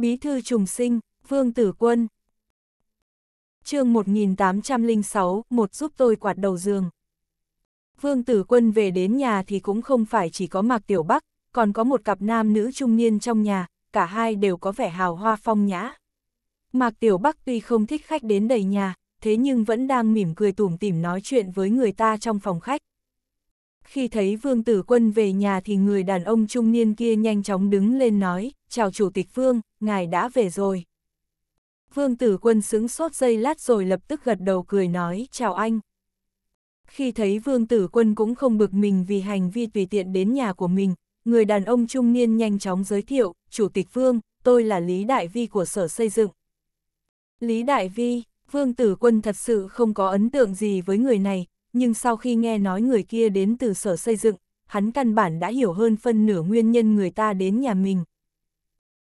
Bí thư trùng sinh, Vương Tử Quân. chương 1806, một giúp tôi quạt đầu giường. Vương Tử Quân về đến nhà thì cũng không phải chỉ có Mạc Tiểu Bắc, còn có một cặp nam nữ trung niên trong nhà, cả hai đều có vẻ hào hoa phong nhã. Mạc Tiểu Bắc tuy không thích khách đến đầy nhà, thế nhưng vẫn đang mỉm cười tủm tỉm nói chuyện với người ta trong phòng khách. Khi thấy Vương Tử Quân về nhà thì người đàn ông trung niên kia nhanh chóng đứng lên nói, chào Chủ tịch Vương, ngài đã về rồi. Vương Tử Quân sững sốt giây lát rồi lập tức gật đầu cười nói, chào anh. Khi thấy Vương Tử Quân cũng không bực mình vì hành vi tùy tiện đến nhà của mình, người đàn ông trung niên nhanh chóng giới thiệu, Chủ tịch Vương, tôi là Lý Đại Vi của Sở Xây Dựng. Lý Đại Vi, Vương Tử Quân thật sự không có ấn tượng gì với người này, nhưng sau khi nghe nói người kia đến từ sở xây dựng, hắn căn bản đã hiểu hơn phân nửa nguyên nhân người ta đến nhà mình.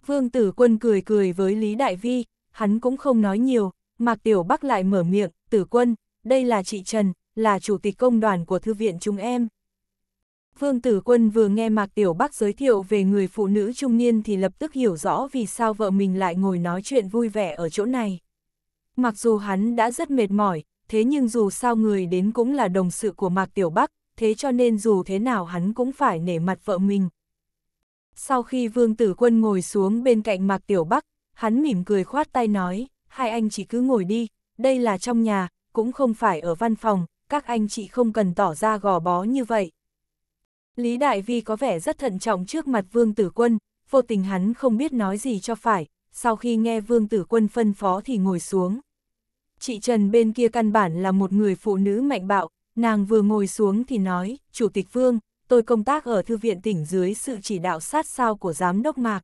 Vương Tử Quân cười cười với Lý Đại Vi, hắn cũng không nói nhiều, Mạc Tiểu Bắc lại mở miệng, Tử Quân, đây là chị Trần, là chủ tịch công đoàn của thư viện chúng em. Vương Tử Quân vừa nghe Mạc Tiểu Bắc giới thiệu về người phụ nữ trung niên thì lập tức hiểu rõ vì sao vợ mình lại ngồi nói chuyện vui vẻ ở chỗ này. Mặc dù hắn đã rất mệt mỏi, thế nhưng dù sao người đến cũng là đồng sự của Mạc Tiểu Bắc, thế cho nên dù thế nào hắn cũng phải nể mặt vợ mình. Sau khi Vương Tử Quân ngồi xuống bên cạnh Mạc Tiểu Bắc, hắn mỉm cười khoát tay nói, hai anh chỉ cứ ngồi đi, đây là trong nhà, cũng không phải ở văn phòng, các anh chị không cần tỏ ra gò bó như vậy. Lý Đại Vi có vẻ rất thận trọng trước mặt Vương Tử Quân, vô tình hắn không biết nói gì cho phải, sau khi nghe Vương Tử Quân phân phó thì ngồi xuống chị Trần bên kia căn bản là một người phụ nữ mạnh bạo, nàng vừa ngồi xuống thì nói, Chủ tịch Vương, tôi công tác ở Thư viện tỉnh dưới sự chỉ đạo sát sao của Giám đốc Mạc.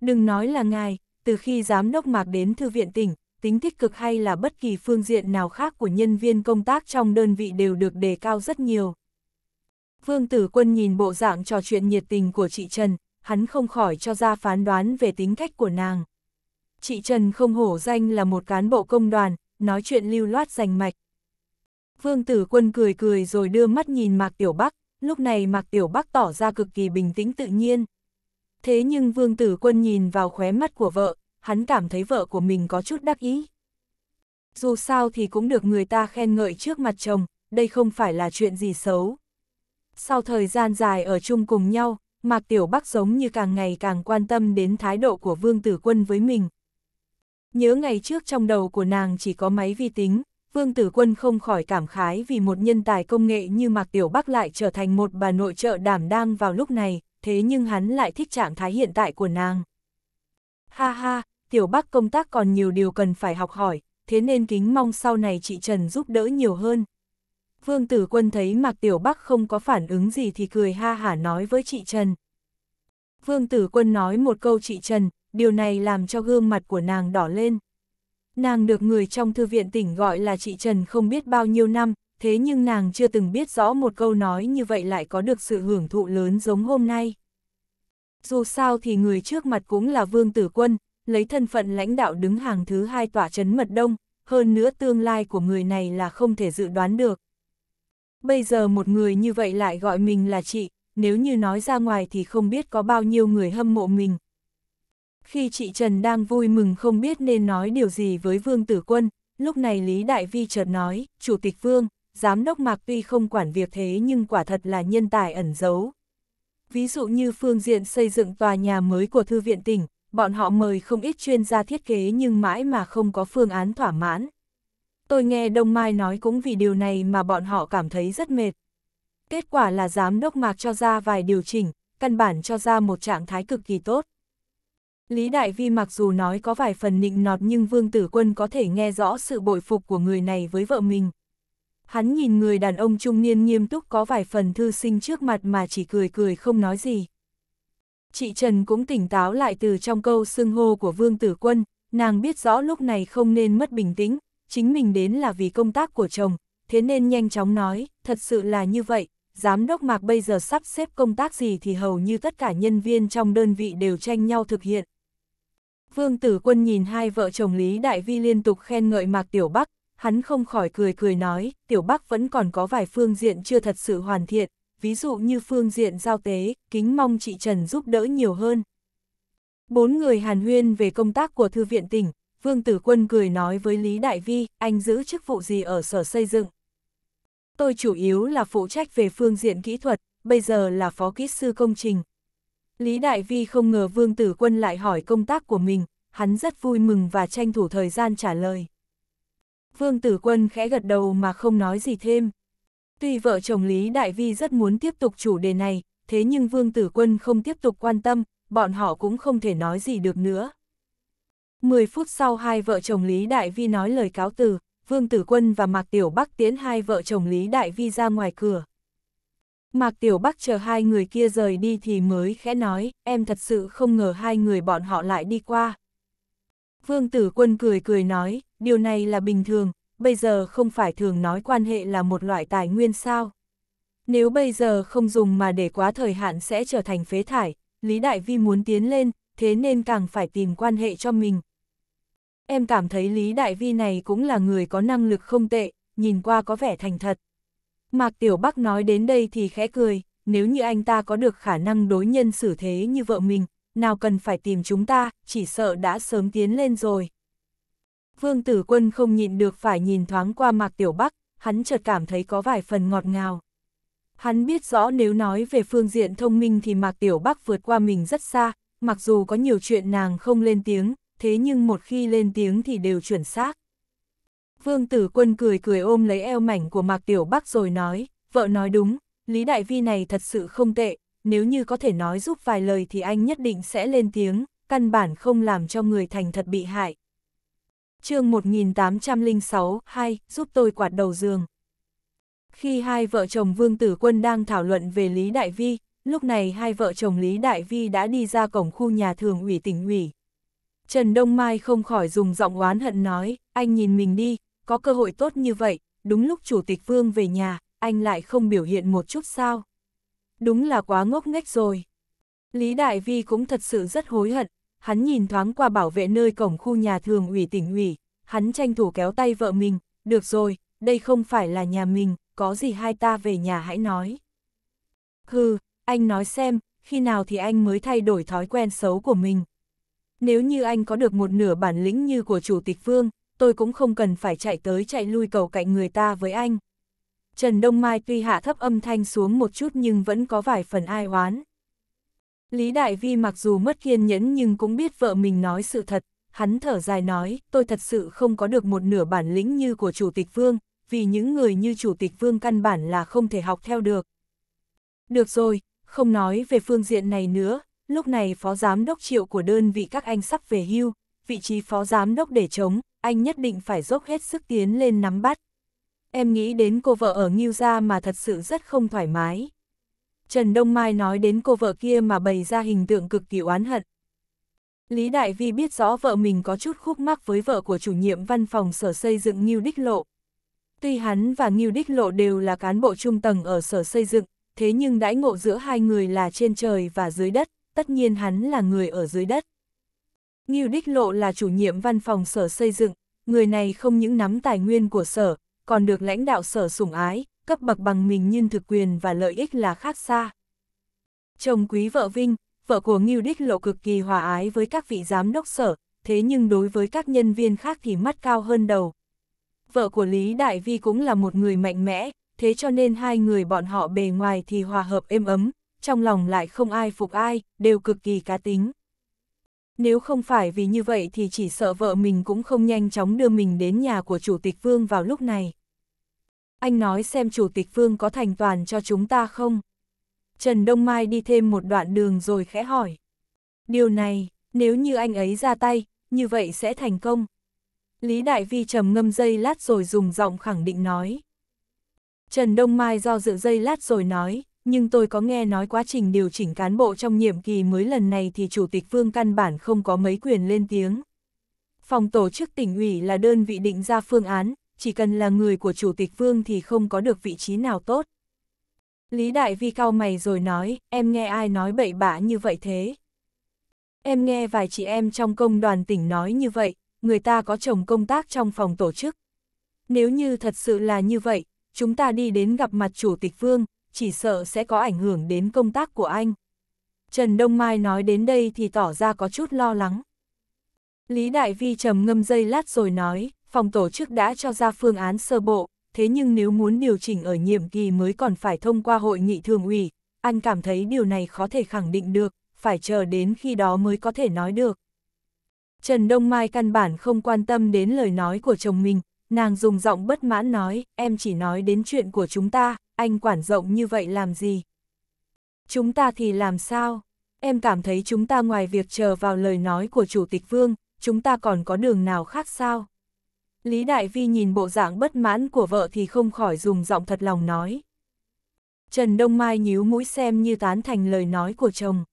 Đừng nói là ngài, từ khi Giám đốc Mạc đến Thư viện tỉnh, tính tích cực hay là bất kỳ phương diện nào khác của nhân viên công tác trong đơn vị đều được đề cao rất nhiều. Vương Tử Quân nhìn bộ dạng trò chuyện nhiệt tình của chị Trần, hắn không khỏi cho ra phán đoán về tính cách của nàng. Chị Trần không hổ danh là một cán bộ công đoàn, nói chuyện lưu loát rành mạch. Vương tử quân cười cười rồi đưa mắt nhìn Mạc Tiểu Bắc, lúc này Mạc Tiểu Bắc tỏ ra cực kỳ bình tĩnh tự nhiên. Thế nhưng vương tử quân nhìn vào khóe mắt của vợ, hắn cảm thấy vợ của mình có chút đắc ý. Dù sao thì cũng được người ta khen ngợi trước mặt chồng, đây không phải là chuyện gì xấu. Sau thời gian dài ở chung cùng nhau, Mạc Tiểu Bắc giống như càng ngày càng quan tâm đến thái độ của Vương Tử Quân với mình, Nhớ ngày trước trong đầu của nàng chỉ có máy vi tính, Vương Tử Quân không khỏi cảm khái vì một nhân tài công nghệ như Mạc Tiểu Bắc lại trở thành một bà nội trợ đảm đang vào lúc này, thế nhưng hắn lại thích trạng thái hiện tại của nàng. Ha ha, Tiểu Bắc công tác còn nhiều điều cần phải học hỏi, thế nên kính mong sau này chị Trần giúp đỡ nhiều hơn. Vương Tử Quân thấy Mạc Tiểu Bắc không có phản ứng gì thì cười ha hả nói với chị Trần. Vương Tử Quân nói một câu chị Trần, điều này làm cho gương mặt của nàng đỏ lên. Nàng được người trong thư viện tỉnh gọi là chị Trần không biết bao nhiêu năm, thế nhưng nàng chưa từng biết rõ một câu nói như vậy lại có được sự hưởng thụ lớn giống hôm nay. Dù sao thì người trước mặt cũng là Vương Tử Quân, lấy thân phận lãnh đạo đứng hàng thứ hai tỏa trấn mật đông, hơn nữa tương lai của người này là không thể dự đoán được. Bây giờ một người như vậy lại gọi mình là chị, nếu như nói ra ngoài thì không biết có bao nhiêu người hâm mộ mình, khi chị Trần đang vui mừng không biết nên nói điều gì với Vương Tử Quân, lúc này Lý Đại Vi chợt nói, Chủ tịch Vương, Giám đốc Mạc tuy không quản việc thế nhưng quả thật là nhân tài ẩn giấu. Ví dụ như phương diện xây dựng tòa nhà mới của Thư viện tỉnh, bọn họ mời không ít chuyên gia thiết kế nhưng mãi mà không có phương án thỏa mãn. Tôi nghe Đông Mai nói cũng vì điều này mà bọn họ cảm thấy rất mệt. Kết quả là giám đốc Mạc cho ra vài điều chỉnh, căn bản cho ra một trạng thái cực kỳ tốt. Lý Đại Vi mặc dù nói có vài phần nịnh nọt nhưng Vương Tử Quân có thể nghe rõ sự bội phục của người này với vợ mình. Hắn nhìn người đàn ông trung niên nghiêm túc có vài phần thư sinh trước mặt mà chỉ cười cười không nói gì. Chị Trần cũng tỉnh táo lại từ trong câu xưng hô của Vương Tử Quân, nàng biết rõ lúc này không nên mất bình tĩnh, chính mình đến là vì công tác của chồng, thế nên nhanh chóng nói, thật sự là như vậy, giám đốc Mạc bây giờ sắp xếp công tác gì thì hầu như tất cả nhân viên trong đơn vị đều tranh nhau thực hiện, Vương Tử Quân nhìn hai vợ chồng Lý Đại Vi liên tục khen ngợi Mạc Tiểu Bắc, hắn không khỏi cười cười nói, Tiểu Bắc vẫn còn có vài phương diện chưa thật sự hoàn thiện, ví dụ như phương diện giao tế, kính mong chị Trần giúp đỡ nhiều hơn. Bốn người hàn huyên về công tác của Thư viện tỉnh, Vương Tử Quân cười nói với Lý Đại Vi, anh giữ chức vụ gì ở sở xây dựng? Tôi chủ yếu là phụ trách về phương diện kỹ thuật, bây giờ là phó kỹ sư công trình, Lý Đại Vi không ngờ Vương Tử Quân lại hỏi công tác của mình, hắn rất vui mừng và tranh thủ thời gian trả lời. Vương Tử Quân khẽ gật đầu mà không nói gì thêm. Tuy vợ chồng Lý Đại Vi rất muốn tiếp tục chủ đề này, thế nhưng Vương Tử Quân không tiếp tục quan tâm, bọn họ cũng không thể nói gì được nữa. Mười phút sau hai vợ chồng Lý Đại Vi nói lời cáo từ, Vương Tử Quân và Mạc Tiểu Bắc tiến hai vợ chồng Lý Đại Vi ra ngoài cửa. Mạc Tiểu Bắc chờ hai người kia rời đi thì mới khẽ nói, em thật sự không ngờ hai người bọn họ lại đi qua. Vương Tử Quân cười cười nói, điều này là bình thường, bây giờ không phải thường nói quan hệ là một loại tài nguyên sao. Nếu bây giờ không dùng mà để quá thời hạn sẽ trở thành phế thải, Lý Đại Vi muốn tiến lên, thế nên càng phải tìm quan hệ cho mình. Em cảm thấy Lý Đại Vi này cũng là người có năng lực không tệ, nhìn qua có vẻ thành thật. Mạc Tiểu Bắc nói đến đây thì khẽ cười, nếu như anh ta có được khả năng đối nhân xử thế như vợ mình, nào cần phải tìm chúng ta, chỉ sợ đã sớm tiến lên rồi. Vương Tử Quân không nhịn được phải nhìn thoáng qua Mạc Tiểu Bắc, hắn chợt cảm thấy có vài phần ngọt ngào. Hắn biết rõ nếu nói về phương diện thông minh thì Mạc Tiểu Bắc vượt qua mình rất xa, mặc dù có nhiều chuyện nàng không lên tiếng, thế nhưng một khi lên tiếng thì đều chuẩn xác. Vương Tử Quân cười cười ôm lấy eo mảnh của Mạc Tiểu Bắc rồi nói, vợ nói đúng, Lý Đại Vi này thật sự không tệ, nếu như có thể nói giúp vài lời thì anh nhất định sẽ lên tiếng, căn bản không làm cho người thành thật bị hại. chương 1806, 2, giúp tôi quạt đầu giường. Khi hai vợ chồng Vương Tử Quân đang thảo luận về Lý Đại Vi, lúc này hai vợ chồng Lý Đại Vi đã đi ra cổng khu nhà thường ủy tỉnh ủy. Trần Đông Mai không khỏi dùng giọng oán hận nói, anh nhìn mình đi, có cơ hội tốt như vậy, đúng lúc Chủ tịch Vương về nhà, anh lại không biểu hiện một chút sao. Đúng là quá ngốc nghếch rồi. Lý Đại Vi cũng thật sự rất hối hận, hắn nhìn thoáng qua bảo vệ nơi cổng khu nhà thường ủy tỉnh ủy, hắn tranh thủ kéo tay vợ mình, được rồi, đây không phải là nhà mình, có gì hai ta về nhà hãy nói. Hừ, anh nói xem, khi nào thì anh mới thay đổi thói quen xấu của mình. Nếu như anh có được một nửa bản lĩnh như của Chủ tịch Vương, tôi cũng không cần phải chạy tới chạy lui cầu cạnh người ta với anh. Trần Đông Mai tuy hạ thấp âm thanh xuống một chút nhưng vẫn có vài phần ai oán. Lý Đại Vi mặc dù mất kiên nhẫn nhưng cũng biết vợ mình nói sự thật, hắn thở dài nói, tôi thật sự không có được một nửa bản lĩnh như của Chủ tịch Vương, vì những người như Chủ tịch Vương căn bản là không thể học theo được. Được rồi, không nói về phương diện này nữa, lúc này Phó Giám đốc Triệu của đơn vị các anh sắp về hưu, vị trí Phó Giám đốc để chống, anh nhất định phải dốc hết sức tiến lên nắm bắt. Em nghĩ đến cô vợ ở Nghiêu Gia mà thật sự rất không thoải mái. Trần Đông Mai nói đến cô vợ kia mà bày ra hình tượng cực kỳ oán hận. Lý Đại Vi biết rõ vợ mình có chút khúc mắc với vợ của chủ nhiệm văn phòng sở xây dựng Nghiêu Đích Lộ. Tuy hắn và Nghiêu Đích Lộ đều là cán bộ trung tầng ở sở xây dựng, thế nhưng đãi ngộ giữa hai người là trên trời và dưới đất, tất nhiên hắn là người ở dưới đất. Ngưu Đích Lộ là chủ nhiệm văn phòng sở xây dựng, người này không những nắm tài nguyên của sở, còn được lãnh đạo sở sủng ái, cấp bậc bằng mình nhưng thực quyền và lợi ích là khác xa. Chồng quý vợ Vinh, vợ của Ngưu Đích Lộ cực kỳ hòa ái với các vị giám đốc sở, thế nhưng đối với các nhân viên khác thì mắt cao hơn đầu. Vợ của Lý Đại Vi cũng là một người mạnh mẽ, thế cho nên hai người bọn họ bề ngoài thì hòa hợp êm ấm, trong lòng lại không ai phục ai, đều cực kỳ cá tính. Nếu không phải vì như vậy thì chỉ sợ vợ mình cũng không nhanh chóng đưa mình đến nhà của Chủ tịch Vương vào lúc này. Anh nói xem Chủ tịch Vương có thành toàn cho chúng ta không? Trần Đông Mai đi thêm một đoạn đường rồi khẽ hỏi. Điều này, nếu như anh ấy ra tay, như vậy sẽ thành công. Lý Đại Vi trầm ngâm dây lát rồi dùng giọng khẳng định nói. Trần Đông Mai do dự dây lát rồi nói, nhưng tôi có nghe nói quá trình điều chỉnh cán bộ trong nhiệm kỳ mới lần này thì Chủ tịch Vương căn bản không có mấy quyền lên tiếng. Phòng tổ chức tỉnh ủy là đơn vị định ra phương án, chỉ cần là người của Chủ tịch Vương thì không có được vị trí nào tốt. Lý Đại Vi cao mày rồi nói, em nghe ai nói bậy bạ như vậy thế? Em nghe vài chị em trong công đoàn tỉnh nói như vậy, người ta có chồng công tác trong phòng tổ chức. Nếu như thật sự là như vậy, chúng ta đi đến gặp mặt Chủ tịch Vương, chỉ sợ sẽ có ảnh hưởng đến công tác của anh. Trần Đông Mai nói đến đây thì tỏ ra có chút lo lắng. Lý Đại Vi trầm ngâm dây lát rồi nói, phòng tổ chức đã cho ra phương án sơ bộ, thế nhưng nếu muốn điều chỉnh ở nhiệm kỳ mới còn phải thông qua hội nghị thường ủy, anh cảm thấy điều này khó thể khẳng định được, phải chờ đến khi đó mới có thể nói được. Trần Đông Mai căn bản không quan tâm đến lời nói của chồng mình, nàng dùng giọng bất mãn nói, em chỉ nói đến chuyện của chúng ta, anh quản rộng như vậy làm gì? Chúng ta thì làm sao? Em cảm thấy chúng ta ngoài việc chờ vào lời nói của Chủ tịch Vương, chúng ta còn có đường nào khác sao? Lý Đại Vi nhìn bộ dạng bất mãn của vợ thì không khỏi dùng giọng thật lòng nói. Trần Đông Mai nhíu mũi xem như tán thành lời nói của chồng.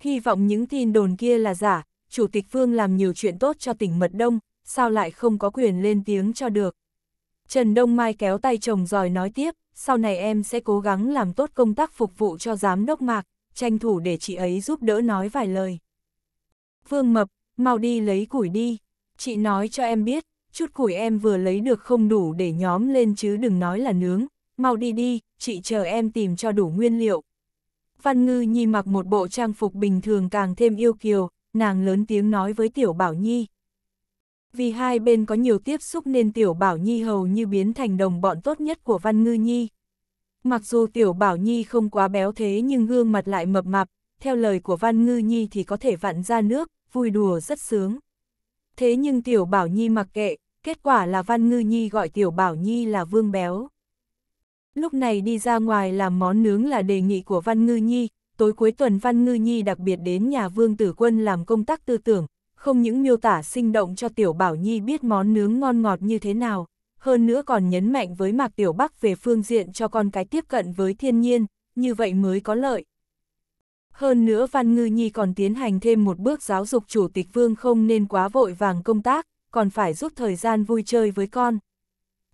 Hy vọng những tin đồn kia là giả, Chủ tịch Vương làm nhiều chuyện tốt cho tỉnh Mật Đông, sao lại không có quyền lên tiếng cho được. Trần Đông Mai kéo tay chồng rồi nói tiếp, sau này em sẽ cố gắng làm tốt công tác phục vụ cho giám đốc mạc, tranh thủ để chị ấy giúp đỡ nói vài lời. Vương Mập, mau đi lấy củi đi, chị nói cho em biết, chút củi em vừa lấy được không đủ để nhóm lên chứ đừng nói là nướng, mau đi đi, chị chờ em tìm cho đủ nguyên liệu. Văn Ngư Nhi mặc một bộ trang phục bình thường càng thêm yêu kiều, nàng lớn tiếng nói với Tiểu Bảo Nhi, vì hai bên có nhiều tiếp xúc nên Tiểu Bảo Nhi hầu như biến thành đồng bọn tốt nhất của Văn Ngư Nhi. Mặc dù Tiểu Bảo Nhi không quá béo thế nhưng gương mặt lại mập mạp, theo lời của Văn Ngư Nhi thì có thể vặn ra nước, vui đùa rất sướng. Thế nhưng Tiểu Bảo Nhi mặc kệ, kết quả là Văn Ngư Nhi gọi Tiểu Bảo Nhi là Vương Béo. Lúc này đi ra ngoài làm món nướng là đề nghị của Văn Ngư Nhi, tối cuối tuần Văn Ngư Nhi đặc biệt đến nhà Vương Tử Quân làm công tác tư tưởng, không những miêu tả sinh động cho Tiểu Bảo Nhi biết món nướng ngon ngọt như thế nào, hơn nữa còn nhấn mạnh với Mạc Tiểu Bắc về phương diện cho con cái tiếp cận với thiên nhiên, như vậy mới có lợi. Hơn nữa Văn Ngư Nhi còn tiến hành thêm một bước giáo dục chủ tịch vương không nên quá vội vàng công tác, còn phải rút thời gian vui chơi với con.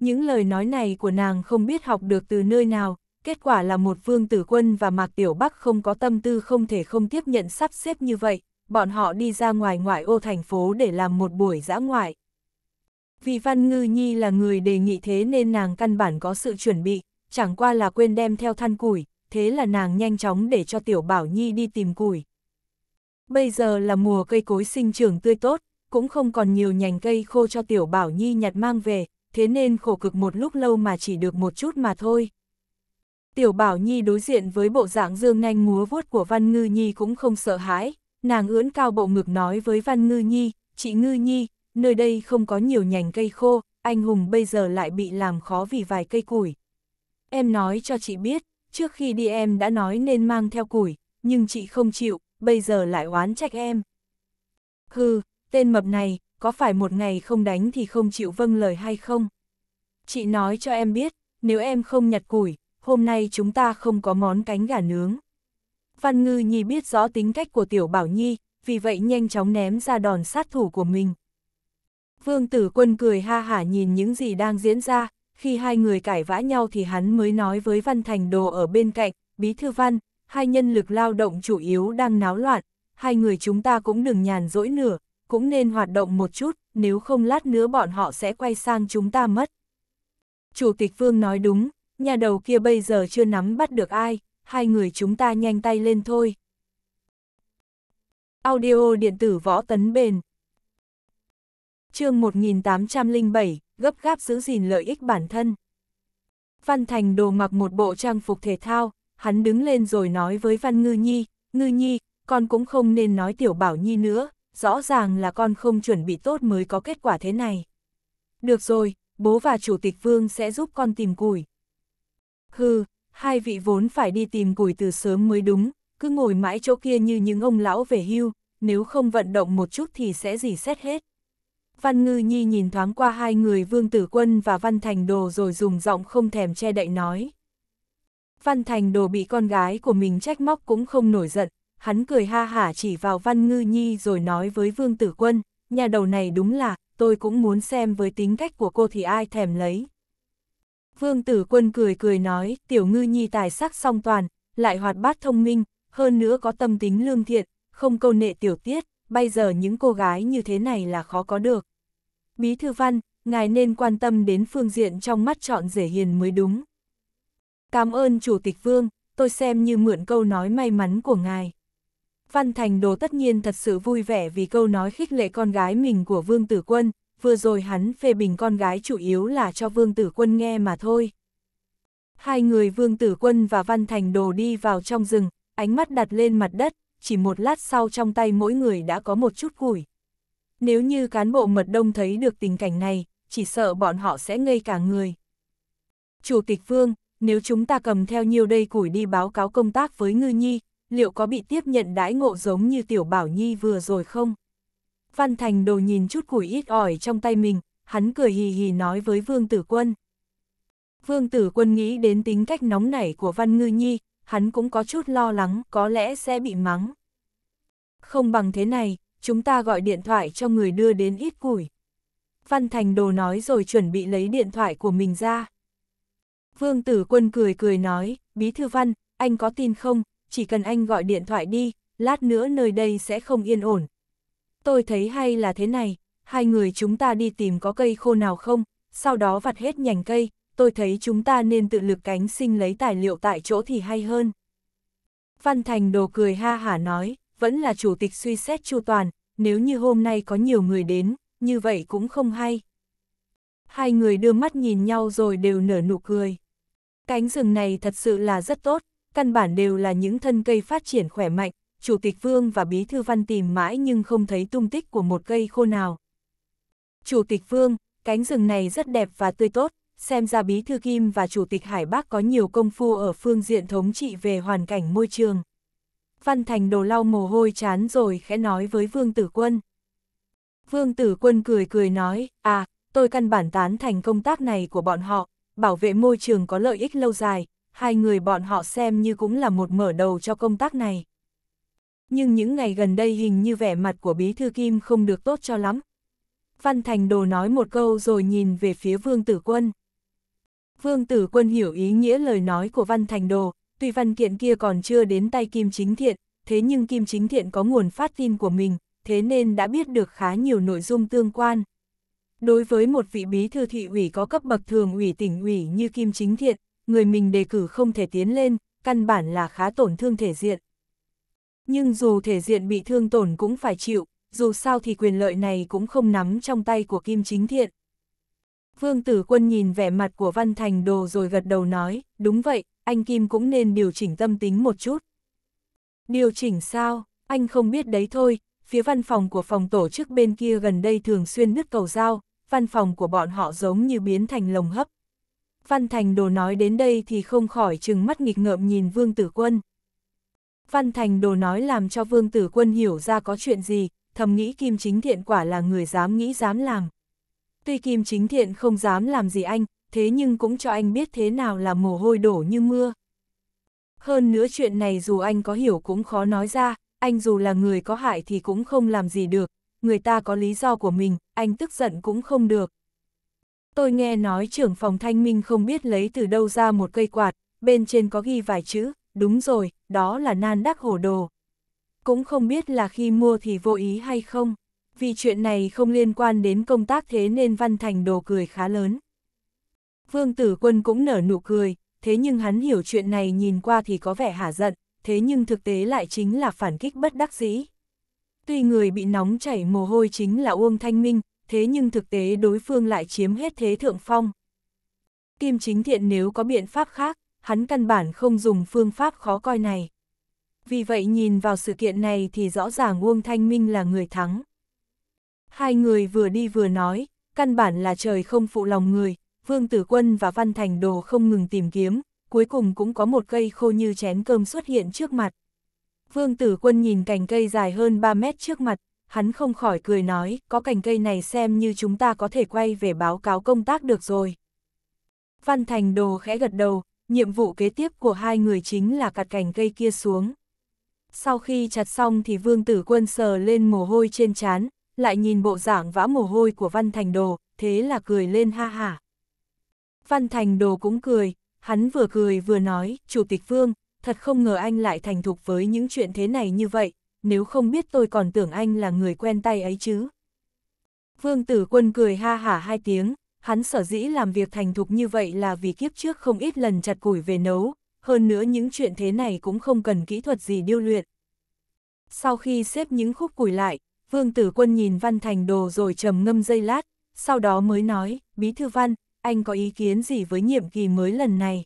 Những lời nói này của nàng không biết học được từ nơi nào, kết quả là một vương tử quân và Mạc Tiểu Bắc không có tâm tư không thể không tiếp nhận sắp xếp như vậy bọn họ đi ra ngoài ngoại ô thành phố để làm một buổi dã ngoại. Vì Văn Ngư Nhi là người đề nghị thế nên nàng căn bản có sự chuẩn bị, chẳng qua là quên đem theo than củi, thế là nàng nhanh chóng để cho Tiểu Bảo Nhi đi tìm củi. Bây giờ là mùa cây cối sinh trưởng tươi tốt, cũng không còn nhiều nhành cây khô cho Tiểu Bảo Nhi nhặt mang về, thế nên khổ cực một lúc lâu mà chỉ được một chút mà thôi. Tiểu Bảo Nhi đối diện với bộ dạng dương nanh múa vuốt của Văn Ngư Nhi cũng không sợ hãi, nàng ưỡn cao bộ ngực nói với Văn Ngư Nhi, chị Ngư Nhi, nơi đây không có nhiều nhành cây khô, anh hùng bây giờ lại bị làm khó vì vài cây củi. Em nói cho chị biết, trước khi đi em đã nói nên mang theo củi, nhưng chị không chịu, bây giờ lại oán trách em. Hừ, tên mập này, có phải một ngày không đánh thì không chịu vâng lời hay không? Chị nói cho em biết, nếu em không nhặt củi, hôm nay chúng ta không có món cánh gà nướng. Văn Ngư Nhi biết rõ tính cách của Tiểu Bảo Nhi, vì vậy nhanh chóng ném ra đòn sát thủ của mình. Vương Tử Quân cười ha hả nhìn những gì đang diễn ra, khi hai người cãi vã nhau thì hắn mới nói với Văn Thành Đồ ở bên cạnh, Bí Thư Văn, hai nhân lực lao động chủ yếu đang náo loạn, hai người chúng ta cũng đừng nhàn rỗi nửa, cũng nên hoạt động một chút, nếu không lát nữa bọn họ sẽ quay sang chúng ta mất. Chủ tịch Vương nói đúng, nhà đầu kia bây giờ chưa nắm bắt được ai, hai người chúng ta nhanh tay lên thôi. Audio điện tử võ tấn bền chương 1807, gấp gáp giữ gìn lợi ích bản thân. Văn Thành đồ mặc một bộ trang phục thể thao, hắn đứng lên rồi nói với Văn Ngư Nhi, Ngư Nhi, con cũng không nên nói Tiểu Bảo Nhi nữa, rõ ràng là con không chuẩn bị tốt mới có kết quả thế này. Được rồi, bố và Chủ tịch Vương sẽ giúp con tìm củi. Hừ, hai vị vốn phải đi tìm củi từ sớm mới đúng, cứ ngồi mãi chỗ kia như những ông lão về hưu, nếu không vận động một chút thì sẽ dỉ xét hết. Văn Ngư Nhi nhìn thoáng qua hai người Vương Tử Quân và Văn Thành Đồ rồi dùng giọng không thèm che đậy nói. Văn Thành Đồ bị con gái của mình trách móc cũng không nổi giận, hắn cười ha hả chỉ vào Văn Ngư Nhi rồi nói với Vương Tử Quân, nhà đầu này đúng là, tôi cũng muốn xem với tính cách của cô thì ai thèm lấy. Vương tử quân cười cười nói, tiểu ngư nhi tài sắc song toàn, lại hoạt bát thông minh, hơn nữa có tâm tính lương thiện, không câu nệ tiểu tiết, bây giờ những cô gái như thế này là khó có được. Bí thư văn, ngài nên quan tâm đến phương diện trong mắt chọn rể hiền mới đúng. Cảm ơn Chủ tịch Vương, tôi xem như mượn câu nói may mắn của ngài. Văn Thành Đồ tất nhiên thật sự vui vẻ vì câu nói khích lệ con gái mình của Vương Tử Quân, vừa rồi hắn phê bình con gái chủ yếu là cho Vương Tử Quân nghe mà thôi. Hai người Vương Tử Quân và Văn Thành Đồ đi vào trong rừng, ánh mắt đặt lên mặt đất, chỉ một lát sau trong tay mỗi người đã có một chút củi. Nếu như cán bộ mật đông thấy được tình cảnh này, chỉ sợ bọn họ sẽ ngây cả người. Chủ tịch Vương, nếu chúng ta cầm theo nhiều đây củi đi báo cáo công tác với Ngư Nhi, liệu có bị tiếp nhận đãi ngộ giống như Tiểu Bảo Nhi vừa rồi không? Văn Thành đồ nhìn chút củi ít ỏi trong tay mình, hắn cười hì hì nói với Vương Tử Quân. Vương Tử Quân nghĩ đến tính cách nóng nảy của Văn Ngư Nhi, hắn cũng có chút lo lắng, có lẽ sẽ bị mắng. Không bằng thế này, chúng ta gọi điện thoại cho người đưa đến ít củi. Văn Thành Đồ nói rồi chuẩn bị lấy điện thoại của mình ra. Vương Tử Quân cười cười nói, Bí Thư Văn, anh có tin không, chỉ cần anh gọi điện thoại đi, lát nữa nơi đây sẽ không yên ổn, tôi thấy hay là thế này, hai người chúng ta đi tìm có cây khô nào không, sau đó vặt hết nhành cây, tôi thấy chúng ta nên tự lực cánh sinh lấy tài liệu tại chỗ thì hay hơn. Văn Thành đồ cười ha hả nói, vẫn là chủ tịch suy xét chu toàn, nếu như hôm nay có nhiều người đến, như vậy cũng không hay. Hai người đưa mắt nhìn nhau rồi đều nở nụ cười. Cánh rừng này thật sự là rất tốt, căn bản đều là những thân cây phát triển khỏe mạnh, Chủ tịch Vương và Bí Thư Văn tìm mãi nhưng không thấy tung tích của một cây khô nào. Chủ tịch Vương, cánh rừng này rất đẹp và tươi tốt, xem ra Bí Thư Kim và Chủ tịch Hải Bác có nhiều công phu ở phương diện thống trị về hoàn cảnh môi trường. Văn Thành đồ lau mồ hôi chán rồi khẽ nói với Vương Tử Quân. Vương Tử Quân cười cười nói, à, tôi căn bản tán thành công tác này của bọn họ, bảo vệ môi trường có lợi ích lâu dài, hai người bọn họ xem như cũng là một mở đầu cho công tác này nhưng những ngày gần đây hình như vẻ mặt của Bí Thư Kim không được tốt cho lắm. Văn Thành Đồ nói một câu rồi nhìn về phía Vương Tử Quân. Vương Tử Quân hiểu ý nghĩa lời nói của Văn Thành Đồ, tuy văn kiện kia còn chưa đến tay Kim Chính Thiện, thế nhưng Kim Chính Thiện có nguồn phát tin của mình, thế nên đã biết được khá nhiều nội dung tương quan. Đối với một vị bí thư thị ủy có cấp bậc thường ủy tỉnh ủy như Kim Chính Thiện, người mình đề cử không thể tiến lên, căn bản là khá tổn thương thể diện. Nhưng dù thể diện bị thương tổn cũng phải chịu, dù sao thì quyền lợi này cũng không nắm trong tay của Kim Chính Thiện. Vương Tử Quân nhìn vẻ mặt của Văn Thành Đồ rồi gật đầu nói, đúng vậy, anh Kim cũng nên điều chỉnh tâm tính một chút. Điều chỉnh sao, anh không biết đấy thôi, phía văn phòng của phòng tổ chức bên kia gần đây thường xuyên nứt cầu giao văn phòng của bọn họ giống như biến thành lồng hấp. Văn Thành Đồ nói đến đây thì không khỏi chừng mắt nghịch ngợm nhìn Vương Tử Quân. Văn Thành đồ nói làm cho Vương Tử Quân hiểu ra có chuyện gì, thầm nghĩ Kim Chính Thiện quả là người dám nghĩ dám làm. Tuy Kim Chính Thiện không dám làm gì anh, thế nhưng cũng cho anh biết thế nào là mồ hôi đổ như mưa. Hơn nữa chuyện này dù anh có hiểu cũng khó nói ra, anh dù là người có hại thì cũng không làm gì được, người ta có lý do của mình, anh tức giận cũng không được. Tôi nghe nói trưởng phòng thanh minh không biết lấy từ đâu ra một cây quạt, bên trên có ghi vài chữ, đúng rồi, đó là nan đắc hổ đồ. Cũng không biết là khi mua thì vô ý hay không, vì chuyện này không liên quan đến công tác thế nên Văn Thành đồ cười khá lớn. Vương Tử Quân cũng nở nụ cười, thế nhưng hắn hiểu chuyện này nhìn qua thì có vẻ hả giận, thế nhưng thực tế lại chính là phản kích bất đắc dĩ. Tuy người bị nóng chảy mồ hôi chính là Uông Thanh Minh, thế nhưng thực tế đối phương lại chiếm hết thế thượng phong. Kim Chính Thiện nếu có biện pháp khác, hắn căn bản không dùng phương pháp khó coi này. Vì vậy nhìn vào sự kiện này thì rõ ràng Uông Thanh Minh là người thắng. Hai người vừa đi vừa nói, căn bản là trời không phụ lòng người, Vương Tử Quân và Văn Thành Đồ không ngừng tìm kiếm, cuối cùng cũng có một cây khô như chén cơm xuất hiện trước mặt. Vương Tử Quân nhìn cành cây dài hơn 3 mét trước mặt, hắn không khỏi cười nói, có cành cây này xem như chúng ta có thể quay về báo cáo công tác được rồi. Văn Thành Đồ khẽ gật đầu, nhiệm vụ kế tiếp của hai người chính là cặt cành cây kia xuống. Sau khi chặt xong thì vương tử quân sờ lên mồ hôi trên trán, lại nhìn bộ dạng vã mồ hôi của Văn Thành Đồ, thế là cười lên ha hả. Văn Thành Đồ cũng cười, hắn vừa cười vừa nói, Chủ tịch Vương, thật không ngờ anh lại thành thục với những chuyện thế này như vậy, nếu không biết tôi còn tưởng anh là người quen tay ấy chứ. Vương tử quân cười ha hả hai tiếng, hắn sở dĩ làm việc thành thục như vậy là vì kiếp trước không ít lần chặt củi về nấu, hơn nữa những chuyện thế này cũng không cần kỹ thuật gì điêu luyện. Sau khi xếp những khúc củi lại, Vương Tử Quân nhìn Văn Thành Đồ rồi trầm ngâm dây lát, sau đó mới nói, Bí Thư Văn, anh có ý kiến gì với nhiệm kỳ mới lần này?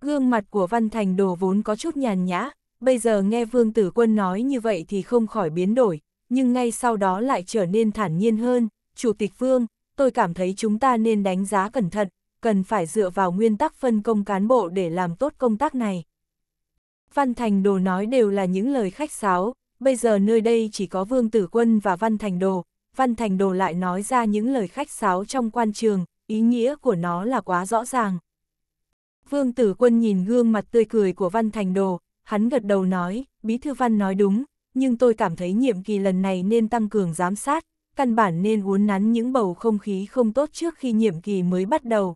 Gương mặt của Văn Thành Đồ vốn có chút nhàn nhã, bây giờ nghe Vương Tử Quân nói như vậy thì không khỏi biến đổi, nhưng ngay sau đó lại trở nên thản nhiên hơn, Chủ tịch Vương, tôi cảm thấy chúng ta nên đánh giá cẩn thận, cần phải dựa vào nguyên tắc phân công cán bộ để làm tốt công tác này. Văn Thành Đồ nói đều là những lời khách sáo, bây giờ nơi đây chỉ có Vương Tử Quân và Văn Thành Đồ, Văn Thành Đồ lại nói ra những lời khách sáo trong quan trường, ý nghĩa của nó là quá rõ ràng. Vương Tử Quân nhìn gương mặt tươi cười của Văn Thành Đồ, hắn gật đầu nói, Bí Thư Văn nói đúng, nhưng tôi cảm thấy nhiệm kỳ lần này nên tăng cường giám sát, căn bản nên uốn nắn những bầu không khí không tốt trước khi nhiệm kỳ mới bắt đầu.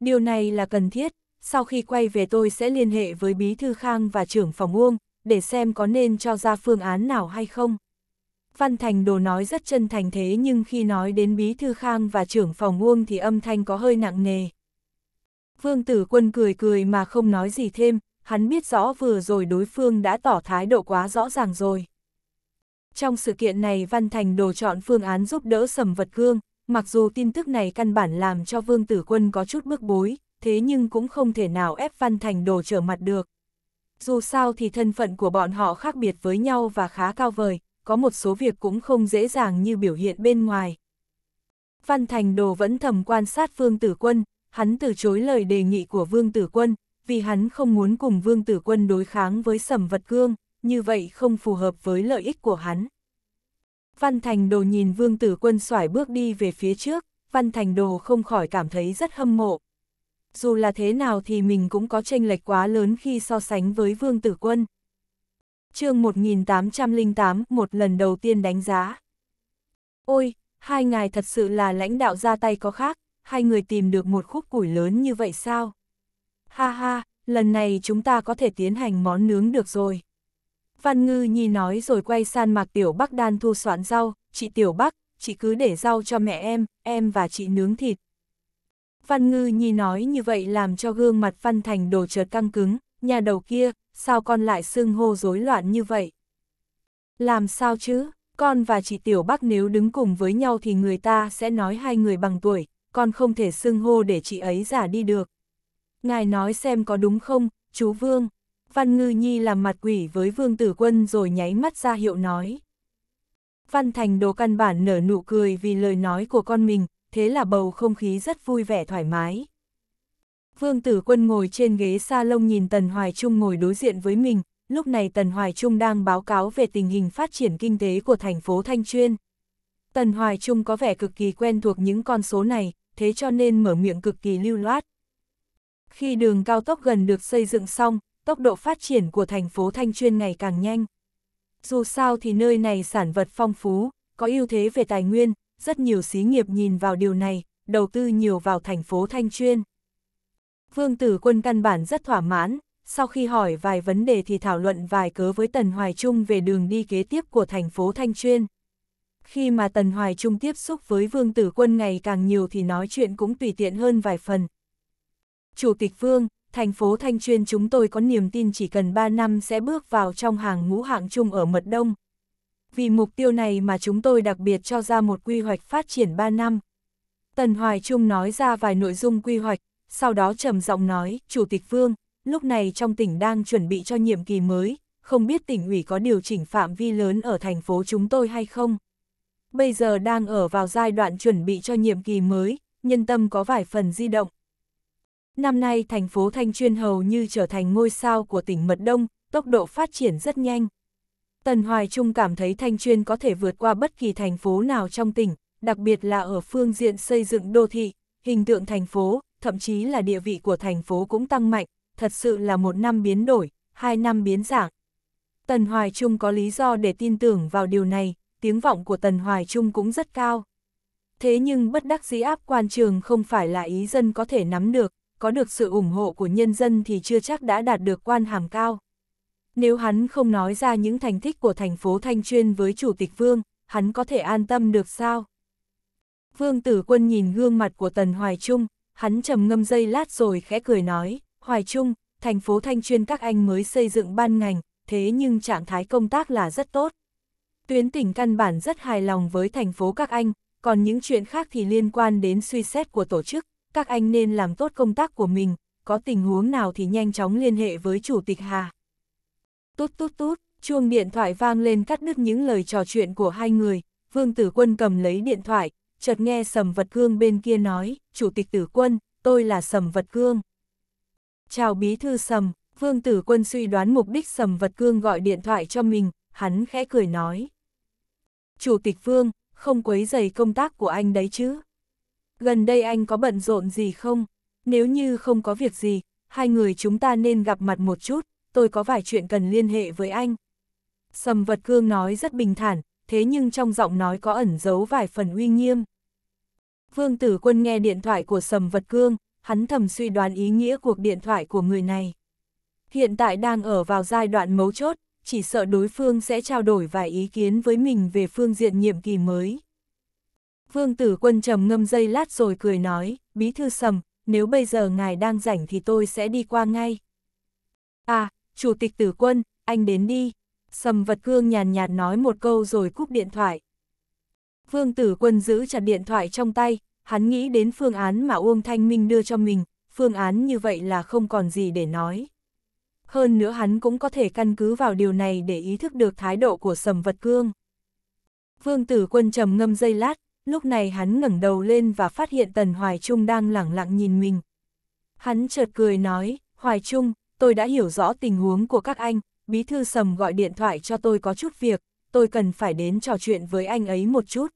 Điều này là cần thiết, sau khi quay về tôi sẽ liên hệ với Bí Thư Khang và trưởng phòng Uông, để xem có nên cho ra phương án nào hay không. Văn Thành Đồ nói rất chân thành thế nhưng khi nói đến Bí Thư Khang và trưởng phòng Uông thì âm thanh có hơi nặng nề. Vương Tử Quân cười cười mà không nói gì thêm, hắn biết rõ vừa rồi đối phương đã tỏ thái độ quá rõ ràng rồi. Trong sự kiện này Văn Thành đồ chọn phương án giúp đỡ sầm vật gương, mặc dù tin tức này căn bản làm cho Vương Tử Quân có chút bức bối, thế nhưng cũng không thể nào ép Văn Thành đồ trở mặt được. Dù sao thì thân phận của bọn họ khác biệt với nhau và khá cao vời, có một số việc cũng không dễ dàng như biểu hiện bên ngoài. Văn Thành Đồ vẫn thầm quan sát Vương Tử Quân, hắn từ chối lời đề nghị của Vương Tử Quân, vì hắn không muốn cùng Vương Tử Quân đối kháng với Sầm Vật Cương như vậy không phù hợp với lợi ích của hắn. Văn Thành Đồ nhìn Vương Tử Quân xoải bước đi về phía trước, Văn Thành Đồ không khỏi cảm thấy rất hâm mộ. Dù là thế nào thì mình cũng có tranh lệch quá lớn khi so sánh với Vương Tử Quân. chương 1808, một lần đầu tiên đánh giá. Ôi, hai ngài thật sự là lãnh đạo ra tay có khác, hai người tìm được một khúc củi lớn như vậy sao? Ha ha, lần này chúng ta có thể tiến hành món nướng được rồi. Phan Ngư Nhi nói rồi quay sang mạc Tiểu Bắc đan thu soạn rau, chị Tiểu Bắc, chị cứ để rau cho mẹ em, em và chị nướng thịt. Phan Ngư Nhi nói như vậy làm cho gương mặt Phan Thành đồ chợt căng cứng, nhà đầu kia, sao con lại xưng hô rối loạn như vậy? Làm sao chứ, con và chị Tiểu Bắc nếu đứng cùng với nhau thì người ta sẽ nói hai người bằng tuổi, con không thể xưng hô để chị ấy giả đi được. Ngài nói xem có đúng không, chú Vương. Văn Ngư Nhi làm mặt quỷ với Vương Tử Quân rồi nháy mắt ra hiệu nói. Văn Thành đồ căn bản nở nụ cười vì lời nói của con mình, thế là bầu không khí rất vui vẻ thoải mái. Vương Tử Quân ngồi trên ghế sa lông nhìn Tần Hoài Trung ngồi đối diện với mình, lúc này Tần Hoài Trung đang báo cáo về tình hình phát triển kinh tế của thành phố Thanh Chuyên. Tần Hoài Trung có vẻ cực kỳ quen thuộc những con số này, thế cho nên mở miệng cực kỳ lưu loát. Khi đường cao tốc gần được xây dựng xong, tốc độ phát triển của thành phố Thanh Chuyên ngày càng nhanh. Dù sao thì nơi này sản vật phong phú, có ưu thế về tài nguyên, rất nhiều xí nghiệp nhìn vào điều này, đầu tư nhiều vào thành phố Thanh Chuyên. Vương Tử Quân căn bản rất thỏa mãn, sau khi hỏi vài vấn đề thì thảo luận vài cớ với Tần Hoài Trung về đường đi kế tiếp của thành phố Thanh Chuyên. Khi mà Tần Hoài Trung tiếp xúc với Vương Tử Quân ngày càng nhiều thì nói chuyện cũng tùy tiện hơn vài phần. Chủ tịch Vương, thành phố Thanh Chuyên chúng tôi có niềm tin chỉ cần 3 năm sẽ bước vào trong hàng ngũ hạng chung ở mật đông. Vì mục tiêu này mà chúng tôi đặc biệt cho ra một quy hoạch phát triển 3 năm. Tần Hoài Trung nói ra vài nội dung quy hoạch, sau đó trầm giọng nói, Chủ tịch Vương, lúc này trong tỉnh đang chuẩn bị cho nhiệm kỳ mới, không biết tỉnh ủy có điều chỉnh phạm vi lớn ở thành phố chúng tôi hay không. Bây giờ đang ở vào giai đoạn chuẩn bị cho nhiệm kỳ mới, nhân tâm có vài phần di động, năm nay thành phố Thanh Chuyên hầu như trở thành ngôi sao của tỉnh Mật Đông, tốc độ phát triển rất nhanh. Tần Hoài Trung cảm thấy Thanh Chuyên có thể vượt qua bất kỳ thành phố nào trong tỉnh, đặc biệt là ở phương diện xây dựng đô thị, hình tượng thành phố, thậm chí là địa vị của thành phố cũng tăng mạnh, thật sự là một năm biến đổi, hai năm biến dạng. Tần Hoài Trung có lý do để tin tưởng vào điều này, tiếng vọng của Tần Hoài Trung cũng rất cao. Thế nhưng bất đắc dĩ áp quan trường không phải là ý dân có thể nắm được, có được sự ủng hộ của nhân dân thì chưa chắc đã đạt được quan hàm cao. Nếu hắn không nói ra những thành tích của thành phố Thanh Chuyên với Chủ tịch Vương, hắn có thể an tâm được sao? Vương Tử Quân nhìn gương mặt của Tần Hoài Trung, hắn trầm ngâm dây lát rồi khẽ cười nói, Hoài Trung, thành phố Thanh Chuyên các anh mới xây dựng ban ngành, thế nhưng trạng thái công tác là rất tốt. Tuyến tỉnh căn bản rất hài lòng với thành phố các anh, còn những chuyện khác thì liên quan đến suy xét của tổ chức, các anh nên làm tốt công tác của mình, có tình huống nào thì nhanh chóng liên hệ với Chủ tịch Hà. Tút tút tút, chuông điện thoại vang lên cắt đứt những lời trò chuyện của hai người, Vương Tử Quân cầm lấy điện thoại, chợt nghe Sầm Vật Cương bên kia nói, Chủ tịch Tử Quân, tôi là Sầm Vật Cương. Chào Bí Thư Sầm, Vương Tử Quân suy đoán mục đích Sầm Vật Cương gọi điện thoại cho mình, hắn khẽ cười nói. Chủ tịch Vương, không quấy dày công tác của anh đấy chứ gần đây anh có bận rộn gì không? Nếu như không có việc gì, hai người chúng ta nên gặp mặt một chút, tôi có vài chuyện cần liên hệ với anh. Sầm vật cương nói rất bình thản, thế nhưng trong giọng nói có ẩn giấu vài phần uy nghiêm. Vương tử quân nghe điện thoại của sầm vật cương, hắn thầm suy đoán ý nghĩa cuộc điện thoại của người này. Hiện tại đang ở vào giai đoạn mấu chốt, chỉ sợ đối phương sẽ trao đổi vài ý kiến với mình về phương diện nhiệm kỳ mới. Vương tử quân trầm ngâm dây lát rồi cười nói, bí thư sầm, nếu bây giờ ngài đang rảnh thì tôi sẽ đi qua ngay. À, chủ tịch tử quân, anh đến đi. Sầm vật cương nhàn nhạt nói một câu rồi cúp điện thoại. Vương tử quân giữ chặt điện thoại trong tay, hắn nghĩ đến phương án mà Uông Thanh Minh đưa cho mình, phương án như vậy là không còn gì để nói. Hơn nữa hắn cũng có thể căn cứ vào điều này để ý thức được thái độ của sầm vật cương. Vương tử quân trầm ngâm dây lát, lúc này hắn ngẩng đầu lên và phát hiện Tần Hoài Trung đang lẳng lặng nhìn mình. Hắn chợt cười nói, Hoài Trung, tôi đã hiểu rõ tình huống của các anh, bí thư sầm gọi điện thoại cho tôi có chút việc, tôi cần phải đến trò chuyện với anh ấy một chút.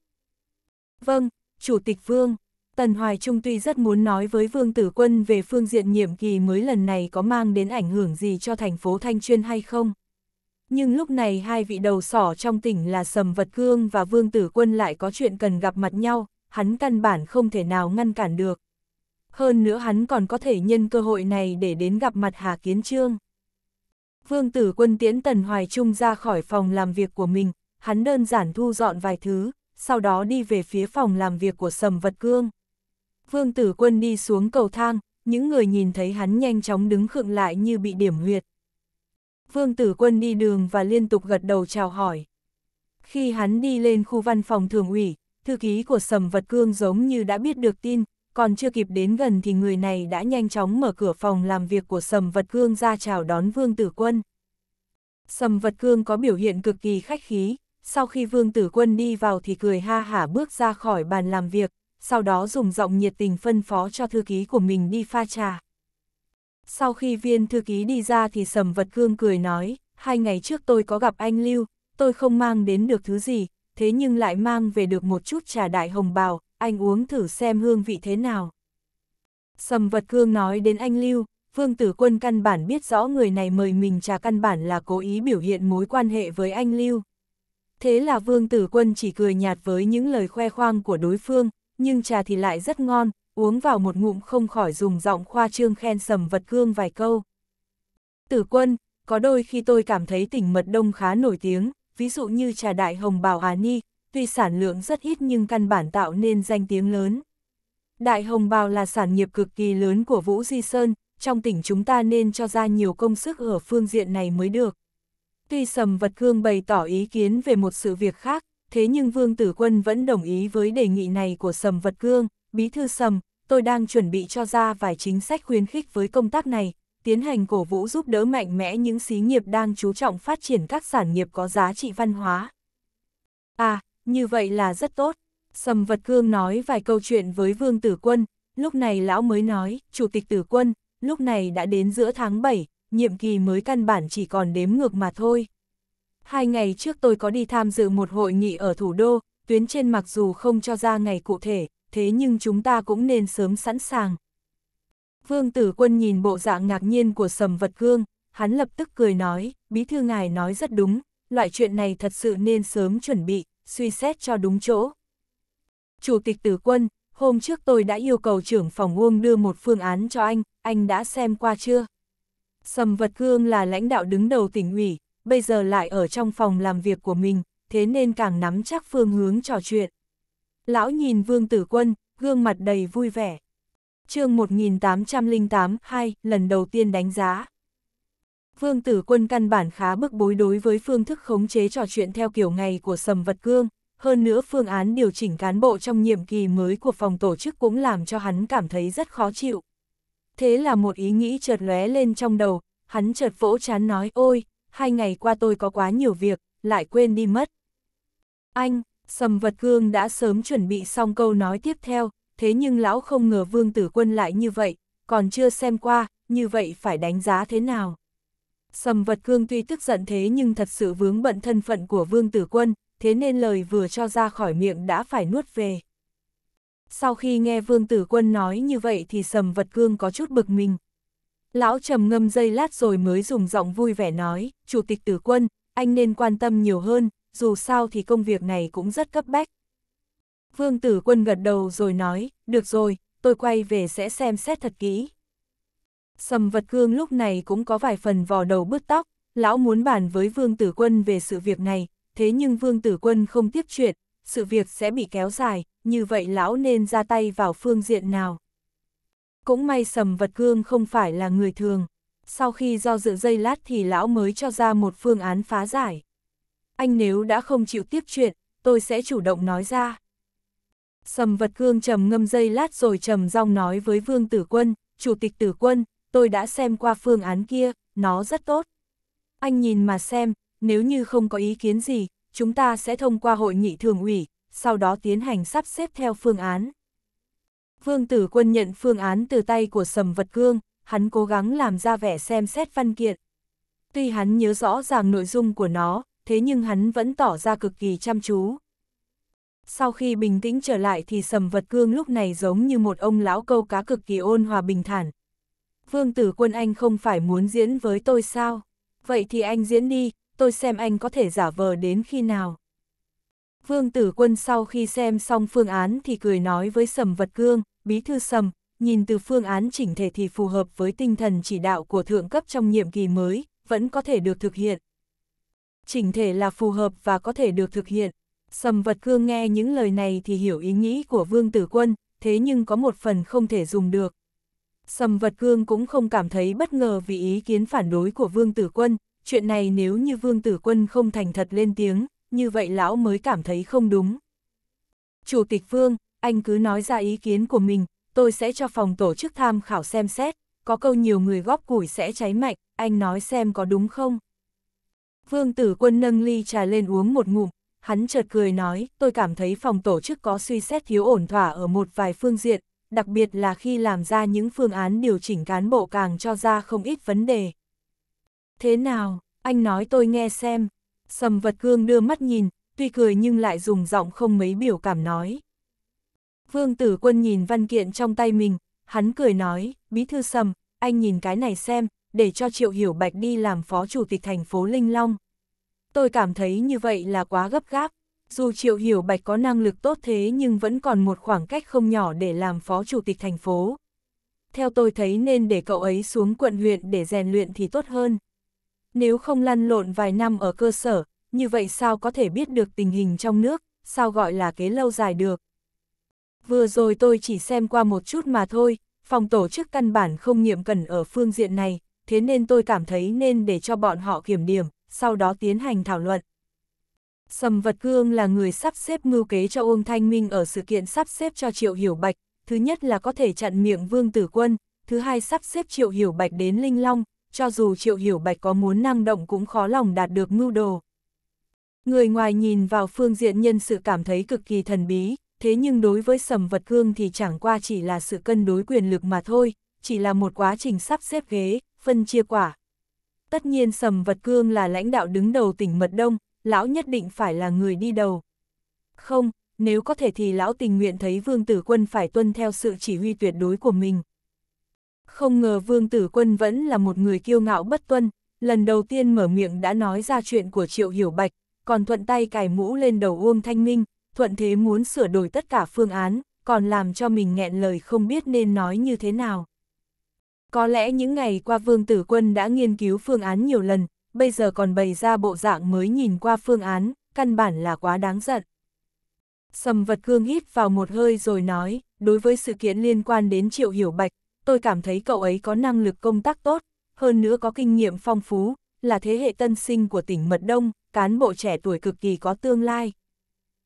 Vâng, Chủ tịch Vương, Tần Hoài Trung tuy rất muốn nói với Vương Tử Quân về phương diện nhiệm kỳ mới lần này có mang đến ảnh hưởng gì cho thành phố Thanh Chuyên hay không nhưng lúc này hai vị đầu sỏ trong tỉnh là Sầm Vật Cương và Vương Tử Quân lại có chuyện cần gặp mặt nhau, hắn căn bản không thể nào ngăn cản được. Hơn nữa hắn còn có thể nhân cơ hội này để đến gặp mặt Hà Kiến Trương. Vương Tử Quân tiễn Tần Hoài Trung ra khỏi phòng làm việc của mình, hắn đơn giản thu dọn vài thứ, sau đó đi về phía phòng làm việc của Sầm Vật Cương. Vương Tử Quân đi xuống cầu thang, những người nhìn thấy hắn nhanh chóng đứng khựng lại như bị điểm huyệt. Vương Tử Quân đi đường và liên tục gật đầu chào hỏi. Khi hắn đi lên khu văn phòng thường ủy, thư ký của Sầm Vật Cương giống như đã biết được tin, còn chưa kịp đến gần thì người này đã nhanh chóng mở cửa phòng làm việc của Sầm Vật Cương ra chào đón Vương Tử Quân. Sầm Vật Cương có biểu hiện cực kỳ khách khí, sau khi Vương Tử Quân đi vào thì cười ha hả bước ra khỏi bàn làm việc, sau đó dùng giọng nhiệt tình phân phó cho thư ký của mình đi pha trà. Sau khi viên thư ký đi ra thì sầm vật cương cười nói, hai ngày trước tôi có gặp anh Lưu, tôi không mang đến được thứ gì, thế nhưng lại mang về được một chút trà đại hồng bào, anh uống thử xem hương vị thế nào. Sầm vật cương nói đến anh Lưu, Vương Tử Quân căn bản biết rõ người này mời mình trà căn bản là cố ý biểu hiện mối quan hệ với anh Lưu. Thế là Vương Tử Quân chỉ cười nhạt với những lời khoe khoang của đối phương, nhưng trà thì lại rất ngon, uống vào một ngụm không khỏi dùng giọng khoa trương khen sầm vật cương vài câu. Tử quân, có đôi khi tôi cảm thấy tỉnh Mật Đông khá nổi tiếng, ví dụ như trà đại hồng bảo Hà Ni, tuy sản lượng rất ít nhưng căn bản tạo nên danh tiếng lớn. Đại hồng bào là sản nghiệp cực kỳ lớn của Vũ Di Sơn, trong tỉnh chúng ta nên cho ra nhiều công sức ở phương diện này mới được. Tuy sầm vật cương bày tỏ ý kiến về một sự việc khác, thế nhưng Vương Tử Quân vẫn đồng ý với đề nghị này của sầm vật cương, bí thư sầm, tôi đang chuẩn bị cho ra vài chính sách khuyến khích với công tác này, tiến hành cổ vũ giúp đỡ mạnh mẽ những xí nghiệp đang chú trọng phát triển các sản nghiệp có giá trị văn hóa. À, như vậy là rất tốt. Sầm Vật Cương nói vài câu chuyện với Vương Tử Quân, lúc này lão mới nói, Chủ tịch Tử Quân, lúc này đã đến giữa tháng 7, nhiệm kỳ mới căn bản chỉ còn đếm ngược mà thôi. Hai ngày trước tôi có đi tham dự một hội nghị ở thủ đô, tuyến trên mặc dù không cho ra ngày cụ thể, thế nhưng chúng ta cũng nên sớm sẵn sàng. Vương tử quân nhìn bộ dạng ngạc nhiên của sầm vật gương, hắn lập tức cười nói, bí thư ngài nói rất đúng, loại chuyện này thật sự nên sớm chuẩn bị, suy xét cho đúng chỗ. Chủ tịch tử quân, hôm trước tôi đã yêu cầu trưởng phòng Uông đưa một phương án cho anh, anh đã xem qua chưa? Sầm vật gương là lãnh đạo đứng đầu tỉnh ủy, bây giờ lại ở trong phòng làm việc của mình, thế nên càng nắm chắc phương hướng trò chuyện. Lão nhìn Vương Tử Quân, gương mặt đầy vui vẻ. chương 1808, 2, lần đầu tiên đánh giá. Vương Tử Quân căn bản khá bức bối đối với phương thức khống chế trò chuyện theo kiểu ngày của Sầm Vật Cương, hơn nữa phương án điều chỉnh cán bộ trong nhiệm kỳ mới của phòng tổ chức cũng làm cho hắn cảm thấy rất khó chịu. Thế là một ý nghĩ chợt lóe lên trong đầu, hắn chợt vỗ chán nói ôi, hai ngày qua tôi có quá nhiều việc, lại quên đi mất. Anh, Sầm vật gương đã sớm chuẩn bị xong câu nói tiếp theo, thế nhưng lão không ngờ vương tử quân lại như vậy, còn chưa xem qua, như vậy phải đánh giá thế nào. Sầm vật cương tuy tức giận thế nhưng thật sự vướng bận thân phận của vương tử quân, thế nên lời vừa cho ra khỏi miệng đã phải nuốt về. Sau khi nghe vương tử quân nói như vậy thì sầm vật cương có chút bực mình. Lão trầm ngâm dây lát rồi mới dùng giọng vui vẻ nói, chủ tịch tử quân, anh nên quan tâm nhiều hơn, dù sao thì công việc này cũng rất cấp bách. Vương tử quân gật đầu rồi nói, được rồi, tôi quay về sẽ xem xét thật kỹ. Sầm vật cương lúc này cũng có vài phần vò đầu bứt tóc, lão muốn bàn với vương tử quân về sự việc này, thế nhưng vương tử quân không tiếp chuyện, sự việc sẽ bị kéo dài, như vậy lão nên ra tay vào phương diện nào. Cũng may sầm vật cương không phải là người thường, sau khi do dự dây lát thì lão mới cho ra một phương án phá giải anh nếu đã không chịu tiếp chuyện, tôi sẽ chủ động nói ra. Sầm vật cương trầm ngâm dây lát rồi trầm rong nói với Vương Tử Quân, Chủ tịch Tử Quân, tôi đã xem qua phương án kia, nó rất tốt. Anh nhìn mà xem, nếu như không có ý kiến gì, chúng ta sẽ thông qua hội nghị thường ủy, sau đó tiến hành sắp xếp theo phương án. Vương Tử Quân nhận phương án từ tay của Sầm Vật Cương, hắn cố gắng làm ra vẻ xem xét văn kiện. Tuy hắn nhớ rõ ràng nội dung của nó, thế nhưng hắn vẫn tỏ ra cực kỳ chăm chú. Sau khi bình tĩnh trở lại thì sầm vật cương lúc này giống như một ông lão câu cá cực kỳ ôn hòa bình thản. Vương tử quân anh không phải muốn diễn với tôi sao? Vậy thì anh diễn đi, tôi xem anh có thể giả vờ đến khi nào. Vương tử quân sau khi xem xong phương án thì cười nói với sầm vật cương, bí thư sầm, nhìn từ phương án chỉnh thể thì phù hợp với tinh thần chỉ đạo của thượng cấp trong nhiệm kỳ mới, vẫn có thể được thực hiện chỉnh thể là phù hợp và có thể được thực hiện. Sầm vật cương nghe những lời này thì hiểu ý nghĩ của Vương Tử Quân, thế nhưng có một phần không thể dùng được. Sầm vật cương cũng không cảm thấy bất ngờ vì ý kiến phản đối của Vương Tử Quân, chuyện này nếu như Vương Tử Quân không thành thật lên tiếng, như vậy lão mới cảm thấy không đúng. Chủ tịch Vương, anh cứ nói ra ý kiến của mình, tôi sẽ cho phòng tổ chức tham khảo xem xét, có câu nhiều người góp củi sẽ cháy mạnh, anh nói xem có đúng không? Vương tử quân nâng ly trà lên uống một ngụm, hắn chợt cười nói, tôi cảm thấy phòng tổ chức có suy xét thiếu ổn thỏa ở một vài phương diện, đặc biệt là khi làm ra những phương án điều chỉnh cán bộ càng cho ra không ít vấn đề. Thế nào, anh nói tôi nghe xem, sầm vật cương đưa mắt nhìn, tuy cười nhưng lại dùng giọng không mấy biểu cảm nói. Vương tử quân nhìn văn kiện trong tay mình, hắn cười nói, bí thư sầm, anh nhìn cái này xem, để cho Triệu Hiểu Bạch đi làm phó chủ tịch thành phố Linh Long. Tôi cảm thấy như vậy là quá gấp gáp, dù Triệu Hiểu Bạch có năng lực tốt thế nhưng vẫn còn một khoảng cách không nhỏ để làm phó chủ tịch thành phố. Theo tôi thấy nên để cậu ấy xuống quận huyện để rèn luyện thì tốt hơn. Nếu không lăn lộn vài năm ở cơ sở, như vậy sao có thể biết được tình hình trong nước, sao gọi là kế lâu dài được. Vừa rồi tôi chỉ xem qua một chút mà thôi, phòng tổ chức căn bản không nhiệm cần ở phương diện này, thế nên tôi cảm thấy nên để cho bọn họ kiểm điểm, sau đó tiến hành thảo luận. Sầm Vật Cương là người sắp xếp mưu kế cho Uông Thanh Minh ở sự kiện sắp xếp cho Triệu Hiểu Bạch, thứ nhất là có thể chặn miệng Vương Tử Quân, thứ hai sắp xếp Triệu Hiểu Bạch đến Linh Long, cho dù Triệu Hiểu Bạch có muốn năng động cũng khó lòng đạt được mưu đồ. Người ngoài nhìn vào phương diện nhân sự cảm thấy cực kỳ thần bí, thế nhưng đối với Sầm Vật Cương thì chẳng qua chỉ là sự cân đối quyền lực mà thôi, chỉ là một quá trình sắp xếp ghế, phân chia quả. Tất nhiên Sầm Vật Cương là lãnh đạo đứng đầu tỉnh Mật Đông, lão nhất định phải là người đi đầu. Không, nếu có thể thì lão tình nguyện thấy Vương Tử Quân phải tuân theo sự chỉ huy tuyệt đối của mình. Không ngờ Vương Tử Quân vẫn là một người kiêu ngạo bất tuân, lần đầu tiên mở miệng đã nói ra chuyện của Triệu Hiểu Bạch, còn thuận tay cài mũ lên đầu Uông Thanh Minh, thuận thế muốn sửa đổi tất cả phương án, còn làm cho mình nghẹn lời không biết nên nói như thế nào. Có lẽ những ngày qua Vương Tử Quân đã nghiên cứu phương án nhiều lần, bây giờ còn bày ra bộ dạng mới nhìn qua phương án, căn bản là quá đáng giận. Sầm vật cương hít vào một hơi rồi nói, đối với sự kiện liên quan đến Triệu Hiểu Bạch, tôi cảm thấy cậu ấy có năng lực công tác tốt, hơn nữa có kinh nghiệm phong phú, là thế hệ tân sinh của tỉnh Mật Đông, cán bộ trẻ tuổi cực kỳ có tương lai.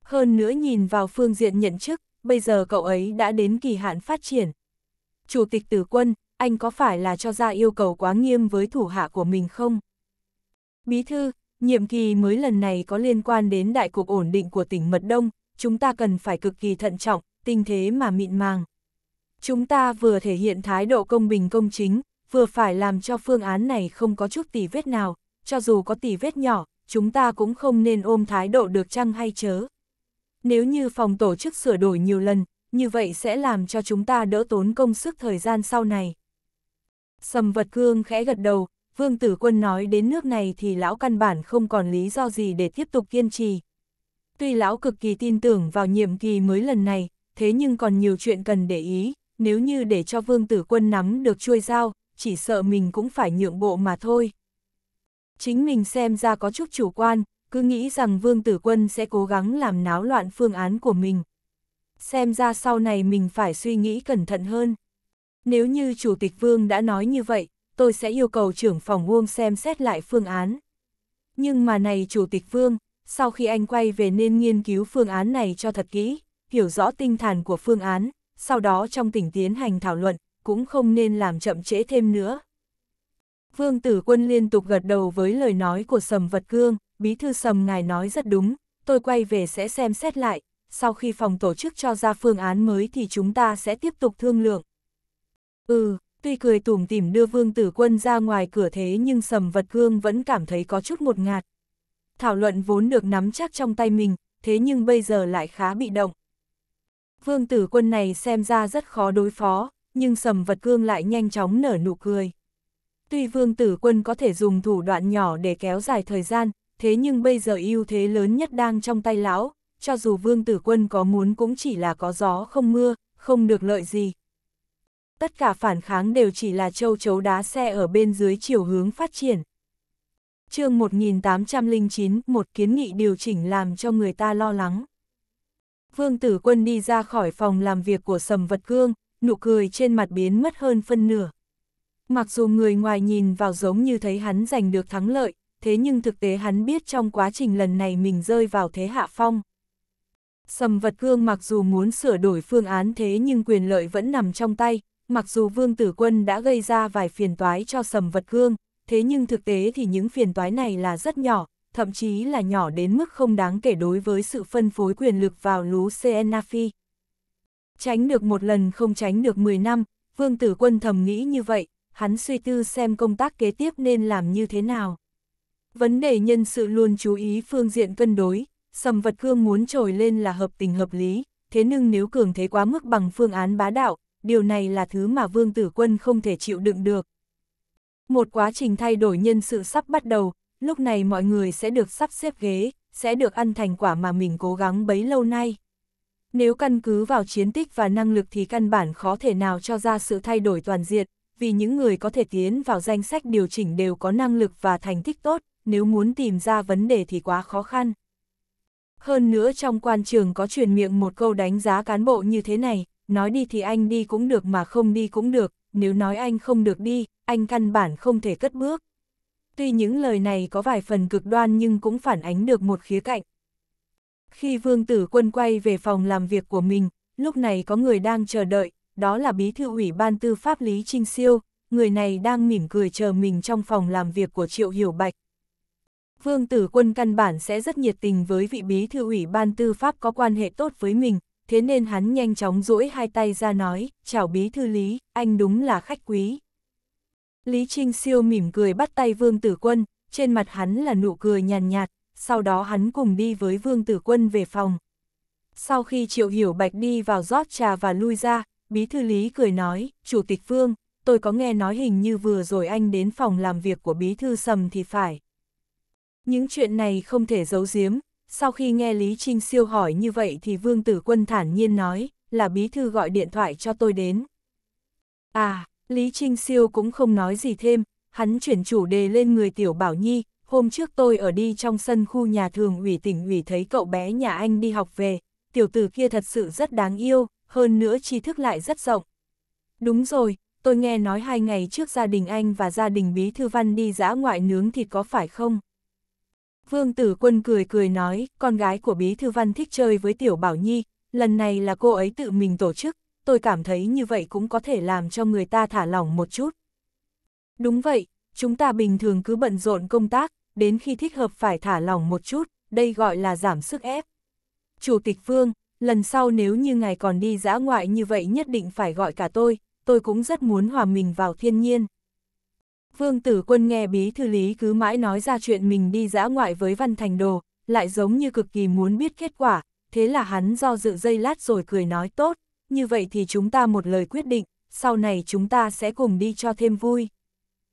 Hơn nữa nhìn vào phương diện nhận chức, bây giờ cậu ấy đã đến kỳ hạn phát triển. Chủ tịch tử quân, anh có phải là cho ra yêu cầu quá nghiêm với thủ hạ của mình không? Bí thư, nhiệm kỳ mới lần này có liên quan đến đại cục ổn định của tỉnh Mật Đông, chúng ta cần phải cực kỳ thận trọng, tinh thế mà mịn màng. Chúng ta vừa thể hiện thái độ công bình công chính, vừa phải làm cho phương án này không có chút tỉ vết nào, cho dù có tỉ vết nhỏ, chúng ta cũng không nên ôm thái độ được chăng hay chớ. Nếu như phòng tổ chức sửa đổi nhiều lần, như vậy sẽ làm cho chúng ta đỡ tốn công sức thời gian sau này. Sầm vật cương khẽ gật đầu, vương tử quân nói đến nước này thì lão căn bản không còn lý do gì để tiếp tục kiên trì. Tuy lão cực kỳ tin tưởng vào nhiệm kỳ mới lần này, thế nhưng còn nhiều chuyện cần để ý, nếu như để cho vương tử quân nắm được chuôi dao, chỉ sợ mình cũng phải nhượng bộ mà thôi. Chính mình xem ra có chút chủ quan, cứ nghĩ rằng vương tử quân sẽ cố gắng làm náo loạn phương án của mình. Xem ra sau này mình phải suy nghĩ cẩn thận hơn. Nếu như Chủ tịch Vương đã nói như vậy, tôi sẽ yêu cầu trưởng phòng Uông xem xét lại phương án. Nhưng mà này Chủ tịch Vương, sau khi anh quay về nên nghiên cứu phương án này cho thật kỹ, hiểu rõ tinh thần của phương án, sau đó trong tỉnh tiến hành thảo luận, cũng không nên làm chậm trễ thêm nữa. Vương Tử Quân liên tục gật đầu với lời nói của Sầm Vật Cương, bí thư Sầm ngài nói rất đúng, tôi quay về sẽ xem xét lại, sau khi phòng tổ chức cho ra phương án mới thì chúng ta sẽ tiếp tục thương lượng. Ừ, tuy cười tủm tỉm đưa vương tử quân ra ngoài cửa thế nhưng sầm vật gương vẫn cảm thấy có chút một ngạt. Thảo luận vốn được nắm chắc trong tay mình, thế nhưng bây giờ lại khá bị động. Vương tử quân này xem ra rất khó đối phó, nhưng sầm vật gương lại nhanh chóng nở nụ cười. Tuy vương tử quân có thể dùng thủ đoạn nhỏ để kéo dài thời gian, thế nhưng bây giờ ưu thế lớn nhất đang trong tay lão, cho dù vương tử quân có muốn cũng chỉ là có gió không mưa, không được lợi gì tất cả phản kháng đều chỉ là châu chấu đá xe ở bên dưới chiều hướng phát triển. chương 1809, một kiến nghị điều chỉnh làm cho người ta lo lắng. Vương Tử Quân đi ra khỏi phòng làm việc của Sầm Vật Cương, nụ cười trên mặt biến mất hơn phân nửa. Mặc dù người ngoài nhìn vào giống như thấy hắn giành được thắng lợi, thế nhưng thực tế hắn biết trong quá trình lần này mình rơi vào thế hạ phong. Sầm vật cương mặc dù muốn sửa đổi phương án thế nhưng quyền lợi vẫn nằm trong tay, mặc dù Vương Tử Quân đã gây ra vài phiền toái cho sầm vật gương, thế nhưng thực tế thì những phiền toái này là rất nhỏ, thậm chí là nhỏ đến mức không đáng kể đối với sự phân phối quyền lực vào lú Senafi. Tránh được một lần không tránh được 10 năm, Vương Tử Quân thầm nghĩ như vậy, hắn suy tư xem công tác kế tiếp nên làm như thế nào. Vấn đề nhân sự luôn chú ý phương diện cân đối, sầm vật cương muốn trồi lên là hợp tình hợp lý, thế nhưng nếu cường thế quá mức bằng phương án bá đạo, điều này là thứ mà Vương Tử Quân không thể chịu đựng được. Một quá trình thay đổi nhân sự sắp bắt đầu, lúc này mọi người sẽ được sắp xếp ghế, sẽ được ăn thành quả mà mình cố gắng bấy lâu nay. Nếu căn cứ vào chiến tích và năng lực thì căn bản khó thể nào cho ra sự thay đổi toàn diện, vì những người có thể tiến vào danh sách điều chỉnh đều có năng lực và thành tích tốt, nếu muốn tìm ra vấn đề thì quá khó khăn. Hơn nữa trong quan trường có truyền miệng một câu đánh giá cán bộ như thế này, nói đi thì anh đi cũng được mà không đi cũng được, nếu nói anh không được đi, anh căn bản không thể cất bước. Tuy những lời này có vài phần cực đoan nhưng cũng phản ánh được một khía cạnh. Khi Vương Tử Quân quay về phòng làm việc của mình, lúc này có người đang chờ đợi, đó là Bí thư ủy ban tư pháp Lý Trinh Siêu, người này đang mỉm cười chờ mình trong phòng làm việc của Triệu Hiểu Bạch. Vương Tử Quân căn bản sẽ rất nhiệt tình với vị Bí thư ủy ban tư pháp có quan hệ tốt với mình, thế nên hắn nhanh chóng duỗi hai tay ra nói, chào bí thư Lý, anh đúng là khách quý. Lý Trinh siêu mỉm cười bắt tay Vương Tử Quân, trên mặt hắn là nụ cười nhàn nhạt, nhạt, sau đó hắn cùng đi với Vương Tử Quân về phòng. Sau khi Triệu Hiểu Bạch đi vào rót trà và lui ra, bí thư Lý cười nói, Chủ tịch Vương, tôi có nghe nói hình như vừa rồi anh đến phòng làm việc của bí thư sầm thì phải. Những chuyện này không thể giấu giếm, sau khi nghe Lý Trinh siêu hỏi như vậy thì Vương Tử Quân thản nhiên nói, là bí thư gọi điện thoại cho tôi đến. À, Lý Trinh siêu cũng không nói gì thêm, hắn chuyển chủ đề lên người Tiểu Bảo Nhi, hôm trước tôi ở đi trong sân khu nhà thường ủy tỉnh ủy thấy cậu bé nhà anh đi học về, tiểu tử kia thật sự rất đáng yêu, hơn nữa tri thức lại rất rộng. Đúng rồi, tôi nghe nói hai ngày trước gia đình anh và gia đình Bí Thư Văn đi dã ngoại nướng thịt có phải không? Vương Tử Quân cười cười nói, con gái của Bí Thư Văn thích chơi với Tiểu Bảo Nhi, lần này là cô ấy tự mình tổ chức, tôi cảm thấy như vậy cũng có thể làm cho người ta thả lỏng một chút. Đúng vậy, chúng ta bình thường cứ bận rộn công tác, đến khi thích hợp phải thả lỏng một chút, đây gọi là giảm sức ép. Chủ tịch Vương, lần sau nếu như ngài còn đi dã ngoại như vậy nhất định phải gọi cả tôi, tôi cũng rất muốn hòa mình vào thiên nhiên. Vương Tử Quân nghe bí thư lý cứ mãi nói ra chuyện mình đi dã ngoại với Văn Thành Đồ, lại giống như cực kỳ muốn biết kết quả, thế là hắn do dự dây lát rồi cười nói tốt, như vậy thì chúng ta một lời quyết định, sau này chúng ta sẽ cùng đi cho thêm vui.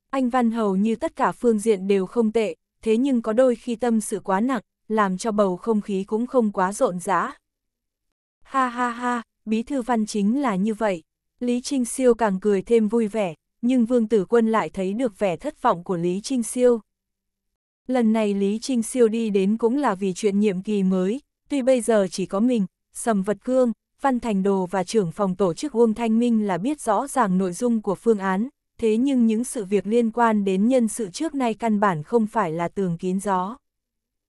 Anh Văn hầu như tất cả phương diện đều không tệ, thế nhưng có đôi khi tâm sự quá nặng, làm cho bầu không khí cũng không quá rộn rã. Ha ha ha, bí thư văn chính là như vậy. Lý Trinh Siêu càng cười thêm vui vẻ, nhưng Vương Tử Quân lại thấy được vẻ thất vọng của Lý Trinh Siêu. Lần này Lý Trinh Siêu đi đến cũng là vì chuyện nhiệm kỳ mới, tuy bây giờ chỉ có mình, Sầm Vật Cương, Văn Thành Đồ và trưởng phòng tổ chức Uông Thanh Minh là biết rõ ràng nội dung của phương án, thế nhưng những sự việc liên quan đến nhân sự trước nay căn bản không phải là tường kín gió.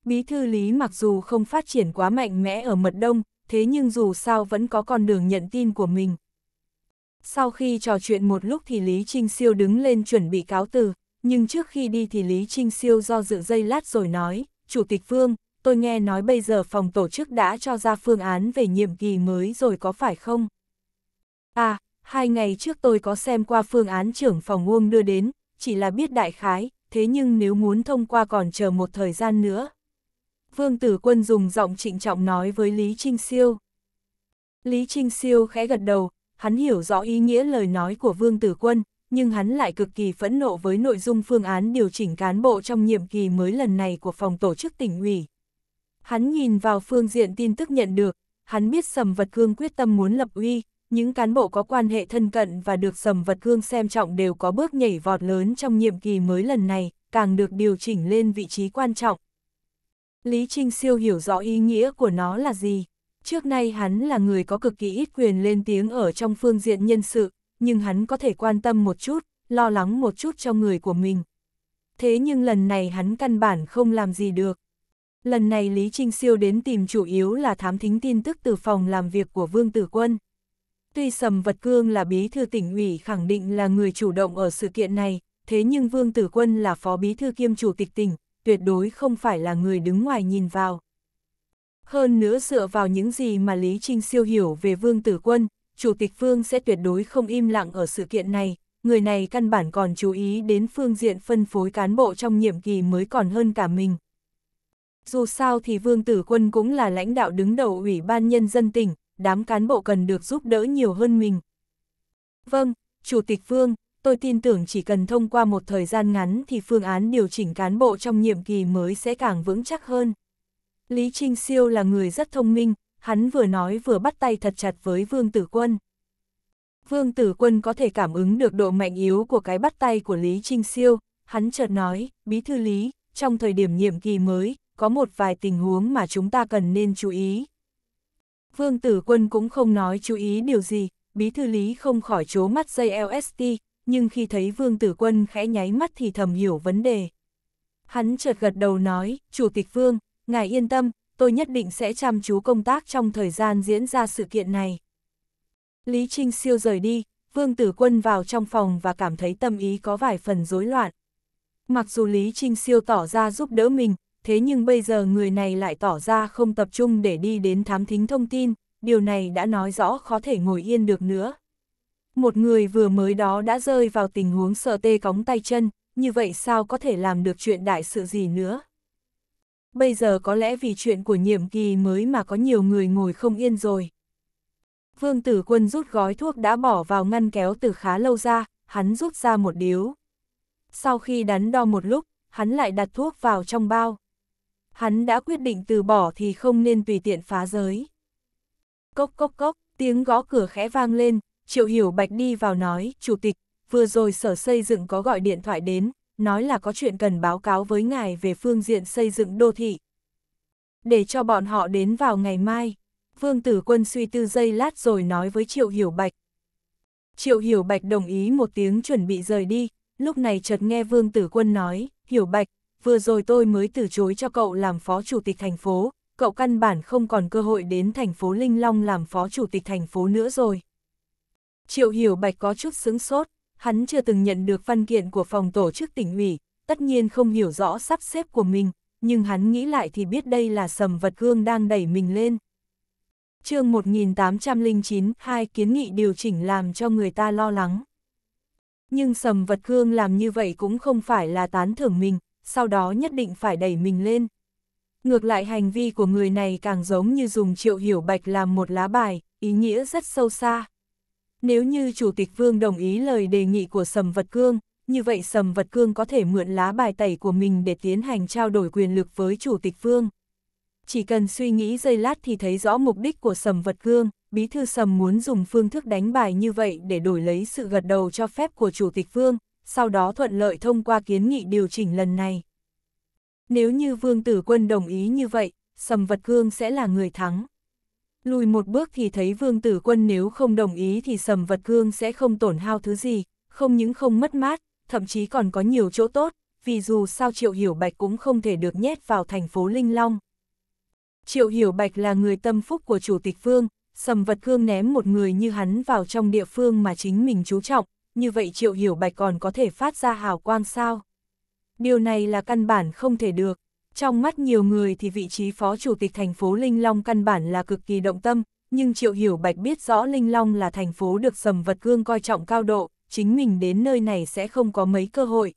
Bí thư Lý mặc dù không phát triển quá mạnh mẽ ở mật đông, thế nhưng dù sao vẫn có con đường nhận tin của mình. Sau khi trò chuyện một lúc thì Lý Trinh Siêu đứng lên chuẩn bị cáo từ, nhưng trước khi đi thì Lý Trinh Siêu do dự dây lát rồi nói, Chủ tịch phương tôi nghe nói bây giờ phòng tổ chức đã cho ra phương án về nhiệm kỳ mới rồi có phải không? À, hai ngày trước tôi có xem qua phương án trưởng phòng Uông đưa đến, chỉ là biết đại khái, thế nhưng nếu muốn thông qua còn chờ một thời gian nữa. Vương Tử Quân dùng giọng trịnh trọng nói với Lý Trinh Siêu. Lý Trinh Siêu khẽ gật đầu, hắn hiểu rõ ý nghĩa lời nói của Vương Tử Quân, nhưng hắn lại cực kỳ phẫn nộ với nội dung phương án điều chỉnh cán bộ trong nhiệm kỳ mới lần này của phòng tổ chức tỉnh ủy. Hắn nhìn vào phương diện tin tức nhận được, hắn biết Sầm Vật Cương quyết tâm muốn lập uy, những cán bộ có quan hệ thân cận và được Sầm Vật Cương xem trọng đều có bước nhảy vọt lớn trong nhiệm kỳ mới lần này, càng được điều chỉnh lên vị trí quan trọng. Lý Trinh Siêu hiểu rõ ý nghĩa của nó là gì. Trước nay hắn là người có cực kỳ ít quyền lên tiếng ở trong phương diện nhân sự, nhưng hắn có thể quan tâm một chút, lo lắng một chút cho người của mình. Thế nhưng lần này hắn căn bản không làm gì được. Lần này Lý Trinh Siêu đến tìm chủ yếu là thám thính tin tức từ phòng làm việc của Vương Tử Quân. Tuy Sầm Vật Cương là bí thư tỉnh ủy khẳng định là người chủ động ở sự kiện này, thế nhưng Vương Tử Quân là phó bí thư kiêm chủ tịch tỉnh, tuyệt đối không phải là người đứng ngoài nhìn vào. Hơn nữa dựa vào những gì mà Lý Trinh siêu hiểu về Vương Tử Quân, Chủ tịch Vương sẽ tuyệt đối không im lặng ở sự kiện này, người này căn bản còn chú ý đến phương diện phân phối cán bộ trong nhiệm kỳ mới còn hơn cả mình. Dù sao thì Vương Tử Quân cũng là lãnh đạo đứng đầu Ủy ban Nhân dân tỉnh, đám cán bộ cần được giúp đỡ nhiều hơn mình. Vâng, Chủ tịch Vương, tôi tin tưởng chỉ cần thông qua một thời gian ngắn thì phương án điều chỉnh cán bộ trong nhiệm kỳ mới sẽ càng vững chắc hơn. Lý Trinh Siêu là người rất thông minh, hắn vừa nói vừa bắt tay thật chặt với Vương Tử Quân. Vương Tử Quân có thể cảm ứng được độ mạnh yếu của cái bắt tay của Lý Trinh Siêu, hắn chợt nói, Bí Thư Lý, trong thời điểm nhiệm kỳ mới, có một vài tình huống mà chúng ta cần nên chú ý. Vương Tử Quân cũng không nói chú ý điều gì, Bí Thư Lý không khỏi chố mắt dây LST, nhưng khi thấy Vương Tử Quân khẽ nháy mắt thì thầm hiểu vấn đề. Hắn chợt gật đầu nói, Chủ tịch Vương, ngài yên tâm, tôi nhất định sẽ chăm chú công tác trong thời gian diễn ra sự kiện này. Lý Trinh siêu rời đi, Vương Tử Quân vào trong phòng và cảm thấy tâm ý có vài phần rối loạn. Mặc dù Lý Trinh siêu tỏ ra giúp đỡ mình, thế nhưng bây giờ người này lại tỏ ra không tập trung để đi đến thám thính thông tin, điều này đã nói rõ khó thể ngồi yên được nữa. Một người vừa mới đó đã rơi vào tình huống sợ tê cóng tay chân, như vậy sao có thể làm được chuyện đại sự gì nữa bây giờ có lẽ vì chuyện của nhiệm kỳ mới mà có nhiều người ngồi không yên rồi. Vương tử quân rút gói thuốc đã bỏ vào ngăn kéo từ khá lâu ra, hắn rút ra một điếu. Sau khi đắn đo một lúc, hắn lại đặt thuốc vào trong bao. Hắn đã quyết định từ bỏ thì không nên tùy tiện phá giới. Cốc cốc cốc, tiếng gõ cửa khẽ vang lên, Triệu Hiểu Bạch đi vào nói, Chủ tịch, vừa rồi sở xây dựng có gọi điện thoại đến, nói là có chuyện cần báo cáo với ngài về phương diện xây dựng đô thị. Để cho bọn họ đến vào ngày mai, Vương Tử Quân suy tư giây lát rồi nói với Triệu Hiểu Bạch. Triệu Hiểu Bạch đồng ý một tiếng chuẩn bị rời đi, lúc này chợt nghe Vương Tử Quân nói, Hiểu Bạch, vừa rồi tôi mới từ chối cho cậu làm phó chủ tịch thành phố, cậu căn bản không còn cơ hội đến thành phố Linh Long làm phó chủ tịch thành phố nữa rồi. Triệu Hiểu Bạch có chút sướng sốt, hắn chưa từng nhận được văn kiện của phòng tổ chức tỉnh ủy, tất nhiên không hiểu rõ sắp xếp của mình, nhưng hắn nghĩ lại thì biết đây là sầm vật gương đang đẩy mình lên. chương 1809, hai kiến nghị điều chỉnh làm cho người ta lo lắng. Nhưng sầm vật gương làm như vậy cũng không phải là tán thưởng mình, sau đó nhất định phải đẩy mình lên. Ngược lại hành vi của người này càng giống như dùng triệu hiểu bạch làm một lá bài, ý nghĩa rất sâu xa. Nếu như Chủ tịch Vương đồng ý lời đề nghị của Sầm Vật Cương, như vậy Sầm Vật Cương có thể mượn lá bài tẩy của mình để tiến hành trao đổi quyền lực với Chủ tịch Vương. Chỉ cần suy nghĩ giây lát thì thấy rõ mục đích của Sầm Vật Cương, Bí thư Sầm muốn dùng phương thức đánh bài như vậy để đổi lấy sự gật đầu cho phép của Chủ tịch Vương, sau đó thuận lợi thông qua kiến nghị điều chỉnh lần này. Nếu như Vương Tử Quân đồng ý như vậy, Sầm Vật Cương sẽ là người thắng lùi một bước thì thấy vương tử quân nếu không đồng ý thì sầm vật cương sẽ không tổn hao thứ gì, không những không mất mát, thậm chí còn có nhiều chỗ tốt, vì dù sao Triệu Hiểu Bạch cũng không thể được nhét vào thành phố Linh Long. Triệu Hiểu Bạch là người tâm phúc của Chủ tịch Vương, sầm vật cương ném một người như hắn vào trong địa phương mà chính mình chú trọng, như vậy Triệu Hiểu Bạch còn có thể phát ra hào quang sao. Điều này là căn bản không thể được. Trong mắt nhiều người thì vị trí phó chủ tịch thành phố Linh Long căn bản là cực kỳ động tâm, nhưng Triệu Hiểu Bạch biết rõ Linh Long là thành phố được sầm vật cương coi trọng cao độ, chính mình đến nơi này sẽ không có mấy cơ hội.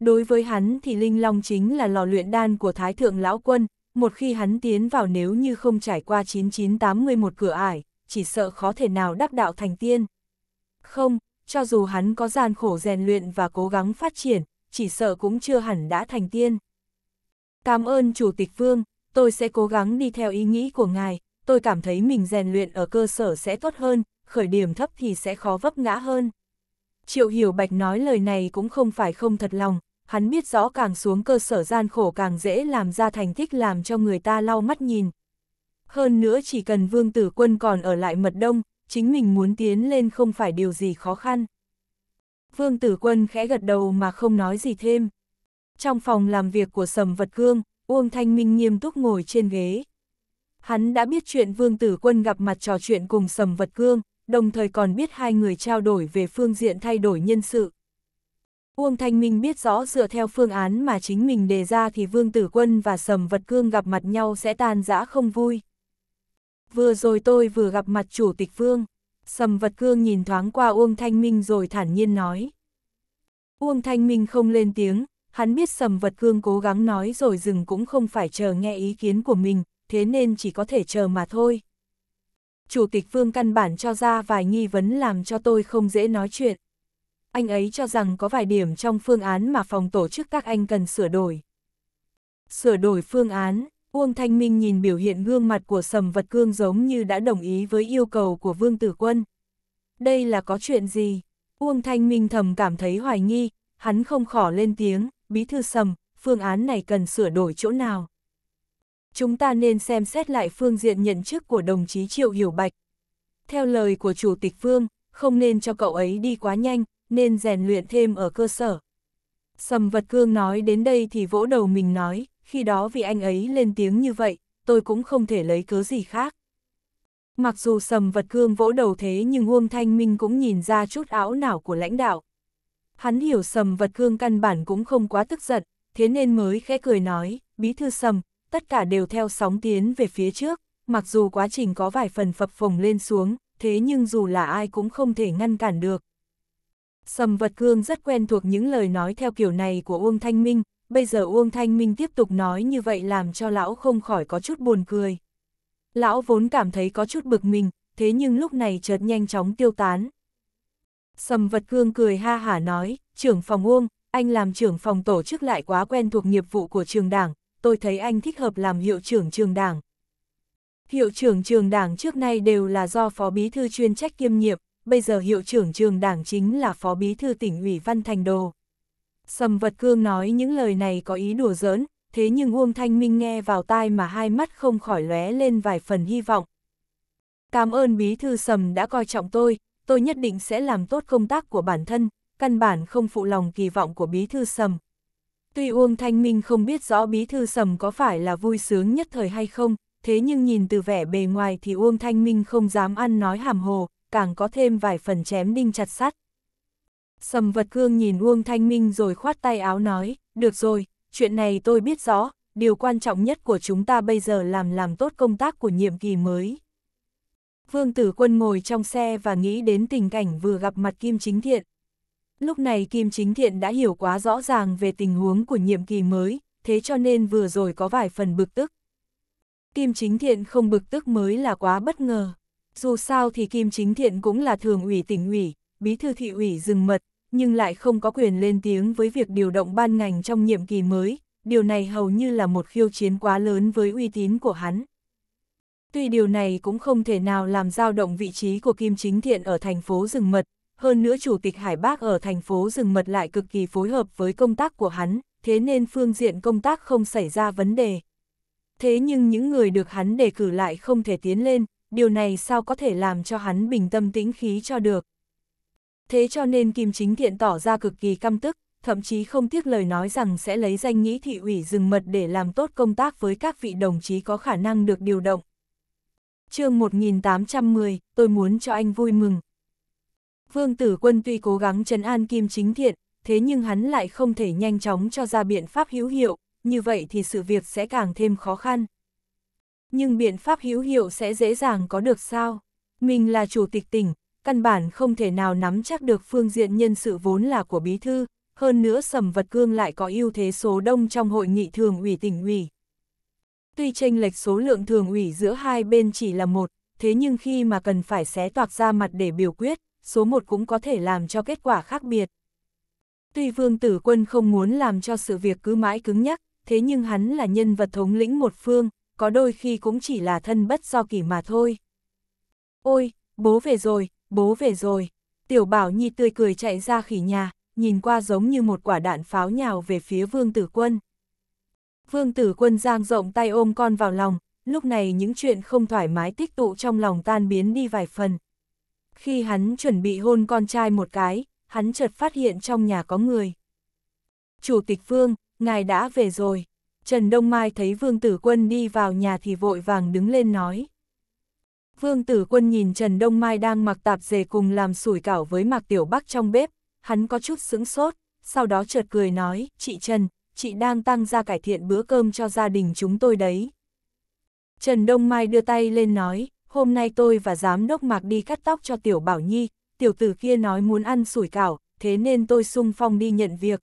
Đối với hắn thì Linh Long chính là lò luyện đan của Thái Thượng Lão Quân, một khi hắn tiến vào nếu như không trải qua một cửa ải, chỉ sợ khó thể nào đắc đạo thành tiên. Không, cho dù hắn có gian khổ rèn luyện và cố gắng phát triển, chỉ sợ cũng chưa hẳn đã thành tiên. Cảm ơn Chủ tịch Vương, tôi sẽ cố gắng đi theo ý nghĩ của ngài, tôi cảm thấy mình rèn luyện ở cơ sở sẽ tốt hơn, khởi điểm thấp thì sẽ khó vấp ngã hơn. Triệu Hiểu Bạch nói lời này cũng không phải không thật lòng, hắn biết rõ càng xuống cơ sở gian khổ càng dễ làm ra thành tích làm cho người ta lau mắt nhìn. Hơn nữa chỉ cần Vương Tử Quân còn ở lại mật đông, chính mình muốn tiến lên không phải điều gì khó khăn. Vương Tử Quân khẽ gật đầu mà không nói gì thêm. Trong phòng làm việc của Sầm Vật Cương, Uông Thanh Minh nghiêm túc ngồi trên ghế. Hắn đã biết chuyện Vương Tử Quân gặp mặt trò chuyện cùng Sầm Vật Cương, đồng thời còn biết hai người trao đổi về phương diện thay đổi nhân sự. Uông Thanh Minh biết rõ dựa theo phương án mà chính mình đề ra thì Vương Tử Quân và Sầm Vật Cương gặp mặt nhau sẽ tan rã không vui. Vừa rồi tôi vừa gặp mặt Chủ tịch Vương, Sầm Vật Cương nhìn thoáng qua Uông Thanh Minh rồi thản nhiên nói. Uông Thanh Minh không lên tiếng, Hắn biết sầm vật cương cố gắng nói rồi dừng cũng không phải chờ nghe ý kiến của mình, thế nên chỉ có thể chờ mà thôi. Chủ tịch Vương căn bản cho ra vài nghi vấn làm cho tôi không dễ nói chuyện. Anh ấy cho rằng có vài điểm trong phương án mà phòng tổ chức các anh cần sửa đổi. Sửa đổi phương án, Uông Thanh Minh nhìn biểu hiện gương mặt của Sầm Vật Cương giống như đã đồng ý với yêu cầu của Vương Tử Quân. Đây là có chuyện gì? Uông Thanh Minh thầm cảm thấy hoài nghi, hắn không khỏ lên tiếng, Bí thư Sầm, phương án này cần sửa đổi chỗ nào? Chúng ta nên xem xét lại phương diện nhận chức của đồng chí Triệu Hiểu Bạch. Theo lời của Chủ tịch Phương, không nên cho cậu ấy đi quá nhanh, nên rèn luyện thêm ở cơ sở. Sầm vật cương nói đến đây thì vỗ đầu mình nói, khi đó vì anh ấy lên tiếng như vậy, tôi cũng không thể lấy cớ gì khác. Mặc dù sầm vật cương vỗ đầu thế nhưng Uông Thanh Minh cũng nhìn ra chút áo não của lãnh đạo, Hắn hiểu sầm vật cương căn bản cũng không quá tức giận, thế nên mới khẽ cười nói, bí thư sầm, tất cả đều theo sóng tiến về phía trước, mặc dù quá trình có vài phần phập phồng lên xuống, thế nhưng dù là ai cũng không thể ngăn cản được. Sầm vật cương rất quen thuộc những lời nói theo kiểu này của Uông Thanh Minh, bây giờ Uông Thanh Minh tiếp tục nói như vậy làm cho lão không khỏi có chút buồn cười. Lão vốn cảm thấy có chút bực mình, thế nhưng lúc này chợt nhanh chóng tiêu tán. Sầm vật cương cười ha hả nói, trưởng phòng Uông, anh làm trưởng phòng tổ chức lại quá quen thuộc nghiệp vụ của trường đảng, tôi thấy anh thích hợp làm hiệu trưởng trường đảng. Hiệu trưởng trường đảng trước nay đều là do phó bí thư chuyên trách kiêm nhiệm, bây giờ hiệu trưởng trường đảng chính là phó bí thư tỉnh ủy Văn Thành Đồ. Sầm vật cương nói những lời này có ý đùa giỡn, thế nhưng Uông Thanh Minh nghe vào tai mà hai mắt không khỏi lóe lên vài phần hy vọng. Cảm ơn bí thư sầm đã coi trọng tôi, tôi nhất định sẽ làm tốt công tác của bản thân, căn bản không phụ lòng kỳ vọng của Bí Thư Sầm. Tuy Uông Thanh Minh không biết rõ Bí Thư Sầm có phải là vui sướng nhất thời hay không, thế nhưng nhìn từ vẻ bề ngoài thì Uông Thanh Minh không dám ăn nói hàm hồ, càng có thêm vài phần chém đinh chặt sắt. Sầm vật cương nhìn Uông Thanh Minh rồi khoát tay áo nói, được rồi, chuyện này tôi biết rõ, điều quan trọng nhất của chúng ta bây giờ làm làm tốt công tác của nhiệm kỳ mới. Vương tử quân ngồi trong xe và nghĩ đến tình cảnh vừa gặp mặt Kim Chính Thiện. Lúc này Kim Chính Thiện đã hiểu quá rõ ràng về tình huống của nhiệm kỳ mới, thế cho nên vừa rồi có vài phần bực tức. Kim Chính Thiện không bực tức mới là quá bất ngờ. Dù sao thì Kim Chính Thiện cũng là thường ủy tỉnh ủy, bí thư thị ủy rừng mật, nhưng lại không có quyền lên tiếng với việc điều động ban ngành trong nhiệm kỳ mới, điều này hầu như là một khiêu chiến quá lớn với uy tín của hắn. Tuy điều này cũng không thể nào làm dao động vị trí của Kim Chính Thiện ở thành phố rừng mật, hơn nữa Chủ tịch Hải Bác ở thành phố rừng mật lại cực kỳ phối hợp với công tác của hắn, thế nên phương diện công tác không xảy ra vấn đề. Thế nhưng những người được hắn đề cử lại không thể tiến lên, điều này sao có thể làm cho hắn bình tâm tĩnh khí cho được. Thế cho nên Kim Chính Thiện tỏ ra cực kỳ căm tức, thậm chí không tiếc lời nói rằng sẽ lấy danh nghĩ thị ủy rừng mật để làm tốt công tác với các vị đồng chí có khả năng được điều động chương 1810, tôi muốn cho anh vui mừng. Vương Tử Quân tuy cố gắng trấn an Kim Chính Thiện, thế nhưng hắn lại không thể nhanh chóng cho ra biện pháp hữu hiệu, như vậy thì sự việc sẽ càng thêm khó khăn. Nhưng biện pháp hữu hiệu sẽ dễ dàng có được sao? Mình là chủ tịch tỉnh, căn bản không thể nào nắm chắc được phương diện nhân sự vốn là của bí thư, hơn nữa Sầm Vật Cương lại có ưu thế số đông trong hội nghị thường ủy tỉnh ủy. Tuy tranh lệch số lượng thường ủy giữa hai bên chỉ là một, thế nhưng khi mà cần phải xé toạc ra mặt để biểu quyết, số một cũng có thể làm cho kết quả khác biệt. Tuy vương tử quân không muốn làm cho sự việc cứ mãi cứng nhắc, thế nhưng hắn là nhân vật thống lĩnh một phương, có đôi khi cũng chỉ là thân bất do kỷ mà thôi. Ôi, bố về rồi, bố về rồi. Tiểu bảo nhi tươi cười chạy ra khỉ nhà, nhìn qua giống như một quả đạn pháo nhào về phía vương tử quân. Vương tử quân giang rộng tay ôm con vào lòng, lúc này những chuyện không thoải mái tích tụ trong lòng tan biến đi vài phần. Khi hắn chuẩn bị hôn con trai một cái, hắn chợt phát hiện trong nhà có người. Chủ tịch Vương, ngài đã về rồi. Trần Đông Mai thấy Vương Tử Quân đi vào nhà thì vội vàng đứng lên nói. Vương Tử Quân nhìn Trần Đông Mai đang mặc tạp dề cùng làm sủi cảo với Mạc Tiểu Bắc trong bếp, hắn có chút sững sốt, sau đó chợt cười nói, chị Trần, chị đang tăng ra cải thiện bữa cơm cho gia đình chúng tôi đấy. Trần Đông Mai đưa tay lên nói, hôm nay tôi và giám đốc Mạc đi cắt tóc cho Tiểu Bảo Nhi, tiểu tử kia nói muốn ăn sủi cảo, thế nên tôi sung phong đi nhận việc.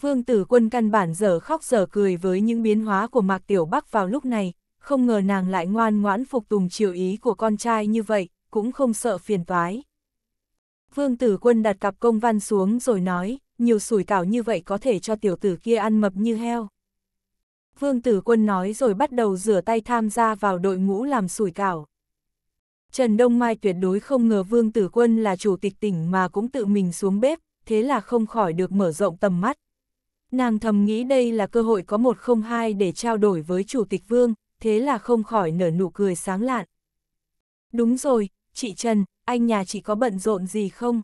Vương tử quân căn bản giờ khóc giờ cười với những biến hóa của Mạc Tiểu Bắc vào lúc này, không ngờ nàng lại ngoan ngoãn phục tùng chiều ý của con trai như vậy, cũng không sợ phiền toái. Vương tử quân đặt cặp công văn xuống rồi nói, nhiều sủi cảo như vậy có thể cho tiểu tử kia ăn mập như heo. Vương Tử Quân nói rồi bắt đầu rửa tay tham gia vào đội ngũ làm sủi cảo. Trần Đông Mai tuyệt đối không ngờ Vương Tử Quân là chủ tịch tỉnh mà cũng tự mình xuống bếp, thế là không khỏi được mở rộng tầm mắt. Nàng thầm nghĩ đây là cơ hội có một không hai để trao đổi với chủ tịch Vương, thế là không khỏi nở nụ cười sáng lạn. Đúng rồi, chị Trần, anh nhà chị có bận rộn gì không?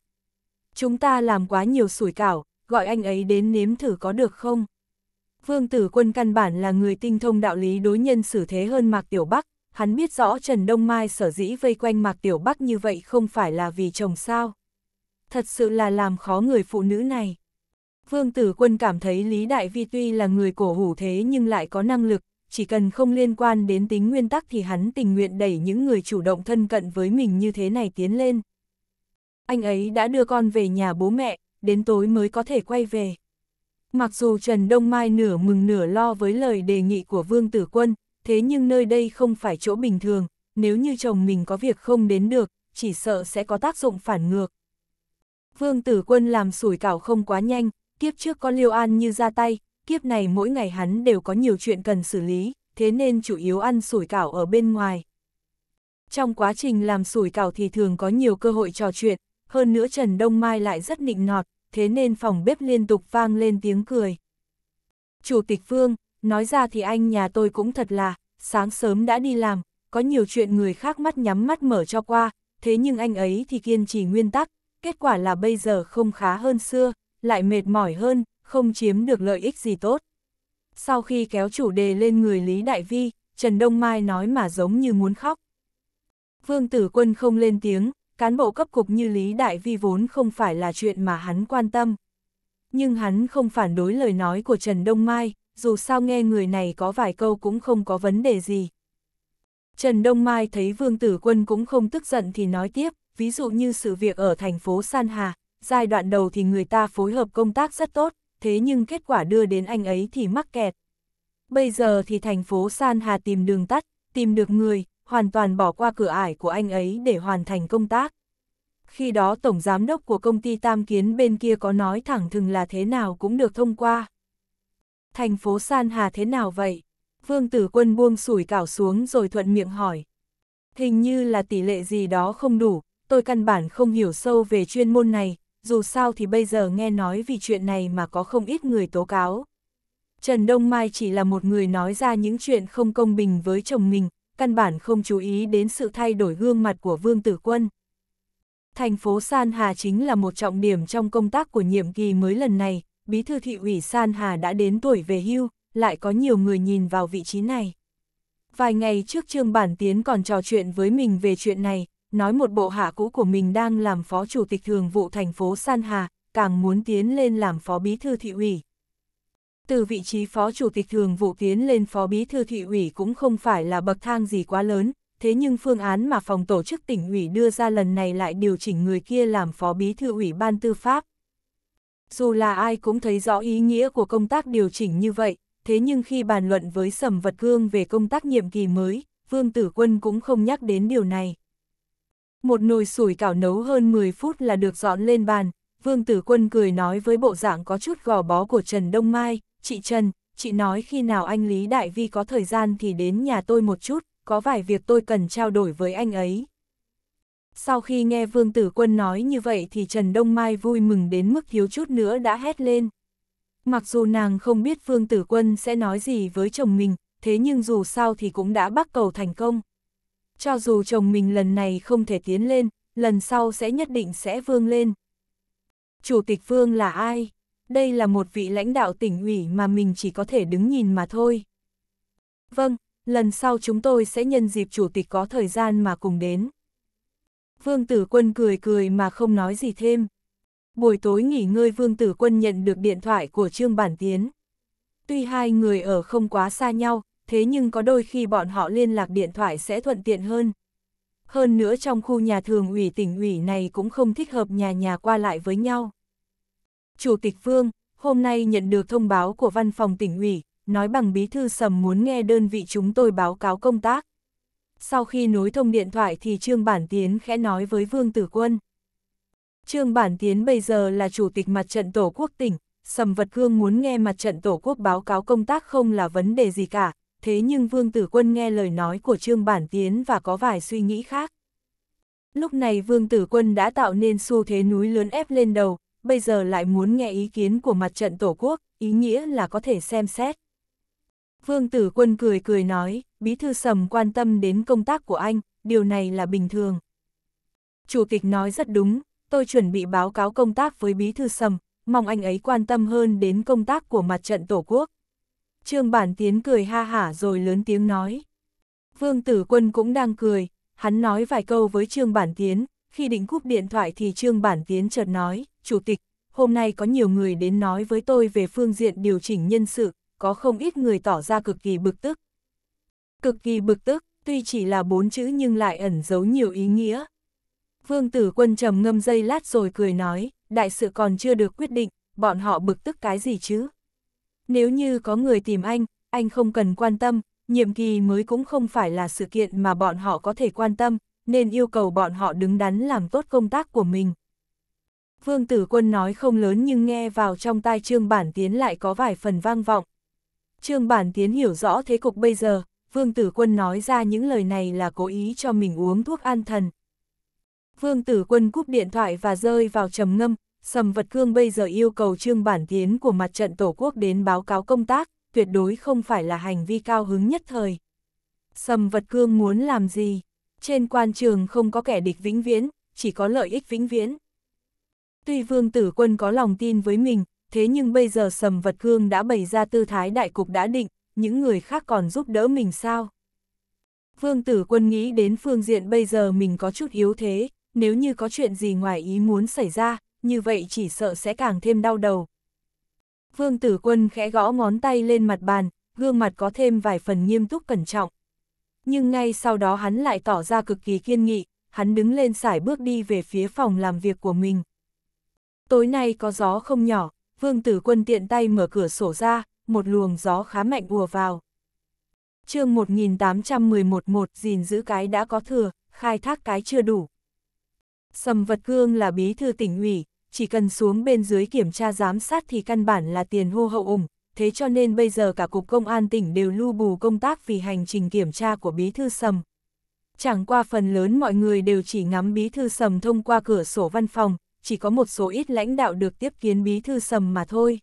chúng ta làm quá nhiều sủi cảo, gọi anh ấy đến nếm thử có được không? Vương Tử Quân căn bản là người tinh thông đạo lý đối nhân xử thế hơn Mạc Tiểu Bắc, hắn biết rõ Trần Đông Mai sở dĩ vây quanh Mạc Tiểu Bắc như vậy không phải là vì chồng sao. Thật sự là làm khó người phụ nữ này. Vương Tử Quân cảm thấy Lý Đại Vi tuy là người cổ hủ thế nhưng lại có năng lực, chỉ cần không liên quan đến tính nguyên tắc thì hắn tình nguyện đẩy những người chủ động thân cận với mình như thế này tiến lên anh ấy đã đưa con về nhà bố mẹ, đến tối mới có thể quay về. Mặc dù Trần Đông Mai nửa mừng nửa lo với lời đề nghị của Vương Tử Quân, thế nhưng nơi đây không phải chỗ bình thường, nếu như chồng mình có việc không đến được, chỉ sợ sẽ có tác dụng phản ngược. Vương Tử Quân làm sủi cảo không quá nhanh, kiếp trước có Liêu An như ra tay, kiếp này mỗi ngày hắn đều có nhiều chuyện cần xử lý, thế nên chủ yếu ăn sủi cảo ở bên ngoài. Trong quá trình làm sủi cảo thì thường có nhiều cơ hội trò chuyện, hơn nữa Trần Đông Mai lại rất nịnh nọt, thế nên phòng bếp liên tục vang lên tiếng cười. Chủ tịch Phương nói ra thì anh nhà tôi cũng thật là, sáng sớm đã đi làm, có nhiều chuyện người khác mắt nhắm mắt mở cho qua, thế nhưng anh ấy thì kiên trì nguyên tắc, kết quả là bây giờ không khá hơn xưa, lại mệt mỏi hơn, không chiếm được lợi ích gì tốt. Sau khi kéo chủ đề lên người Lý Đại Vi, Trần Đông Mai nói mà giống như muốn khóc. Vương Tử Quân không lên tiếng, cán bộ cấp cục như Lý Đại Vi vốn không phải là chuyện mà hắn quan tâm. Nhưng hắn không phản đối lời nói của Trần Đông Mai, dù sao nghe người này có vài câu cũng không có vấn đề gì. Trần Đông Mai thấy Vương Tử Quân cũng không tức giận thì nói tiếp, ví dụ như sự việc ở thành phố San Hà, giai đoạn đầu thì người ta phối hợp công tác rất tốt, thế nhưng kết quả đưa đến anh ấy thì mắc kẹt. Bây giờ thì thành phố San Hà tìm đường tắt, tìm được người, hoàn toàn bỏ qua cửa ải của anh ấy để hoàn thành công tác. Khi đó Tổng Giám đốc của công ty Tam Kiến bên kia có nói thẳng thừng là thế nào cũng được thông qua. Thành phố San Hà thế nào vậy? Vương Tử Quân buông sủi cảo xuống rồi thuận miệng hỏi. Hình như là tỷ lệ gì đó không đủ, tôi căn bản không hiểu sâu về chuyên môn này, dù sao thì bây giờ nghe nói vì chuyện này mà có không ít người tố cáo. Trần Đông Mai chỉ là một người nói ra những chuyện không công bình với chồng mình, căn bản không chú ý đến sự thay đổi gương mặt của Vương Tử Quân. Thành phố San Hà chính là một trọng điểm trong công tác của nhiệm kỳ mới lần này, bí thư thị ủy San Hà đã đến tuổi về hưu, lại có nhiều người nhìn vào vị trí này. Vài ngày trước Trương Bản Tiến còn trò chuyện với mình về chuyện này, nói một bộ hạ cũ của mình đang làm phó chủ tịch thường vụ thành phố San Hà, càng muốn tiến lên làm phó bí thư thị ủy từ vị trí phó chủ tịch thường vụ tiến lên phó bí thư thị ủy cũng không phải là bậc thang gì quá lớn, thế nhưng phương án mà phòng tổ chức tỉnh ủy đưa ra lần này lại điều chỉnh người kia làm phó bí thư ủy ban tư pháp. Dù là ai cũng thấy rõ ý nghĩa của công tác điều chỉnh như vậy, thế nhưng khi bàn luận với Sầm Vật Cương về công tác nhiệm kỳ mới, Vương Tử Quân cũng không nhắc đến điều này. Một nồi sủi cảo nấu hơn 10 phút là được dọn lên bàn, Vương Tử Quân cười nói với bộ dạng có chút gò bó của Trần Đông Mai, chị Trần, chị nói khi nào anh Lý Đại Vi có thời gian thì đến nhà tôi một chút, có vài việc tôi cần trao đổi với anh ấy. Sau khi nghe Vương Tử Quân nói như vậy thì Trần Đông Mai vui mừng đến mức thiếu chút nữa đã hét lên. Mặc dù nàng không biết Vương Tử Quân sẽ nói gì với chồng mình, thế nhưng dù sao thì cũng đã bắt cầu thành công. Cho dù chồng mình lần này không thể tiến lên, lần sau sẽ nhất định sẽ vương lên. Chủ tịch vương là ai? đây là một vị lãnh đạo tỉnh ủy mà mình chỉ có thể đứng nhìn mà thôi. Vâng, lần sau chúng tôi sẽ nhân dịp chủ tịch có thời gian mà cùng đến. Vương Tử Quân cười cười mà không nói gì thêm. Buổi tối nghỉ ngơi Vương Tử Quân nhận được điện thoại của Trương Bản Tiến. Tuy hai người ở không quá xa nhau, thế nhưng có đôi khi bọn họ liên lạc điện thoại sẽ thuận tiện hơn. Hơn nữa trong khu nhà thường ủy tỉnh ủy này cũng không thích hợp nhà nhà qua lại với nhau. Chủ tịch Vương, hôm nay nhận được thông báo của văn phòng tỉnh ủy, nói bằng bí thư sầm muốn nghe đơn vị chúng tôi báo cáo công tác. Sau khi nối thông điện thoại thì Trương Bản Tiến khẽ nói với Vương Tử Quân. Trương Bản Tiến bây giờ là chủ tịch mặt trận Tổ quốc tỉnh, Sầm Vật Cương muốn nghe mặt trận Tổ quốc báo cáo công tác không là vấn đề gì cả, thế nhưng Vương Tử Quân nghe lời nói của Trương Bản Tiến và có vài suy nghĩ khác. Lúc này Vương Tử Quân đã tạo nên xu thế núi lớn ép lên đầu, bây giờ lại muốn nghe ý kiến của mặt trận Tổ quốc, ý nghĩa là có thể xem xét. Vương Tử Quân cười cười nói, Bí Thư Sầm quan tâm đến công tác của anh, điều này là bình thường. Chủ tịch nói rất đúng, tôi chuẩn bị báo cáo công tác với Bí Thư Sầm, mong anh ấy quan tâm hơn đến công tác của mặt trận Tổ quốc. Trương Bản Tiến cười ha hả rồi lớn tiếng nói. Vương Tử Quân cũng đang cười, hắn nói vài câu với Trương Bản Tiến, khi định cúp điện thoại thì Trương Bản Tiến chợt nói, Chủ tịch, hôm nay có nhiều người đến nói với tôi về phương diện điều chỉnh nhân sự, có không ít người tỏ ra cực kỳ bực tức. Cực kỳ bực tức, tuy chỉ là bốn chữ nhưng lại ẩn giấu nhiều ý nghĩa. Vương Tử Quân trầm ngâm dây lát rồi cười nói, đại sự còn chưa được quyết định, bọn họ bực tức cái gì chứ? Nếu như có người tìm anh, anh không cần quan tâm, nhiệm kỳ mới cũng không phải là sự kiện mà bọn họ có thể quan tâm, nên yêu cầu bọn họ đứng đắn làm tốt công tác của mình. Vương Tử Quân nói không lớn nhưng nghe vào trong tai Trương Bản Tiến lại có vài phần vang vọng. Trương Bản Tiến hiểu rõ thế cục bây giờ, Vương Tử Quân nói ra những lời này là cố ý cho mình uống thuốc an thần. Vương Tử Quân cúp điện thoại và rơi vào trầm ngâm, Sầm Vật Cương bây giờ yêu cầu Trương Bản Tiến của mặt trận Tổ quốc đến báo cáo công tác, tuyệt đối không phải là hành vi cao hứng nhất thời. Sầm Vật Cương muốn làm gì? Trên quan trường không có kẻ địch vĩnh viễn, chỉ có lợi ích vĩnh viễn. Tuy vương tử quân có lòng tin với mình, thế nhưng bây giờ sầm vật cương đã bày ra tư thái đại cục đã định, những người khác còn giúp đỡ mình sao? Vương tử quân nghĩ đến phương diện bây giờ mình có chút yếu thế, nếu như có chuyện gì ngoài ý muốn xảy ra, như vậy chỉ sợ sẽ càng thêm đau đầu. Vương tử quân khẽ gõ ngón tay lên mặt bàn, gương mặt có thêm vài phần nghiêm túc cẩn trọng nhưng ngay sau đó hắn lại tỏ ra cực kỳ kiên nghị, hắn đứng lên sải bước đi về phía phòng làm việc của mình. Tối nay có gió không nhỏ, vương tử quân tiện tay mở cửa sổ ra, một luồng gió khá mạnh ùa vào. chương 1811 một gìn giữ cái đã có thừa, khai thác cái chưa đủ. Sầm Vật Cương là bí thư tỉnh ủy, chỉ cần xuống bên dưới kiểm tra giám sát thì căn bản là tiền hô hậu ủng, thế cho nên bây giờ cả Cục Công an tỉnh đều lưu bù công tác vì hành trình kiểm tra của Bí Thư Sầm. Chẳng qua phần lớn mọi người đều chỉ ngắm Bí Thư Sầm thông qua cửa sổ văn phòng, chỉ có một số ít lãnh đạo được tiếp kiến Bí Thư Sầm mà thôi.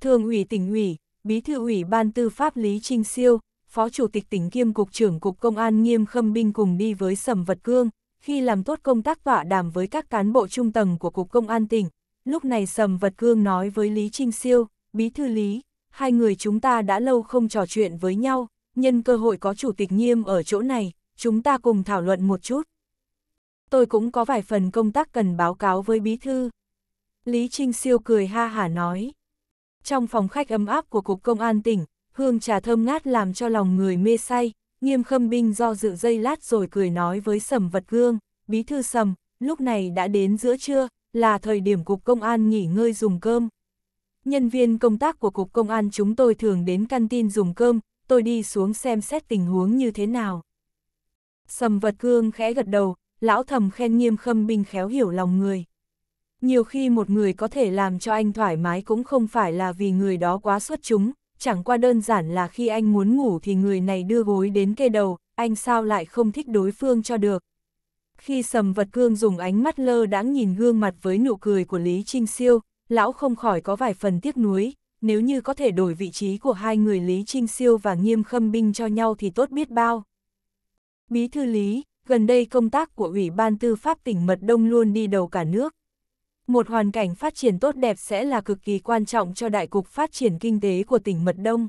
Thường ủy tỉnh ủy, Bí Thư ủy Ban Tư pháp Lý Trinh Siêu, Phó Chủ tịch tỉnh kiêm Cục trưởng Cục Công an Nghiêm Khâm Binh cùng đi với Sầm Vật Cương, khi làm tốt công tác tọa đàm với các cán bộ trung tầng của Cục Công an tỉnh. Lúc này Sầm Vật Cương nói với Lý Trinh Siêu, Bí thư Lý, hai người chúng ta đã lâu không trò chuyện với nhau, nhân cơ hội có chủ tịch nghiêm ở chỗ này, chúng ta cùng thảo luận một chút. Tôi cũng có vài phần công tác cần báo cáo với bí thư. Lý Trinh Siêu cười ha hả nói. Trong phòng khách ấm áp của Cục Công an tỉnh, hương trà thơm ngát làm cho lòng người mê say, nghiêm khâm binh do dự dây lát rồi cười nói với sầm vật gương, bí thư sầm, lúc này đã đến giữa trưa, là thời điểm Cục Công an nghỉ ngơi dùng cơm nhân viên công tác của Cục Công an chúng tôi thường đến căn tin dùng cơm, tôi đi xuống xem xét tình huống như thế nào. Sầm vật cương khẽ gật đầu, lão thầm khen nghiêm khâm binh khéo hiểu lòng người. Nhiều khi một người có thể làm cho anh thoải mái cũng không phải là vì người đó quá xuất chúng, chẳng qua đơn giản là khi anh muốn ngủ thì người này đưa gối đến kê đầu, anh sao lại không thích đối phương cho được. Khi sầm vật cương dùng ánh mắt lơ đãng nhìn gương mặt với nụ cười của Lý Trinh Siêu, lão không khỏi có vài phần tiếc nuối, nếu như có thể đổi vị trí của hai người Lý Trinh Siêu và Nghiêm Khâm Binh cho nhau thì tốt biết bao. Bí thư Lý, gần đây công tác của Ủy ban Tư pháp tỉnh Mật Đông luôn đi đầu cả nước. Một hoàn cảnh phát triển tốt đẹp sẽ là cực kỳ quan trọng cho đại cục phát triển kinh tế của tỉnh Mật Đông.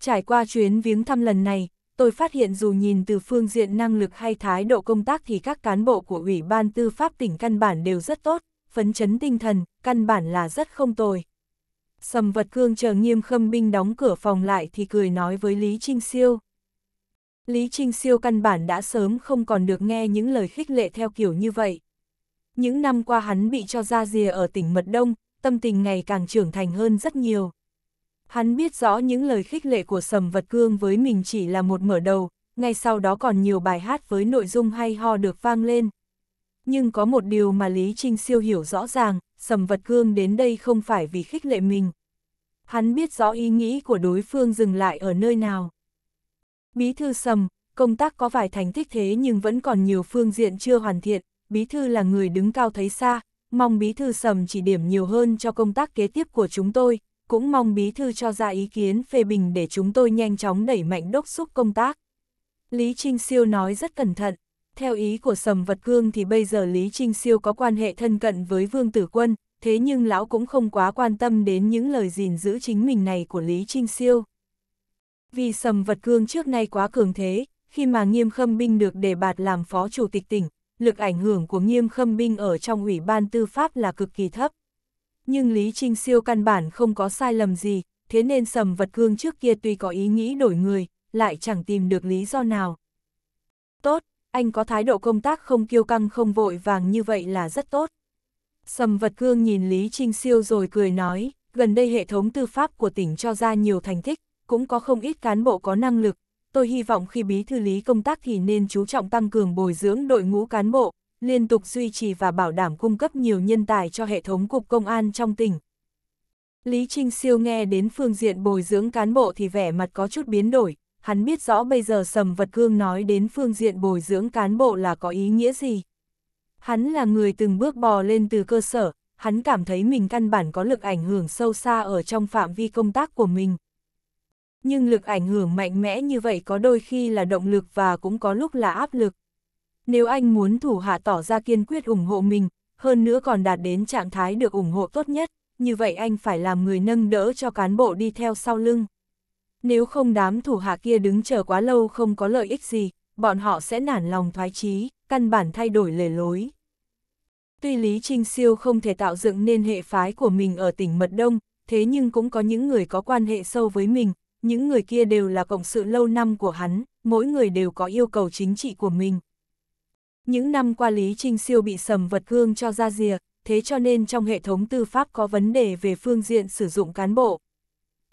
Trải qua chuyến viếng thăm lần này, tôi phát hiện dù nhìn từ phương diện năng lực hay thái độ công tác thì các cán bộ của Ủy ban Tư pháp tỉnh căn bản đều rất tốt, phấn chấn tinh thần, căn bản là rất không tồi. Sầm vật cương chờ nghiêm khâm binh đóng cửa phòng lại thì cười nói với Lý Trinh Siêu. Lý Trinh Siêu căn bản đã sớm không còn được nghe những lời khích lệ theo kiểu như vậy. Những năm qua hắn bị cho ra rìa ở tỉnh Mật Đông, tâm tình ngày càng trưởng thành hơn rất nhiều. Hắn biết rõ những lời khích lệ của Sầm Vật Cương với mình chỉ là một mở đầu, ngay sau đó còn nhiều bài hát với nội dung hay ho được vang lên nhưng có một điều mà Lý Trinh siêu hiểu rõ ràng, sầm vật cương đến đây không phải vì khích lệ mình. Hắn biết rõ ý nghĩ của đối phương dừng lại ở nơi nào. Bí thư sầm, công tác có vài thành tích thế nhưng vẫn còn nhiều phương diện chưa hoàn thiện, bí thư là người đứng cao thấy xa, mong bí thư sầm chỉ điểm nhiều hơn cho công tác kế tiếp của chúng tôi, cũng mong bí thư cho ra ý kiến phê bình để chúng tôi nhanh chóng đẩy mạnh đốc xúc công tác. Lý Trinh Siêu nói rất cẩn thận. Theo ý của Sầm Vật Cương thì bây giờ Lý Trinh Siêu có quan hệ thân cận với Vương Tử Quân, thế nhưng lão cũng không quá quan tâm đến những lời gìn giữ chính mình này của Lý Trinh Siêu. Vì Sầm Vật Cương trước nay quá cường thế, khi mà Nghiêm Khâm Binh được đề bạt làm phó chủ tịch tỉnh, lực ảnh hưởng của Nghiêm Khâm Binh ở trong Ủy ban Tư pháp là cực kỳ thấp. Nhưng Lý Trinh Siêu căn bản không có sai lầm gì, thế nên Sầm Vật Cương trước kia tuy có ý nghĩ đổi người, lại chẳng tìm được lý do nào. Tốt, anh có thái độ công tác không kiêu căng không vội vàng như vậy là rất tốt. Sầm vật cương nhìn Lý Trinh Siêu rồi cười nói, gần đây hệ thống tư pháp của tỉnh cho ra nhiều thành tích, cũng có không ít cán bộ có năng lực. Tôi hy vọng khi bí thư lý công tác thì nên chú trọng tăng cường bồi dưỡng đội ngũ cán bộ, liên tục duy trì và bảo đảm cung cấp nhiều nhân tài cho hệ thống cục công an trong tỉnh. Lý Trinh Siêu nghe đến phương diện bồi dưỡng cán bộ thì vẻ mặt có chút biến đổi, hắn biết rõ bây giờ Sầm Vật Cương nói đến phương diện bồi dưỡng cán bộ là có ý nghĩa gì. Hắn là người từng bước bò lên từ cơ sở, hắn cảm thấy mình căn bản có lực ảnh hưởng sâu xa ở trong phạm vi công tác của mình. Nhưng lực ảnh hưởng mạnh mẽ như vậy có đôi khi là động lực và cũng có lúc là áp lực. Nếu anh muốn thủ hạ tỏ ra kiên quyết ủng hộ mình, hơn nữa còn đạt đến trạng thái được ủng hộ tốt nhất, như vậy anh phải làm người nâng đỡ cho cán bộ đi theo sau lưng. Nếu không đám thủ hạ kia đứng chờ quá lâu không có lợi ích gì, bọn họ sẽ nản lòng thoái chí, căn bản thay đổi lề lối. Tuy Lý Trinh Siêu không thể tạo dựng nên hệ phái của mình ở tỉnh Mật Đông, thế nhưng cũng có những người có quan hệ sâu với mình, những người kia đều là cộng sự lâu năm của hắn, mỗi người đều có yêu cầu chính trị của mình. Những năm qua Lý Trinh Siêu bị sầm vật gương cho ra rìa, thế cho nên trong hệ thống tư pháp có vấn đề về phương diện sử dụng cán bộ,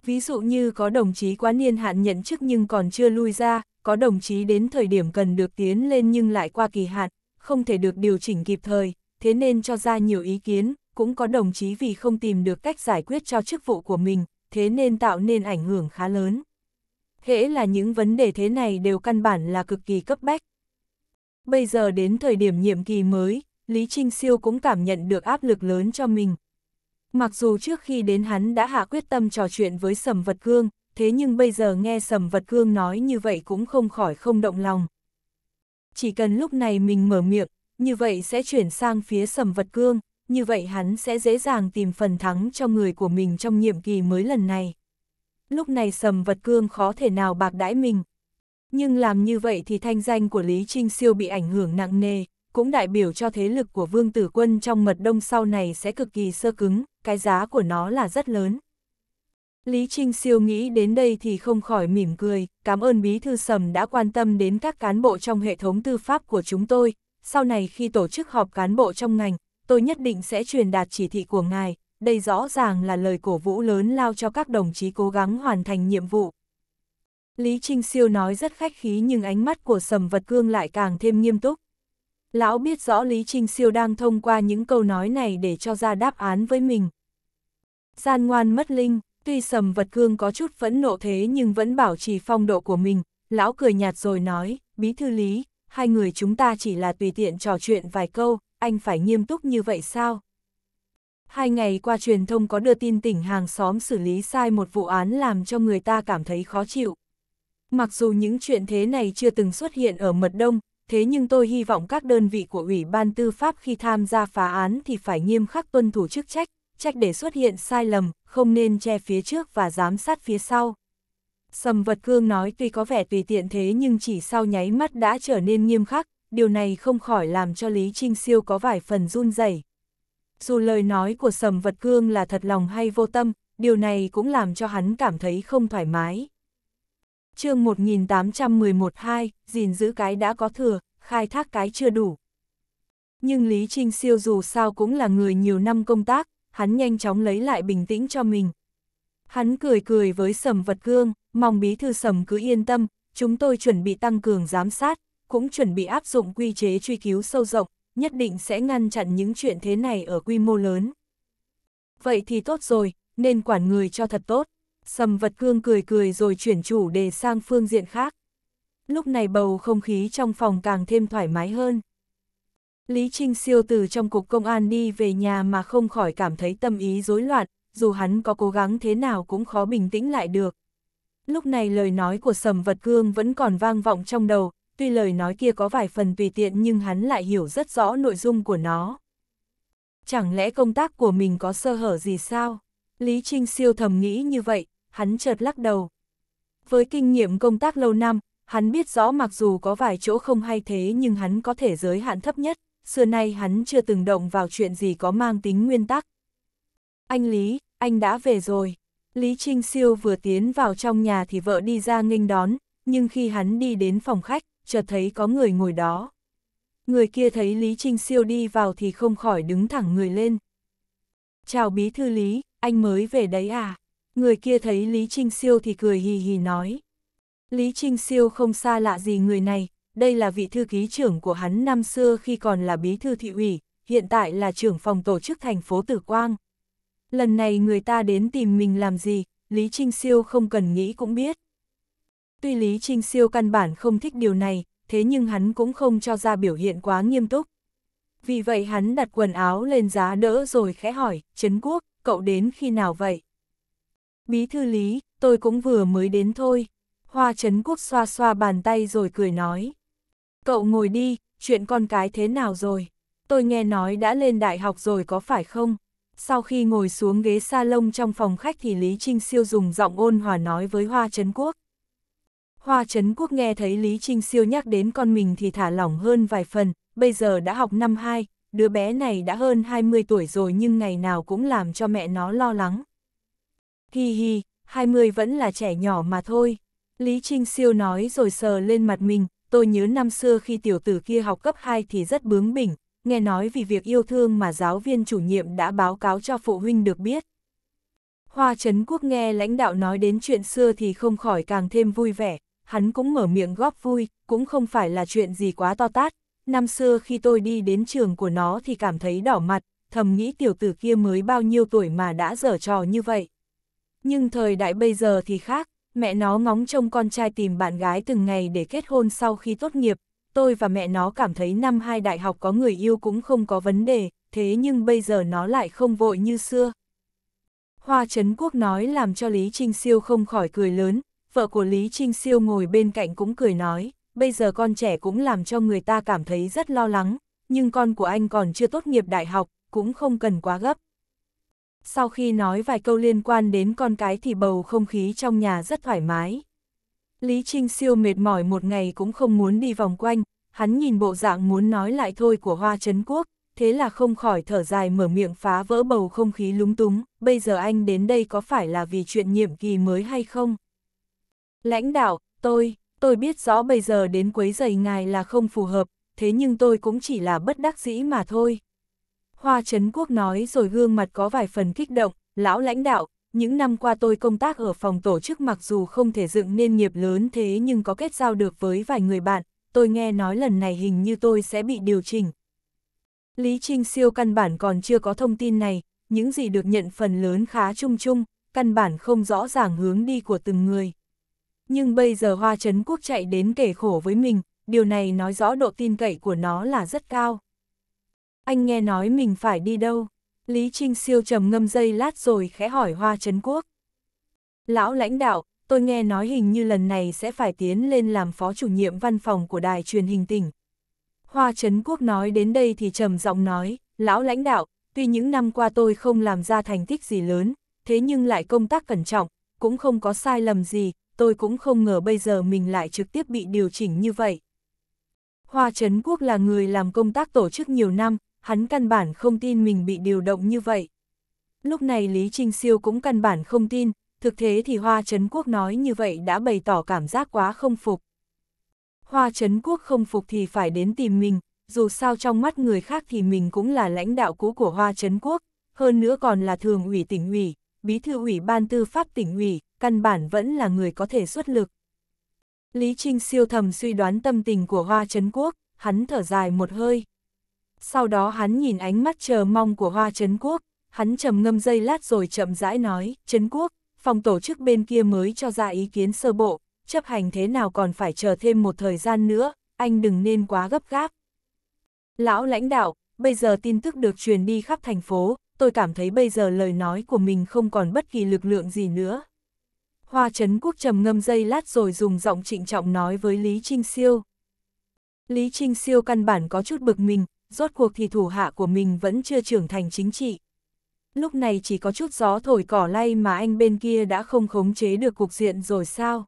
ví dụ như có đồng chí quá niên hạn nhận chức nhưng còn chưa lui ra, có đồng chí đến thời điểm cần được tiến lên nhưng lại qua kỳ hạn, không thể được điều chỉnh kịp thời, thế nên cho ra nhiều ý kiến, cũng có đồng chí vì không tìm được cách giải quyết cho chức vụ của mình, thế nên tạo nên ảnh hưởng khá lớn. Hễ là những vấn đề thế này đều căn bản là cực kỳ cấp bách. Bây giờ đến thời điểm nhiệm kỳ mới, Lý Trinh Siêu cũng cảm nhận được áp lực lớn cho mình, Mặc dù trước khi đến hắn đã hạ quyết tâm trò chuyện với Sầm Vật Cương, thế nhưng bây giờ nghe Sầm Vật Cương nói như vậy cũng không khỏi không động lòng. Chỉ cần lúc này mình mở miệng, như vậy sẽ chuyển sang phía Sầm Vật Cương, như vậy hắn sẽ dễ dàng tìm phần thắng cho người của mình trong nhiệm kỳ mới lần này. Lúc này Sầm Vật Cương khó thể nào bạc đãi mình. Nhưng làm như vậy thì thanh danh của Lý Trinh Siêu bị ảnh hưởng nặng nề, cũng đại biểu cho thế lực của vương tử quân trong mật đông sau này sẽ cực kỳ sơ cứng, cái giá của nó là rất lớn. Lý Trinh siêu nghĩ đến đây thì không khỏi mỉm cười, cảm ơn Bí Thư Sầm đã quan tâm đến các cán bộ trong hệ thống tư pháp của chúng tôi, sau này khi tổ chức họp cán bộ trong ngành, tôi nhất định sẽ truyền đạt chỉ thị của ngài, đây rõ ràng là lời cổ vũ lớn lao cho các đồng chí cố gắng hoàn thành nhiệm vụ. Lý Trinh Siêu nói rất khách khí nhưng ánh mắt của Sầm Vật Cương lại càng thêm nghiêm túc. Lão biết rõ Lý trinh Siêu đang thông qua những câu nói này để cho ra đáp án với mình. Gian ngoan mất linh, tuy sầm vật cương có chút phẫn nộ thế nhưng vẫn bảo trì phong độ của mình, lão cười nhạt rồi nói, bí thư Lý, hai người chúng ta chỉ là tùy tiện trò chuyện vài câu, anh phải nghiêm túc như vậy sao? Hai ngày qua truyền thông có đưa tin tỉnh hàng xóm xử lý sai một vụ án làm cho người ta cảm thấy khó chịu. Mặc dù những chuyện thế này chưa từng xuất hiện ở mật đông, thế nhưng tôi hy vọng các đơn vị của Ủy ban Tư pháp khi tham gia phá án thì phải nghiêm khắc tuân thủ chức trách, trách để xuất hiện sai lầm, không nên che phía trước và giám sát phía sau. Sầm Vật Cương nói tuy có vẻ tùy tiện thế nhưng chỉ sau nháy mắt đã trở nên nghiêm khắc, điều này không khỏi làm cho Lý Trinh Siêu có vài phần run rẩy. Dù lời nói của Sầm Vật Cương là thật lòng hay vô tâm, điều này cũng làm cho hắn cảm thấy không thoải mái chương 1811-2, gìn giữ cái đã có thừa, khai thác cái chưa đủ. Nhưng Lý Trinh Siêu dù sao cũng là người nhiều năm công tác, hắn nhanh chóng lấy lại bình tĩnh cho mình. Hắn cười cười với sầm vật gương, mong bí thư sầm cứ yên tâm, chúng tôi chuẩn bị tăng cường giám sát, cũng chuẩn bị áp dụng quy chế truy cứu sâu rộng, nhất định sẽ ngăn chặn những chuyện thế này ở quy mô lớn. Vậy thì tốt rồi, nên quản người cho thật tốt. Sầm vật cương cười cười rồi chuyển chủ đề sang phương diện khác. Lúc này bầu không khí trong phòng càng thêm thoải mái hơn. Lý Trinh siêu từ trong cục công an đi về nhà mà không khỏi cảm thấy tâm ý rối loạn, dù hắn có cố gắng thế nào cũng khó bình tĩnh lại được. Lúc này lời nói của Sầm Vật Cương vẫn còn vang vọng trong đầu, tuy lời nói kia có vài phần tùy tiện nhưng hắn lại hiểu rất rõ nội dung của nó. Chẳng lẽ công tác của mình có sơ hở gì sao? Lý Trinh siêu thầm nghĩ như vậy, hắn chợt lắc đầu. Với kinh nghiệm công tác lâu năm, hắn biết rõ mặc dù có vài chỗ không hay thế nhưng hắn có thể giới hạn thấp nhất, xưa nay hắn chưa từng động vào chuyện gì có mang tính nguyên tắc. Anh Lý, anh đã về rồi. Lý Trinh Siêu vừa tiến vào trong nhà thì vợ đi ra nghênh đón, nhưng khi hắn đi đến phòng khách, chợt thấy có người ngồi đó. Người kia thấy Lý Trinh Siêu đi vào thì không khỏi đứng thẳng người lên. Chào bí thư Lý, anh mới về đấy à? Người kia thấy Lý Trinh Siêu thì cười hì hì nói. Lý Trinh Siêu không xa lạ gì người này, đây là vị thư ký trưởng của hắn năm xưa khi còn là bí thư thị ủy, hiện tại là trưởng phòng tổ chức thành phố Tử Quang. Lần này người ta đến tìm mình làm gì, Lý Trinh Siêu không cần nghĩ cũng biết. Tuy Lý Trinh Siêu căn bản không thích điều này, thế nhưng hắn cũng không cho ra biểu hiện quá nghiêm túc. Vì vậy hắn đặt quần áo lên giá đỡ rồi khẽ hỏi, Trấn Quốc, cậu đến khi nào vậy? Bí thư lý, tôi cũng vừa mới đến thôi. Hoa Trấn Quốc xoa xoa bàn tay rồi cười nói. Cậu ngồi đi, chuyện con cái thế nào rồi? Tôi nghe nói đã lên đại học rồi có phải không? Sau khi ngồi xuống ghế salon trong phòng khách thì Lý Trinh Siêu dùng giọng ôn hòa nói với Hoa Trấn Quốc. Hoa Trấn Quốc nghe thấy Lý Trinh Siêu nhắc đến con mình thì thả lỏng hơn vài phần, bây giờ đã học năm 2, đứa bé này đã hơn 20 tuổi rồi nhưng ngày nào cũng làm cho mẹ nó lo lắng. Hi hi, 20 vẫn là trẻ nhỏ mà thôi. Lý Trinh Siêu nói rồi sờ lên mặt mình, tôi nhớ năm xưa khi tiểu tử kia học cấp 2 thì rất bướng bỉnh, nghe nói vì việc yêu thương mà giáo viên chủ nhiệm đã báo cáo cho phụ huynh được biết. Hoa Trấn Quốc nghe lãnh đạo nói đến chuyện xưa thì không khỏi càng thêm vui vẻ, hắn cũng mở miệng góp vui, cũng không phải là chuyện gì quá to tát. Năm xưa khi tôi đi đến trường của nó thì cảm thấy đỏ mặt, thầm nghĩ tiểu tử kia mới bao nhiêu tuổi mà đã dở trò như vậy. Nhưng thời đại bây giờ thì khác, mẹ nó ngóng trông con trai tìm bạn gái từng ngày để kết hôn sau khi tốt nghiệp, tôi và mẹ nó cảm thấy năm hai đại học có người yêu cũng không có vấn đề, thế nhưng bây giờ nó lại không vội như xưa. Hoa Trấn Quốc nói làm cho Lý Trinh Siêu không khỏi cười lớn, vợ của Lý Trinh Siêu ngồi bên cạnh cũng cười nói, bây giờ con trẻ cũng làm cho người ta cảm thấy rất lo lắng, nhưng con của anh còn chưa tốt nghiệp đại học, cũng không cần quá gấp. Sau khi nói vài câu liên quan đến con cái thì bầu không khí trong nhà rất thoải mái. Lý Trinh siêu mệt mỏi một ngày cũng không muốn đi vòng quanh, hắn nhìn bộ dạng muốn nói lại thôi của Hoa Trấn Quốc, thế là không khỏi thở dài mở miệng phá vỡ bầu không khí lúng túng, bây giờ anh đến đây có phải là vì chuyện nhiệm kỳ mới hay không? Lãnh đạo, tôi, tôi biết rõ bây giờ đến quấy giày ngài là không phù hợp, thế nhưng tôi cũng chỉ là bất đắc dĩ mà thôi. Hoa Trấn Quốc nói rồi gương mặt có vài phần kích động, lão lãnh đạo, những năm qua tôi công tác ở phòng tổ chức mặc dù không thể dựng nên nghiệp lớn thế nhưng có kết giao được với vài người bạn, tôi nghe nói lần này hình như tôi sẽ bị điều chỉnh. Lý Trinh siêu căn bản còn chưa có thông tin này, những gì được nhận phần lớn khá chung chung, căn bản không rõ ràng hướng đi của từng người. Nhưng bây giờ Hoa Trấn Quốc chạy đến kể khổ với mình, điều này nói rõ độ tin cậy của nó là rất cao anh nghe nói mình phải đi đâu? Lý Trinh siêu trầm ngâm dây lát rồi khẽ hỏi Hoa Trấn Quốc. Lão lãnh đạo, tôi nghe nói hình như lần này sẽ phải tiến lên làm phó chủ nhiệm văn phòng của đài truyền hình tỉnh. Hoa Trấn Quốc nói đến đây thì trầm giọng nói, lão lãnh đạo, tuy những năm qua tôi không làm ra thành tích gì lớn, thế nhưng lại công tác cẩn trọng, cũng không có sai lầm gì, tôi cũng không ngờ bây giờ mình lại trực tiếp bị điều chỉnh như vậy. Hoa Trấn Quốc là người làm công tác tổ chức nhiều năm, hắn căn bản không tin mình bị điều động như vậy. Lúc này Lý Trinh Siêu cũng căn bản không tin, thực thế thì Hoa Trấn Quốc nói như vậy đã bày tỏ cảm giác quá không phục. Hoa Trấn Quốc không phục thì phải đến tìm mình, dù sao trong mắt người khác thì mình cũng là lãnh đạo cũ của Hoa Trấn Quốc, hơn nữa còn là thường ủy tỉnh ủy, bí thư ủy ban tư pháp tỉnh ủy, căn bản vẫn là người có thể xuất lực. Lý Trinh siêu thầm suy đoán tâm tình của Hoa Trấn Quốc, hắn thở dài một hơi sau đó hắn nhìn ánh mắt chờ mong của Hoa Trấn Quốc, hắn trầm ngâm dây lát rồi chậm rãi nói, Trấn Quốc, phòng tổ chức bên kia mới cho ra ý kiến sơ bộ, chấp hành thế nào còn phải chờ thêm một thời gian nữa, anh đừng nên quá gấp gáp. Lão lãnh đạo, bây giờ tin tức được truyền đi khắp thành phố, tôi cảm thấy bây giờ lời nói của mình không còn bất kỳ lực lượng gì nữa. Hoa Trấn Quốc trầm ngâm dây lát rồi dùng giọng trịnh trọng nói với Lý Trinh Siêu. Lý Trinh Siêu căn bản có chút bực mình, rốt cuộc thì thủ hạ của mình vẫn chưa trưởng thành chính trị. Lúc này chỉ có chút gió thổi cỏ lay mà anh bên kia đã không khống chế được cục diện rồi sao?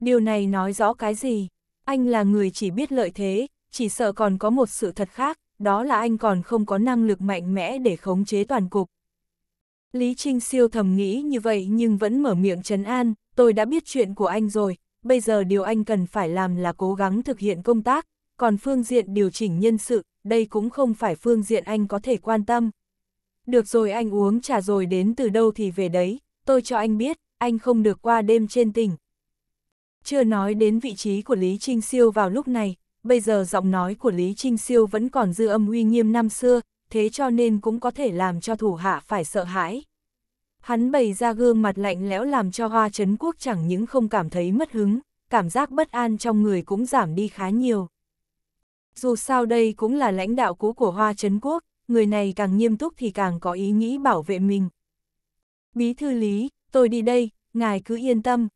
Điều này nói rõ cái gì? Anh là người chỉ biết lợi thế, chỉ sợ còn có một sự thật khác, đó là anh còn không có năng lực mạnh mẽ để khống chế toàn cục. Lý Trinh siêu thầm nghĩ như vậy nhưng vẫn mở miệng trấn an, tôi đã biết chuyện của anh rồi, bây giờ điều anh cần phải làm là cố gắng thực hiện công tác, còn phương diện điều chỉnh nhân sự, đây cũng không phải phương diện anh có thể quan tâm. Được rồi anh uống trà rồi đến từ đâu thì về đấy, tôi cho anh biết, anh không được qua đêm trên tỉnh. Chưa nói đến vị trí của Lý Trinh Siêu vào lúc này, bây giờ giọng nói của Lý Trinh Siêu vẫn còn dư âm uy nghiêm năm xưa, thế cho nên cũng có thể làm cho thủ hạ phải sợ hãi. Hắn bày ra gương mặt lạnh lẽo làm cho hoa Trấn quốc chẳng những không cảm thấy mất hứng, cảm giác bất an trong người cũng giảm đi khá nhiều. Dù sao đây cũng là lãnh đạo cũ của Hoa Trấn Quốc, người này càng nghiêm túc thì càng có ý nghĩ bảo vệ mình. Bí thư lý, tôi đi đây, ngài cứ yên tâm.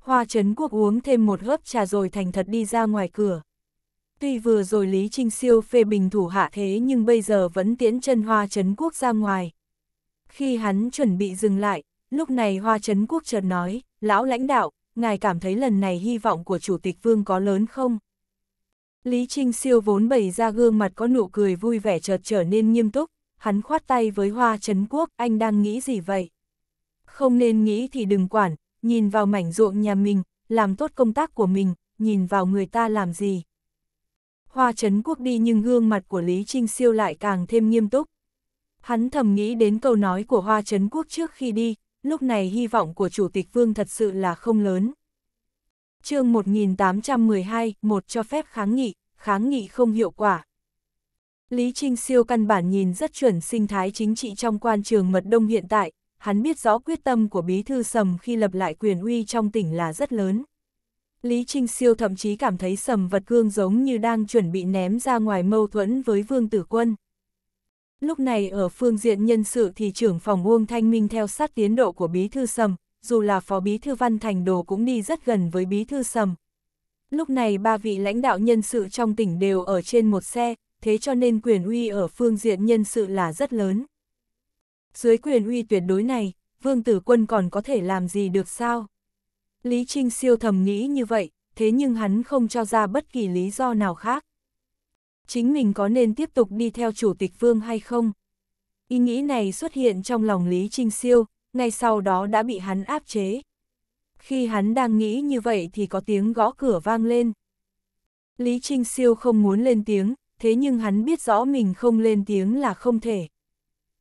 Hoa Trấn Quốc uống thêm một hớp trà rồi thành thật đi ra ngoài cửa. Tuy vừa rồi Lý Trinh Siêu phê bình thủ hạ thế nhưng bây giờ vẫn tiễn chân Hoa Trấn Quốc ra ngoài. Khi hắn chuẩn bị dừng lại, lúc này Hoa Trấn Quốc chợt nói, lão lãnh đạo, ngài cảm thấy lần này hy vọng của Chủ tịch Vương có lớn không? Lý Trinh siêu vốn bày ra gương mặt có nụ cười vui vẻ chợt trở nên nghiêm túc, hắn khoát tay với Hoa Trấn Quốc, anh đang nghĩ gì vậy? Không nên nghĩ thì đừng quản, nhìn vào mảnh ruộng nhà mình, làm tốt công tác của mình, nhìn vào người ta làm gì. Hoa Trấn Quốc đi nhưng gương mặt của Lý Trinh siêu lại càng thêm nghiêm túc. Hắn thầm nghĩ đến câu nói của Hoa Trấn Quốc trước khi đi, lúc này hy vọng của Chủ tịch Vương thật sự là không lớn chương 1812, một cho phép kháng nghị, kháng nghị không hiệu quả. Lý Trinh siêu căn bản nhìn rất chuẩn sinh thái chính trị trong quan trường mật đông hiện tại, hắn biết rõ quyết tâm của Bí Thư Sầm khi lập lại quyền uy trong tỉnh là rất lớn. Lý Trinh siêu thậm chí cảm thấy Sầm vật cương giống như đang chuẩn bị ném ra ngoài mâu thuẫn với Vương Tử Quân. Lúc này ở phương diện nhân sự thì trưởng phòng Uông Thanh Minh theo sát tiến độ của Bí Thư Sầm, dù là phó bí thư Văn Thành Đồ cũng đi rất gần với bí thư Sầm. Lúc này ba vị lãnh đạo nhân sự trong tỉnh đều ở trên một xe, thế cho nên quyền uy ở phương diện nhân sự là rất lớn. Dưới quyền uy tuyệt đối này, Vương Tử Quân còn có thể làm gì được sao? Lý Trinh siêu thầm nghĩ như vậy, thế nhưng hắn không cho ra bất kỳ lý do nào khác. Chính mình có nên tiếp tục đi theo Chủ tịch Vương hay không? Ý nghĩ này xuất hiện trong lòng Lý Trinh Siêu, ngay sau đó đã bị hắn áp chế. Khi hắn đang nghĩ như vậy thì có tiếng gõ cửa vang lên. Lý Trinh Siêu không muốn lên tiếng, thế nhưng hắn biết rõ mình không lên tiếng là không thể.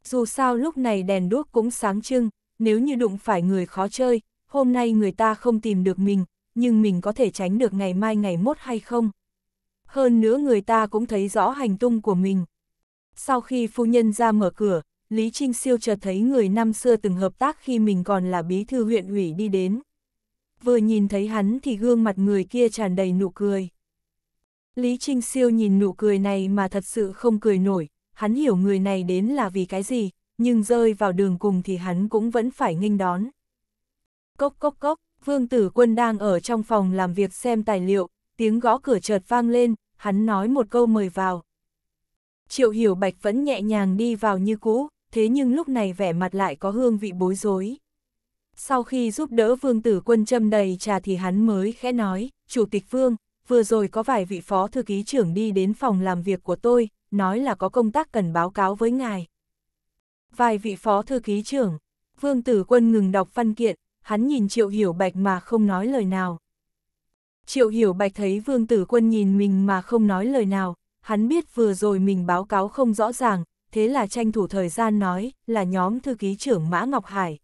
Dù sao lúc này đèn đuốc cũng sáng trưng, nếu như đụng phải người khó chơi, hôm nay người ta không tìm được mình, nhưng mình có thể tránh được ngày mai ngày mốt hay không. Hơn nữa người ta cũng thấy rõ hành tung của mình. Sau khi phu nhân ra mở cửa, Lý Trinh Siêu chợt thấy người năm xưa từng hợp tác khi mình còn là bí thư huyện ủy đi đến. Vừa nhìn thấy hắn thì gương mặt người kia tràn đầy nụ cười. Lý Trinh Siêu nhìn nụ cười này mà thật sự không cười nổi, hắn hiểu người này đến là vì cái gì, nhưng rơi vào đường cùng thì hắn cũng vẫn phải nghênh đón. Cốc cốc cốc, Vương Tử Quân đang ở trong phòng làm việc xem tài liệu, tiếng gõ cửa chợt vang lên, hắn nói một câu mời vào. Triệu Hiểu Bạch vẫn nhẹ nhàng đi vào như cũ, thế nhưng lúc này vẻ mặt lại có hương vị bối rối. Sau khi giúp đỡ vương tử quân châm đầy trà thì hắn mới khẽ nói, Chủ tịch vương, vừa rồi có vài vị phó thư ký trưởng đi đến phòng làm việc của tôi, nói là có công tác cần báo cáo với ngài. Vài vị phó thư ký trưởng, vương tử quân ngừng đọc văn kiện, hắn nhìn Triệu Hiểu Bạch mà không nói lời nào. Triệu Hiểu Bạch thấy vương tử quân nhìn mình mà không nói lời nào, hắn biết vừa rồi mình báo cáo không rõ ràng, thế là tranh thủ thời gian nói, là nhóm thư ký trưởng Mã Ngọc Hải.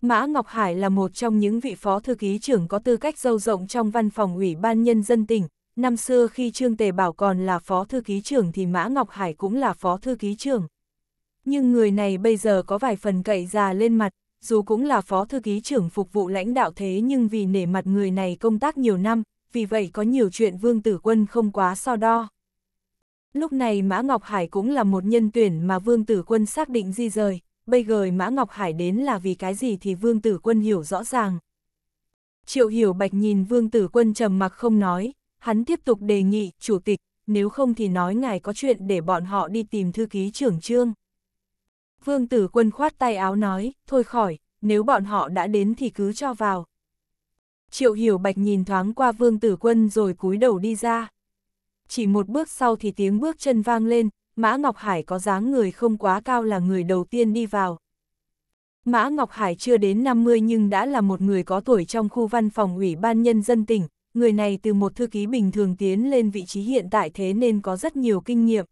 Mã Ngọc Hải là một trong những vị phó thư ký trưởng có tư cách sâu rộng trong văn phòng ủy ban nhân dân tỉnh. Năm xưa khi Trương Tề Bảo còn là phó thư ký trưởng thì Mã Ngọc Hải cũng là phó thư ký trưởng. Nhưng người này bây giờ có vài phần cậy già lên mặt, dù cũng là phó thư ký trưởng phục vụ lãnh đạo thế nhưng vì nể mặt người này công tác nhiều năm, vì vậy có nhiều chuyện Vương Tử Quân không quá so đo. Lúc này Mã Ngọc Hải cũng là một nhân tuyển mà Vương Tử Quân xác định di rời, bây giờ Mã Ngọc Hải đến là vì cái gì thì Vương Tử Quân hiểu rõ ràng. Triệu Hiểu Bạch nhìn Vương Tử Quân trầm mặc không nói, hắn tiếp tục đề nghị, Chủ tịch, nếu không thì nói ngài có chuyện để bọn họ đi tìm thư ký trưởng trương. Vương Tử Quân khoát tay áo nói, thôi khỏi, nếu bọn họ đã đến thì cứ cho vào. Triệu Hiểu Bạch nhìn thoáng qua Vương Tử Quân rồi cúi đầu đi ra chỉ một bước sau thì tiếng bước chân vang lên, Mã Ngọc Hải có dáng người không quá cao là người đầu tiên đi vào. Mã Ngọc Hải chưa đến 50 nhưng đã là một người có tuổi trong khu văn phòng ủy ban nhân dân tỉnh, người này từ một thư ký bình thường tiến lên vị trí hiện tại thế nên có rất nhiều kinh nghiệm.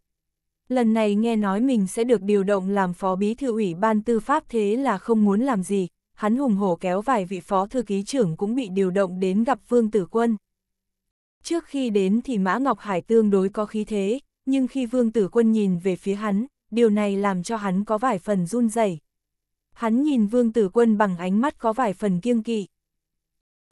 Lần này nghe nói mình sẽ được điều động làm phó bí thư ủy ban tư pháp thế là không muốn làm gì, hắn hùng hổ kéo vài vị phó thư ký trưởng cũng bị điều động đến gặp Vương Tử Quân. Trước khi đến thì Mã Ngọc Hải tương đối có khí thế, nhưng khi Vương Tử Quân nhìn về phía hắn, điều này làm cho hắn có vài phần run rẩy. Hắn nhìn Vương Tử Quân bằng ánh mắt có vài phần kiêng kỵ.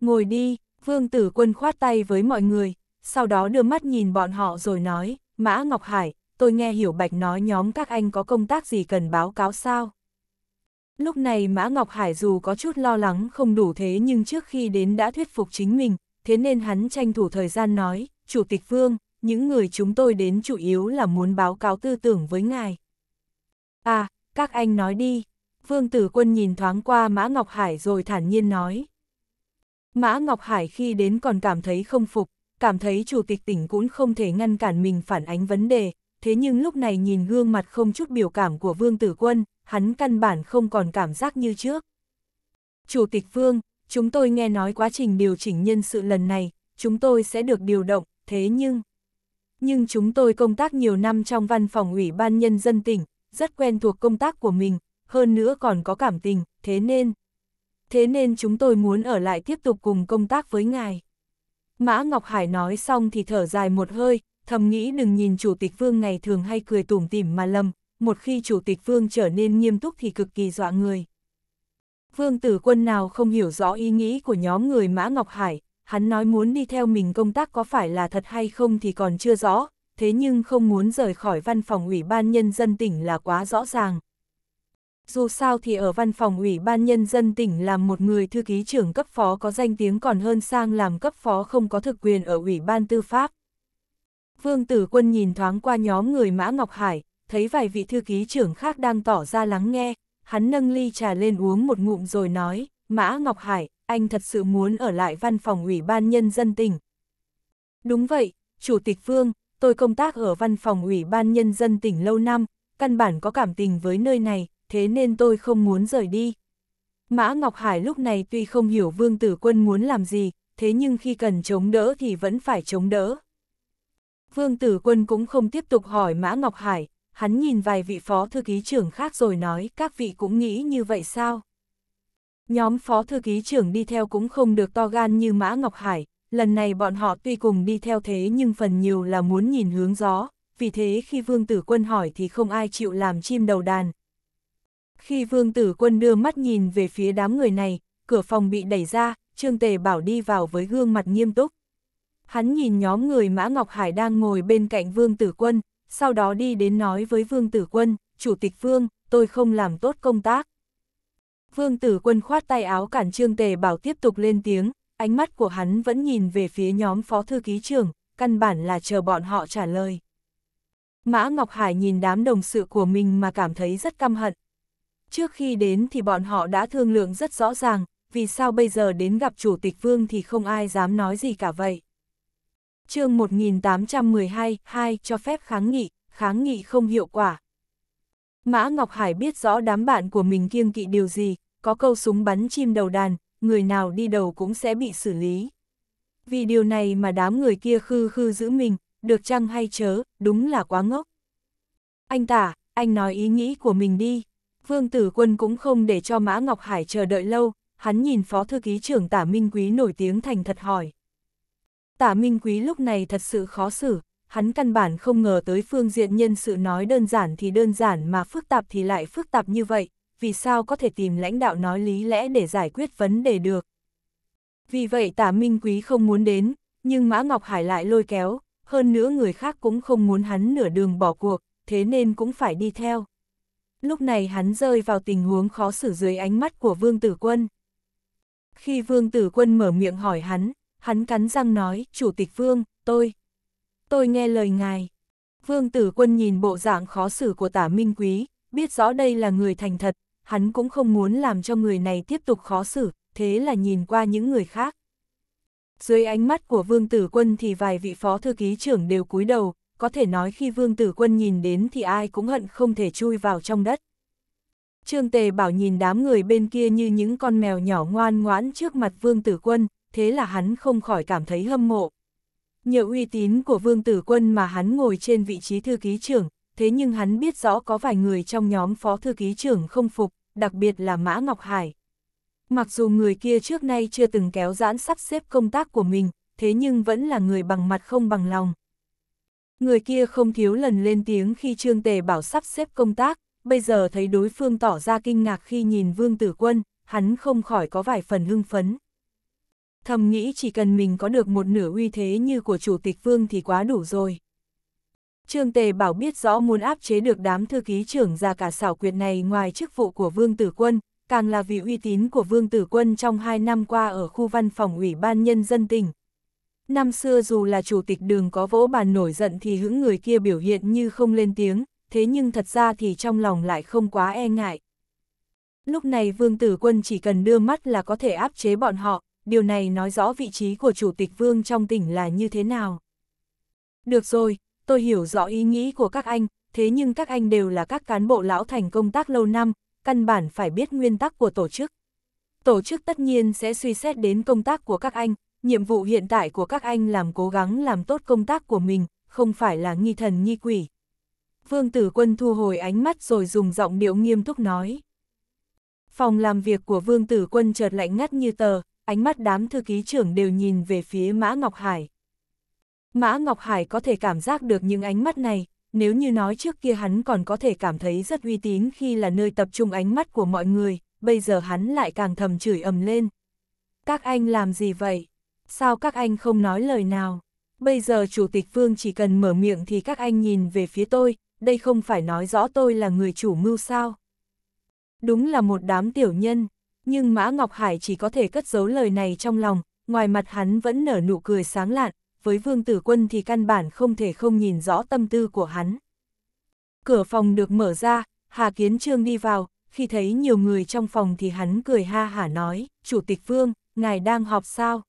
Ngồi đi, Vương Tử Quân khoát tay với mọi người, sau đó đưa mắt nhìn bọn họ rồi nói, Mã Ngọc Hải, tôi nghe Hiểu Bạch nói nhóm các anh có công tác gì cần báo cáo sao. Lúc này Mã Ngọc Hải dù có chút lo lắng không đủ thế nhưng trước khi đến đã thuyết phục chính mình, thế nên hắn tranh thủ thời gian nói, Chủ tịch Vương, những người chúng tôi đến chủ yếu là muốn báo cáo tư tưởng với ngài. À, các anh nói đi. Vương Tử Quân nhìn thoáng qua Mã Ngọc Hải rồi thản nhiên nói. Mã Ngọc Hải khi đến còn cảm thấy không phục, cảm thấy chủ tịch tỉnh cũng không thể ngăn cản mình phản ánh vấn đề, thế nhưng lúc này nhìn gương mặt không chút biểu cảm của Vương Tử Quân, hắn căn bản không còn cảm giác như trước. Chủ tịch Vương, chúng tôi nghe nói quá trình điều chỉnh nhân sự lần này, chúng tôi sẽ được điều động, thế nhưng... Nhưng chúng tôi công tác nhiều năm trong văn phòng ủy ban nhân dân tỉnh, rất quen thuộc công tác của mình, hơn nữa còn có cảm tình, thế nên... Thế nên chúng tôi muốn ở lại tiếp tục cùng công tác với ngài. Mã Ngọc Hải nói xong thì thở dài một hơi, thầm nghĩ đừng nhìn Chủ tịch Vương ngày thường hay cười tủm tỉm mà lầm, một khi Chủ tịch Vương trở nên nghiêm túc thì cực kỳ dọa người. Vương tử quân nào không hiểu rõ ý nghĩ của nhóm người Mã Ngọc Hải, hắn nói muốn đi theo mình công tác có phải là thật hay không thì còn chưa rõ, thế nhưng không muốn rời khỏi văn phòng ủy ban nhân dân tỉnh là quá rõ ràng. Dù sao thì ở văn phòng ủy ban nhân dân tỉnh làm một người thư ký trưởng cấp phó có danh tiếng còn hơn sang làm cấp phó không có thực quyền ở ủy ban tư pháp. Vương Tử Quân nhìn thoáng qua nhóm người Mã Ngọc Hải, thấy vài vị thư ký trưởng khác đang tỏ ra lắng nghe, hắn nâng ly trà lên uống một ngụm rồi nói, Mã Ngọc Hải, anh thật sự muốn ở lại văn phòng ủy ban nhân dân tỉnh. Đúng vậy, Chủ tịch Vương, tôi công tác ở văn phòng ủy ban nhân dân tỉnh lâu năm, căn bản có cảm tình với nơi này, thế nên tôi không muốn rời đi. Mã Ngọc Hải lúc này tuy không hiểu Vương Tử Quân muốn làm gì, thế nhưng khi cần chống đỡ thì vẫn phải chống đỡ. Vương Tử Quân cũng không tiếp tục hỏi Mã Ngọc Hải, hắn nhìn vài vị phó thư ký trưởng khác rồi nói các vị cũng nghĩ như vậy sao? Nhóm phó thư ký trưởng đi theo cũng không được to gan như Mã Ngọc Hải, lần này bọn họ tuy cùng đi theo thế nhưng phần nhiều là muốn nhìn hướng gió, vì thế khi Vương Tử Quân hỏi thì không ai chịu làm chim đầu đàn. Khi Vương Tử Quân đưa mắt nhìn về phía đám người này, cửa phòng bị đẩy ra, Trương Tề bảo đi vào với gương mặt nghiêm túc. Hắn nhìn nhóm người Mã Ngọc Hải đang ngồi bên cạnh Vương Tử Quân, sau đó đi đến nói với Vương Tử Quân, Chủ tịch Vương, tôi không làm tốt công tác. Vương Tử Quân khoát tay áo cản Trương Tề Bảo tiếp tục lên tiếng, ánh mắt của hắn vẫn nhìn về phía nhóm phó thư ký trưởng, căn bản là chờ bọn họ trả lời. Mã Ngọc Hải nhìn đám đồng sự của mình mà cảm thấy rất căm hận. Trước khi đến thì bọn họ đã thương lượng rất rõ ràng, vì sao bây giờ đến gặp Chủ tịch Vương thì không ai dám nói gì cả vậy chương 1812, 2 cho phép kháng nghị, kháng nghị không hiệu quả. Mã Ngọc Hải biết rõ đám bạn của mình kiêng kỵ điều gì, có câu súng bắn chim đầu đàn, người nào đi đầu cũng sẽ bị xử lý. Vì điều này mà đám người kia khư khư giữ mình, được chăng hay chớ, đúng là quá ngốc. Anh tả, anh nói ý nghĩ của mình đi. Vương Tử Quân cũng không để cho Mã Ngọc Hải chờ đợi lâu, hắn nhìn Phó Thư ký trưởng tả Minh Quý nổi tiếng thành thật hỏi. Tả Minh Quý lúc này thật sự khó xử, hắn căn bản không ngờ tới phương diện nhân sự nói đơn giản thì đơn giản mà phức tạp thì lại phức tạp như vậy, vì sao có thể tìm lãnh đạo nói lý lẽ để giải quyết vấn đề được. Vì vậy tả Minh Quý không muốn đến, nhưng Mã Ngọc Hải lại lôi kéo, hơn nữa người khác cũng không muốn hắn nửa đường bỏ cuộc, thế nên cũng phải đi theo. Lúc này hắn rơi vào tình huống khó xử dưới ánh mắt của Vương Tử Quân. Khi Vương Tử Quân mở miệng hỏi hắn, hắn cắn răng nói, chủ tịch vương, tôi, tôi nghe lời ngài. Vương tử quân nhìn bộ dạng khó xử của tả minh quý, biết rõ đây là người thành thật, hắn cũng không muốn làm cho người này tiếp tục khó xử, thế là nhìn qua những người khác. Dưới ánh mắt của Vương Tử Quân thì vài vị phó thư ký trưởng đều cúi đầu, có thể nói khi Vương Tử Quân nhìn đến thì ai cũng hận không thể chui vào trong đất. Trương Tề bảo nhìn đám người bên kia như những con mèo nhỏ ngoan ngoãn trước mặt Vương Tử Quân, thế là hắn không khỏi cảm thấy hâm mộ. Nhờ uy tín của Vương Tử Quân mà hắn ngồi trên vị trí thư ký trưởng, thế nhưng hắn biết rõ có vài người trong nhóm phó thư ký trưởng không phục, đặc biệt là Mã Ngọc Hải. Mặc dù người kia trước nay chưa từng kéo giãn sắp xếp công tác của mình, thế nhưng vẫn là người bằng mặt không bằng lòng. Người kia không thiếu lần lên tiếng khi Trương Tề bảo sắp xếp công tác, bây giờ thấy đối phương tỏ ra kinh ngạc khi nhìn Vương Tử Quân, hắn không khỏi có vài phần hưng phấn thầm nghĩ chỉ cần mình có được một nửa uy thế như của Chủ tịch Vương thì quá đủ rồi. Trương Tề Bảo biết rõ muốn áp chế được đám thư ký trưởng ra cả xảo quyệt này ngoài chức vụ của Vương Tử Quân, càng là vì uy tín của Vương Tử Quân trong hai năm qua ở khu văn phòng Ủy ban Nhân dân tỉnh. Năm xưa dù là chủ tịch đường có vỗ bàn nổi giận thì hững người kia biểu hiện như không lên tiếng, thế nhưng thật ra thì trong lòng lại không quá e ngại. Lúc này Vương Tử Quân chỉ cần đưa mắt là có thể áp chế bọn họ, điều này nói rõ vị trí của Chủ tịch Vương trong tỉnh là như thế nào. Được rồi, tôi hiểu rõ ý nghĩ của các anh, thế nhưng các anh đều là các cán bộ lão thành công tác lâu năm, căn bản phải biết nguyên tắc của tổ chức. Tổ chức tất nhiên sẽ suy xét đến công tác của các anh, nhiệm vụ hiện tại của các anh làm cố gắng làm tốt công tác của mình, không phải là nghi thần nghi quỷ. Vương Tử Quân thu hồi ánh mắt rồi dùng giọng điệu nghiêm túc nói. Phòng làm việc của Vương Tử Quân chợt lạnh ngắt như tờ, ánh mắt đám thư ký trưởng đều nhìn về phía Mã Ngọc Hải. Mã Ngọc Hải có thể cảm giác được những ánh mắt này, nếu như nói trước kia hắn còn có thể cảm thấy rất uy tín khi là nơi tập trung ánh mắt của mọi người, bây giờ hắn lại càng thầm chửi ầm lên. Các anh làm gì vậy? Sao các anh không nói lời nào? Bây giờ Chủ tịch Vương chỉ cần mở miệng thì các anh nhìn về phía tôi, đây không phải nói rõ tôi là người chủ mưu sao? Đúng là một đám tiểu nhân, nhưng Mã Ngọc Hải chỉ có thể cất giấu lời này trong lòng, ngoài mặt hắn vẫn nở nụ cười sáng lạn, với Vương Tử Quân thì căn bản không thể không nhìn rõ tâm tư của hắn. Cửa phòng được mở ra, Hà Kiến Trương đi vào, khi thấy nhiều người trong phòng thì hắn cười ha hả nói, Chủ tịch Vương, ngài đang họp sao?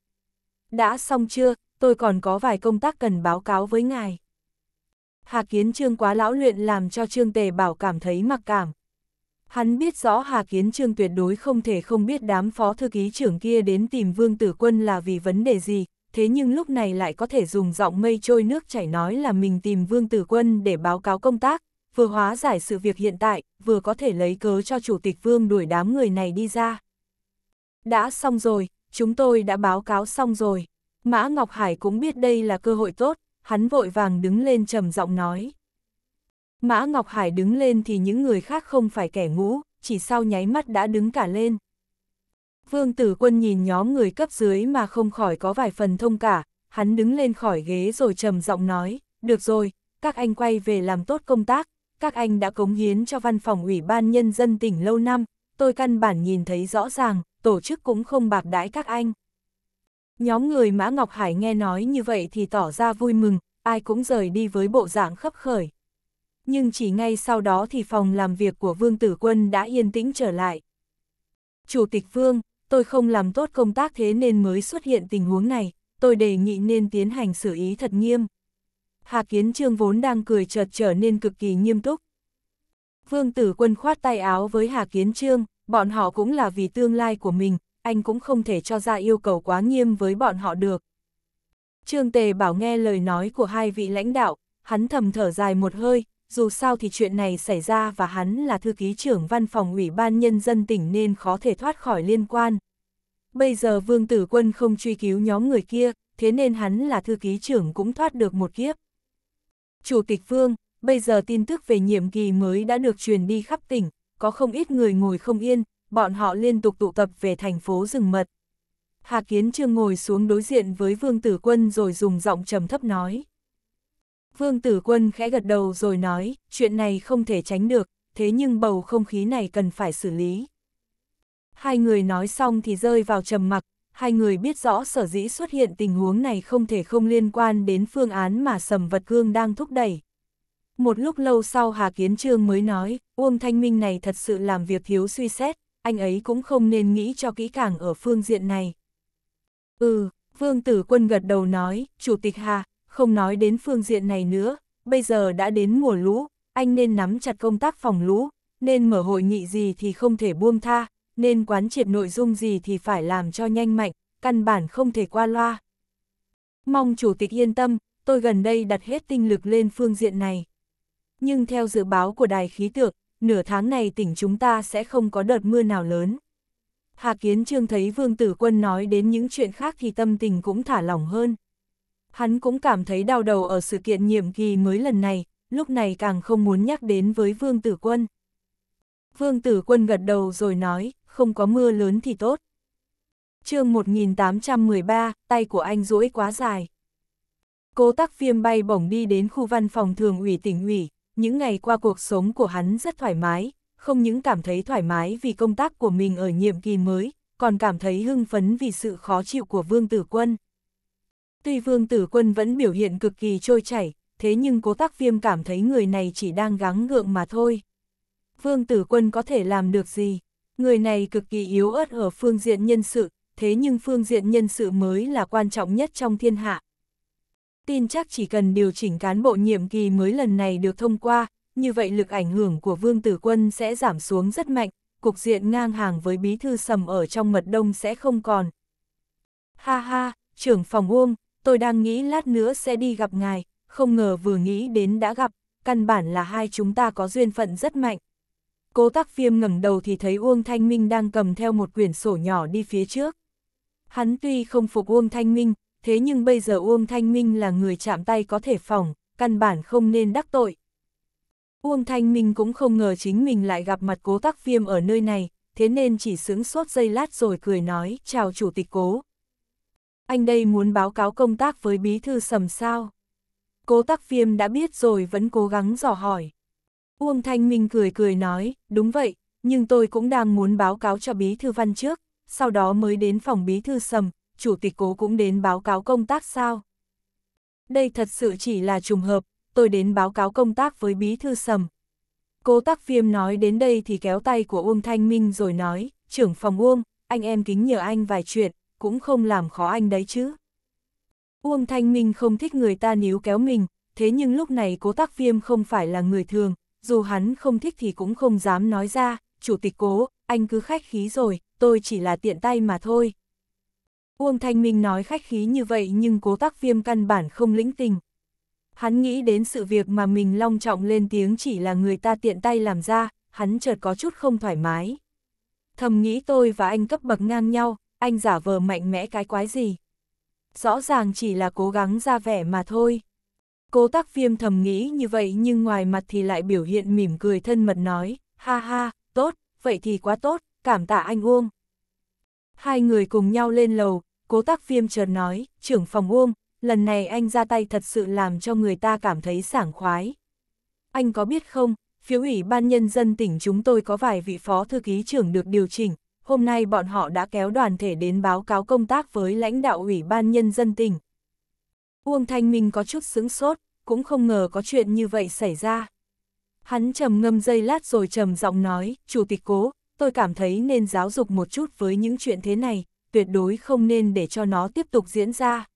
Đã xong chưa, tôi còn có vài công tác cần báo cáo với ngài. Hà Kiến Trương quá lão luyện làm cho Trương Tề Bảo cảm thấy mặc cảm, Hắn biết rõ Hà Kiến Trương tuyệt đối không thể không biết đám phó thư ký trưởng kia đến tìm Vương Tử Quân là vì vấn đề gì, thế nhưng lúc này lại có thể dùng giọng mây trôi nước chảy nói là mình tìm Vương Tử Quân để báo cáo công tác, vừa hóa giải sự việc hiện tại, vừa có thể lấy cớ cho Chủ tịch Vương đuổi đám người này đi ra. Đã xong rồi, chúng tôi đã báo cáo xong rồi. Mã Ngọc Hải cũng biết đây là cơ hội tốt, hắn vội vàng đứng lên trầm giọng nói. Mã Ngọc Hải đứng lên thì những người khác không phải kẻ ngũ, chỉ sau nháy mắt đã đứng cả lên. Vương Tử Quân nhìn nhóm người cấp dưới mà không khỏi có vài phần thông cả, hắn đứng lên khỏi ghế rồi trầm giọng nói, được rồi, các anh quay về làm tốt công tác, các anh đã cống hiến cho văn phòng ủy ban nhân dân tỉnh lâu năm, tôi căn bản nhìn thấy rõ ràng, tổ chức cũng không bạc đãi các anh. Nhóm người Mã Ngọc Hải nghe nói như vậy thì tỏ ra vui mừng, ai cũng rời đi với bộ dạng khấp khởi nhưng chỉ ngay sau đó thì phòng làm việc của Vương Tử Quân đã yên tĩnh trở lại. Chủ tịch Vương, tôi không làm tốt công tác thế nên mới xuất hiện tình huống này, tôi đề nghị nên tiến hành xử ý thật nghiêm. Hà Kiến Trương vốn đang cười chợt trở nên cực kỳ nghiêm túc. Vương Tử Quân khoát tay áo với Hà Kiến Trương, bọn họ cũng là vì tương lai của mình, anh cũng không thể cho ra yêu cầu quá nghiêm với bọn họ được. Trương Tề bảo nghe lời nói của hai vị lãnh đạo, hắn thầm thở dài một hơi, dù sao thì chuyện này xảy ra và hắn là thư ký trưởng văn phòng ủy ban nhân dân tỉnh nên khó thể thoát khỏi liên quan. Bây giờ Vương Tử Quân không truy cứu nhóm người kia, thế nên hắn là thư ký trưởng cũng thoát được một kiếp. Chủ tịch Vương, bây giờ tin tức về nhiệm kỳ mới đã được truyền đi khắp tỉnh, có không ít người ngồi không yên, bọn họ liên tục tụ tập về thành phố rừng mật. Hà Kiến Trương ngồi xuống đối diện với Vương Tử Quân rồi dùng giọng trầm thấp nói. Vương Tử Quân khẽ gật đầu rồi nói, chuyện này không thể tránh được, thế nhưng bầu không khí này cần phải xử lý. Hai người nói xong thì rơi vào trầm mặc, hai người biết rõ sở dĩ xuất hiện tình huống này không thể không liên quan đến phương án mà Sầm Vật Cương đang thúc đẩy. Một lúc lâu sau Hà Kiến Trương mới nói, Uông Thanh Minh này thật sự làm việc thiếu suy xét, anh ấy cũng không nên nghĩ cho kỹ càng ở phương diện này. Ừ, Vương Tử Quân gật đầu nói, Chủ tịch Hà, không nói đến phương diện này nữa, bây giờ đã đến mùa lũ, anh nên nắm chặt công tác phòng lũ, nên mở hội nghị gì thì không thể buông tha, nên quán triệt nội dung gì thì phải làm cho nhanh mạnh, căn bản không thể qua loa. Mong Chủ tịch yên tâm, tôi gần đây đặt hết tinh lực lên phương diện này. Nhưng theo dự báo của Đài Khí tượng, nửa tháng này tỉnh chúng ta sẽ không có đợt mưa nào lớn. Hà Kiến Trương thấy Vương Tử Quân nói đến những chuyện khác thì tâm tình cũng thả lỏng hơn. Hắn cũng cảm thấy đau đầu ở sự kiện nhiệm kỳ mới lần này, lúc này càng không muốn nhắc đến với Vương Tử Quân. Vương Tử Quân gật đầu rồi nói, không có mưa lớn thì tốt. chương 1813, tay của anh duỗi quá dài. Cố tắc viêm bay bổng đi đến khu văn phòng thường ủy tỉnh ủy, những ngày qua cuộc sống của hắn rất thoải mái, không những cảm thấy thoải mái vì công tác của mình ở nhiệm kỳ mới, còn cảm thấy hưng phấn vì sự khó chịu của Vương Tử Quân. Tuy vương tử quân vẫn biểu hiện cực kỳ trôi chảy, thế nhưng cố tắc viêm cảm thấy người này chỉ đang gắng gượng mà thôi. Vương tử quân có thể làm được gì? Người này cực kỳ yếu ớt ở phương diện nhân sự, thế nhưng phương diện nhân sự mới là quan trọng nhất trong thiên hạ. Tin chắc chỉ cần điều chỉnh cán bộ nhiệm kỳ mới lần này được thông qua, như vậy lực ảnh hưởng của vương tử quân sẽ giảm xuống rất mạnh, cục diện ngang hàng với bí thư sầm ở trong mật đông sẽ không còn. Ha ha, trưởng phòng uông, tôi đang nghĩ lát nữa sẽ đi gặp ngài, không ngờ vừa nghĩ đến đã gặp, căn bản là hai chúng ta có duyên phận rất mạnh. Cố tắc phiêm ngẩng đầu thì thấy Uông Thanh Minh đang cầm theo một quyển sổ nhỏ đi phía trước. Hắn tuy không phục Uông Thanh Minh, thế nhưng bây giờ Uông Thanh Minh là người chạm tay có thể phòng, căn bản không nên đắc tội. Uông Thanh Minh cũng không ngờ chính mình lại gặp mặt cố tắc phiêm ở nơi này, thế nên chỉ sướng suốt giây lát rồi cười nói, chào chủ tịch cố, anh đây muốn báo cáo công tác với bí thư sầm sao. Cố tắc phiêm đã biết rồi vẫn cố gắng dò hỏi. Uông Thanh Minh cười cười nói, đúng vậy, nhưng tôi cũng đang muốn báo cáo cho bí thư văn trước, sau đó mới đến phòng bí thư sầm, chủ tịch cố cũng đến báo cáo công tác sao. Đây thật sự chỉ là trùng hợp, tôi đến báo cáo công tác với bí thư sầm. Cố tắc phiêm nói đến đây thì kéo tay của Uông Thanh Minh rồi nói, trưởng phòng Uông, anh em kính nhờ anh vài chuyện, cũng không làm khó anh đấy chứ. Uông Thanh Minh không thích người ta níu kéo mình, thế nhưng lúc này cố tác viêm không phải là người thường, dù hắn không thích thì cũng không dám nói ra, chủ tịch cố, anh cứ khách khí rồi, tôi chỉ là tiện tay mà thôi. Uông Thanh Minh nói khách khí như vậy nhưng cố tác viêm căn bản không lĩnh tình. Hắn nghĩ đến sự việc mà mình long trọng lên tiếng chỉ là người ta tiện tay làm ra, hắn chợt có chút không thoải mái. Thầm nghĩ tôi và anh cấp bậc ngang nhau, anh giả vờ mạnh mẽ cái quái gì. Rõ ràng chỉ là cố gắng ra vẻ mà thôi. Cố tắc viêm thầm nghĩ như vậy nhưng ngoài mặt thì lại biểu hiện mỉm cười thân mật nói, ha ha, tốt, vậy thì quá tốt, cảm tạ anh Uông. Hai người cùng nhau lên lầu, cố tắc viêm chợt nói, trưởng phòng Uông, lần này anh ra tay thật sự làm cho người ta cảm thấy sảng khoái. Anh có biết không, phiếu ủy ban nhân dân tỉnh chúng tôi có vài vị phó thư ký trưởng được điều chỉnh, hôm nay bọn họ đã kéo đoàn thể đến báo cáo công tác với lãnh đạo Ủy ban Nhân dân tỉnh. Uông Thanh Minh có chút sướng sốt, cũng không ngờ có chuyện như vậy xảy ra. Hắn trầm ngâm dây lát rồi trầm giọng nói, Chủ tịch cố, tôi cảm thấy nên giáo dục một chút với những chuyện thế này, tuyệt đối không nên để cho nó tiếp tục diễn ra.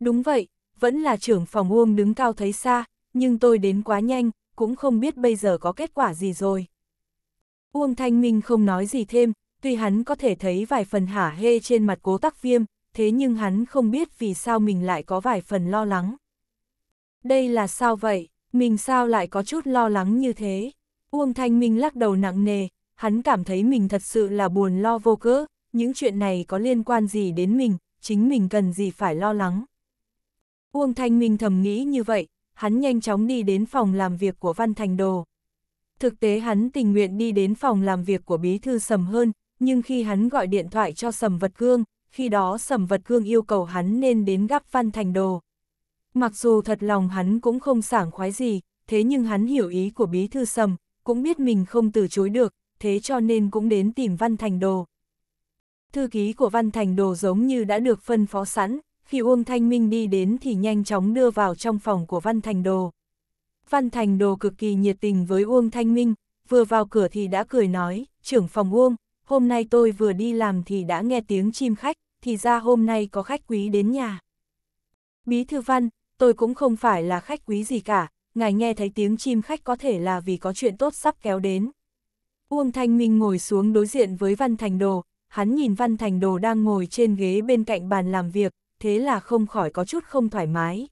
Đúng vậy, vẫn là trưởng phòng Uông đứng cao thấy xa, nhưng tôi đến quá nhanh, cũng không biết bây giờ có kết quả gì rồi. Uông Thanh Minh không nói gì thêm, tuy hắn có thể thấy vài phần hả hê trên mặt cố tắc viêm, thế nhưng hắn không biết vì sao mình lại có vài phần lo lắng. Đây là sao vậy, mình sao lại có chút lo lắng như thế? Uông Thanh Minh lắc đầu nặng nề, hắn cảm thấy mình thật sự là buồn lo vô cớ, những chuyện này có liên quan gì đến mình, chính mình cần gì phải lo lắng. Uông Thanh Minh thầm nghĩ như vậy, hắn nhanh chóng đi đến phòng làm việc của Văn Thành Đồ. Thực tế hắn tình nguyện đi đến phòng làm việc của Bí Thư Sầm hơn, nhưng khi hắn gọi điện thoại cho Sầm Vật Cương, khi đó Sầm Vật Cương yêu cầu hắn nên đến gắp Văn Thành Đồ. Mặc dù thật lòng hắn cũng không sảng khoái gì, thế nhưng hắn hiểu ý của bí thư Sầm, cũng biết mình không từ chối được, thế cho nên cũng đến tìm Văn Thành Đồ. Thư ký của Văn Thành Đồ giống như đã được phân phó sẵn, khi Uông Thanh Minh đi đến thì nhanh chóng đưa vào trong phòng của Văn Thành Đồ. Văn Thành Đồ cực kỳ nhiệt tình với Uông Thanh Minh, vừa vào cửa thì đã cười nói, trưởng phòng Uông, hôm nay tôi vừa đi làm thì đã nghe tiếng chim khách, thì ra hôm nay có khách quý đến nhà. Bí thư văn, tôi cũng không phải là khách quý gì cả, ngài nghe thấy tiếng chim khách có thể là vì có chuyện tốt sắp kéo đến. Uông Thanh Minh ngồi xuống đối diện với Văn Thành Đồ, hắn nhìn Văn Thành Đồ đang ngồi trên ghế bên cạnh bàn làm việc, thế là không khỏi có chút không thoải mái.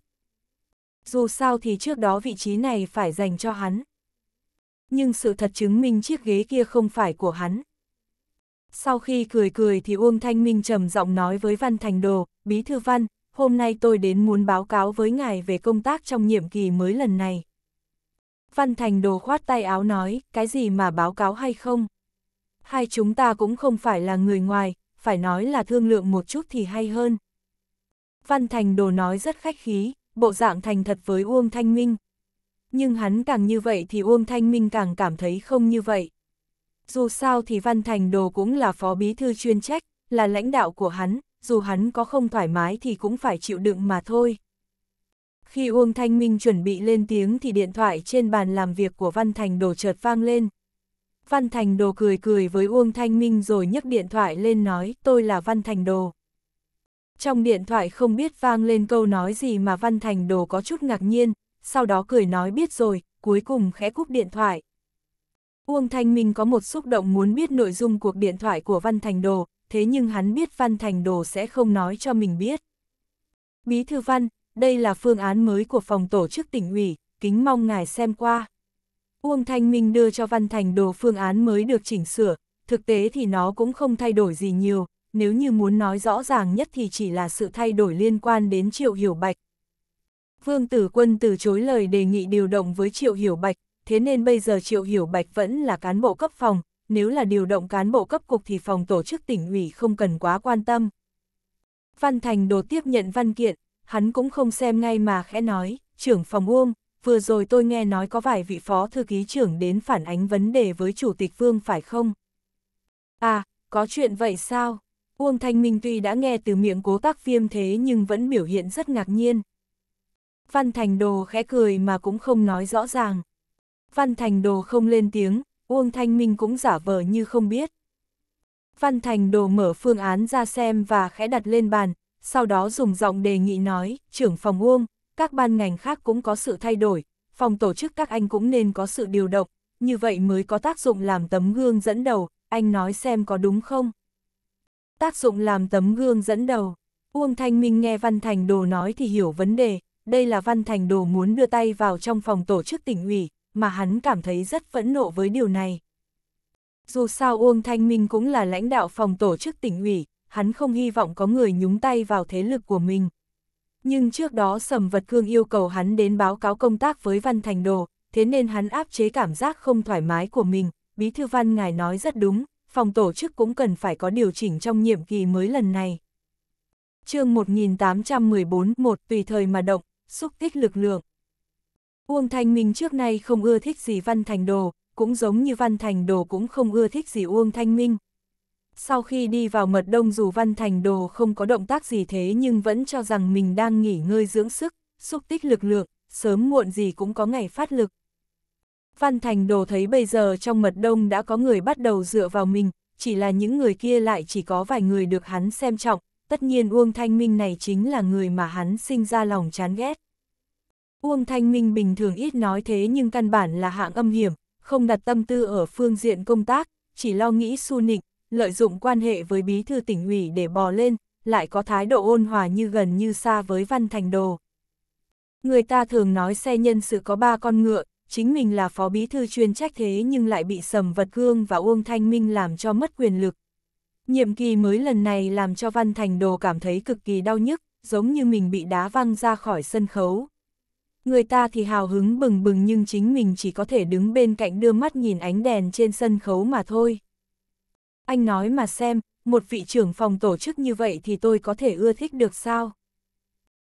Dù sao thì trước đó vị trí này phải dành cho hắn. Nhưng sự thật chứng minh chiếc ghế kia không phải của hắn. Sau khi cười cười thì Uông Thanh Minh trầm giọng nói với Văn Thành Đồ, Bí Thư Văn, hôm nay tôi đến muốn báo cáo với ngài về công tác trong nhiệm kỳ mới lần này. Văn Thành Đồ khoát tay áo nói, cái gì mà báo cáo hay không? Hai chúng ta cũng không phải là người ngoài, phải nói là thương lượng một chút thì hay hơn. Văn Thành Đồ nói rất khách khí, bộ dạng thành thật với Uông Thanh Minh. Nhưng hắn càng như vậy thì Uông Thanh Minh càng cảm thấy không như vậy. Dù sao thì Văn Thành Đồ cũng là phó bí thư chuyên trách, là lãnh đạo của hắn, dù hắn có không thoải mái thì cũng phải chịu đựng mà thôi. Khi Uông Thanh Minh chuẩn bị lên tiếng thì điện thoại trên bàn làm việc của Văn Thành Đồ chợt vang lên. Văn Thành Đồ cười cười với Uông Thanh Minh rồi nhấc điện thoại lên nói tôi là Văn Thành Đồ. Trong điện thoại không biết vang lên câu nói gì mà Văn Thành Đồ có chút ngạc nhiên, sau đó cười nói biết rồi, cuối cùng khẽ cúp điện thoại. Uông Thanh Minh có một xúc động muốn biết nội dung cuộc điện thoại của Văn Thành Đồ, thế nhưng hắn biết Văn Thành Đồ sẽ không nói cho mình biết. Bí thư Văn, đây là phương án mới của phòng tổ chức tỉnh ủy, kính mong ngài xem qua. Uông Thanh Minh đưa cho Văn Thành Đồ phương án mới được chỉnh sửa, thực tế thì nó cũng không thay đổi gì nhiều, nếu như muốn nói rõ ràng nhất thì chỉ là sự thay đổi liên quan đến Triệu Hiểu Bạch. Vương Tử Quân từ chối lời đề nghị điều động với Triệu Hiểu Bạch, thế nên bây giờ Triệu Hiểu Bạch vẫn là cán bộ cấp phòng, nếu là điều động cán bộ cấp cục thì phòng tổ chức tỉnh ủy không cần quá quan tâm. Văn Thành đồ tiếp nhận văn kiện, hắn cũng không xem ngay mà khẽ nói, trưởng phòng uông, vừa rồi tôi nghe nói có vài vị phó thư ký trưởng đến phản ánh vấn đề với chủ tịch vương phải không? À, có chuyện vậy sao? Uông Thanh Minh tuy đã nghe từ miệng cố tác viêm thế nhưng vẫn biểu hiện rất ngạc nhiên. Văn Thành Đồ khẽ cười mà cũng không nói rõ ràng. Văn Thành Đồ không lên tiếng, Uông Thanh Minh cũng giả vờ như không biết. Văn Thành Đồ mở phương án ra xem và khẽ đặt lên bàn, sau đó dùng giọng đề nghị nói, trưởng phòng Uông, các ban ngành khác cũng có sự thay đổi, phòng tổ chức các anh cũng nên có sự điều động, như vậy mới có tác dụng làm tấm gương dẫn đầu, anh nói xem có đúng không? Tác dụng làm tấm gương dẫn đầu, Uông Thanh Minh nghe Văn Thành Đồ nói thì hiểu vấn đề, đây là Văn Thành Đồ muốn đưa tay vào trong phòng tổ chức tỉnh ủy, mà hắn cảm thấy rất phẫn nộ với điều này. Dù sao Uông Thanh Minh cũng là lãnh đạo phòng tổ chức tỉnh ủy, hắn không hy vọng có người nhúng tay vào thế lực của mình. Nhưng trước đó Sầm Vật Cương yêu cầu hắn đến báo cáo công tác với Văn Thành Đồ, thế nên hắn áp chế cảm giác không thoải mái của mình, Bí Thư Văn Ngài nói rất đúng, phòng tổ chức cũng cần phải có điều chỉnh trong nhiệm kỳ mới lần này. chương 1814-1 tùy thời mà động, xúc tích lực lượng. Uông Thanh Minh trước nay không ưa thích gì Văn Thành Đồ, cũng giống như Văn Thành Đồ cũng không ưa thích gì Uông Thanh Minh. Sau khi đi vào mật đông dù Văn Thành Đồ không có động tác gì thế nhưng vẫn cho rằng mình đang nghỉ ngơi dưỡng sức, xúc tích lực lượng, sớm muộn gì cũng có ngày phát lực. Văn Thành Đồ thấy bây giờ trong mật đông đã có người bắt đầu dựa vào mình, chỉ là những người kia lại chỉ có vài người được hắn xem trọng, tất nhiên Uông Thanh Minh này chính là người mà hắn sinh ra lòng chán ghét. Uông Thanh Minh bình thường ít nói thế nhưng căn bản là hạng âm hiểm, không đặt tâm tư ở phương diện công tác, chỉ lo nghĩ su nịnh, lợi dụng quan hệ với bí thư tỉnh ủy để bò lên, lại có thái độ ôn hòa như gần như xa với Văn Thành Đồ. Người ta thường nói xe nhân sự có ba con ngựa, chính mình là phó bí thư chuyên trách thế nhưng lại bị sầm vật gương và Uông Thanh Minh làm cho mất quyền lực. Nhiệm kỳ mới lần này làm cho Văn Thành Đồ cảm thấy cực kỳ đau nhức, giống như mình bị đá văng ra khỏi sân khấu người ta thì hào hứng bừng bừng nhưng chính mình chỉ có thể đứng bên cạnh đưa mắt nhìn ánh đèn trên sân khấu mà thôi. Anh nói mà xem, một vị trưởng phòng tổ chức như vậy thì tôi có thể ưa thích được sao?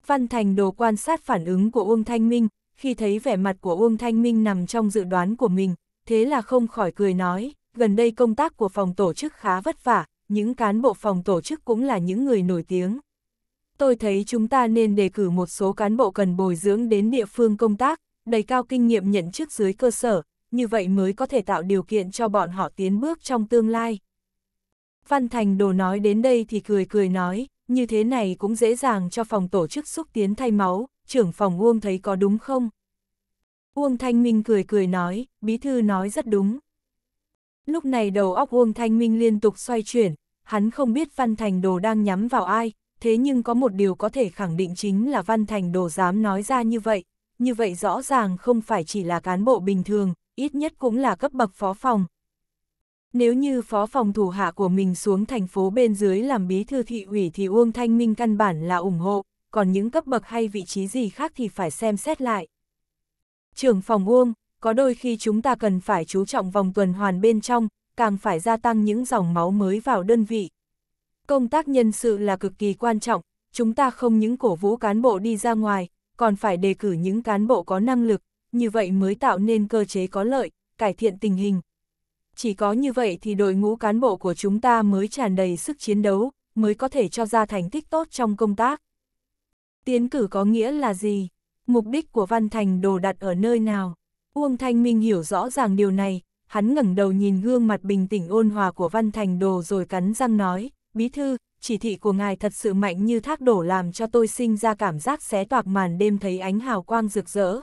Văn Thành đồ quan sát phản ứng của Uông Thanh Minh, khi thấy vẻ mặt của Uông Thanh Minh nằm trong dự đoán của mình, thế là không khỏi cười nói, gần đây công tác của phòng tổ chức khá vất vả, những cán bộ phòng tổ chức cũng là những người nổi tiếng tôi thấy chúng ta nên đề cử một số cán bộ cần bồi dưỡng đến địa phương công tác, đầy cao kinh nghiệm nhận chức dưới cơ sở, như vậy mới có thể tạo điều kiện cho bọn họ tiến bước trong tương lai. Văn Thành Đồ nói đến đây thì cười cười nói, như thế này cũng dễ dàng cho phòng tổ chức xúc tiến thay máu, trưởng phòng Uông thấy có đúng không? Uông Thanh Minh cười cười nói, bí thư nói rất đúng. Lúc này đầu óc Uông Thanh Minh liên tục xoay chuyển, hắn không biết Văn Thành Đồ đang nhắm vào ai, thế nhưng có một điều có thể khẳng định chính là Văn Thành Đồ dám nói ra như vậy, như vậy rõ ràng không phải chỉ là cán bộ bình thường, ít nhất cũng là cấp bậc phó phòng. Nếu như phó phòng thủ hạ của mình xuống thành phố bên dưới làm bí thư thị ủy thì Uông Thanh Minh căn bản là ủng hộ, còn những cấp bậc hay vị trí gì khác thì phải xem xét lại. Trưởng phòng Uông, có đôi khi chúng ta cần phải chú trọng vòng tuần hoàn bên trong, càng phải gia tăng những dòng máu mới vào đơn vị. Công tác nhân sự là cực kỳ quan trọng, chúng ta không những cổ vũ cán bộ đi ra ngoài, còn phải đề cử những cán bộ có năng lực, như vậy mới tạo nên cơ chế có lợi, cải thiện tình hình. Chỉ có như vậy thì đội ngũ cán bộ của chúng ta mới tràn đầy sức chiến đấu, mới có thể cho ra thành tích tốt trong công tác. Tiến cử có nghĩa là gì? Mục đích của Văn Thành đồ đặt ở nơi nào? Uông Thanh Minh hiểu rõ ràng điều này, hắn ngẩng đầu nhìn gương mặt bình tĩnh ôn hòa của Văn Thành đồ rồi cắn răng nói bí thư, chỉ thị của ngài thật sự mạnh như thác đổ làm cho tôi sinh ra cảm giác xé toạc màn đêm thấy ánh hào quang rực rỡ.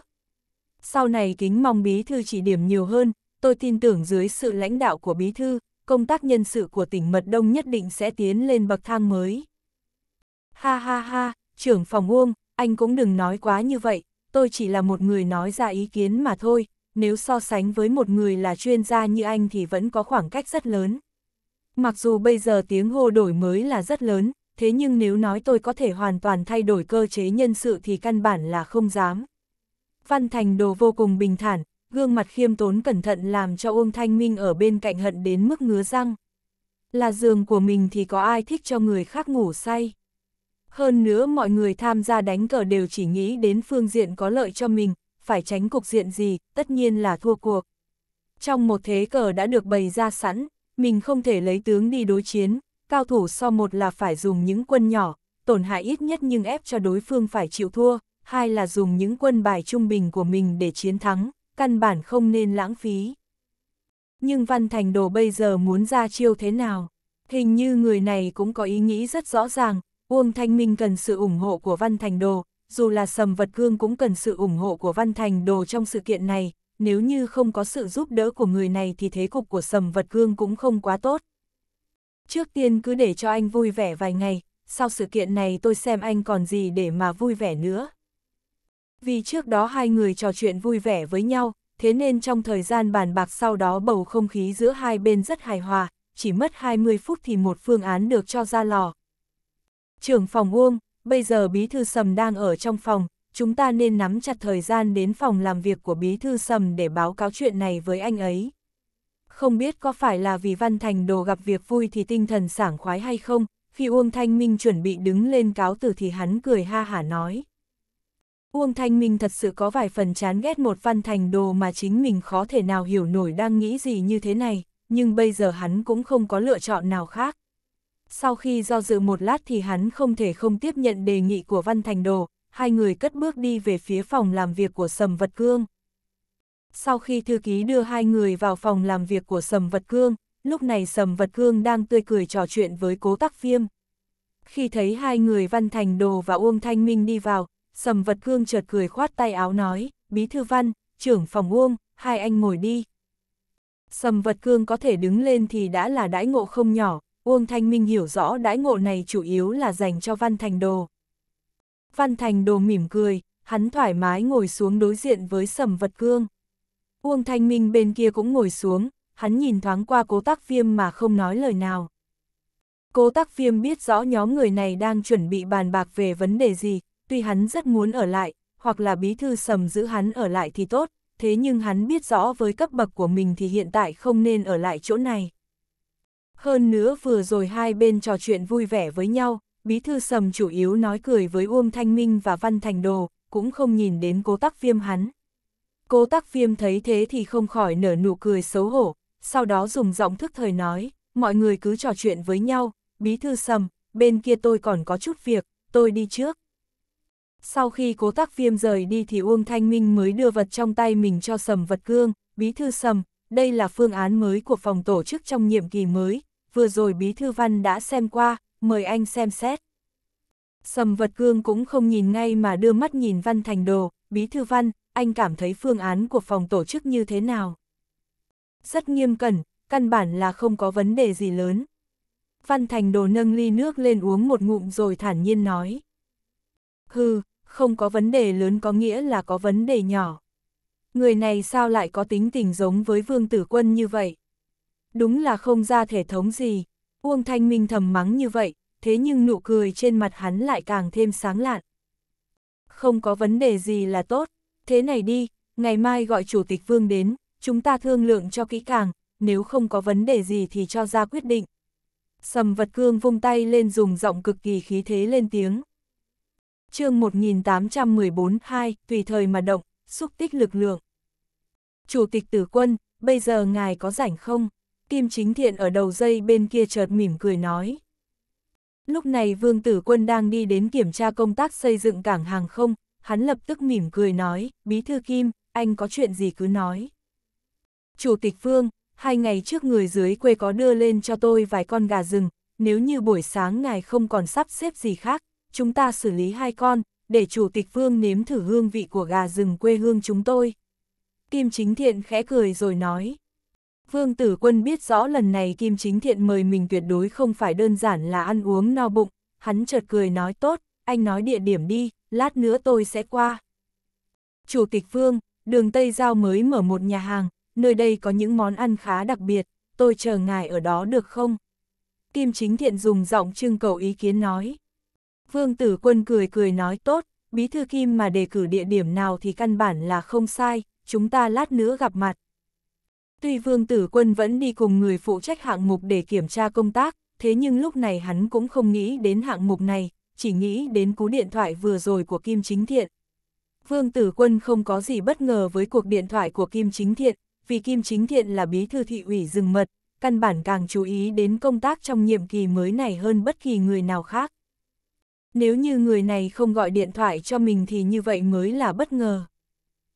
Sau này kính mong bí thư chỉ điểm nhiều hơn, tôi tin tưởng dưới sự lãnh đạo của bí thư, công tác nhân sự của tỉnh Mật Đông nhất định sẽ tiến lên bậc thang mới. Ha ha ha, trưởng phòng Uông, anh cũng đừng nói quá như vậy, tôi chỉ là một người nói ra ý kiến mà thôi, nếu so sánh với một người là chuyên gia như anh thì vẫn có khoảng cách rất lớn. Mặc dù bây giờ tiếng hô đổi mới là rất lớn, thế nhưng nếu nói tôi có thể hoàn toàn thay đổi cơ chế nhân sự thì căn bản là không dám. Văn Thành Đồ vô cùng bình thản, gương mặt khiêm tốn cẩn thận làm cho Uông Thanh Minh ở bên cạnh hận đến mức ngứa răng. Là giường của mình thì có ai thích cho người khác ngủ say. Hơn nữa mọi người tham gia đánh cờ đều chỉ nghĩ đến phương diện có lợi cho mình, phải tránh cục diện gì, tất nhiên là thua cuộc. Trong một thế cờ đã được bày ra sẵn, mình không thể lấy tướng đi đối chiến, cao thủ so một là phải dùng những quân nhỏ, tổn hại ít nhất nhưng ép cho đối phương phải chịu thua, hai là dùng những quân bài trung bình của mình để chiến thắng, căn bản không nên lãng phí. Nhưng Văn Thành Đồ bây giờ muốn ra chiêu thế nào? Hình như người này cũng có ý nghĩ rất rõ ràng, Uông Thanh Minh cần sự ủng hộ của Văn Thành Đồ, dù là sầm vật cương cũng cần sự ủng hộ của Văn Thành Đồ trong sự kiện này, nếu như không có sự giúp đỡ của người này thì thế cục của sầm vật gương cũng không quá tốt. Trước tiên cứ để cho anh vui vẻ vài ngày, sau sự kiện này tôi xem anh còn gì để mà vui vẻ nữa. Vì trước đó hai người trò chuyện vui vẻ với nhau, thế nên trong thời gian bàn bạc sau đó bầu không khí giữa hai bên rất hài hòa, chỉ mất 20 phút thì một phương án được cho ra lò. Trưởng phòng Uông, bây giờ bí thư sầm đang ở trong phòng, chúng ta nên nắm chặt thời gian đến phòng làm việc của Bí Thư Sầm để báo cáo chuyện này với anh ấy. Không biết có phải là vì Văn Thành Đồ gặp việc vui thì tinh thần sảng khoái hay không, khi Uông Thanh Minh chuẩn bị đứng lên cáo từ thì hắn cười ha hả nói. Uông Thanh Minh thật sự có vài phần chán ghét một Văn Thành Đồ mà chính mình khó thể nào hiểu nổi đang nghĩ gì như thế này, nhưng bây giờ hắn cũng không có lựa chọn nào khác. Sau khi do dự một lát thì hắn không thể không tiếp nhận đề nghị của Văn Thành Đồ, hai người cất bước đi về phía phòng làm việc của Sầm Vật Cương. Sau khi thư ký đưa hai người vào phòng làm việc của Sầm Vật Cương, lúc này Sầm Vật Cương đang tươi cười trò chuyện với cố tắc viêm. Khi thấy hai người Văn Thành Đồ và Uông Thanh Minh đi vào, Sầm Vật Cương chợt cười khoát tay áo nói, Bí Thư Văn, trưởng phòng Uông, hai anh ngồi đi. Sầm Vật Cương có thể đứng lên thì đã là đãi ngộ không nhỏ, Uông Thanh Minh hiểu rõ đãi ngộ này chủ yếu là dành cho Văn Thành Đồ. Văn Thành Đồ mỉm cười, hắn thoải mái ngồi xuống đối diện với Sầm Vật Cương. Uông Thanh Minh bên kia cũng ngồi xuống, hắn nhìn thoáng qua cố tác viêm mà không nói lời nào. Cố tác viêm biết rõ nhóm người này đang chuẩn bị bàn bạc về vấn đề gì, tuy hắn rất muốn ở lại, hoặc là bí thư sầm giữ hắn ở lại thì tốt, thế nhưng hắn biết rõ với cấp bậc của mình thì hiện tại không nên ở lại chỗ này. Hơn nữa vừa rồi hai bên trò chuyện vui vẻ với nhau, Bí thư sầm chủ yếu nói cười với Uông Thanh Minh và Văn Thành Đồ, cũng không nhìn đến cố tắc viêm hắn. Cố tắc viêm thấy thế thì không khỏi nở nụ cười xấu hổ, sau đó dùng giọng thức thời nói, mọi người cứ trò chuyện với nhau, bí thư sầm, bên kia tôi còn có chút việc, tôi đi trước. Sau khi cố tắc viêm rời đi thì Uông Thanh Minh mới đưa vật trong tay mình cho sầm vật cương, bí thư sầm, đây là phương án mới của phòng tổ chức trong nhiệm kỳ mới, vừa rồi bí thư văn đã xem qua, mời anh xem xét. Sầm vật cương cũng không nhìn ngay mà đưa mắt nhìn văn thành đồ, bí thư văn, anh cảm thấy phương án của phòng tổ chức như thế nào. Rất nghiêm cẩn, căn bản là không có vấn đề gì lớn. Văn thành đồ nâng ly nước lên uống một ngụm rồi thản nhiên nói. Hừ, không có vấn đề lớn có nghĩa là có vấn đề nhỏ. Người này sao lại có tính tình giống với vương tử quân như vậy? Đúng là không ra thể thống gì. Uông Thanh Minh thầm mắng như vậy, thế nhưng nụ cười trên mặt hắn lại càng thêm sáng lạn. Không có vấn đề gì là tốt, thế này đi, ngày mai gọi Chủ tịch Vương đến, chúng ta thương lượng cho kỹ càng, nếu không có vấn đề gì thì cho ra quyết định. Sầm vật cương vung tay lên dùng giọng cực kỳ khí thế lên tiếng. chương 1814-2, tùy thời mà động, xúc tích lực lượng. Chủ tịch tử quân, bây giờ ngài có rảnh không? Kim Chính Thiện ở đầu dây bên kia chợt mỉm cười nói. Lúc này Vương Tử Quân đang đi đến kiểm tra công tác xây dựng cảng hàng không, hắn lập tức mỉm cười nói, Bí Thư Kim, anh có chuyện gì cứ nói. Chủ tịch Vương, hai ngày trước người dưới quê có đưa lên cho tôi vài con gà rừng, nếu như buổi sáng ngài không còn sắp xếp gì khác, chúng ta xử lý hai con, để Chủ tịch Vương nếm thử hương vị của gà rừng quê hương chúng tôi. Kim Chính Thiện khẽ cười rồi nói. Vương Tử Quân biết rõ lần này Kim Chính Thiện mời mình tuyệt đối không phải đơn giản là ăn uống no bụng, hắn chợt cười nói tốt, anh nói địa điểm đi, lát nữa tôi sẽ qua. Chủ tịch Vương, đường Tây Giao mới mở một nhà hàng, nơi đây có những món ăn khá đặc biệt, tôi chờ ngài ở đó được không? Kim Chính Thiện dùng giọng trưng cầu ý kiến nói. Vương Tử Quân cười cười nói tốt, bí thư Kim mà đề cử địa điểm nào thì căn bản là không sai, chúng ta lát nữa gặp mặt, Tuy Vương Tử Quân vẫn đi cùng người phụ trách hạng mục để kiểm tra công tác, thế nhưng lúc này hắn cũng không nghĩ đến hạng mục này, chỉ nghĩ đến cú điện thoại vừa rồi của Kim Chính Thiện. Vương Tử Quân không có gì bất ngờ với cuộc điện thoại của Kim Chính Thiện, vì Kim Chính Thiện là bí thư thị ủy rừng mật, căn bản càng chú ý đến công tác trong nhiệm kỳ mới này hơn bất kỳ người nào khác. Nếu như người này không gọi điện thoại cho mình thì như vậy mới là bất ngờ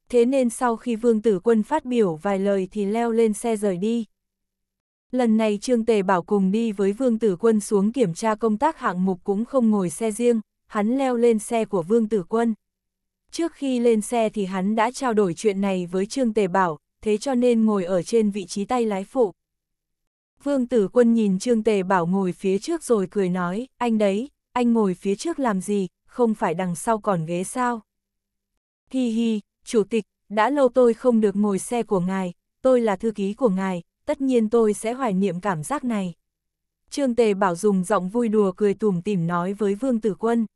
thế nên sau khi Vương Tử Quân phát biểu vài lời thì leo lên xe rời đi. Lần này Trương Tề Bảo cùng đi với Vương Tử Quân xuống kiểm tra công tác hạng mục cũng không ngồi xe riêng, hắn leo lên xe của Vương Tử Quân. Trước khi lên xe thì hắn đã trao đổi chuyện này với Trương Tề Bảo, thế cho nên ngồi ở trên vị trí tay lái phụ. Vương Tử Quân nhìn Trương Tề Bảo ngồi phía trước rồi cười nói, anh đấy, anh ngồi phía trước làm gì, không phải đằng sau còn ghế sao? Hi hi, Chủ tịch, đã lâu tôi không được ngồi xe của ngài, tôi là thư ký của ngài, tất nhiên tôi sẽ hoài niệm cảm giác này. Trương Tề Bảo dùng giọng vui đùa cười tủm tìm nói với Vương Tử Quân.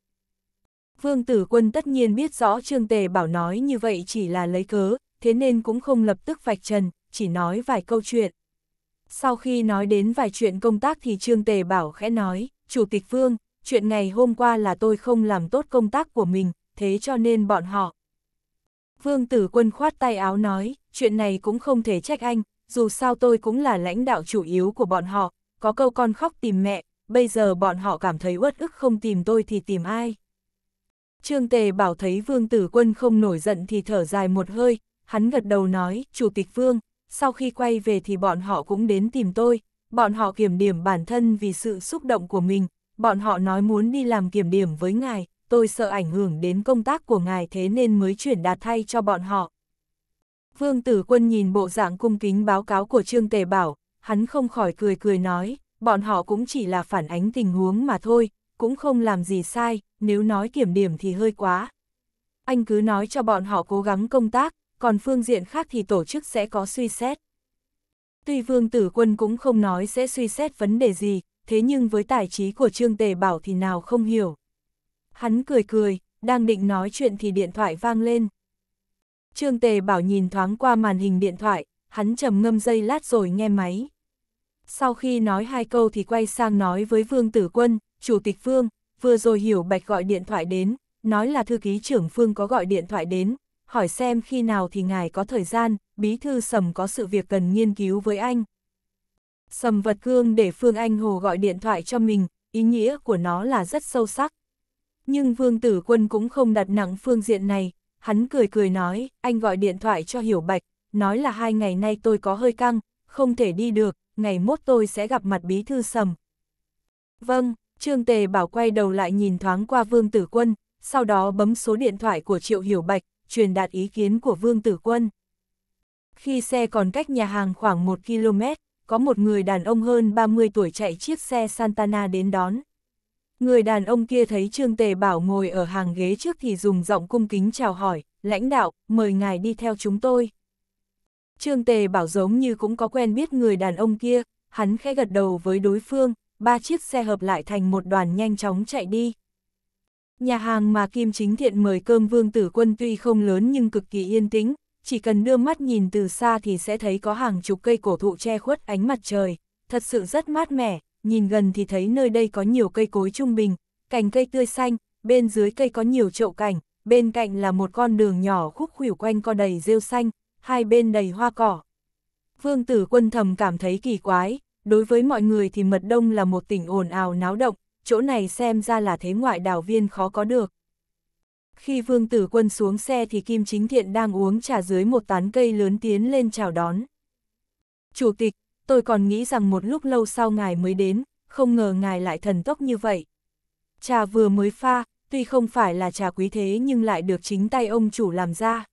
Vương Tử Quân tất nhiên biết rõ Trương Tề Bảo nói như vậy chỉ là lấy cớ, thế nên cũng không lập tức vạch trần, chỉ nói vài câu chuyện. Sau khi nói đến vài chuyện công tác thì Trương Tề Bảo khẽ nói, Chủ tịch Vương, chuyện ngày hôm qua là tôi không làm tốt công tác của mình, thế cho nên bọn họ. Vương tử quân khoát tay áo nói, chuyện này cũng không thể trách anh, dù sao tôi cũng là lãnh đạo chủ yếu của bọn họ, có câu con khóc tìm mẹ, bây giờ bọn họ cảm thấy uất ức không tìm tôi thì tìm ai. Trương Tề bảo thấy vương tử quân không nổi giận thì thở dài một hơi, hắn gật đầu nói, chủ tịch vương, sau khi quay về thì bọn họ cũng đến tìm tôi, bọn họ kiểm điểm bản thân vì sự xúc động của mình, bọn họ nói muốn đi làm kiểm điểm với ngài, tôi sợ ảnh hưởng đến công tác của ngài thế nên mới chuyển đạt thay cho bọn họ. Vương Tử Quân nhìn bộ dạng cung kính báo cáo của Trương Tề Bảo, hắn không khỏi cười cười nói, bọn họ cũng chỉ là phản ánh tình huống mà thôi, cũng không làm gì sai, nếu nói kiểm điểm thì hơi quá. Anh cứ nói cho bọn họ cố gắng công tác, còn phương diện khác thì tổ chức sẽ có suy xét. Tuy Vương Tử Quân cũng không nói sẽ suy xét vấn đề gì, thế nhưng với tài trí của Trương Tề Bảo thì nào không hiểu. Hắn cười cười, đang định nói chuyện thì điện thoại vang lên. Trương Tề Bảo nhìn thoáng qua màn hình điện thoại, hắn trầm ngâm dây lát rồi nghe máy. Sau khi nói hai câu thì quay sang nói với Vương Tử Quân, Chủ tịch Vương, vừa rồi Hiểu Bạch gọi điện thoại đến, nói là thư ký trưởng Phương có gọi điện thoại đến, hỏi xem khi nào thì ngài có thời gian, bí thư Sầm có sự việc cần nghiên cứu với anh. Sầm vật cương để Phương Anh Hồ gọi điện thoại cho mình, ý nghĩa của nó là rất sâu sắc. Nhưng Vương Tử Quân cũng không đặt nặng phương diện này, hắn cười cười nói, anh gọi điện thoại cho Hiểu Bạch, nói là hai ngày nay tôi có hơi căng, không thể đi được, ngày mốt tôi sẽ gặp mặt bí thư sầm. Vâng, Trương Tề bảo quay đầu lại nhìn thoáng qua Vương Tử Quân, sau đó bấm số điện thoại của Triệu Hiểu Bạch, truyền đạt ý kiến của Vương Tử Quân. Khi xe còn cách nhà hàng khoảng 1 km, có một người đàn ông hơn 30 tuổi chạy chiếc xe Santana đến đón. Người đàn ông kia thấy Trương Tề Bảo ngồi ở hàng ghế trước thì dùng giọng cung kính chào hỏi, lãnh đạo, mời ngài đi theo chúng tôi. Trương Tề Bảo giống như cũng có quen biết người đàn ông kia, hắn khẽ gật đầu với đối phương, ba chiếc xe hợp lại thành một đoàn nhanh chóng chạy đi. Nhà hàng mà Kim Chính Thiện mời cơm Vương Tử Quân tuy không lớn nhưng cực kỳ yên tĩnh, chỉ cần đưa mắt nhìn từ xa thì sẽ thấy có hàng chục cây cổ thụ che khuất ánh mặt trời, thật sự rất mát mẻ, nhìn gần thì thấy nơi đây có nhiều cây cối trung bình, cành cây tươi xanh, bên dưới cây có nhiều chậu cảnh, bên cạnh là một con đường nhỏ khúc khuỷu quanh co đầy rêu xanh, hai bên đầy hoa cỏ. Vương tử quân thầm cảm thấy kỳ quái, đối với mọi người thì mật đông là một tỉnh ồn ào náo động, chỗ này xem ra là thế ngoại đảo viên khó có được. Khi vương tử quân xuống xe thì Kim Chính Thiện đang uống trà dưới một tán cây lớn tiến lên chào đón. Chủ tịch, tôi còn nghĩ rằng một lúc lâu sau ngài mới đến, không ngờ ngài lại thần tốc như vậy. Trà vừa mới pha, tuy không phải là trà quý thế nhưng lại được chính tay ông chủ làm ra.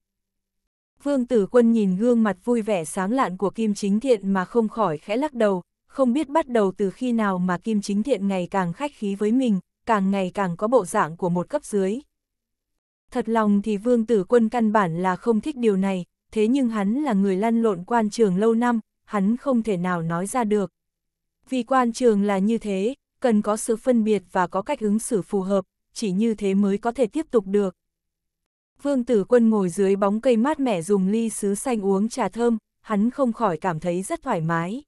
Vương tử quân nhìn gương mặt vui vẻ sáng lạn của Kim Chính Thiện mà không khỏi khẽ lắc đầu, không biết bắt đầu từ khi nào mà Kim Chính Thiện ngày càng khách khí với mình, càng ngày càng có bộ dạng của một cấp dưới. Thật lòng thì vương tử quân căn bản là không thích điều này, thế nhưng hắn là người lăn lộn quan trường lâu năm, hắn không thể nào nói ra được. Vì quan trường là như thế, cần có sự phân biệt và có cách ứng xử phù hợp, chỉ như thế mới có thể tiếp tục được. Vương tử quân ngồi dưới bóng cây mát mẻ dùng ly sứ xanh uống trà thơm, hắn không khỏi cảm thấy rất thoải mái.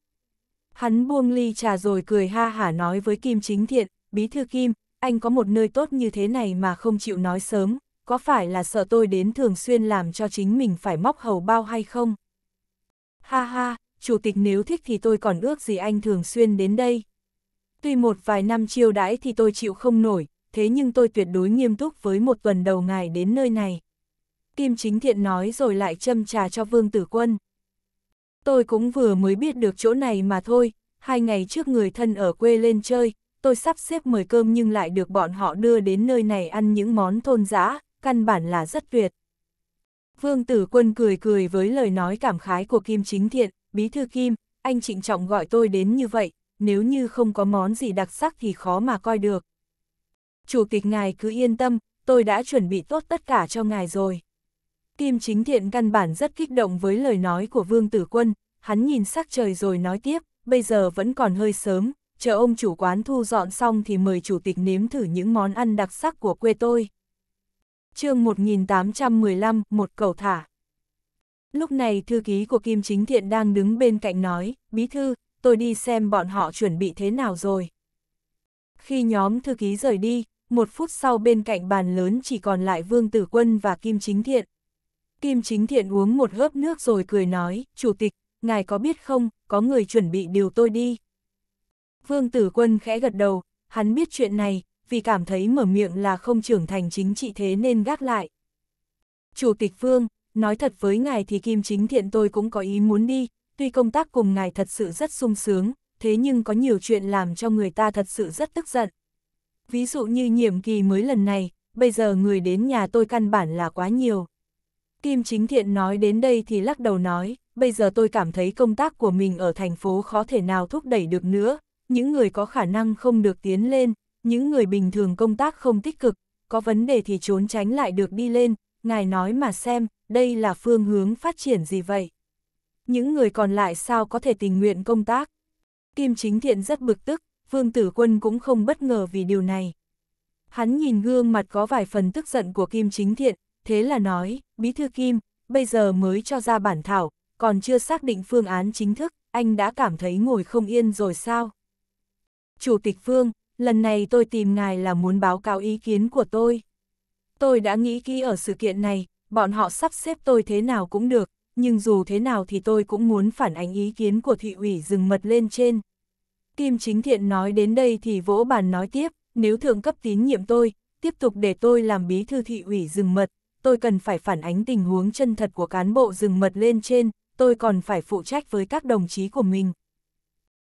Hắn buông ly trà rồi cười ha hả nói với Kim Chính Thiện, Bí Thư Kim, anh có một nơi tốt như thế này mà không chịu nói sớm, có phải là sợ tôi đến thường xuyên làm cho chính mình phải móc hầu bao hay không? Ha ha, chủ tịch nếu thích thì tôi còn ước gì anh thường xuyên đến đây. Tuy một vài năm chiêu đãi thì tôi chịu không nổi, thế nhưng tôi tuyệt đối nghiêm túc với một tuần đầu ngài đến nơi này. Kim Chính Thiện nói rồi lại châm trà cho Vương Tử Quân. Tôi cũng vừa mới biết được chỗ này mà thôi, hai ngày trước người thân ở quê lên chơi, tôi sắp xếp mời cơm nhưng lại được bọn họ đưa đến nơi này ăn những món thôn dã, căn bản là rất tuyệt. Vương Tử Quân cười cười với lời nói cảm khái của Kim Chính Thiện, Bí thư Kim, anh trịnh trọng gọi tôi đến như vậy, nếu như không có món gì đặc sắc thì khó mà coi được. Chủ tịch ngài cứ yên tâm, tôi đã chuẩn bị tốt tất cả cho ngài rồi. Kim chính thiện căn bản rất kích động với lời nói của Vương Tử Quân, hắn nhìn sắc trời rồi nói tiếp, bây giờ vẫn còn hơi sớm, chờ ông chủ quán thu dọn xong thì mời chủ tịch nếm thử những món ăn đặc sắc của quê tôi. chương 1815, một cầu thả. Lúc này thư ký của Kim Chính Thiện đang đứng bên cạnh nói, bí thư, tôi đi xem bọn họ chuẩn bị thế nào rồi. Khi nhóm thư ký rời đi, một phút sau bên cạnh bàn lớn chỉ còn lại Vương Tử Quân và Kim Chính Thiện. Kim Chính Thiện uống một hớp nước rồi cười nói, Chủ tịch, ngài có biết không, có người chuẩn bị điều tôi đi. Vương Tử Quân khẽ gật đầu, hắn biết chuyện này, vì cảm thấy mở miệng là không trưởng thành chính trị thế nên gác lại. Chủ tịch Vương, nói thật với ngài thì Kim Chính Thiện tôi cũng có ý muốn đi, tuy công tác cùng ngài thật sự rất sung sướng, thế nhưng có nhiều chuyện làm cho người ta thật sự rất tức giận. Ví dụ như nhiệm kỳ mới lần này, bây giờ người đến nhà tôi căn bản là quá nhiều. Kim Chính Thiện nói đến đây thì lắc đầu nói, bây giờ tôi cảm thấy công tác của mình ở thành phố khó thể nào thúc đẩy được nữa, những người có khả năng không được tiến lên, những người bình thường công tác không tích cực, có vấn đề thì trốn tránh lại được đi lên, ngài nói mà xem, đây là phương hướng phát triển gì vậy? Những người còn lại sao có thể tình nguyện công tác? Kim Chính Thiện rất bực tức, Vương Tử Quân cũng không bất ngờ vì điều này. Hắn nhìn gương mặt có vài phần tức giận của Kim Chính Thiện, thế là nói, Bí Thư Kim, bây giờ mới cho ra bản thảo, còn chưa xác định phương án chính thức, anh đã cảm thấy ngồi không yên rồi sao? Chủ tịch Vương, lần này tôi tìm ngài là muốn báo cáo ý kiến của tôi. Tôi đã nghĩ kỹ ở sự kiện này, bọn họ sắp xếp tôi thế nào cũng được, nhưng dù thế nào thì tôi cũng muốn phản ánh ý kiến của thị ủy rừng mật lên trên. Kim Chính Thiện nói đến đây thì vỗ bàn nói tiếp, nếu thượng cấp tín nhiệm tôi, tiếp tục để tôi làm bí thư thị ủy rừng mật, tôi cần phải phản ánh tình huống chân thật của cán bộ rừng mật lên trên, tôi còn phải phụ trách với các đồng chí của mình.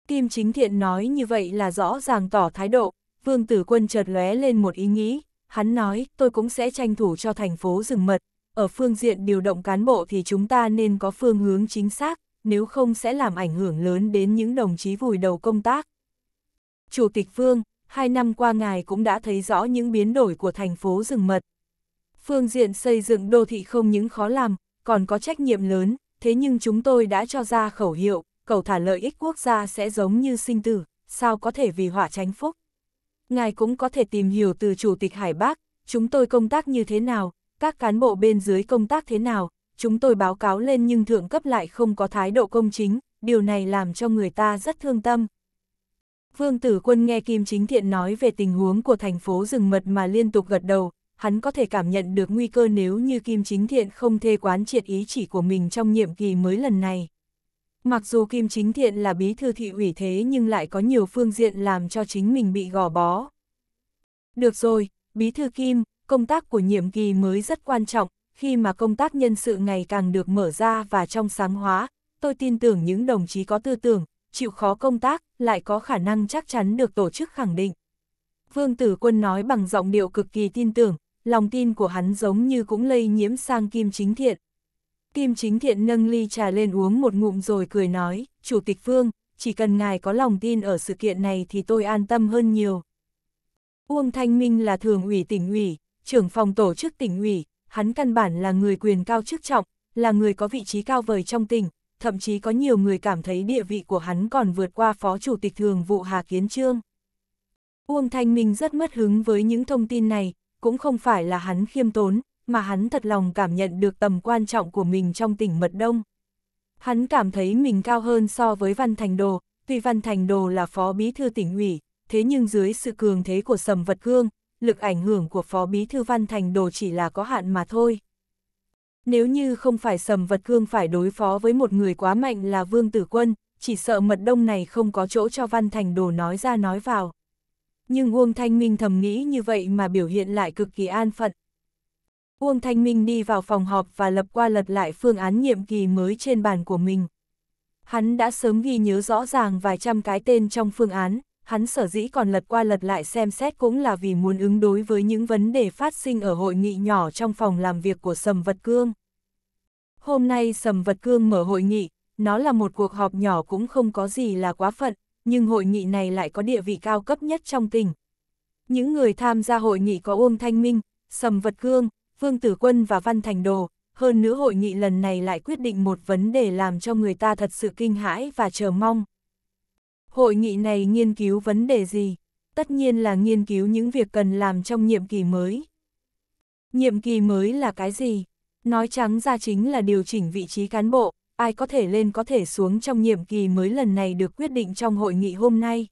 Kim Chính Thiện nói như vậy là rõ ràng tỏ thái độ, Vương Tử Quân chợt lóe lên một ý nghĩ, hắn nói tôi cũng sẽ tranh thủ cho thành phố rừng mật, ở phương diện điều động cán bộ thì chúng ta nên có phương hướng chính xác, nếu không sẽ làm ảnh hưởng lớn đến những đồng chí vùi đầu công tác. Chủ tịch Phương, hai năm qua ngài cũng đã thấy rõ những biến đổi của thành phố rừng mật. Phương diện xây dựng đô thị không những khó làm, còn có trách nhiệm lớn, thế nhưng chúng tôi đã cho ra khẩu hiệu, cầu thả lợi ích quốc gia sẽ giống như sinh tử, sao có thể vì hỏa tránh phúc. Ngài cũng có thể tìm hiểu từ Chủ tịch Hải Bác, chúng tôi công tác như thế nào, các cán bộ bên dưới công tác thế nào, chúng tôi báo cáo lên nhưng thượng cấp lại không có thái độ công chính, điều này làm cho người ta rất thương tâm. Vương Tử Quân nghe Kim Chính Thiện nói về tình huống của thành phố rừng mật mà liên tục gật đầu, hắn có thể cảm nhận được nguy cơ nếu như Kim Chính Thiện không thê quán triệt ý chỉ của mình trong nhiệm kỳ mới lần này. Mặc dù Kim Chính Thiện là bí thư thị ủy thế nhưng lại có nhiều phương diện làm cho chính mình bị gò bó. Được rồi, bí thư Kim, công tác của nhiệm kỳ mới rất quan trọng, khi mà công tác nhân sự ngày càng được mở ra và trong sáng hóa, tôi tin tưởng những đồng chí có tư tưởng, chịu khó công tác, lại có khả năng chắc chắn được tổ chức khẳng định. Vương Tử Quân nói bằng giọng điệu cực kỳ tin tưởng, lòng tin của hắn giống như cũng lây nhiễm sang Kim Chính Thiện. Kim Chính Thiện nâng ly trà lên uống một ngụm rồi cười nói, Chủ tịch Vương, chỉ cần ngài có lòng tin ở sự kiện này thì tôi an tâm hơn nhiều. Uông Thanh Minh là thường ủy tỉnh ủy, trưởng phòng tổ chức tỉnh ủy, hắn căn bản là người quyền cao chức trọng, là người có vị trí cao vời trong tỉnh, thậm chí có nhiều người cảm thấy địa vị của hắn còn vượt qua phó chủ tịch thường vụ Hà Kiến Trương. Uông Thanh Minh rất mất hứng với những thông tin này, cũng không phải là hắn khiêm tốn, mà hắn thật lòng cảm nhận được tầm quan trọng của mình trong tỉnh Mật Đông. Hắn cảm thấy mình cao hơn so với Văn Thành Đồ, tuy Văn Thành Đồ là phó bí thư tỉnh ủy, thế nhưng dưới sự cường thế của Sầm Vật Cương, lực ảnh hưởng của Phó Bí Thư Văn Thành Đồ chỉ là có hạn mà thôi. Nếu như không phải sầm vật cương phải đối phó với một người quá mạnh là Vương Tử Quân, chỉ sợ mật đông này không có chỗ cho Văn Thành Đồ nói ra nói vào. Nhưng Uông Thanh Minh thầm nghĩ như vậy mà biểu hiện lại cực kỳ an phận. Uông Thanh Minh đi vào phòng họp và lập qua lật lại phương án nhiệm kỳ mới trên bàn của mình. Hắn đã sớm ghi nhớ rõ ràng vài trăm cái tên trong phương án hắn sở dĩ còn lật qua lật lại xem xét cũng là vì muốn ứng đối với những vấn đề phát sinh ở hội nghị nhỏ trong phòng làm việc của Sầm Vật Cương. Hôm nay Sầm Vật Cương mở hội nghị, nó là một cuộc họp nhỏ cũng không có gì là quá phận, nhưng hội nghị này lại có địa vị cao cấp nhất trong tỉnh. Những người tham gia hội nghị có Uông Thanh Minh, Sầm Vật Cương, Vương Tử Quân và Văn Thành Đồ, hơn nữa hội nghị lần này lại quyết định một vấn đề làm cho người ta thật sự kinh hãi và chờ mong hội nghị này nghiên cứu vấn đề gì? Tất nhiên là nghiên cứu những việc cần làm trong nhiệm kỳ mới. Nhiệm kỳ mới là cái gì? Nói trắng ra chính là điều chỉnh vị trí cán bộ, ai có thể lên có thể xuống trong nhiệm kỳ mới lần này được quyết định trong hội nghị hôm nay.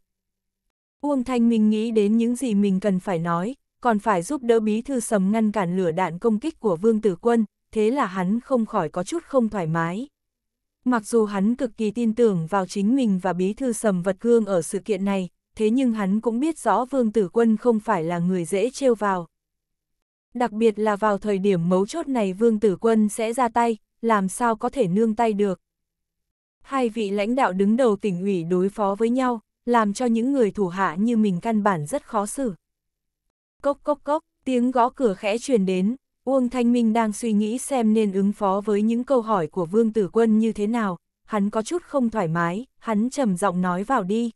Uông Thanh Minh nghĩ đến những gì mình cần phải nói, còn phải giúp đỡ bí thư sầm ngăn cản lửa đạn công kích của Vương Tử Quân, thế là hắn không khỏi có chút không thoải mái. Mặc dù hắn cực kỳ tin tưởng vào chính mình và bí thư sầm vật gương ở sự kiện này, thế nhưng hắn cũng biết rõ Vương Tử Quân không phải là người dễ trêu vào. Đặc biệt là vào thời điểm mấu chốt này Vương Tử Quân sẽ ra tay, làm sao có thể nương tay được. Hai vị lãnh đạo đứng đầu tỉnh ủy đối phó với nhau, làm cho những người thủ hạ như mình căn bản rất khó xử. Cốc cốc cốc, tiếng gõ cửa khẽ truyền đến, Uông Thanh Minh đang suy nghĩ xem nên ứng phó với những câu hỏi của Vương Tử Quân như thế nào, hắn có chút không thoải mái, hắn trầm giọng nói vào đi.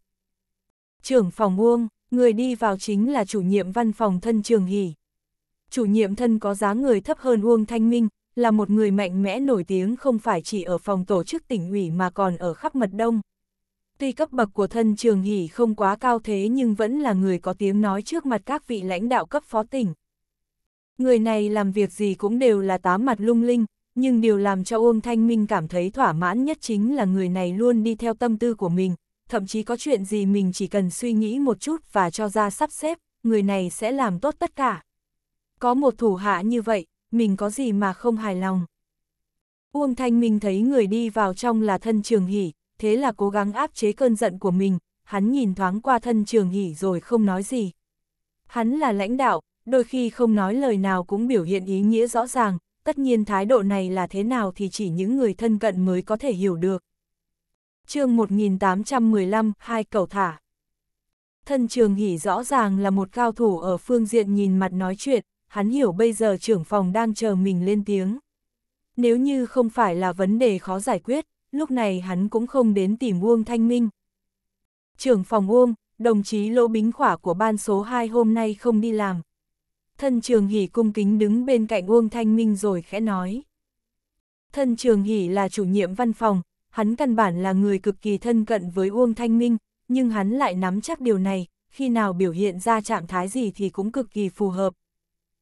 Trưởng phòng Uông, người đi vào chính là chủ nhiệm văn phòng thân Trường Hỷ. Chủ nhiệm thân có giá người thấp hơn Uông Thanh Minh, là một người mạnh mẽ nổi tiếng không phải chỉ ở phòng tổ chức tỉnh ủy mà còn ở khắp mật đông. Tuy cấp bậc của thân Trường Hỷ không quá cao thế nhưng vẫn là người có tiếng nói trước mặt các vị lãnh đạo cấp phó tỉnh. Người này làm việc gì cũng đều là tám mặt lung linh, nhưng điều làm cho Uông Thanh Minh cảm thấy thỏa mãn nhất chính là người này luôn đi theo tâm tư của mình, thậm chí có chuyện gì mình chỉ cần suy nghĩ một chút và cho ra sắp xếp, người này sẽ làm tốt tất cả. Có một thủ hạ như vậy, mình có gì mà không hài lòng. Uông Thanh Minh thấy người đi vào trong là thân trường hỷ, thế là cố gắng áp chế cơn giận của mình, hắn nhìn thoáng qua thân trường hỷ rồi không nói gì. Hắn là lãnh đạo, đôi khi không nói lời nào cũng biểu hiện ý nghĩa rõ ràng, tất nhiên thái độ này là thế nào thì chỉ những người thân cận mới có thể hiểu được. chương 1815, hai cầu thả. Thân trường hỉ rõ ràng là một cao thủ ở phương diện nhìn mặt nói chuyện, hắn hiểu bây giờ trưởng phòng đang chờ mình lên tiếng. Nếu như không phải là vấn đề khó giải quyết, lúc này hắn cũng không đến tìm Uông Thanh Minh. Trưởng phòng Uông, đồng chí Lỗ Bính Khỏa của ban số 2 hôm nay không đi làm thân trường Hỉ cung kính đứng bên cạnh Uông Thanh Minh rồi khẽ nói. Thân trường Hỉ là chủ nhiệm văn phòng, hắn căn bản là người cực kỳ thân cận với Uông Thanh Minh, nhưng hắn lại nắm chắc điều này, khi nào biểu hiện ra trạng thái gì thì cũng cực kỳ phù hợp.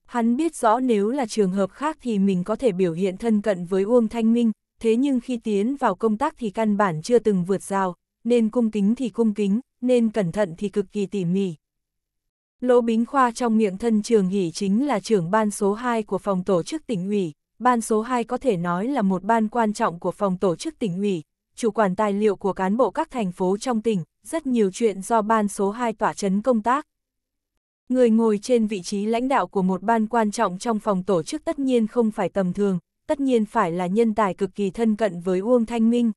Hắn biết rõ nếu là trường hợp khác thì mình có thể biểu hiện thân cận với Uông Thanh Minh, thế nhưng khi tiến vào công tác thì căn bản chưa từng vượt rào, nên cung kính thì cung kính, nên cẩn thận thì cực kỳ tỉ mỉ. Lỗ Bính Khoa trong miệng thân trường hỷ chính là trưởng ban số 2 của phòng tổ chức tỉnh ủy, ban số 2 có thể nói là một ban quan trọng của phòng tổ chức tỉnh ủy, chủ quản tài liệu của cán bộ các thành phố trong tỉnh, rất nhiều chuyện do ban số 2 tỏa chấn công tác. Người ngồi trên vị trí lãnh đạo của một ban quan trọng trong phòng tổ chức tất nhiên không phải tầm thường, tất nhiên phải là nhân tài cực kỳ thân cận với Uông Thanh Minh.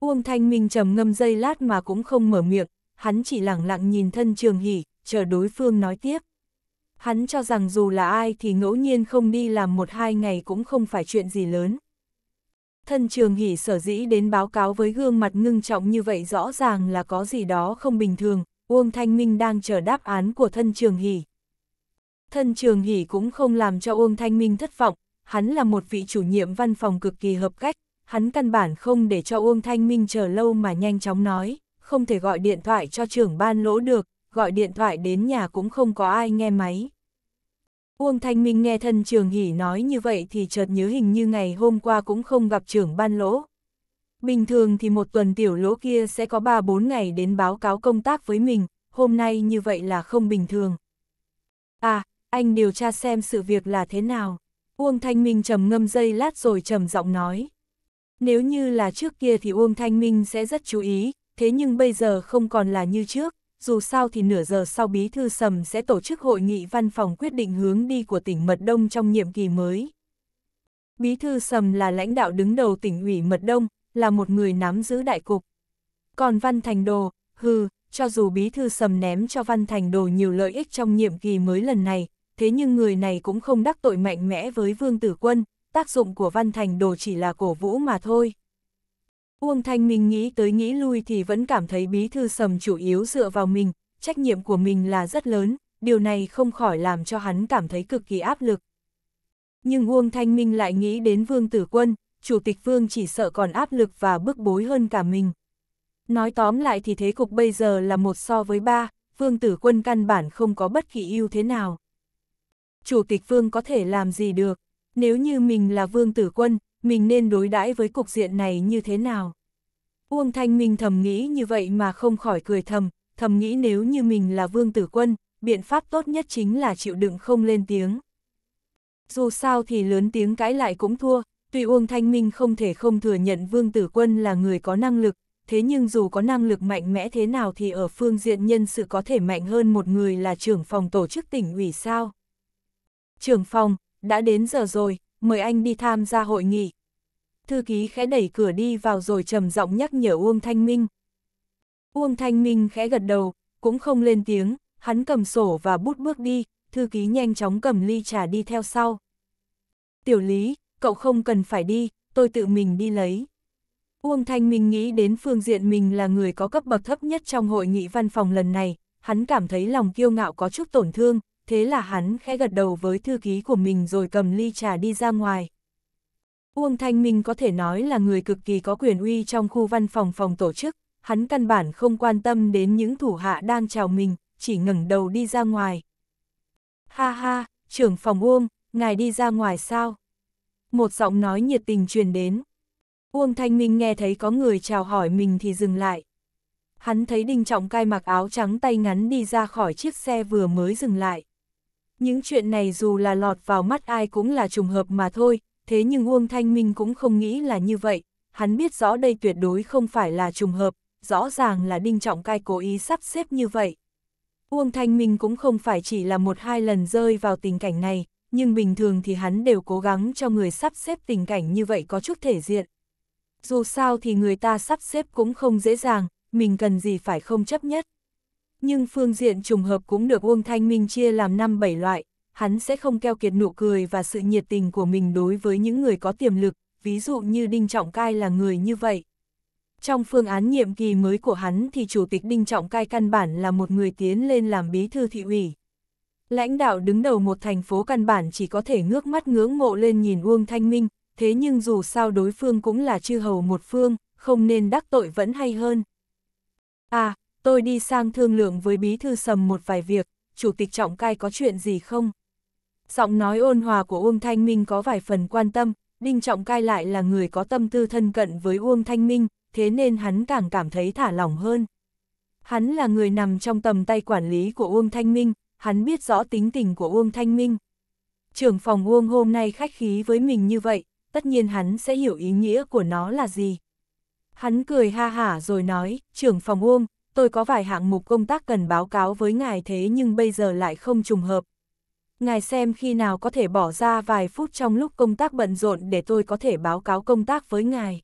Uông Thanh Minh trầm ngâm dây lát mà cũng không mở miệng, hắn chỉ lặng lặng nhìn thân trường hỉ chờ đối phương nói tiếp. Hắn cho rằng dù là ai thì ngẫu nhiên không đi làm một hai ngày cũng không phải chuyện gì lớn. Thân trường hỉ sở dĩ đến báo cáo với gương mặt ngưng trọng như vậy rõ ràng là có gì đó không bình thường, Uông Thanh Minh đang chờ đáp án của thân trường hỉ. Thân trường hỉ cũng không làm cho Uông Thanh Minh thất vọng, hắn là một vị chủ nhiệm văn phòng cực kỳ hợp cách, hắn căn bản không để cho Uông Thanh Minh chờ lâu mà nhanh chóng nói, không thể gọi điện thoại cho trưởng ban lỗ được, gọi điện thoại đến nhà cũng không có ai nghe máy. Uông Thanh Minh nghe thân trường hỉ nói như vậy thì chợt nhớ hình như ngày hôm qua cũng không gặp trưởng ban lỗ. Bình thường thì một tuần tiểu lỗ kia sẽ có 3-4 ngày đến báo cáo công tác với mình, hôm nay như vậy là không bình thường. À, anh điều tra xem sự việc là thế nào. Uông Thanh Minh trầm ngâm dây lát rồi trầm giọng nói. Nếu như là trước kia thì Uông Thanh Minh sẽ rất chú ý, thế nhưng bây giờ không còn là như trước, dù sao thì nửa giờ sau Bí Thư Sầm sẽ tổ chức hội nghị văn phòng quyết định hướng đi của tỉnh Mật Đông trong nhiệm kỳ mới. Bí Thư Sầm là lãnh đạo đứng đầu tỉnh ủy Mật Đông, là một người nắm giữ đại cục. Còn Văn Thành Đồ, hừ, cho dù Bí Thư Sầm ném cho Văn Thành Đồ nhiều lợi ích trong nhiệm kỳ mới lần này, thế nhưng người này cũng không đắc tội mạnh mẽ với Vương Tử Quân, tác dụng của Văn Thành Đồ chỉ là cổ vũ mà thôi. Uông Thanh Minh nghĩ tới nghĩ lui thì vẫn cảm thấy bí thư sầm chủ yếu dựa vào mình, trách nhiệm của mình là rất lớn, điều này không khỏi làm cho hắn cảm thấy cực kỳ áp lực. Nhưng Uông Thanh Minh lại nghĩ đến Vương Tử Quân, Chủ tịch Vương chỉ sợ còn áp lực và bức bối hơn cả mình. Nói tóm lại thì thế cục bây giờ là một so với ba, Vương Tử Quân căn bản không có bất kỳ ưu thế nào. Chủ tịch Vương có thể làm gì được, nếu như mình là Vương Tử Quân, mình nên đối đãi với cục diện này như thế nào. Uông Thanh Minh thầm nghĩ như vậy mà không khỏi cười thầm, thầm nghĩ nếu như mình là vương tử quân, biện pháp tốt nhất chính là chịu đựng không lên tiếng. Dù sao thì lớn tiếng cãi lại cũng thua, tuy Uông Thanh Minh không thể không thừa nhận vương tử quân là người có năng lực, thế nhưng dù có năng lực mạnh mẽ thế nào thì ở phương diện nhân sự có thể mạnh hơn một người là trưởng phòng tổ chức tỉnh ủy sao. Trưởng phòng, đã đến giờ rồi, mời anh đi tham gia hội nghị. Thư ký khẽ đẩy cửa đi vào rồi trầm giọng nhắc nhở Uông Thanh Minh. Uông Thanh Minh khẽ gật đầu, cũng không lên tiếng, hắn cầm sổ và bút bước đi, thư ký nhanh chóng cầm ly trà đi theo sau. Tiểu Lý, cậu không cần phải đi, tôi tự mình đi lấy. Uông Thanh Minh nghĩ đến phương diện mình là người có cấp bậc thấp nhất trong hội nghị văn phòng lần này, hắn cảm thấy lòng kiêu ngạo có chút tổn thương, thế là hắn khẽ gật đầu với thư ký của mình rồi cầm ly trà đi ra ngoài. Uông Thanh Minh có thể nói là người cực kỳ có quyền uy trong khu văn phòng phòng tổ chức, hắn căn bản không quan tâm đến những thủ hạ đang chào mình, chỉ ngẩng đầu đi ra ngoài. Ha ha, trưởng phòng Uông, ngài đi ra ngoài sao? Một giọng nói nhiệt tình truyền đến. Uông Thanh Minh nghe thấy có người chào hỏi mình thì dừng lại. Hắn thấy Đinh Trọng Cai mặc áo trắng tay ngắn đi ra khỏi chiếc xe vừa mới dừng lại. Những chuyện này dù là lọt vào mắt ai cũng là trùng hợp mà thôi, thế nhưng Uông Thanh Minh cũng không nghĩ là như vậy, hắn biết rõ đây tuyệt đối không phải là trùng hợp, rõ ràng là Đinh Trọng Cai cố ý sắp xếp như vậy. Uông Thanh Minh cũng không phải chỉ là một hai lần rơi vào tình cảnh này, nhưng bình thường thì hắn đều cố gắng cho người sắp xếp tình cảnh như vậy có chút thể diện. Dù sao thì người ta sắp xếp cũng không dễ dàng, mình cần gì phải không chấp nhất nhưng phương diện trùng hợp cũng được Uông Thanh Minh chia làm năm bảy loại, hắn sẽ không keo kiệt nụ cười và sự nhiệt tình của mình đối với những người có tiềm lực, ví dụ như Đinh Trọng Cai là người như vậy. Trong phương án nhiệm kỳ mới của hắn thì Chủ tịch Đinh Trọng Cai căn bản là một người tiến lên làm bí thư thị ủy. Lãnh đạo đứng đầu một thành phố căn bản chỉ có thể ngước mắt ngưỡng mộ lên nhìn Uông Thanh Minh, thế nhưng dù sao đối phương cũng là chư hầu một phương, không nên đắc tội vẫn hay hơn. À, tôi đi sang thương lượng với bí thư sầm một vài việc, chủ tịch trọng cai có chuyện gì không? Giọng nói ôn hòa của Uông Thanh Minh có vài phần quan tâm, Đinh Trọng Cai lại là người có tâm tư thân cận với Uông Thanh Minh, thế nên hắn càng cảm thấy thả lỏng hơn. Hắn là người nằm trong tầm tay quản lý của Uông Thanh Minh, hắn biết rõ tính tình của Uông Thanh Minh. Trưởng phòng Uông hôm nay khách khí với mình như vậy, tất nhiên hắn sẽ hiểu ý nghĩa của nó là gì. Hắn cười ha hả rồi nói, trưởng phòng Uông, tôi có vài hạng mục công tác cần báo cáo với ngài thế nhưng bây giờ lại không trùng hợp. Ngài xem khi nào có thể bỏ ra vài phút trong lúc công tác bận rộn để tôi có thể báo cáo công tác với ngài.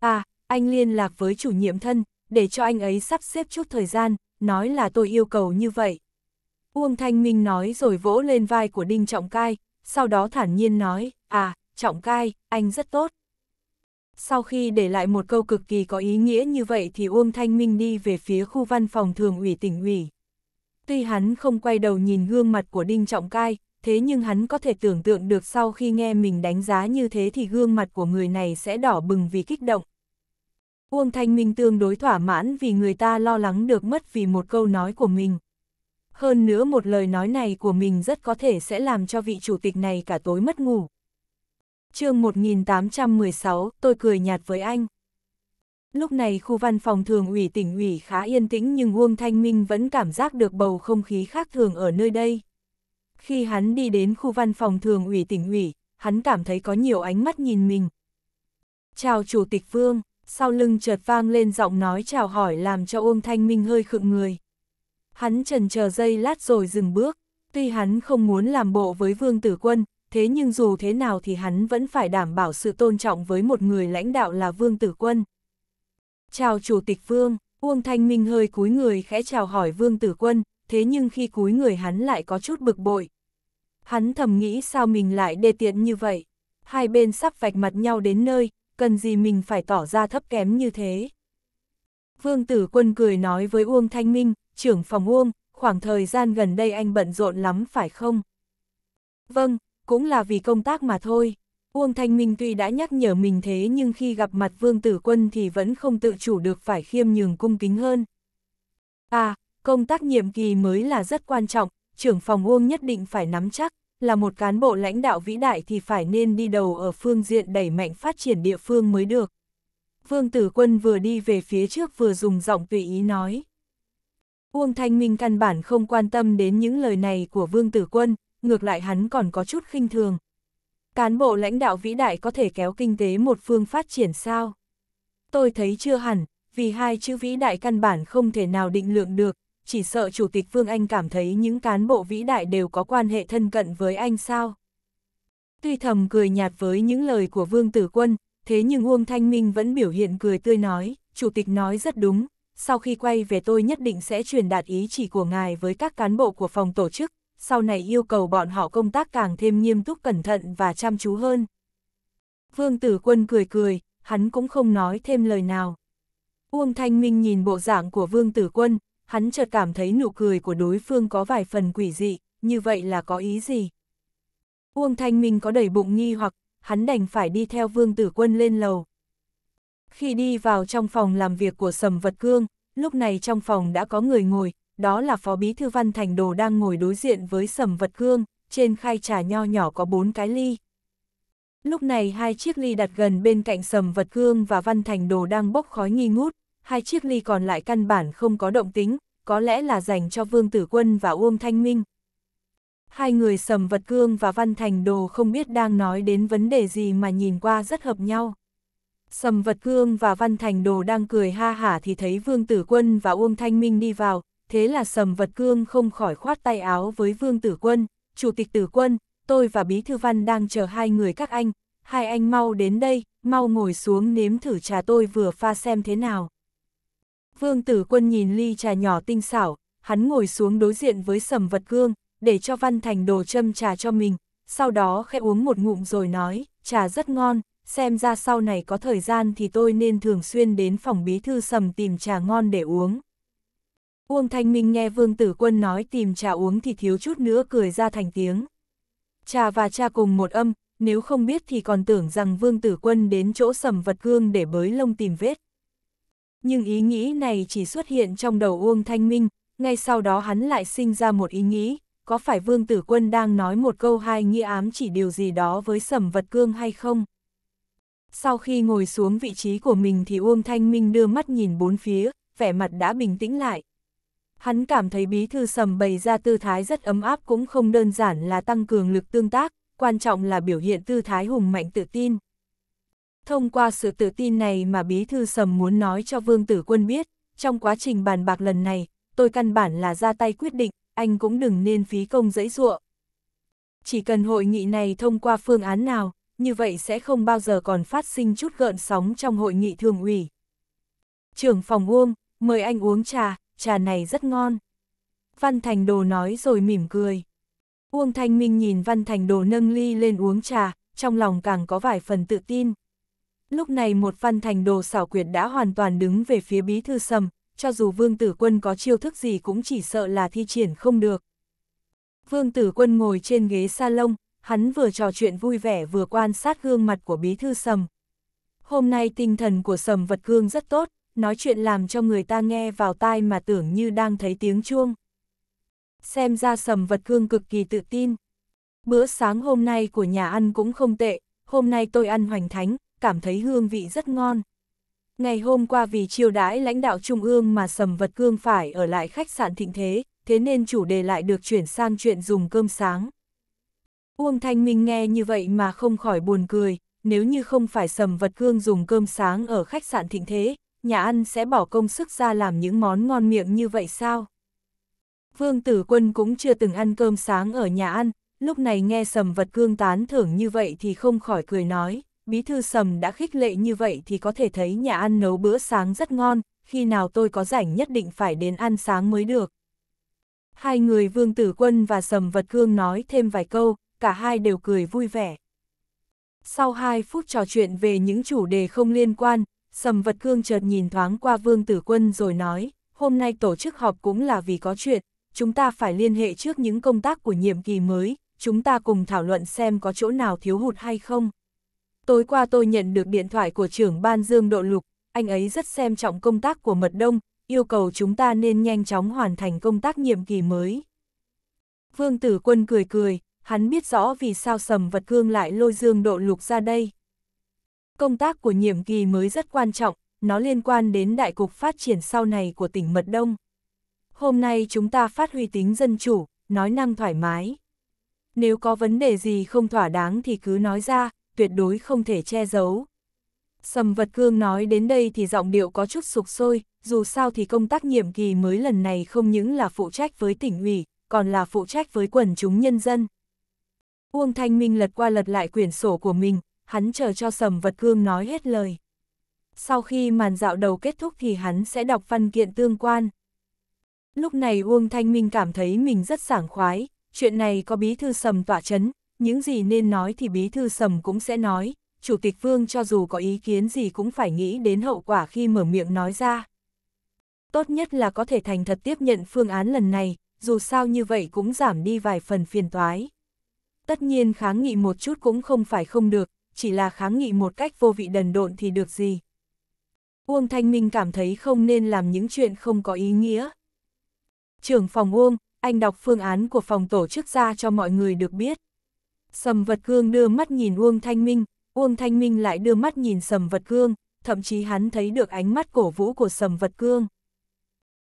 À, anh liên lạc với chủ nhiệm thân, để cho anh ấy sắp xếp chút thời gian, nói là tôi yêu cầu như vậy. Uông Thanh Minh nói rồi vỗ lên vai của Đinh Trọng Cai, sau đó thản nhiên nói, à, Trọng Cai, anh rất tốt. Sau khi để lại một câu cực kỳ có ý nghĩa như vậy thì Uông Thanh Minh đi về phía khu văn phòng thường ủy tỉnh ủy. Tuy hắn không quay đầu nhìn gương mặt của Đinh Trọng Cai, thế nhưng hắn có thể tưởng tượng được sau khi nghe mình đánh giá như thế thì gương mặt của người này sẽ đỏ bừng vì kích động. Uông Thanh Minh tương đối thỏa mãn vì người ta lo lắng được mất vì một câu nói của mình. Hơn nữa một lời nói này của mình rất có thể sẽ làm cho vị chủ tịch này cả tối mất ngủ chương 1816, tôi cười nhạt với anh. Lúc này khu văn phòng thường ủy tỉnh ủy khá yên tĩnh nhưng Uông Thanh Minh vẫn cảm giác được bầu không khí khác thường ở nơi đây. Khi hắn đi đến khu văn phòng thường ủy tỉnh ủy, hắn cảm thấy có nhiều ánh mắt nhìn mình. Chào Chủ tịch Vương, sau lưng chợt vang lên giọng nói chào hỏi làm cho Uông Thanh Minh hơi khựng người. Hắn trần chờ giây lát rồi dừng bước, tuy hắn không muốn làm bộ với Vương Tử Quân, thế nhưng dù thế nào thì hắn vẫn phải đảm bảo sự tôn trọng với một người lãnh đạo là Vương Tử Quân. Chào Chủ tịch Vương, Uông Thanh Minh hơi cúi người khẽ chào hỏi Vương Tử Quân, thế nhưng khi cúi người hắn lại có chút bực bội. Hắn thầm nghĩ sao mình lại đê tiện như vậy, hai bên sắp vạch mặt nhau đến nơi, cần gì mình phải tỏ ra thấp kém như thế. Vương Tử Quân cười nói với Uông Thanh Minh, trưởng phòng Uông, khoảng thời gian gần đây anh bận rộn lắm phải không? Vâng, cũng là vì công tác mà thôi. Uông Thanh Minh tuy đã nhắc nhở mình thế nhưng khi gặp mặt Vương Tử Quân thì vẫn không tự chủ được phải khiêm nhường cung kính hơn. À, công tác nhiệm kỳ mới là rất quan trọng, trưởng phòng Uông nhất định phải nắm chắc, là một cán bộ lãnh đạo vĩ đại thì phải nên đi đầu ở phương diện đẩy mạnh phát triển địa phương mới được. Vương Tử Quân vừa đi về phía trước vừa dùng giọng tùy ý nói. Uông Thanh Minh căn bản không quan tâm đến những lời này của Vương Tử Quân, ngược lại hắn còn có chút khinh thường. Cán bộ lãnh đạo vĩ đại có thể kéo kinh tế một phương phát triển sao? Tôi thấy chưa hẳn, vì hai chữ vĩ đại căn bản không thể nào định lượng được, chỉ sợ Chủ tịch Vương Anh cảm thấy những cán bộ vĩ đại đều có quan hệ thân cận với anh sao? Tuy thầm cười nhạt với những lời của Vương Tử Quân, thế nhưng Uông Thanh Minh vẫn biểu hiện cười tươi nói, Chủ tịch nói rất đúng, sau khi quay về tôi nhất định sẽ truyền đạt ý chỉ của ngài với các cán bộ của phòng tổ chức, sau này yêu cầu bọn họ công tác càng thêm nghiêm túc cẩn thận và chăm chú hơn. Vương Tử Quân cười cười, hắn cũng không nói thêm lời nào. Uông Thanh Minh nhìn bộ dạng của Vương Tử Quân, hắn chợt cảm thấy nụ cười của đối phương có vài phần quỷ dị, như vậy là có ý gì? Uông Thanh Minh có đầy bụng nghi hoặc, hắn đành phải đi theo Vương Tử Quân lên lầu. Khi đi vào trong phòng làm việc của Sầm Vật Cương, lúc này trong phòng đã có người ngồi, đó là Phó Bí Thư Văn Thành Đồ đang ngồi đối diện với sầm vật cương, trên khai trà nho nhỏ có bốn cái ly. Lúc này hai chiếc ly đặt gần bên cạnh sầm vật cương và Văn Thành Đồ đang bốc khói nghi ngút, hai chiếc ly còn lại căn bản không có động tính, có lẽ là dành cho Vương Tử Quân và Uông Thanh Minh. Hai người sầm vật cương và Văn Thành Đồ không biết đang nói đến vấn đề gì mà nhìn qua rất hợp nhau. Sầm vật cương và Văn Thành Đồ đang cười ha hả thì thấy Vương Tử Quân và Uông Thanh Minh đi vào, thế là sầm vật cương không khỏi khoát tay áo với vương tử quân, chủ tịch tử quân, tôi và bí thư văn đang chờ hai người các anh, hai anh mau đến đây, mau ngồi xuống nếm thử trà tôi vừa pha xem thế nào. Vương tử quân nhìn ly trà nhỏ tinh xảo, hắn ngồi xuống đối diện với sầm vật cương, để cho văn thành đồ châm trà cho mình, sau đó khẽ uống một ngụm rồi nói, trà rất ngon, xem ra sau này có thời gian thì tôi nên thường xuyên đến phòng bí thư sầm tìm trà ngon để uống. Uông Thanh Minh nghe Vương Tử Quân nói tìm trà uống thì thiếu chút nữa cười ra thành tiếng. Trà và cha cùng một âm, nếu không biết thì còn tưởng rằng Vương Tử Quân đến chỗ sầm vật gương để bới lông tìm vết. Nhưng ý nghĩ này chỉ xuất hiện trong đầu Uông Thanh Minh, ngay sau đó hắn lại sinh ra một ý nghĩ, có phải Vương Tử Quân đang nói một câu hai nghĩa ám chỉ điều gì đó với sầm vật cương hay không? Sau khi ngồi xuống vị trí của mình thì Uông Thanh Minh đưa mắt nhìn bốn phía, vẻ mặt đã bình tĩnh lại. Hắn cảm thấy bí thư sầm bày ra tư thái rất ấm áp cũng không đơn giản là tăng cường lực tương tác, quan trọng là biểu hiện tư thái hùng mạnh tự tin. Thông qua sự tự tin này mà bí thư sầm muốn nói cho vương tử quân biết, trong quá trình bàn bạc lần này, tôi căn bản là ra tay quyết định, anh cũng đừng nên phí công dẫy dụa. Chỉ cần hội nghị này thông qua phương án nào, như vậy sẽ không bao giờ còn phát sinh chút gợn sóng trong hội nghị thường ủy. Trưởng phòng Uông, mời anh uống trà, trà này rất ngon. Văn Thành Đồ nói rồi mỉm cười. Uông Thanh Minh nhìn Văn Thành Đồ nâng ly lên uống trà, trong lòng càng có vài phần tự tin. Lúc này một Văn Thành Đồ xảo quyệt đã hoàn toàn đứng về phía bí thư sầm, cho dù Vương Tử Quân có chiêu thức gì cũng chỉ sợ là thi triển không được. Vương Tử Quân ngồi trên ghế salon, hắn vừa trò chuyện vui vẻ vừa quan sát gương mặt của bí thư sầm. Hôm nay tinh thần của sầm vật cương rất tốt, nói chuyện làm cho người ta nghe vào tai mà tưởng như đang thấy tiếng chuông. Xem ra sầm vật cương cực kỳ tự tin. Bữa sáng hôm nay của nhà ăn cũng không tệ, hôm nay tôi ăn hoành thánh, cảm thấy hương vị rất ngon. Ngày hôm qua vì chiêu đãi lãnh đạo trung ương mà sầm vật cương phải ở lại khách sạn thịnh thế, thế nên chủ đề lại được chuyển sang chuyện dùng cơm sáng. Uông Thanh Minh nghe như vậy mà không khỏi buồn cười, nếu như không phải sầm vật cương dùng cơm sáng ở khách sạn thịnh thế, nhà ăn sẽ bỏ công sức ra làm những món ngon miệng như vậy sao? Vương Tử Quân cũng chưa từng ăn cơm sáng ở nhà ăn, lúc này nghe Sầm Vật Cương tán thưởng như vậy thì không khỏi cười nói, bí thư Sầm đã khích lệ như vậy thì có thể thấy nhà ăn nấu bữa sáng rất ngon, khi nào tôi có rảnh nhất định phải đến ăn sáng mới được. Hai người Vương Tử Quân và Sầm Vật Cương nói thêm vài câu, cả hai đều cười vui vẻ. Sau hai phút trò chuyện về những chủ đề không liên quan, Sầm vật cương chợt nhìn thoáng qua vương tử quân rồi nói, hôm nay tổ chức họp cũng là vì có chuyện, chúng ta phải liên hệ trước những công tác của nhiệm kỳ mới, chúng ta cùng thảo luận xem có chỗ nào thiếu hụt hay không. Tối qua tôi nhận được điện thoại của trưởng ban Dương Độ Lục, anh ấy rất xem trọng công tác của Mật Đông, yêu cầu chúng ta nên nhanh chóng hoàn thành công tác nhiệm kỳ mới. Vương Tử Quân cười cười, hắn biết rõ vì sao Sầm Vật Cương lại lôi Dương Độ Lục ra đây. Công tác của nhiệm kỳ mới rất quan trọng, nó liên quan đến đại cục phát triển sau này của tỉnh Mật Đông. Hôm nay chúng ta phát huy tính dân chủ, nói năng thoải mái. Nếu có vấn đề gì không thỏa đáng thì cứ nói ra, tuyệt đối không thể che giấu. Sầm Vật Cương nói đến đây thì giọng điệu có chút sục sôi, dù sao thì công tác nhiệm kỳ mới lần này không những là phụ trách với tỉnh ủy, còn là phụ trách với quần chúng nhân dân. Uông Thanh Minh lật qua lật lại quyển sổ của mình, hắn chờ cho sầm vật cương nói hết lời. Sau khi màn dạo đầu kết thúc thì hắn sẽ đọc văn kiện tương quan. Lúc này Uông Thanh Minh cảm thấy mình rất sảng khoái, chuyện này có bí thư sầm tỏa chấn, những gì nên nói thì bí thư sầm cũng sẽ nói, chủ tịch vương cho dù có ý kiến gì cũng phải nghĩ đến hậu quả khi mở miệng nói ra. Tốt nhất là có thể thành thật tiếp nhận phương án lần này, dù sao như vậy cũng giảm đi vài phần phiền toái. Tất nhiên kháng nghị một chút cũng không phải không được, chỉ là kháng nghị một cách vô vị đần độn thì được gì. Uông Thanh Minh cảm thấy không nên làm những chuyện không có ý nghĩa. Trưởng phòng Uông, anh đọc phương án của phòng tổ chức ra cho mọi người được biết. Sầm Vật Cương đưa mắt nhìn Uông Thanh Minh, Uông Thanh Minh lại đưa mắt nhìn Sầm Vật Cương, thậm chí hắn thấy được ánh mắt cổ vũ của Sầm Vật Cương.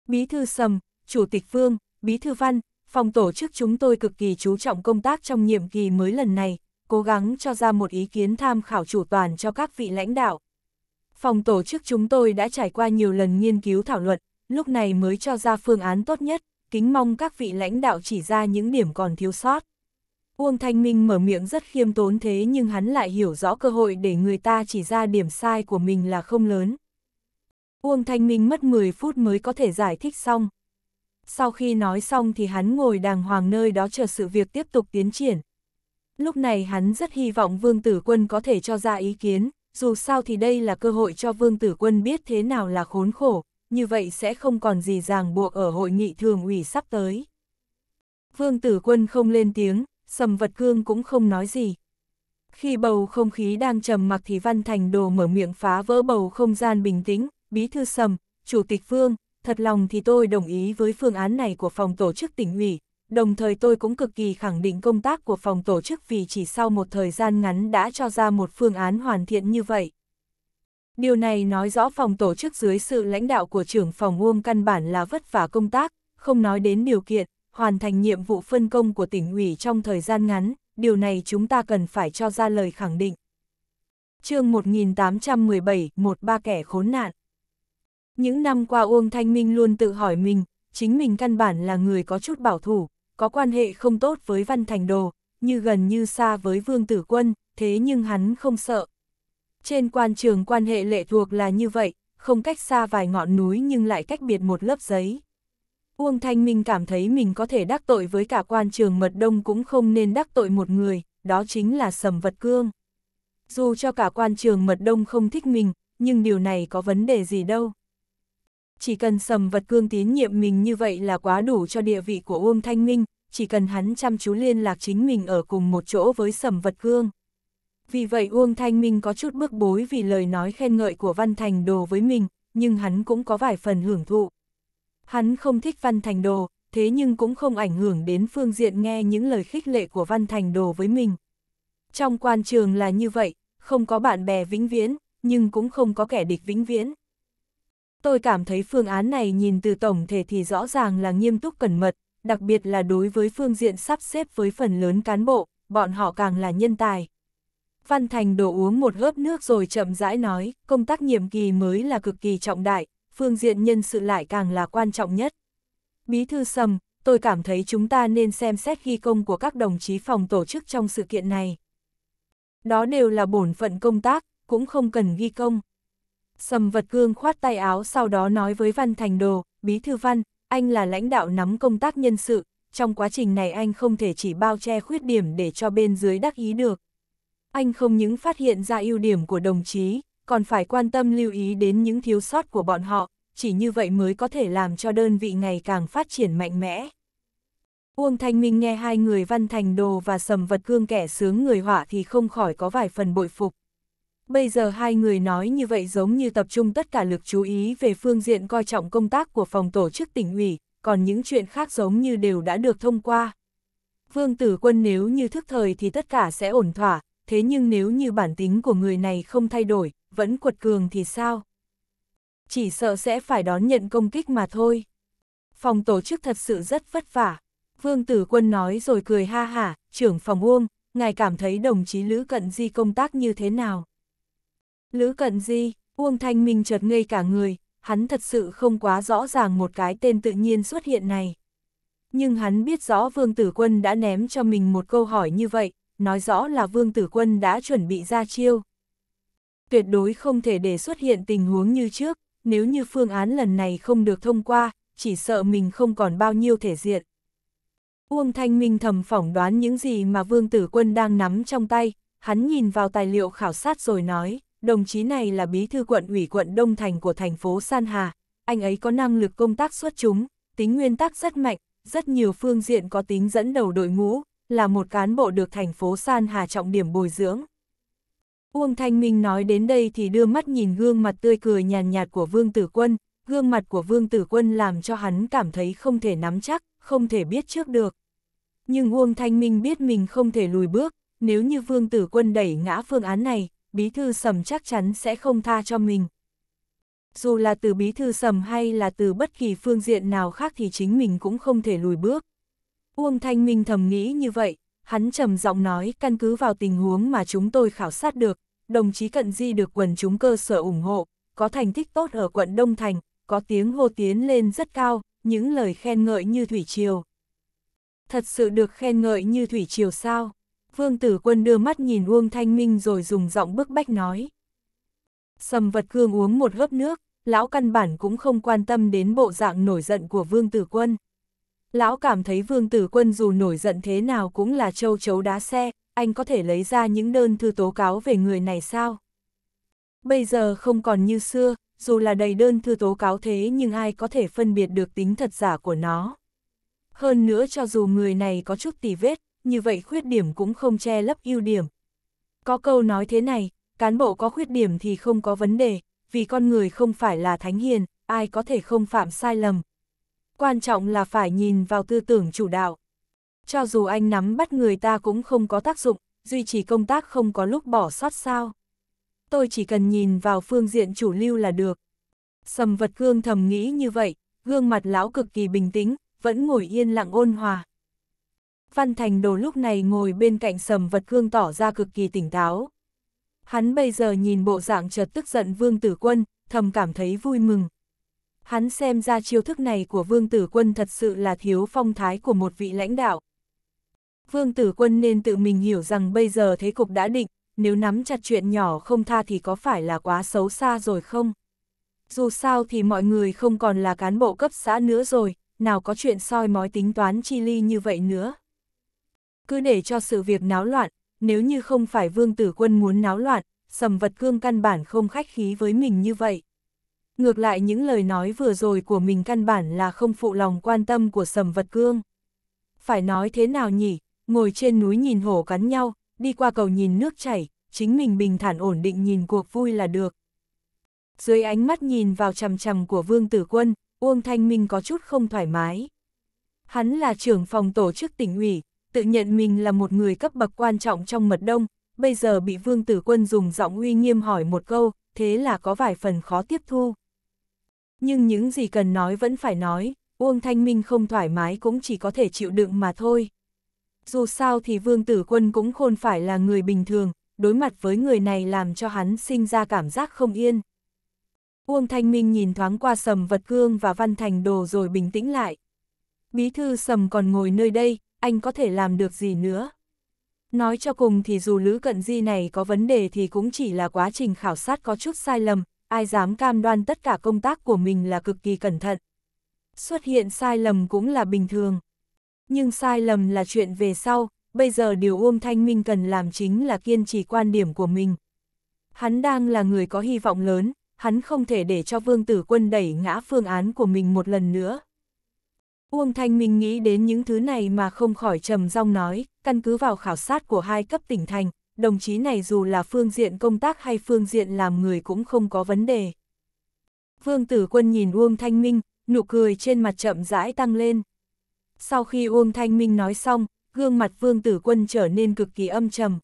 Bí thư Sầm, Chủ tịch Phương, Bí thư Văn, phòng tổ chức chúng tôi cực kỳ chú trọng công tác trong nhiệm kỳ mới lần này, cố gắng cho ra một ý kiến tham khảo chủ toàn cho các vị lãnh đạo. Phòng tổ chức chúng tôi đã trải qua nhiều lần nghiên cứu thảo luận, lúc này mới cho ra phương án tốt nhất, kính mong các vị lãnh đạo chỉ ra những điểm còn thiếu sót. Uông Thanh Minh mở miệng rất khiêm tốn thế nhưng hắn lại hiểu rõ cơ hội để người ta chỉ ra điểm sai của mình là không lớn. Uông Thanh Minh mất 10 phút mới có thể giải thích xong. Sau khi nói xong thì hắn ngồi đàng hoàng nơi đó chờ sự việc tiếp tục tiến triển. Lúc này hắn rất hy vọng Vương Tử Quân có thể cho ra ý kiến, dù sao thì đây là cơ hội cho Vương Tử Quân biết thế nào là khốn khổ, như vậy sẽ không còn gì ràng buộc ở hội nghị thường ủy sắp tới. Vương Tử Quân không lên tiếng, Sầm Vật Cương cũng không nói gì. Khi bầu không khí đang trầm mặc thì Văn Thành Đồ mở miệng phá vỡ bầu không gian bình tĩnh, bí thư Sầm, chủ tịch Vương, thật lòng thì tôi đồng ý với phương án này của phòng tổ chức tỉnh ủy, đồng thời tôi cũng cực kỳ khẳng định công tác của phòng tổ chức vì chỉ sau một thời gian ngắn đã cho ra một phương án hoàn thiện như vậy. Điều này nói rõ phòng tổ chức dưới sự lãnh đạo của trưởng phòng Uông căn bản là vất vả công tác, không nói đến điều kiện, hoàn thành nhiệm vụ phân công của tỉnh ủy trong thời gian ngắn, điều này chúng ta cần phải cho ra lời khẳng định. chương 1817, một ba kẻ khốn nạn. Những năm qua Uông Thanh Minh luôn tự hỏi mình, chính mình căn bản là người có chút bảo thủ, có quan hệ không tốt với Văn Thành Đồ, như gần như xa với Vương Tử Quân, thế nhưng hắn không sợ. Trên quan trường quan hệ lệ thuộc là như vậy, không cách xa vài ngọn núi nhưng lại cách biệt một lớp giấy. Uông Thanh Minh cảm thấy mình có thể đắc tội với cả quan trường mật đông cũng không nên đắc tội một người, đó chính là Sầm Vật Cương. Dù cho cả quan trường mật đông không thích mình, nhưng điều này có vấn đề gì đâu chỉ cần sầm vật cương tín nhiệm mình như vậy là quá đủ cho địa vị của Uông Thanh Minh, chỉ cần hắn chăm chú liên lạc chính mình ở cùng một chỗ với sầm vật cương. Vì vậy Uông Thanh Minh có chút bức bối vì lời nói khen ngợi của Văn Thành Đồ với mình, nhưng hắn cũng có vài phần hưởng thụ. Hắn không thích Văn Thành Đồ, thế nhưng cũng không ảnh hưởng đến phương diện nghe những lời khích lệ của Văn Thành Đồ với mình. Trong quan trường là như vậy, không có bạn bè vĩnh viễn, nhưng cũng không có kẻ địch vĩnh viễn. Tôi cảm thấy phương án này nhìn từ tổng thể thì rõ ràng là nghiêm túc cẩn mật, đặc biệt là đối với phương diện sắp xếp với phần lớn cán bộ, bọn họ càng là nhân tài. Văn Thành đổ uống một hớp nước rồi chậm rãi nói, công tác nhiệm kỳ mới là cực kỳ trọng đại, phương diện nhân sự lại càng là quan trọng nhất. Bí thư Sầm, tôi cảm thấy chúng ta nên xem xét ghi công của các đồng chí phòng tổ chức trong sự kiện này. Đó đều là bổn phận công tác, cũng không cần ghi công. Sầm vật cương khoát tay áo sau đó nói với Văn Thành Đồ, Bí Thư Văn, anh là lãnh đạo nắm công tác nhân sự, trong quá trình này anh không thể chỉ bao che khuyết điểm để cho bên dưới đắc ý được. Anh không những phát hiện ra ưu điểm của đồng chí, còn phải quan tâm lưu ý đến những thiếu sót của bọn họ, chỉ như vậy mới có thể làm cho đơn vị ngày càng phát triển mạnh mẽ. Uông Thanh Minh nghe hai người Văn Thành Đồ và Sầm Vật Cương kẻ sướng người họa thì không khỏi có vài phần bội phục. Bây giờ hai người nói như vậy giống như tập trung tất cả lực chú ý về phương diện coi trọng công tác của phòng tổ chức tỉnh ủy, còn những chuyện khác giống như đều đã được thông qua. Vương tử quân nếu như thức thời thì tất cả sẽ ổn thỏa, thế nhưng nếu như bản tính của người này không thay đổi, vẫn quật cường thì sao? Chỉ sợ sẽ phải đón nhận công kích mà thôi. Phòng tổ chức thật sự rất vất vả. Vương tử quân nói rồi cười ha hả, trưởng phòng uông, ngài cảm thấy đồng chí Lữ Cận Di công tác như thế nào? Lữ Cận Di, Uông Thanh Minh chợt ngây cả người, hắn thật sự không quá rõ ràng một cái tên tự nhiên xuất hiện này. Nhưng hắn biết rõ Vương Tử Quân đã ném cho mình một câu hỏi như vậy, nói rõ là Vương Tử Quân đã chuẩn bị ra chiêu. Tuyệt đối không thể để xuất hiện tình huống như trước, nếu như phương án lần này không được thông qua, chỉ sợ mình không còn bao nhiêu thể diện. Uông Thanh Minh thầm phỏng đoán những gì mà Vương Tử Quân đang nắm trong tay, hắn nhìn vào tài liệu khảo sát rồi nói đồng chí này là bí thư quận ủy quận Đông Thành của thành phố San Hà, anh ấy có năng lực công tác xuất chúng, tính nguyên tắc rất mạnh, rất nhiều phương diện có tính dẫn đầu đội ngũ, là một cán bộ được thành phố San Hà trọng điểm bồi dưỡng. Uông Thanh Minh nói đến đây thì đưa mắt nhìn gương mặt tươi cười nhàn nhạt của Vương Tử Quân, gương mặt của Vương Tử Quân làm cho hắn cảm thấy không thể nắm chắc, không thể biết trước được. Nhưng Uông Thanh Minh biết mình không thể lùi bước, nếu như Vương Tử Quân đẩy ngã phương án này, bí thư sầm chắc chắn sẽ không tha cho mình. Dù là từ bí thư sầm hay là từ bất kỳ phương diện nào khác thì chính mình cũng không thể lùi bước. Uông Thanh Minh thầm nghĩ như vậy, hắn trầm giọng nói căn cứ vào tình huống mà chúng tôi khảo sát được, đồng chí Cận Di được quần chúng cơ sở ủng hộ, có thành tích tốt ở quận Đông Thành, có tiếng hô tiến lên rất cao, những lời khen ngợi như Thủy Triều. Thật sự được khen ngợi như Thủy Triều sao? Vương Tử Quân đưa mắt nhìn Uông Thanh Minh rồi dùng giọng bức bách nói. Sầm vật cương uống một hớp nước, lão căn bản cũng không quan tâm đến bộ dạng nổi giận của Vương Tử Quân. Lão cảm thấy Vương Tử Quân dù nổi giận thế nào cũng là châu chấu đá xe, anh có thể lấy ra những đơn thư tố cáo về người này sao? Bây giờ không còn như xưa, dù là đầy đơn thư tố cáo thế nhưng ai có thể phân biệt được tính thật giả của nó. Hơn nữa cho dù người này có chút tỉ vết, như vậy khuyết điểm cũng không che lấp ưu điểm. Có câu nói thế này, cán bộ có khuyết điểm thì không có vấn đề, vì con người không phải là thánh hiền, ai có thể không phạm sai lầm. Quan trọng là phải nhìn vào tư tưởng chủ đạo. Cho dù anh nắm bắt người ta cũng không có tác dụng, duy trì công tác không có lúc bỏ sót sao. Tôi chỉ cần nhìn vào phương diện chủ lưu là được. Sầm vật gương thầm nghĩ như vậy, gương mặt lão cực kỳ bình tĩnh, vẫn ngồi yên lặng ôn hòa. Văn Thành Đồ lúc này ngồi bên cạnh sầm vật gương tỏ ra cực kỳ tỉnh táo. Hắn bây giờ nhìn bộ dạng chợt tức giận Vương Tử Quân, thầm cảm thấy vui mừng. Hắn xem ra chiêu thức này của Vương Tử Quân thật sự là thiếu phong thái của một vị lãnh đạo. Vương Tử Quân nên tự mình hiểu rằng bây giờ thế cục đã định, nếu nắm chặt chuyện nhỏ không tha thì có phải là quá xấu xa rồi không? Dù sao thì mọi người không còn là cán bộ cấp xã nữa rồi, nào có chuyện soi mói tính toán chi ly như vậy nữa cứ để cho sự việc náo loạn, nếu như không phải vương tử quân muốn náo loạn, sầm vật cương căn bản không khách khí với mình như vậy. Ngược lại những lời nói vừa rồi của mình căn bản là không phụ lòng quan tâm của sầm vật cương. Phải nói thế nào nhỉ, ngồi trên núi nhìn hổ cắn nhau, đi qua cầu nhìn nước chảy, chính mình bình thản ổn định nhìn cuộc vui là được. Dưới ánh mắt nhìn vào chằm chằm của Vương Tử Quân, Uông Thanh Minh có chút không thoải mái. Hắn là trưởng phòng tổ chức tỉnh ủy, tự nhận mình là một người cấp bậc quan trọng trong mật đông, bây giờ bị Vương Tử Quân dùng giọng uy nghiêm hỏi một câu, thế là có vài phần khó tiếp thu. Nhưng những gì cần nói vẫn phải nói, Uông Thanh Minh không thoải mái cũng chỉ có thể chịu đựng mà thôi. Dù sao thì Vương Tử Quân cũng khôn phải là người bình thường, đối mặt với người này làm cho hắn sinh ra cảm giác không yên. Uông Thanh Minh nhìn thoáng qua Sầm Vật Cương và Văn Thành Đồ rồi bình tĩnh lại. Bí thư Sầm còn ngồi nơi đây, anh có thể làm được gì nữa. Nói cho cùng thì dù Lữ Cận Di này có vấn đề thì cũng chỉ là quá trình khảo sát có chút sai lầm, ai dám cam đoan tất cả công tác của mình là cực kỳ cẩn thận. Xuất hiện sai lầm cũng là bình thường. Nhưng sai lầm là chuyện về sau, bây giờ điều Uông Thanh Minh cần làm chính là kiên trì quan điểm của mình. Hắn đang là người có hy vọng lớn, hắn không thể để cho Vương Tử Quân đẩy ngã phương án của mình một lần nữa. Uông Thanh Minh nghĩ đến những thứ này mà không khỏi trầm rong nói, căn cứ vào khảo sát của hai cấp tỉnh thành, đồng chí này dù là phương diện công tác hay phương diện làm người cũng không có vấn đề. Vương Tử Quân nhìn Uông Thanh Minh, nụ cười trên mặt chậm rãi tăng lên. Sau khi Uông Thanh Minh nói xong, gương mặt Vương Tử Quân trở nên cực kỳ âm trầm.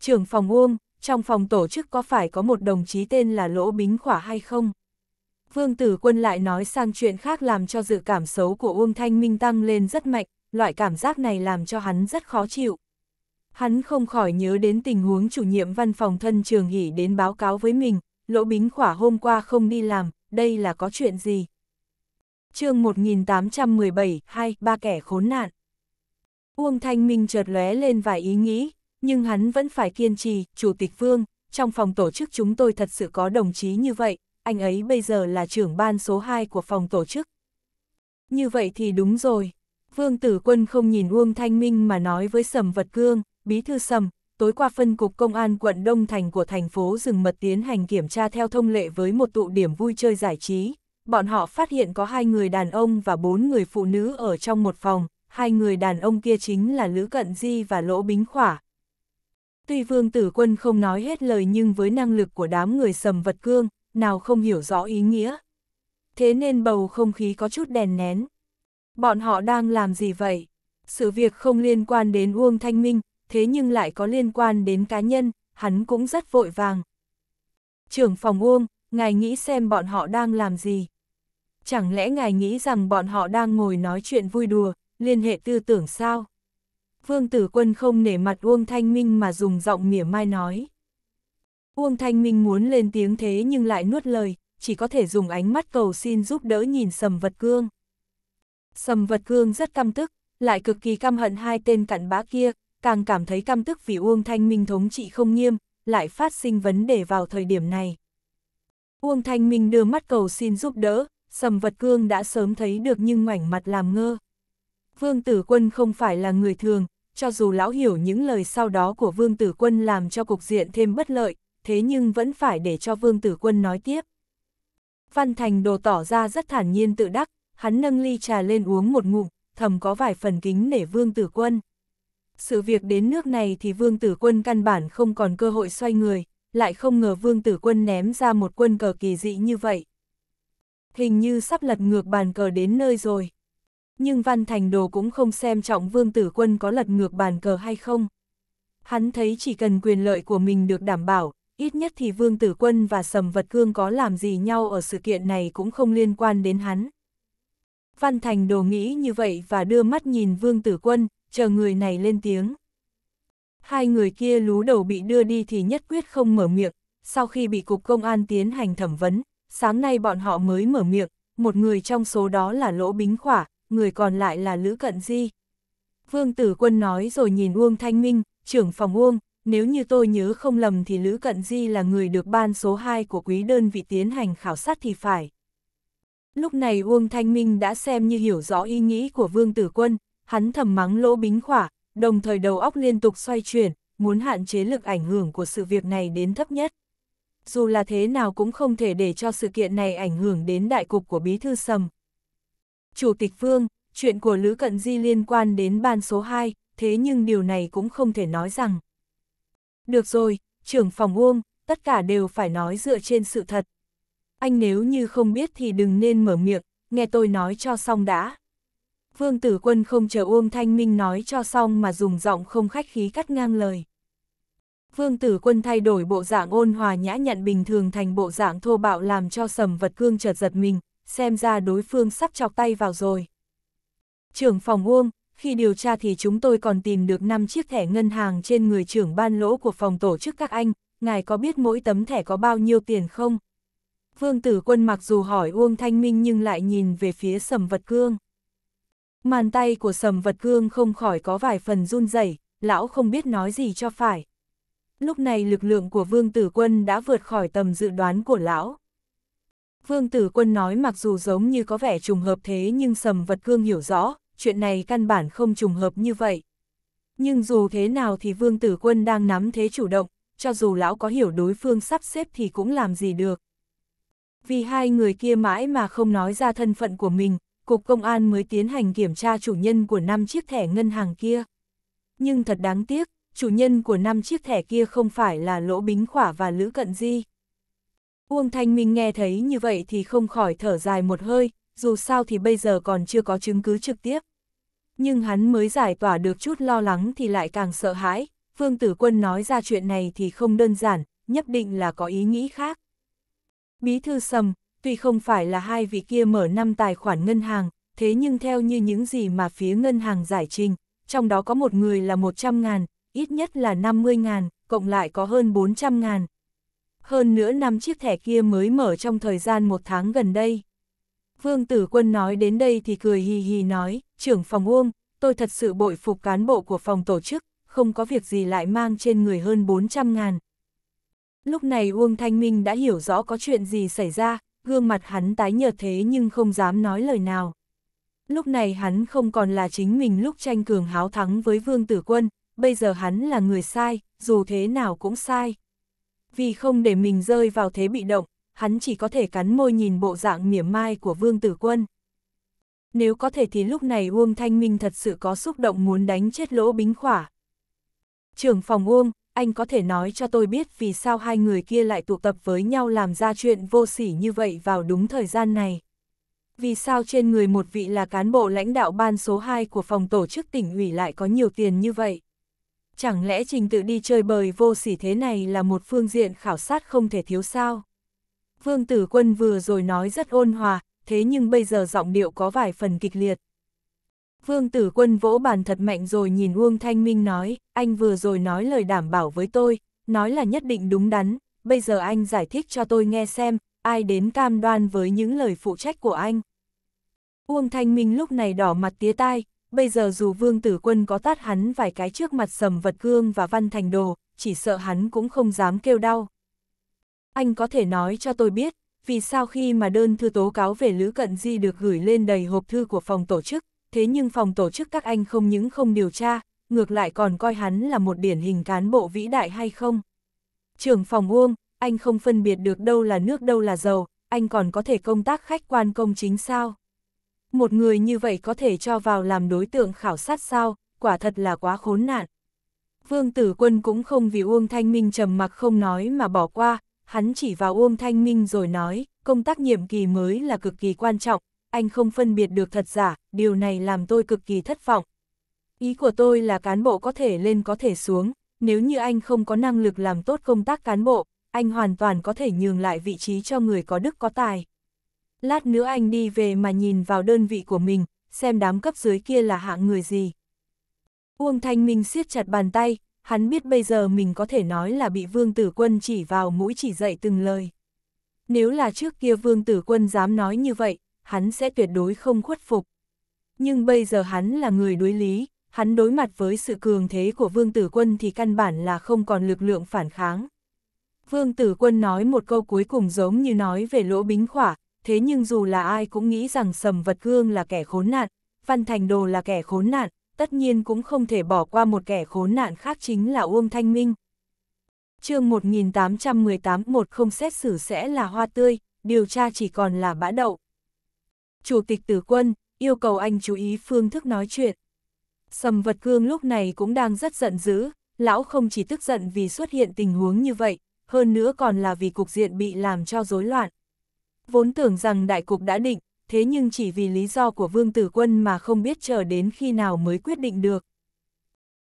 Trưởng phòng Uông, trong phòng tổ chức có phải có một đồng chí tên là Lỗ Bính Khỏa hay không? Vương Tử Quân lại nói sang chuyện khác làm cho dự cảm xấu của Uông Thanh Minh tăng lên rất mạnh, loại cảm giác này làm cho hắn rất khó chịu. Hắn không khỏi nhớ đến tình huống chủ nhiệm văn phòng thân trường hỉ đến báo cáo với mình, lỗ bính khỏa hôm qua không đi làm, đây là có chuyện gì? chương 1817, hai ba kẻ khốn nạn. Uông Thanh Minh chợt lóe lên vài ý nghĩ, nhưng hắn vẫn phải kiên trì, Chủ tịch Vương, trong phòng tổ chức chúng tôi thật sự có đồng chí như vậy, anh ấy bây giờ là trưởng ban số 2 của phòng tổ chức. Như vậy thì đúng rồi. Vương Tử Quân không nhìn Uông Thanh Minh mà nói với Sầm Vật Cương, Bí Thư Sầm, tối qua phân cục công an quận Đông Thành của thành phố rừng mật tiến hành kiểm tra theo thông lệ với một tụ điểm vui chơi giải trí. Bọn họ phát hiện có hai người đàn ông và bốn người phụ nữ ở trong một phòng, hai người đàn ông kia chính là Lữ Cận Di và Lỗ Bính Khỏa. Tuy Vương Tử Quân không nói hết lời nhưng với năng lực của đám người sầm vật cương, nào không hiểu rõ ý nghĩa. Thế nên bầu không khí có chút đèn nén. Bọn họ đang làm gì vậy? Sự việc không liên quan đến Uông Thanh Minh, thế nhưng lại có liên quan đến cá nhân, hắn cũng rất vội vàng. Trưởng phòng Uông, ngài nghĩ xem bọn họ đang làm gì? Chẳng lẽ ngài nghĩ rằng bọn họ đang ngồi nói chuyện vui đùa, liên hệ tư tưởng sao? Vương Tử Quân không nể mặt Uông Thanh Minh mà dùng giọng mỉa mai nói. Uông Thanh Minh muốn lên tiếng thế nhưng lại nuốt lời, chỉ có thể dùng ánh mắt cầu xin giúp đỡ nhìn sầm vật cương. Sầm vật cương rất căm tức, lại cực kỳ căm hận hai tên cặn bã kia, càng cảm thấy căm tức vì Uông Thanh Minh thống trị không nghiêm, lại phát sinh vấn đề vào thời điểm này. Uông Thanh Minh đưa mắt cầu xin giúp đỡ, sầm vật cương đã sớm thấy được nhưng ngoảnh mặt làm ngơ. Vương Tử Quân không phải là người thường, cho dù lão hiểu những lời sau đó của Vương Tử Quân làm cho cục diện thêm bất lợi, thế nhưng vẫn phải để cho Vương Tử Quân nói tiếp. Văn Thành đồ tỏ ra rất thản nhiên tự đắc, hắn nâng ly trà lên uống một ngụm, thầm có vài phần kính nể Vương Tử Quân. Sự việc đến nước này thì Vương Tử Quân căn bản không còn cơ hội xoay người, lại không ngờ Vương Tử Quân ném ra một quân cờ kỳ dị như vậy. Hình như sắp lật ngược bàn cờ đến nơi rồi. Nhưng Văn Thành Đồ cũng không xem trọng Vương Tử Quân có lật ngược bàn cờ hay không. Hắn thấy chỉ cần quyền lợi của mình được đảm bảo, ít nhất thì Vương Tử Quân và Sầm Vật Cương có làm gì nhau ở sự kiện này cũng không liên quan đến hắn. Văn Thành đồ nghĩ như vậy và đưa mắt nhìn Vương Tử Quân, chờ người này lên tiếng. Hai người kia lú đầu bị đưa đi thì nhất quyết không mở miệng, sau khi bị Cục Công an tiến hành thẩm vấn, sáng nay bọn họ mới mở miệng, một người trong số đó là Lỗ Bính Khỏa, người còn lại là Lữ Cận Di. Vương Tử Quân nói rồi nhìn Uông Thanh Minh, trưởng phòng Uông, nếu như tôi nhớ không lầm thì Lữ Cận Di là người được ban số 2 của quý đơn vị tiến hành khảo sát thì phải. Lúc này Uông Thanh Minh đã xem như hiểu rõ ý nghĩ của Vương Tử Quân, hắn thầm mắng lỗ bính khỏa, đồng thời đầu óc liên tục xoay chuyển, muốn hạn chế lực ảnh hưởng của sự việc này đến thấp nhất. Dù là thế nào cũng không thể để cho sự kiện này ảnh hưởng đến đại cục của Bí Thư Sầm. Chủ tịch Vương, chuyện của Lữ Cận Di liên quan đến ban số 2, thế nhưng điều này cũng không thể nói rằng. Được rồi, trưởng phòng Uông, tất cả đều phải nói dựa trên sự thật. Anh nếu như không biết thì đừng nên mở miệng, nghe tôi nói cho xong đã. Vương Tử Quân không chờ Uông Thanh Minh nói cho xong mà dùng giọng không khách khí cắt ngang lời. Vương Tử Quân thay đổi bộ dạng ôn hòa nhã nhặn bình thường thành bộ dạng thô bạo làm cho sầm vật cương chợt giật mình, xem ra đối phương sắp chọc tay vào rồi. Trưởng phòng Uông, khi điều tra thì chúng tôi còn tìm được 5 chiếc thẻ ngân hàng trên người trưởng ban lỗ của phòng tổ chức các anh, ngài có biết mỗi tấm thẻ có bao nhiêu tiền không? Vương tử quân mặc dù hỏi Uông Thanh Minh nhưng lại nhìn về phía sầm vật cương. Màn tay của sầm vật cương không khỏi có vài phần run rẩy lão không biết nói gì cho phải. Lúc này lực lượng của vương tử quân đã vượt khỏi tầm dự đoán của lão. Vương tử quân nói mặc dù giống như có vẻ trùng hợp thế nhưng sầm vật cương hiểu rõ, chuyện này căn bản không trùng hợp như vậy. Nhưng dù thế nào thì Vương Tử Quân đang nắm thế chủ động, cho dù lão có hiểu đối phương sắp xếp thì cũng làm gì được. Vì hai người kia mãi mà không nói ra thân phận của mình, Cục Công an mới tiến hành kiểm tra chủ nhân của năm chiếc thẻ ngân hàng kia. Nhưng thật đáng tiếc, chủ nhân của năm chiếc thẻ kia không phải là Lỗ Bính Khỏa và Lữ Cận Di. Uông Thanh Minh nghe thấy như vậy thì không khỏi thở dài một hơi, dù sao thì bây giờ còn chưa có chứng cứ trực tiếp nhưng hắn mới giải tỏa được chút lo lắng thì lại càng sợ hãi, Vương Tử Quân nói ra chuyện này thì không đơn giản, nhất định là có ý nghĩ khác. Bí thư sầm, tuy không phải là hai vị kia mở năm tài khoản ngân hàng, thế nhưng theo như những gì mà phía ngân hàng giải trình, trong đó có một người là 100 ngàn, ít nhất là 50 ngàn, cộng lại có hơn 400 ngàn. Hơn nữa năm chiếc thẻ kia mới mở trong thời gian một tháng gần đây. Vương Tử Quân nói đến đây thì cười hì hì nói, trưởng phòng Uông, tôi thật sự bội phục cán bộ của phòng tổ chức, không có việc gì lại mang trên người hơn 400 ngàn. Lúc này Uông Thanh Minh đã hiểu rõ có chuyện gì xảy ra, gương mặt hắn tái nhợt thế nhưng không dám nói lời nào. Lúc này hắn không còn là chính mình lúc tranh cường háo thắng với Vương Tử Quân, bây giờ hắn là người sai, dù thế nào cũng sai. Vì không để mình rơi vào thế bị động, hắn chỉ có thể cắn môi nhìn bộ dạng mỉa mai của Vương Tử Quân nếu có thể thì lúc này Uông Thanh Minh thật sự có xúc động muốn đánh chết lỗ bính khỏa. Trưởng phòng Uông, anh có thể nói cho tôi biết vì sao hai người kia lại tụ tập với nhau làm ra chuyện vô sỉ như vậy vào đúng thời gian này. Vì sao trên người một vị là cán bộ lãnh đạo ban số 2 của phòng tổ chức tỉnh ủy lại có nhiều tiền như vậy? Chẳng lẽ trình tự đi chơi bời vô sỉ thế này là một phương diện khảo sát không thể thiếu sao? Vương Tử Quân vừa rồi nói rất ôn hòa, thế nhưng bây giờ giọng điệu có vài phần kịch liệt. Vương tử quân vỗ bàn thật mạnh rồi nhìn Uông Thanh Minh nói, anh vừa rồi nói lời đảm bảo với tôi, nói là nhất định đúng đắn, bây giờ anh giải thích cho tôi nghe xem, ai đến cam đoan với những lời phụ trách của anh. Uông Thanh Minh lúc này đỏ mặt tía tai, bây giờ dù vương tử quân có tát hắn vài cái trước mặt sầm vật gương và văn thành đồ, chỉ sợ hắn cũng không dám kêu đau. Anh có thể nói cho tôi biết, vì sao khi mà đơn thư tố cáo về Lữ Cận Di được gửi lên đầy hộp thư của phòng tổ chức, thế nhưng phòng tổ chức các anh không những không điều tra, ngược lại còn coi hắn là một điển hình cán bộ vĩ đại hay không? Trưởng phòng Uông, anh không phân biệt được đâu là nước đâu là dầu, anh còn có thể công tác khách quan công chính sao? Một người như vậy có thể cho vào làm đối tượng khảo sát sao, quả thật là quá khốn nạn. Vương Tử Quân cũng không vì Uông Thanh Minh trầm mặc không nói mà bỏ qua, hắn chỉ vào Uông Thanh Minh rồi nói, công tác nhiệm kỳ mới là cực kỳ quan trọng, anh không phân biệt được thật giả, điều này làm tôi cực kỳ thất vọng. Ý của tôi là cán bộ có thể lên có thể xuống, nếu như anh không có năng lực làm tốt công tác cán bộ, anh hoàn toàn có thể nhường lại vị trí cho người có đức có tài. Lát nữa anh đi về mà nhìn vào đơn vị của mình, xem đám cấp dưới kia là hạng người gì. Uông Thanh Minh siết chặt bàn tay, hắn biết bây giờ mình có thể nói là bị vương tử quân chỉ vào mũi chỉ dạy từng lời. Nếu là trước kia vương tử quân dám nói như vậy, hắn sẽ tuyệt đối không khuất phục. Nhưng bây giờ hắn là người đối lý, hắn đối mặt với sự cường thế của vương tử quân thì căn bản là không còn lực lượng phản kháng. Vương tử quân nói một câu cuối cùng giống như nói về lỗ bính khỏa, thế nhưng dù là ai cũng nghĩ rằng sầm vật gương là kẻ khốn nạn, văn thành đồ là kẻ khốn nạn, tất nhiên cũng không thể bỏ qua một kẻ khốn nạn khác chính là Uông Thanh Minh. chương 1818 một không xét xử sẽ là hoa tươi, điều tra chỉ còn là bã đậu. Chủ tịch tử quân, yêu cầu anh chú ý phương thức nói chuyện. Sầm vật cương lúc này cũng đang rất giận dữ, lão không chỉ tức giận vì xuất hiện tình huống như vậy, hơn nữa còn là vì cục diện bị làm cho rối loạn. Vốn tưởng rằng đại cục đã định, thế nhưng chỉ vì lý do của Vương Tử Quân mà không biết chờ đến khi nào mới quyết định được.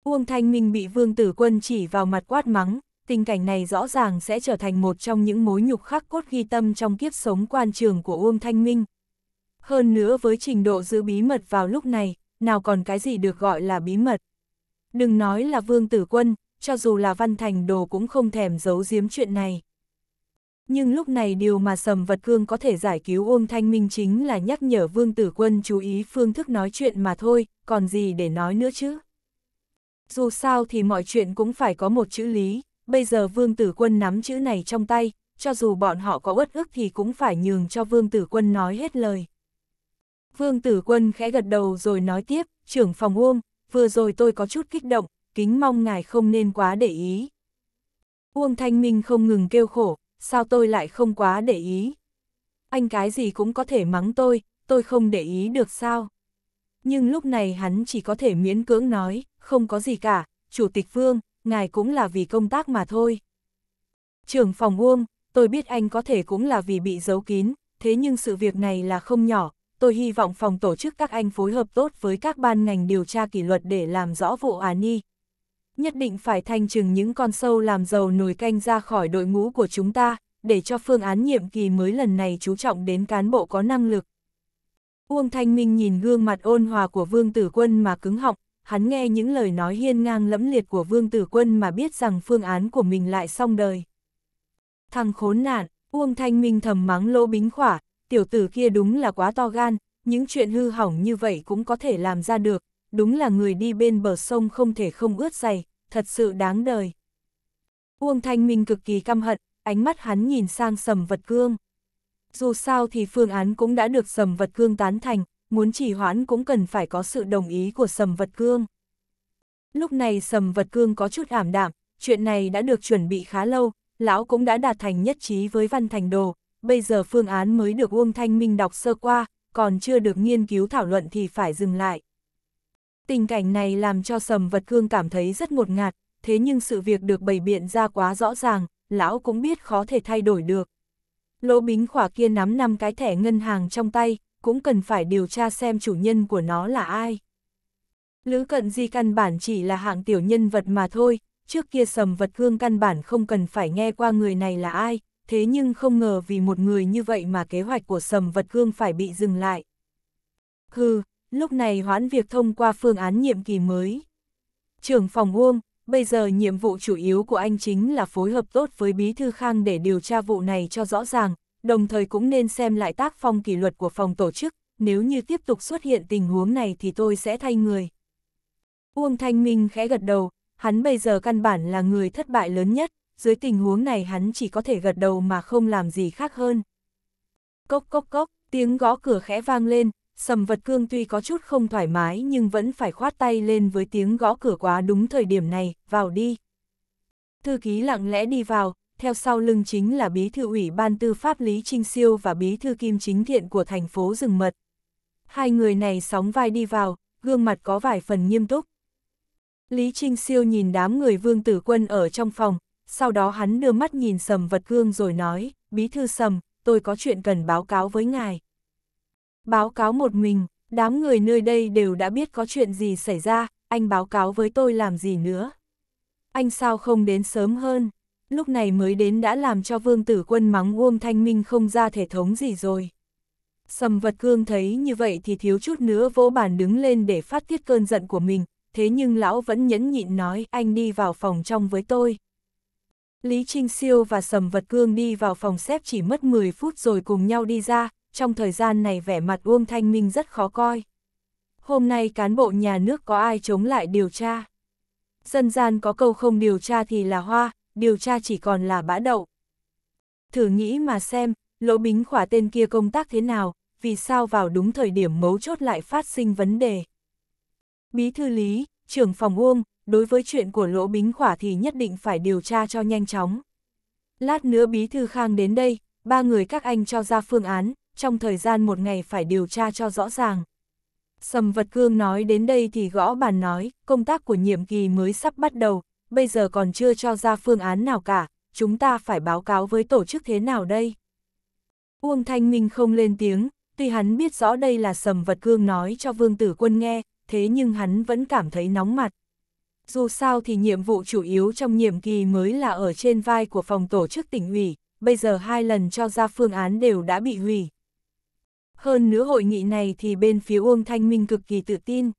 Uông Thanh Minh bị Vương Tử Quân chỉ vào mặt quát mắng, tình cảnh này rõ ràng sẽ trở thành một trong những mối nhục khắc cốt ghi tâm trong kiếp sống quan trường của Uông Thanh Minh. Hơn nữa với trình độ giữ bí mật vào lúc này, nào còn cái gì được gọi là bí mật. Đừng nói là Vương Tử Quân, cho dù là Văn Thành Đồ cũng không thèm giấu giếm chuyện này nhưng lúc này điều mà Sầm Vật Cương có thể giải cứu Uông Thanh Minh chính là nhắc nhở Vương Tử Quân chú ý phương thức nói chuyện mà thôi, còn gì để nói nữa chứ. Dù sao thì mọi chuyện cũng phải có một chữ lý, bây giờ Vương Tử Quân nắm chữ này trong tay, cho dù bọn họ có uất ức thì cũng phải nhường cho Vương Tử Quân nói hết lời. Vương Tử Quân khẽ gật đầu rồi nói tiếp, trưởng phòng Uông, vừa rồi tôi có chút kích động, kính mong ngài không nên quá để ý. Uông Thanh Minh không ngừng kêu khổ, sao tôi lại không quá để ý? Anh cái gì cũng có thể mắng tôi, tôi không để ý được sao? Nhưng lúc này hắn chỉ có thể miễn cưỡng nói, không có gì cả, Chủ tịch Vương, ngài cũng là vì công tác mà thôi. Trưởng phòng Uông, tôi biết anh có thể cũng là vì bị giấu kín, thế nhưng sự việc này là không nhỏ, tôi hy vọng phòng tổ chức các anh phối hợp tốt với các ban ngành điều tra kỷ luật để làm rõ vụ án y, nhất định phải thanh trừng những con sâu làm giàu nồi canh ra khỏi đội ngũ của chúng ta, để cho phương án nhiệm kỳ mới lần này chú trọng đến cán bộ có năng lực. Uông Thanh Minh nhìn gương mặt ôn hòa của Vương Tử Quân mà cứng họng, hắn nghe những lời nói hiên ngang lẫm liệt của Vương Tử Quân mà biết rằng phương án của mình lại xong đời. Thằng khốn nạn, Uông Thanh Minh thầm mắng lỗ bính khỏa, tiểu tử kia đúng là quá to gan, những chuyện hư hỏng như vậy cũng có thể làm ra được, đúng là người đi bên bờ sông không thể không ướt giày, thật sự đáng đời. Uông Thanh Minh cực kỳ căm hận, ánh mắt hắn nhìn sang sầm vật cương. Dù sao thì phương án cũng đã được sầm vật cương tán thành, muốn chỉ hoãn cũng cần phải có sự đồng ý của sầm vật cương. Lúc này sầm vật cương có chút ảm đạm, chuyện này đã được chuẩn bị khá lâu, lão cũng đã đạt thành nhất trí với văn thành đồ, bây giờ phương án mới được Uông Thanh Minh đọc sơ qua, còn chưa được nghiên cứu thảo luận thì phải dừng lại. Tình cảnh này làm cho sầm vật cương cảm thấy rất ngột ngạt, thế nhưng sự việc được bày biện ra quá rõ ràng, lão cũng biết khó thể thay đổi được. Lỗ bính khỏa kia nắm năm cái thẻ ngân hàng trong tay, cũng cần phải điều tra xem chủ nhân của nó là ai. Lữ cận di căn bản chỉ là hạng tiểu nhân vật mà thôi, trước kia sầm vật cương căn bản không cần phải nghe qua người này là ai, thế nhưng không ngờ vì một người như vậy mà kế hoạch của sầm vật cương phải bị dừng lại. Hừ, lúc này hoãn việc thông qua phương án nhiệm kỳ mới. Trưởng phòng Uông, bây giờ nhiệm vụ chủ yếu của anh chính là phối hợp tốt với Bí Thư Khang để điều tra vụ này cho rõ ràng, đồng thời cũng nên xem lại tác phong kỷ luật của phòng tổ chức, nếu như tiếp tục xuất hiện tình huống này thì tôi sẽ thay người. Uông Thanh Minh khẽ gật đầu, hắn bây giờ căn bản là người thất bại lớn nhất, dưới tình huống này hắn chỉ có thể gật đầu mà không làm gì khác hơn. Cốc cốc cốc, tiếng gõ cửa khẽ vang lên, Sầm vật cương tuy có chút không thoải mái nhưng vẫn phải khoát tay lên với tiếng gõ cửa quá đúng thời điểm này, vào đi. Thư ký lặng lẽ đi vào, theo sau lưng chính là bí thư ủy ban tư pháp Lý Trinh Siêu và bí thư kim chính thiện của thành phố rừng mật. Hai người này sóng vai đi vào, gương mặt có vài phần nghiêm túc. Lý Trinh Siêu nhìn đám người vương tử quân ở trong phòng, sau đó hắn đưa mắt nhìn sầm vật Cương rồi nói, bí thư sầm, tôi có chuyện cần báo cáo với ngài. Báo cáo một mình, đám người nơi đây đều đã biết có chuyện gì xảy ra, anh báo cáo với tôi làm gì nữa. Anh sao không đến sớm hơn, lúc này mới đến đã làm cho vương tử quân mắng Uông Thanh Minh không ra thể thống gì rồi. Sầm vật cương thấy như vậy thì thiếu chút nữa vỗ bàn đứng lên để phát tiết cơn giận của mình, thế nhưng lão vẫn nhẫn nhịn nói anh đi vào phòng trong với tôi. Lý Trinh Siêu và Sầm Vật Cương đi vào phòng xếp chỉ mất 10 phút rồi cùng nhau đi ra, trong thời gian này vẻ mặt Uông Thanh Minh rất khó coi. Hôm nay cán bộ nhà nước có ai chống lại điều tra? Dân gian có câu không điều tra thì là hoa, điều tra chỉ còn là bã đậu. Thử nghĩ mà xem, lỗ bính khỏa tên kia công tác thế nào, vì sao vào đúng thời điểm mấu chốt lại phát sinh vấn đề. Bí thư lý, trưởng phòng Uông, đối với chuyện của lỗ bính khỏa thì nhất định phải điều tra cho nhanh chóng. Lát nữa bí thư khang đến đây, ba người các anh cho ra phương án, trong thời gian một ngày phải điều tra cho rõ ràng. Sầm Vật Cương nói đến đây thì gõ bàn nói, công tác của nhiệm kỳ mới sắp bắt đầu, bây giờ còn chưa cho ra phương án nào cả, chúng ta phải báo cáo với tổ chức thế nào đây? Uông Thanh Minh không lên tiếng, tuy hắn biết rõ đây là Sầm Vật Cương nói cho Vương Tử Quân nghe, thế nhưng hắn vẫn cảm thấy nóng mặt. Dù sao thì nhiệm vụ chủ yếu trong nhiệm kỳ mới là ở trên vai của phòng tổ chức tỉnh ủy, bây giờ hai lần cho ra phương án đều đã bị hủy. Hơn nữa hội nghị này thì bên phía Uông Thanh Minh cực kỳ tự tin.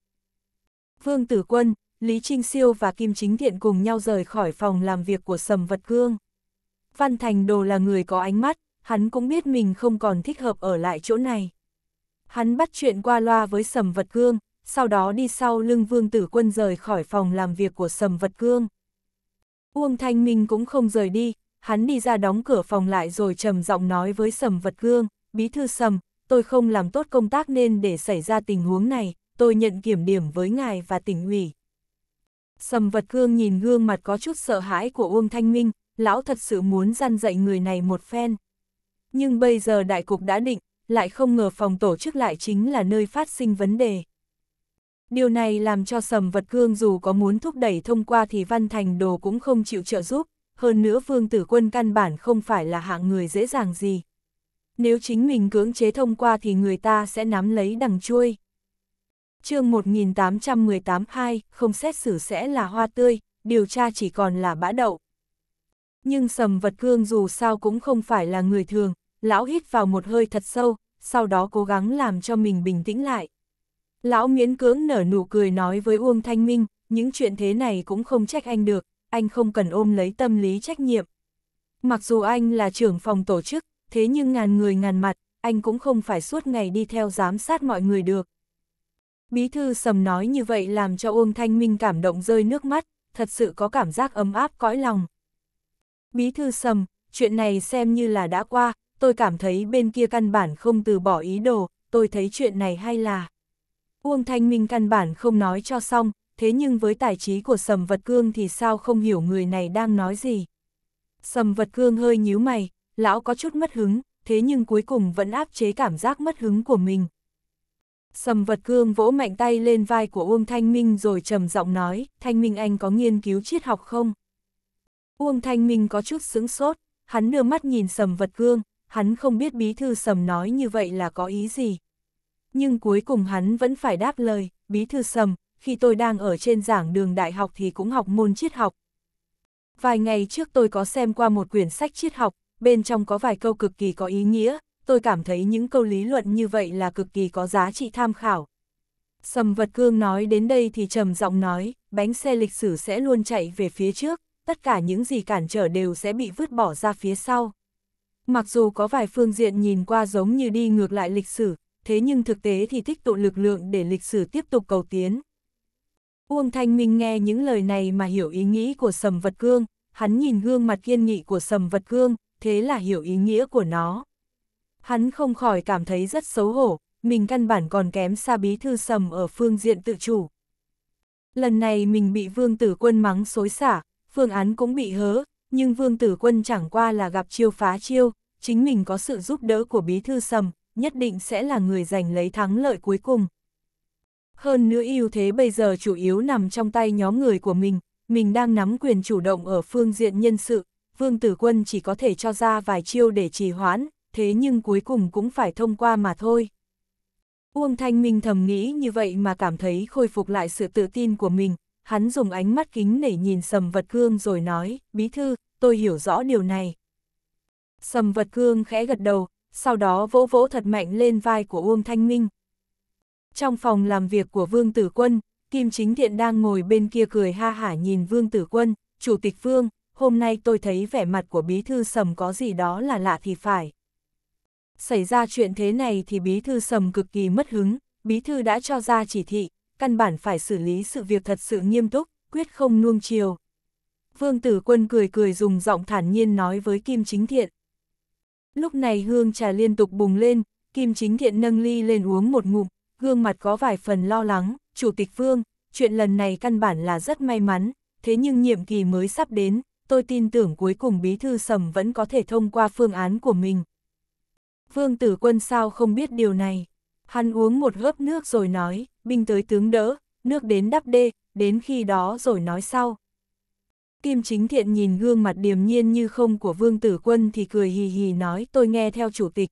Vương Tử Quân, Lý Trinh Siêu và Kim Chính Thiện cùng nhau rời khỏi phòng làm việc của Sầm Vật Cương. Văn Thành Đồ là người có ánh mắt, hắn cũng biết mình không còn thích hợp ở lại chỗ này. Hắn bắt chuyện qua loa với Sầm Vật Cương, sau đó đi sau lưng Vương Tử Quân rời khỏi phòng làm việc của Sầm Vật Cương. Uông Thanh Minh cũng không rời đi, hắn đi ra đóng cửa phòng lại rồi trầm giọng nói với Sầm Vật Cương, Bí thư Sầm, tôi không làm tốt công tác nên để xảy ra tình huống này, tôi nhận kiểm điểm với ngài và tỉnh ủy. Sầm vật cương nhìn gương mặt có chút sợ hãi của Uông Thanh Minh, lão thật sự muốn gian dạy người này một phen. Nhưng bây giờ đại cục đã định, lại không ngờ phòng tổ chức lại chính là nơi phát sinh vấn đề. Điều này làm cho sầm vật cương dù có muốn thúc đẩy thông qua thì Văn Thành Đồ cũng không chịu trợ giúp, hơn nữa vương tử quân căn bản không phải là hạng người dễ dàng gì nếu chính mình cưỡng chế thông qua thì người ta sẽ nắm lấy đằng chui. chương 1818 hai không xét xử sẽ là hoa tươi, điều tra chỉ còn là bã đậu. Nhưng sầm vật cương dù sao cũng không phải là người thường, lão hít vào một hơi thật sâu, sau đó cố gắng làm cho mình bình tĩnh lại. Lão miễn cưỡng nở nụ cười nói với Uông Thanh Minh, những chuyện thế này cũng không trách anh được, anh không cần ôm lấy tâm lý trách nhiệm. Mặc dù anh là trưởng phòng tổ chức, thế nhưng ngàn người ngàn mặt, anh cũng không phải suốt ngày đi theo giám sát mọi người được. Bí thư sầm nói như vậy làm cho Uông Thanh Minh cảm động rơi nước mắt, thật sự có cảm giác ấm áp cõi lòng. Bí thư sầm, chuyện này xem như là đã qua, tôi cảm thấy bên kia căn bản không từ bỏ ý đồ, tôi thấy chuyện này hay là... Uông Thanh Minh căn bản không nói cho xong, thế nhưng với tài trí của Sầm Vật Cương thì sao không hiểu người này đang nói gì. Sầm Vật Cương hơi nhíu mày, lão có chút mất hứng, thế nhưng cuối cùng vẫn áp chế cảm giác mất hứng của mình. Sầm vật cương vỗ mạnh tay lên vai của Uông Thanh Minh rồi trầm giọng nói, Thanh Minh anh có nghiên cứu triết học không? Uông Thanh Minh có chút sững sốt, hắn đưa mắt nhìn sầm vật cương, hắn không biết bí thư sầm nói như vậy là có ý gì. Nhưng cuối cùng hắn vẫn phải đáp lời, bí thư sầm, khi tôi đang ở trên giảng đường đại học thì cũng học môn triết học. Vài ngày trước tôi có xem qua một quyển sách triết học, bên trong có vài câu cực kỳ có ý nghĩa, tôi cảm thấy những câu lý luận như vậy là cực kỳ có giá trị tham khảo. Sầm vật cương nói đến đây thì trầm giọng nói, bánh xe lịch sử sẽ luôn chạy về phía trước, tất cả những gì cản trở đều sẽ bị vứt bỏ ra phía sau. Mặc dù có vài phương diện nhìn qua giống như đi ngược lại lịch sử, thế nhưng thực tế thì thích tụ lực lượng để lịch sử tiếp tục cầu tiến. Uông Thanh Minh nghe những lời này mà hiểu ý nghĩ của Sầm Vật Cương, hắn nhìn gương mặt kiên nghị của Sầm Vật Cương, thế là hiểu ý nghĩa của nó. Hắn không khỏi cảm thấy rất xấu hổ, mình căn bản còn kém xa bí thư sầm ở phương diện tự chủ. Lần này mình bị vương tử quân mắng xối xả, phương án cũng bị hớ, nhưng vương tử quân chẳng qua là gặp chiêu phá chiêu, chính mình có sự giúp đỡ của bí thư sầm, nhất định sẽ là người giành lấy thắng lợi cuối cùng. Hơn nữa ưu thế bây giờ chủ yếu nằm trong tay nhóm người của mình, mình đang nắm quyền chủ động ở phương diện nhân sự, Vương Tử Quân chỉ có thể cho ra vài chiêu để trì hoãn, thế nhưng cuối cùng cũng phải thông qua mà thôi. Uông Thanh Minh thầm nghĩ như vậy mà cảm thấy khôi phục lại sự tự tin của mình, hắn dùng ánh mắt kính nể nhìn Sầm Vật Cương rồi nói, Bí Thư, tôi hiểu rõ điều này. Sầm Vật Cương khẽ gật đầu, sau đó vỗ vỗ thật mạnh lên vai của Uông Thanh Minh. Trong phòng làm việc của Vương Tử Quân, Kim Chính Thiện đang ngồi bên kia cười ha hả nhìn Vương Tử Quân, Chủ tịch Vương, hôm nay tôi thấy vẻ mặt của bí thư sầm có gì đó là lạ thì phải. Xảy ra chuyện thế này thì bí thư sầm cực kỳ mất hứng, bí thư đã cho ra chỉ thị, căn bản phải xử lý sự việc thật sự nghiêm túc, quyết không nuông chiều. Vương tử quân cười cười dùng giọng thản nhiên nói với Kim Chính Thiện. Lúc này hương trà liên tục bùng lên, Kim Chính Thiện nâng ly lên uống một ngụm, gương mặt có vài phần lo lắng, Chủ tịch Vương, chuyện lần này căn bản là rất may mắn, thế nhưng nhiệm kỳ mới sắp đến, tôi tin tưởng cuối cùng bí thư sầm vẫn có thể thông qua phương án của mình. Vương tử quân sao không biết điều này? Hắn uống một hớp nước rồi nói, binh tới tướng đỡ, nước đến đắp đê, đến khi đó rồi nói sau. Kim chính thiện nhìn gương mặt điềm nhiên như không của vương tử quân thì cười hì hì nói tôi nghe theo chủ tịch.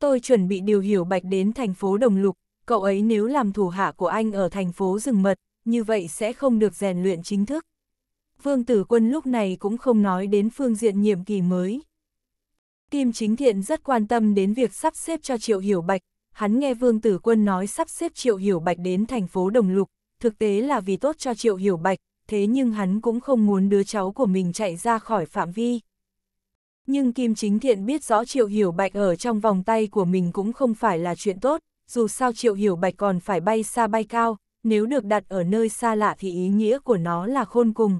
Tôi chuẩn bị điều hiểu bạch đến thành phố Đồng Lục, cậu ấy nếu làm thủ hạ của anh ở thành phố rừng mật, như vậy sẽ không được rèn luyện chính thức. Vương Tử Quân lúc này cũng không nói đến phương diện nhiệm kỳ mới. Kim Chính Thiện rất quan tâm đến việc sắp xếp cho Triệu Hiểu Bạch, hắn nghe Vương Tử Quân nói sắp xếp Triệu Hiểu Bạch đến thành phố Đồng Lục, thực tế là vì tốt cho Triệu Hiểu Bạch, thế nhưng hắn cũng không muốn đứa cháu của mình chạy ra khỏi phạm vi. Nhưng Kim Chính Thiện biết rõ Triệu Hiểu Bạch ở trong vòng tay của mình cũng không phải là chuyện tốt, dù sao Triệu Hiểu Bạch còn phải bay xa bay cao, nếu được đặt ở nơi xa lạ thì ý nghĩa của nó là khôn cùng,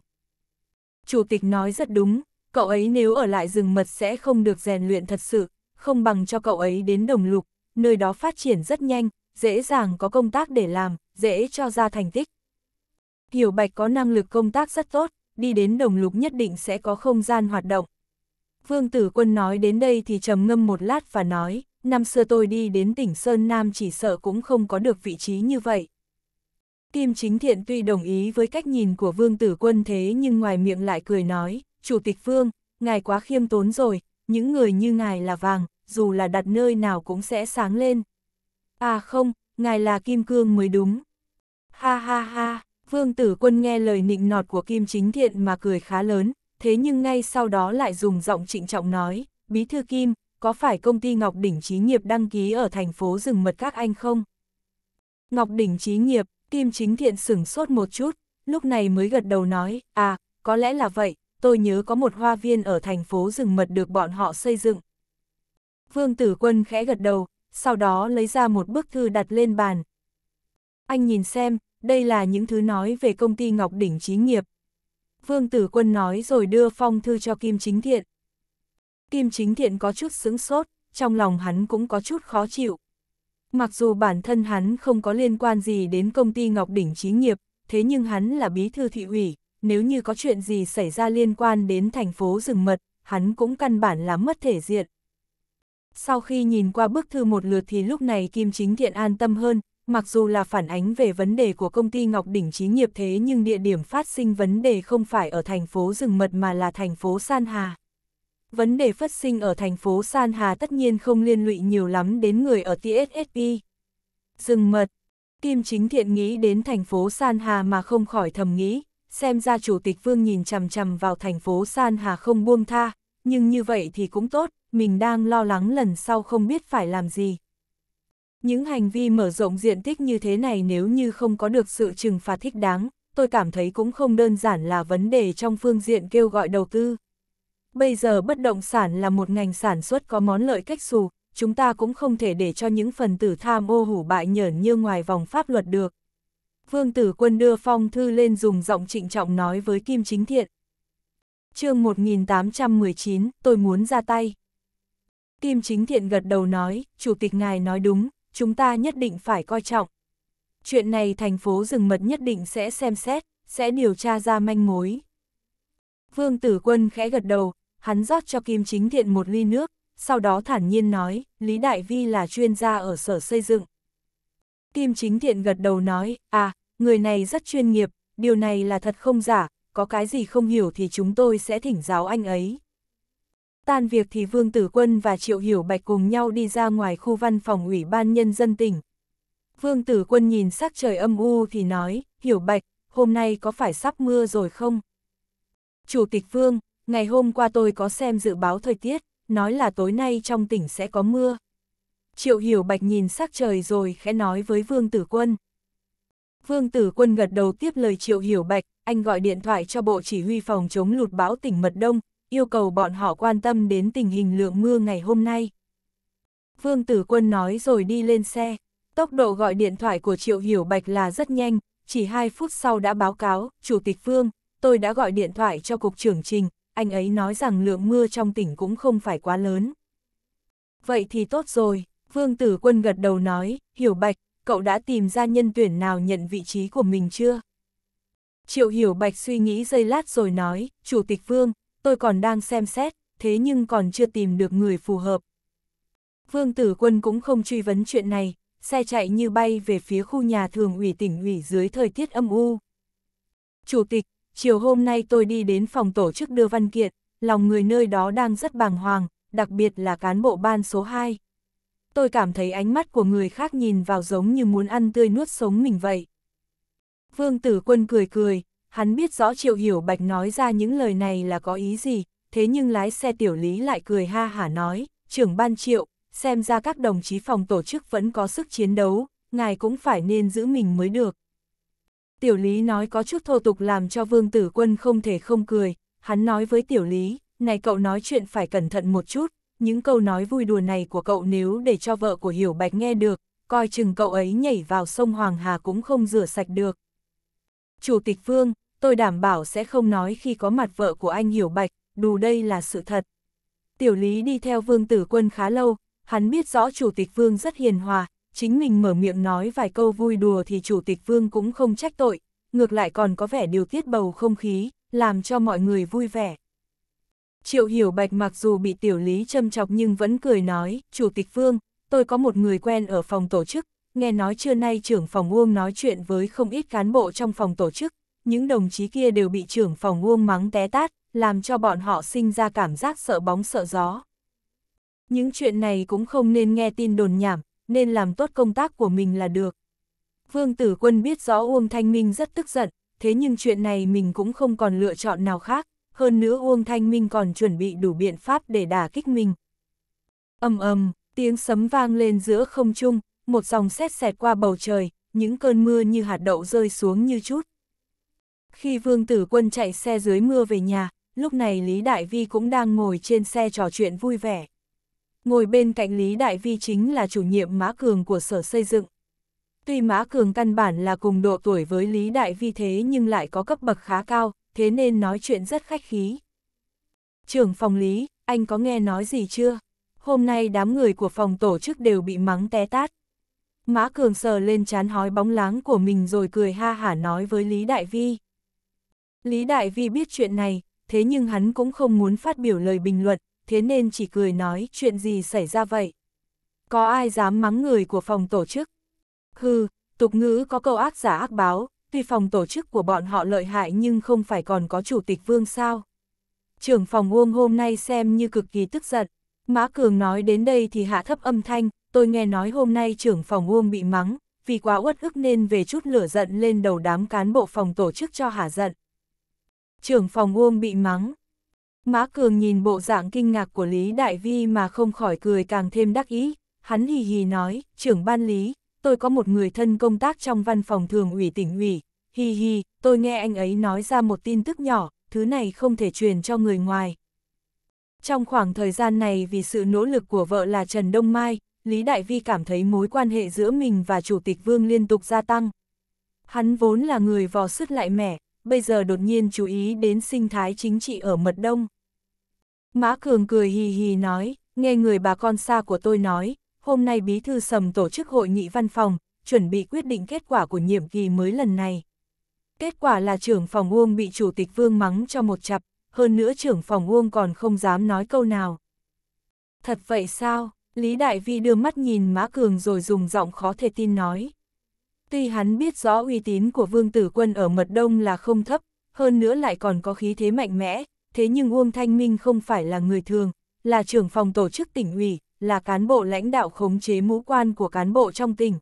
chủ tịch nói rất đúng, cậu ấy nếu ở lại rừng mật sẽ không được rèn luyện thật sự, không bằng cho cậu ấy đến đồng lục, nơi đó phát triển rất nhanh, dễ dàng có công tác để làm, dễ cho ra thành tích. Hiểu Bạch có năng lực công tác rất tốt, đi đến đồng lục nhất định sẽ có không gian hoạt động. Vương Tử Quân nói đến đây thì trầm ngâm một lát và nói, năm xưa tôi đi đến tỉnh Sơn Nam chỉ sợ cũng không có được vị trí như vậy. Kim Chính Thiện tuy đồng ý với cách nhìn của Vương Tử Quân thế nhưng ngoài miệng lại cười nói, Chủ tịch Vương, ngài quá khiêm tốn rồi, những người như ngài là vàng, dù là đặt nơi nào cũng sẽ sáng lên. À không, ngài là Kim Cương mới đúng. Ha ha ha, Vương Tử Quân nghe lời nịnh nọt của Kim Chính Thiện mà cười khá lớn, thế nhưng ngay sau đó lại dùng giọng trịnh trọng nói, Bí Thư Kim, có phải công ty Ngọc Đỉnh Chí Nghiệp đăng ký ở thành phố rừng mật các anh không? Ngọc Đỉnh Chí Nghiệp, Kim chính thiện sửng sốt một chút, lúc này mới gật đầu nói, à, có lẽ là vậy, tôi nhớ có một hoa viên ở thành phố rừng mật được bọn họ xây dựng. Vương tử quân khẽ gật đầu, sau đó lấy ra một bức thư đặt lên bàn. Anh nhìn xem, đây là những thứ nói về công ty Ngọc Đỉnh Chí Nghiệp. Vương tử quân nói rồi đưa phong thư cho Kim Chính Thiện. Kim Chính Thiện có chút sững sốt, trong lòng hắn cũng có chút khó chịu. Mặc dù bản thân hắn không có liên quan gì đến công ty Ngọc Đỉnh Chí Nghiệp, thế nhưng hắn là bí thư thị ủy, nếu như có chuyện gì xảy ra liên quan đến thành phố rừng mật, hắn cũng căn bản là mất thể diện. Sau khi nhìn qua bức thư một lượt thì lúc này Kim Chính Thiện an tâm hơn, mặc dù là phản ánh về vấn đề của công ty Ngọc Đỉnh Chí Nghiệp thế nhưng địa điểm phát sinh vấn đề không phải ở thành phố rừng mật mà là thành phố San Hà vấn đề phát sinh ở thành phố San Hà tất nhiên không liên lụy nhiều lắm đến người ở TSSI. Dừng mật, Kim Chính Thiện nghĩ đến thành phố San Hà mà không khỏi thầm nghĩ, xem ra Chủ tịch Vương nhìn chằm chằm vào thành phố San Hà không buông tha, nhưng như vậy thì cũng tốt, mình đang lo lắng lần sau không biết phải làm gì. Những hành vi mở rộng diện tích như thế này nếu như không có được sự trừng phạt thích đáng, tôi cảm thấy cũng không đơn giản là vấn đề trong phương diện kêu gọi đầu tư. Bây giờ bất động sản là một ngành sản xuất có món lợi cách xù, chúng ta cũng không thể để cho những phần tử tham ô hủ bại nhởn như ngoài vòng pháp luật được. Vương Tử Quân đưa phong thư lên dùng giọng trịnh trọng nói với Kim Chính Thiện. chương 1819, tôi muốn ra tay. Kim Chính Thiện gật đầu nói, Chủ tịch ngài nói đúng, chúng ta nhất định phải coi trọng. Chuyện này thành phố rừng mật nhất định sẽ xem xét, sẽ điều tra ra manh mối. Vương Tử Quân khẽ gật đầu, hắn rót cho Kim Chính Thiện một ly nước, sau đó thản nhiên nói, Lý Đại Vi là chuyên gia ở sở xây dựng. Kim Chính Thiện gật đầu nói, à, người này rất chuyên nghiệp, điều này là thật không giả, có cái gì không hiểu thì chúng tôi sẽ thỉnh giáo anh ấy. Tan việc thì Vương Tử Quân và Triệu Hiểu Bạch cùng nhau đi ra ngoài khu văn phòng ủy ban nhân dân tỉnh. Vương Tử Quân nhìn sắc trời âm u thì nói, Hiểu Bạch, hôm nay có phải sắp mưa rồi không? Chủ tịch Vương, ngày hôm qua tôi có xem dự báo thời tiết, nói là tối nay trong tỉnh sẽ có mưa. Triệu Hiểu Bạch nhìn sắc trời rồi khẽ nói với Vương Tử Quân. Vương Tử Quân gật đầu tiếp lời Triệu Hiểu Bạch, anh gọi điện thoại cho Bộ Chỉ huy phòng chống lụt bão tỉnh Mật Đông, yêu cầu bọn họ quan tâm đến tình hình lượng mưa ngày hôm nay. Vương Tử Quân nói rồi đi lên xe, tốc độ gọi điện thoại của Triệu Hiểu Bạch là rất nhanh, chỉ 2 phút sau đã báo cáo, Chủ tịch Vương, tôi đã gọi điện thoại cho Cục trưởng Trình, anh ấy nói rằng lượng mưa trong tỉnh cũng không phải quá lớn. Vậy thì tốt rồi, Vương Tử Quân gật đầu nói, Hiểu Bạch, cậu đã tìm ra nhân tuyển nào nhận vị trí của mình chưa? Triệu Hiểu Bạch suy nghĩ giây lát rồi nói, Chủ tịch Vương, tôi còn đang xem xét, thế nhưng còn chưa tìm được người phù hợp. Vương Tử Quân cũng không truy vấn chuyện này, xe chạy như bay về phía khu nhà thường ủy tỉnh ủy dưới thời tiết âm u. Chủ tịch, chiều hôm nay tôi đi đến phòng tổ chức đưa văn kiện, lòng người nơi đó đang rất bàng hoàng, đặc biệt là cán bộ ban số 2. Tôi cảm thấy ánh mắt của người khác nhìn vào giống như muốn ăn tươi nuốt sống mình vậy. Vương Tử Quân cười cười, hắn biết rõ Triệu Hiểu Bạch nói ra những lời này là có ý gì, thế nhưng lái xe tiểu lý lại cười ha hả nói, trưởng ban Triệu, xem ra các đồng chí phòng tổ chức vẫn có sức chiến đấu, ngài cũng phải nên giữ mình mới được. Tiểu Lý nói có chút thô tục làm cho Vương Tử Quân không thể không cười, hắn nói với Tiểu Lý, này cậu nói chuyện phải cẩn thận một chút, những câu nói vui đùa này của cậu nếu để cho vợ của Hiểu Bạch nghe được, coi chừng cậu ấy nhảy vào sông Hoàng Hà cũng không rửa sạch được. Chủ tịch Vương, tôi đảm bảo sẽ không nói khi có mặt vợ của anh Hiểu Bạch, Đù đây là sự thật. Tiểu Lý đi theo Vương Tử Quân khá lâu, hắn biết rõ Chủ tịch Vương rất hiền hòa, chính mình mở miệng nói vài câu vui đùa thì Chủ tịch Vương cũng không trách tội, ngược lại còn có vẻ điều tiết bầu không khí, làm cho mọi người vui vẻ. Triệu Hiểu Bạch mặc dù bị tiểu lý châm chọc nhưng vẫn cười nói, Chủ tịch Vương, tôi có một người quen ở phòng tổ chức, nghe nói trưa nay trưởng phòng Uông nói chuyện với không ít cán bộ trong phòng tổ chức, những đồng chí kia đều bị trưởng phòng Uông mắng té tát, làm cho bọn họ sinh ra cảm giác sợ bóng sợ gió. Những chuyện này cũng không nên nghe tin đồn nhảm, nên làm tốt công tác của mình là được. Vương Tử Quân biết rõ Uông Thanh Minh rất tức giận, thế nhưng chuyện này mình cũng không còn lựa chọn nào khác, hơn nữa Uông Thanh Minh còn chuẩn bị đủ biện pháp để đả kích mình. ầm ầm, tiếng sấm vang lên giữa không trung, một dòng sét xẹt qua bầu trời, những cơn mưa như hạt đậu rơi xuống như chút. Khi Vương Tử Quân chạy xe dưới mưa về nhà, lúc này Lý Đại Vi cũng đang ngồi trên xe trò chuyện vui vẻ. Ngồi bên cạnh Lý Đại Vi chính là chủ nhiệm Mã Cường của Sở Xây Dựng. Tuy Mã Cường căn bản là cùng độ tuổi với Lý Đại Vi thế nhưng lại có cấp bậc khá cao, thế nên nói chuyện rất khách khí. Trưởng phòng Lý, anh có nghe nói gì chưa? Hôm nay đám người của phòng tổ chức đều bị mắng té tát. Mã Cường sờ lên chán hói bóng láng của mình rồi cười ha hả nói với Lý Đại Vi. Lý Đại Vi biết chuyện này, thế nhưng hắn cũng không muốn phát biểu lời bình luận, thế nên chỉ cười nói chuyện gì xảy ra vậy. Có ai dám mắng người của phòng tổ chức? Hừ, tục ngữ có câu ác giả ác báo, tuy phòng tổ chức của bọn họ lợi hại nhưng không phải còn có chủ tịch vương sao. Trưởng phòng Uông hôm nay xem như cực kỳ tức giận. Mã Cường nói đến đây thì hạ thấp âm thanh, tôi nghe nói hôm nay trưởng phòng Uông bị mắng, vì quá uất ức nên về chút lửa giận lên đầu đám cán bộ phòng tổ chức cho hả giận. Trưởng phòng Uông bị mắng, Mã Cường nhìn bộ dạng kinh ngạc của Lý Đại Vi mà không khỏi cười càng thêm đắc ý, hắn hì hì nói, trưởng ban Lý, tôi có một người thân công tác trong văn phòng thường ủy tỉnh ủy, hì hì, tôi nghe anh ấy nói ra một tin tức nhỏ, thứ này không thể truyền cho người ngoài. Trong khoảng thời gian này vì sự nỗ lực của vợ là Trần Đông Mai, Lý Đại Vi cảm thấy mối quan hệ giữa mình và Chủ tịch Vương liên tục gia tăng. Hắn vốn là người vò sứt lại mẻ, bây giờ đột nhiên chú ý đến sinh thái chính trị ở Mật Đông. Mã Cường cười hì hì nói, nghe người bà con xa của tôi nói, hôm nay Bí Thư Sầm tổ chức hội nghị văn phòng, chuẩn bị quyết định kết quả của nhiệm kỳ mới lần này. Kết quả là trưởng phòng Uông bị Chủ tịch Vương mắng cho một chặp, hơn nữa trưởng phòng Uông còn không dám nói câu nào. Thật vậy sao? Lý Đại Vi đưa mắt nhìn Mã Cường rồi dùng giọng khó thể tin nói. Tuy hắn biết rõ uy tín của Vương Tử Quân ở Mật Đông là không thấp, hơn nữa lại còn có khí thế mạnh mẽ, thế nhưng Uông Thanh Minh không phải là người thường, là trưởng phòng tổ chức tỉnh ủy, là cán bộ lãnh đạo khống chế mũ quan của cán bộ trong tỉnh.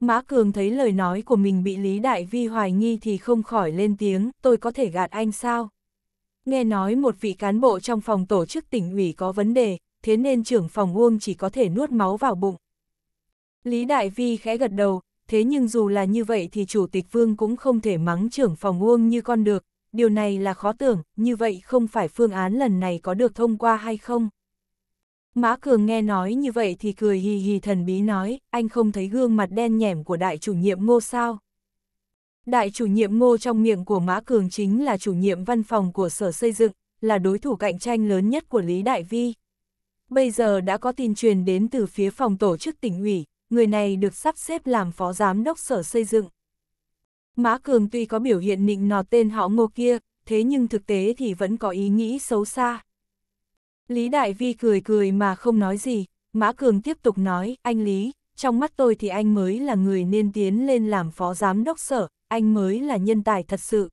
Mã Cường thấy lời nói của mình bị Lý Đại Vi hoài nghi thì không khỏi lên tiếng, tôi có thể gạt anh sao? Nghe nói một vị cán bộ trong phòng tổ chức tỉnh ủy có vấn đề, thế nên trưởng phòng Uông chỉ có thể nuốt máu vào bụng. Lý Đại Vi khẽ gật đầu, thế nhưng dù là như vậy thì chủ tịch vương cũng không thể mắng trưởng phòng uông như con được, điều này là khó tưởng, như vậy không phải phương án lần này có được thông qua hay không. Mã Cường nghe nói như vậy thì cười hì hì thần bí nói, anh không thấy gương mặt đen nhẻm của đại chủ nhiệm ngô sao. Đại chủ nhiệm ngô trong miệng của Mã Cường chính là chủ nhiệm văn phòng của Sở Xây Dựng, là đối thủ cạnh tranh lớn nhất của Lý Đại Vi. Bây giờ đã có tin truyền đến từ phía phòng tổ chức tỉnh ủy, người này được sắp xếp làm phó giám đốc sở xây dựng. Mã Cường tuy có biểu hiện nịnh nọt tên họ ngô kia, thế nhưng thực tế thì vẫn có ý nghĩ xấu xa. Lý Đại Vi cười cười mà không nói gì, Mã Cường tiếp tục nói, anh Lý, trong mắt tôi thì anh mới là người nên tiến lên làm phó giám đốc sở, anh mới là nhân tài thật sự.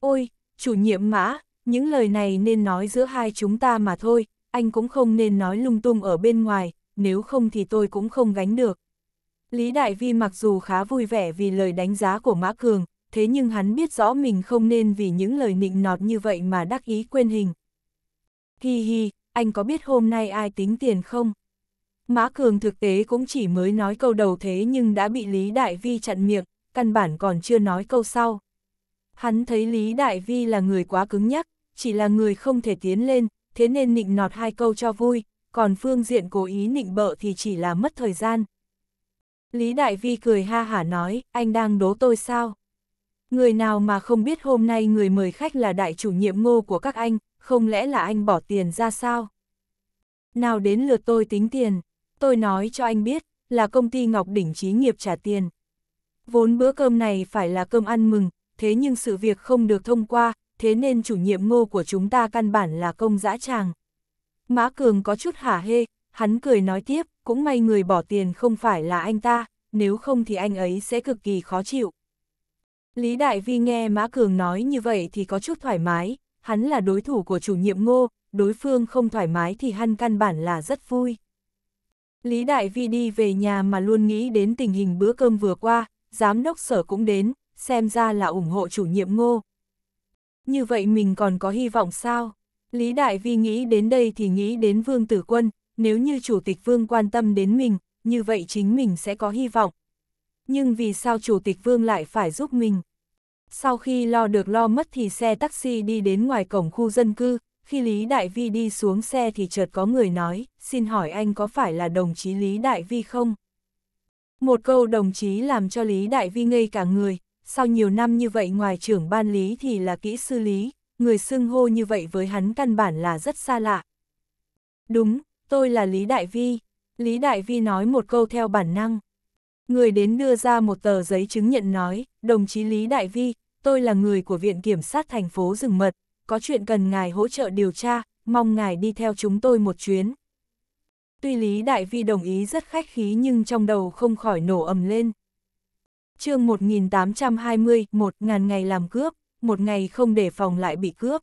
Ôi, chủ nhiệm Mã, những lời này nên nói giữa hai chúng ta mà thôi, anh cũng không nên nói lung tung ở bên ngoài, nếu không thì tôi cũng không gánh được. Lý Đại Vi mặc dù khá vui vẻ vì lời đánh giá của Mã Cường, thế nhưng hắn biết rõ mình không nên vì những lời nịnh nọt như vậy mà đắc ý quên hình. Hi hi, anh có biết hôm nay ai tính tiền không? Mã Cường thực tế cũng chỉ mới nói câu đầu thế nhưng đã bị Lý Đại Vi chặn miệng, căn bản còn chưa nói câu sau. Hắn thấy Lý Đại Vi là người quá cứng nhắc, chỉ là người không thể tiến lên, thế nên nịnh nọt hai câu cho vui, còn phương diện cố ý nịnh bợ thì chỉ là mất thời gian. Lý Đại Vi cười ha hả nói, anh đang đố tôi sao? Người nào mà không biết hôm nay người mời khách là đại chủ nhiệm ngô của các anh, không lẽ là anh bỏ tiền ra sao? Nào đến lượt tôi tính tiền, tôi nói cho anh biết, là công ty Ngọc Đỉnh Trí Nghiệp trả tiền. Vốn bữa cơm này phải là cơm ăn mừng, thế nhưng sự việc không được thông qua, thế nên chủ nhiệm ngô của chúng ta căn bản là công dã tràng. Mã Cường có chút hả hê, hắn cười nói tiếp, cũng may người bỏ tiền không phải là anh ta, nếu không thì anh ấy sẽ cực kỳ khó chịu. Lý Đại Vi nghe Mã Cường nói như vậy thì có chút thoải mái, hắn là đối thủ của chủ nhiệm ngô, đối phương không thoải mái thì hắn căn bản là rất vui. Lý Đại Vi đi về nhà mà luôn nghĩ đến tình hình bữa cơm vừa qua, giám đốc sở cũng đến, xem ra là ủng hộ chủ nhiệm ngô. Như vậy mình còn có hy vọng sao? Lý Đại Vi nghĩ đến đây thì nghĩ đến Vương Tử Quân, nếu như Chủ tịch Vương quan tâm đến mình, như vậy chính mình sẽ có hy vọng. Nhưng vì sao Chủ tịch Vương lại phải giúp mình? Sau khi lo được lo mất thì xe taxi đi đến ngoài cổng khu dân cư, khi Lý Đại Vi đi xuống xe thì chợt có người nói, xin hỏi anh có phải là đồng chí Lý Đại Vi không? Một câu đồng chí làm cho Lý Đại Vi ngây cả người, sau nhiều năm như vậy ngoài trưởng ban lý thì là kỹ sư lý, người xưng hô như vậy với hắn căn bản là rất xa lạ. Đúng, tôi là Lý Đại Vi. Lý Đại Vi nói một câu theo bản năng. Người đến đưa ra một tờ giấy chứng nhận nói, đồng chí Lý Đại Vi, tôi là người của Viện Kiểm sát thành phố Rừng Mật, có chuyện cần ngài hỗ trợ điều tra, mong ngài đi theo chúng tôi một chuyến. Tuy Lý Đại Vi đồng ý rất khách khí nhưng trong đầu không khỏi nổ ầm lên. chương 1820, một ngàn ngày làm cướp một ngày không để phòng lại bị cướp.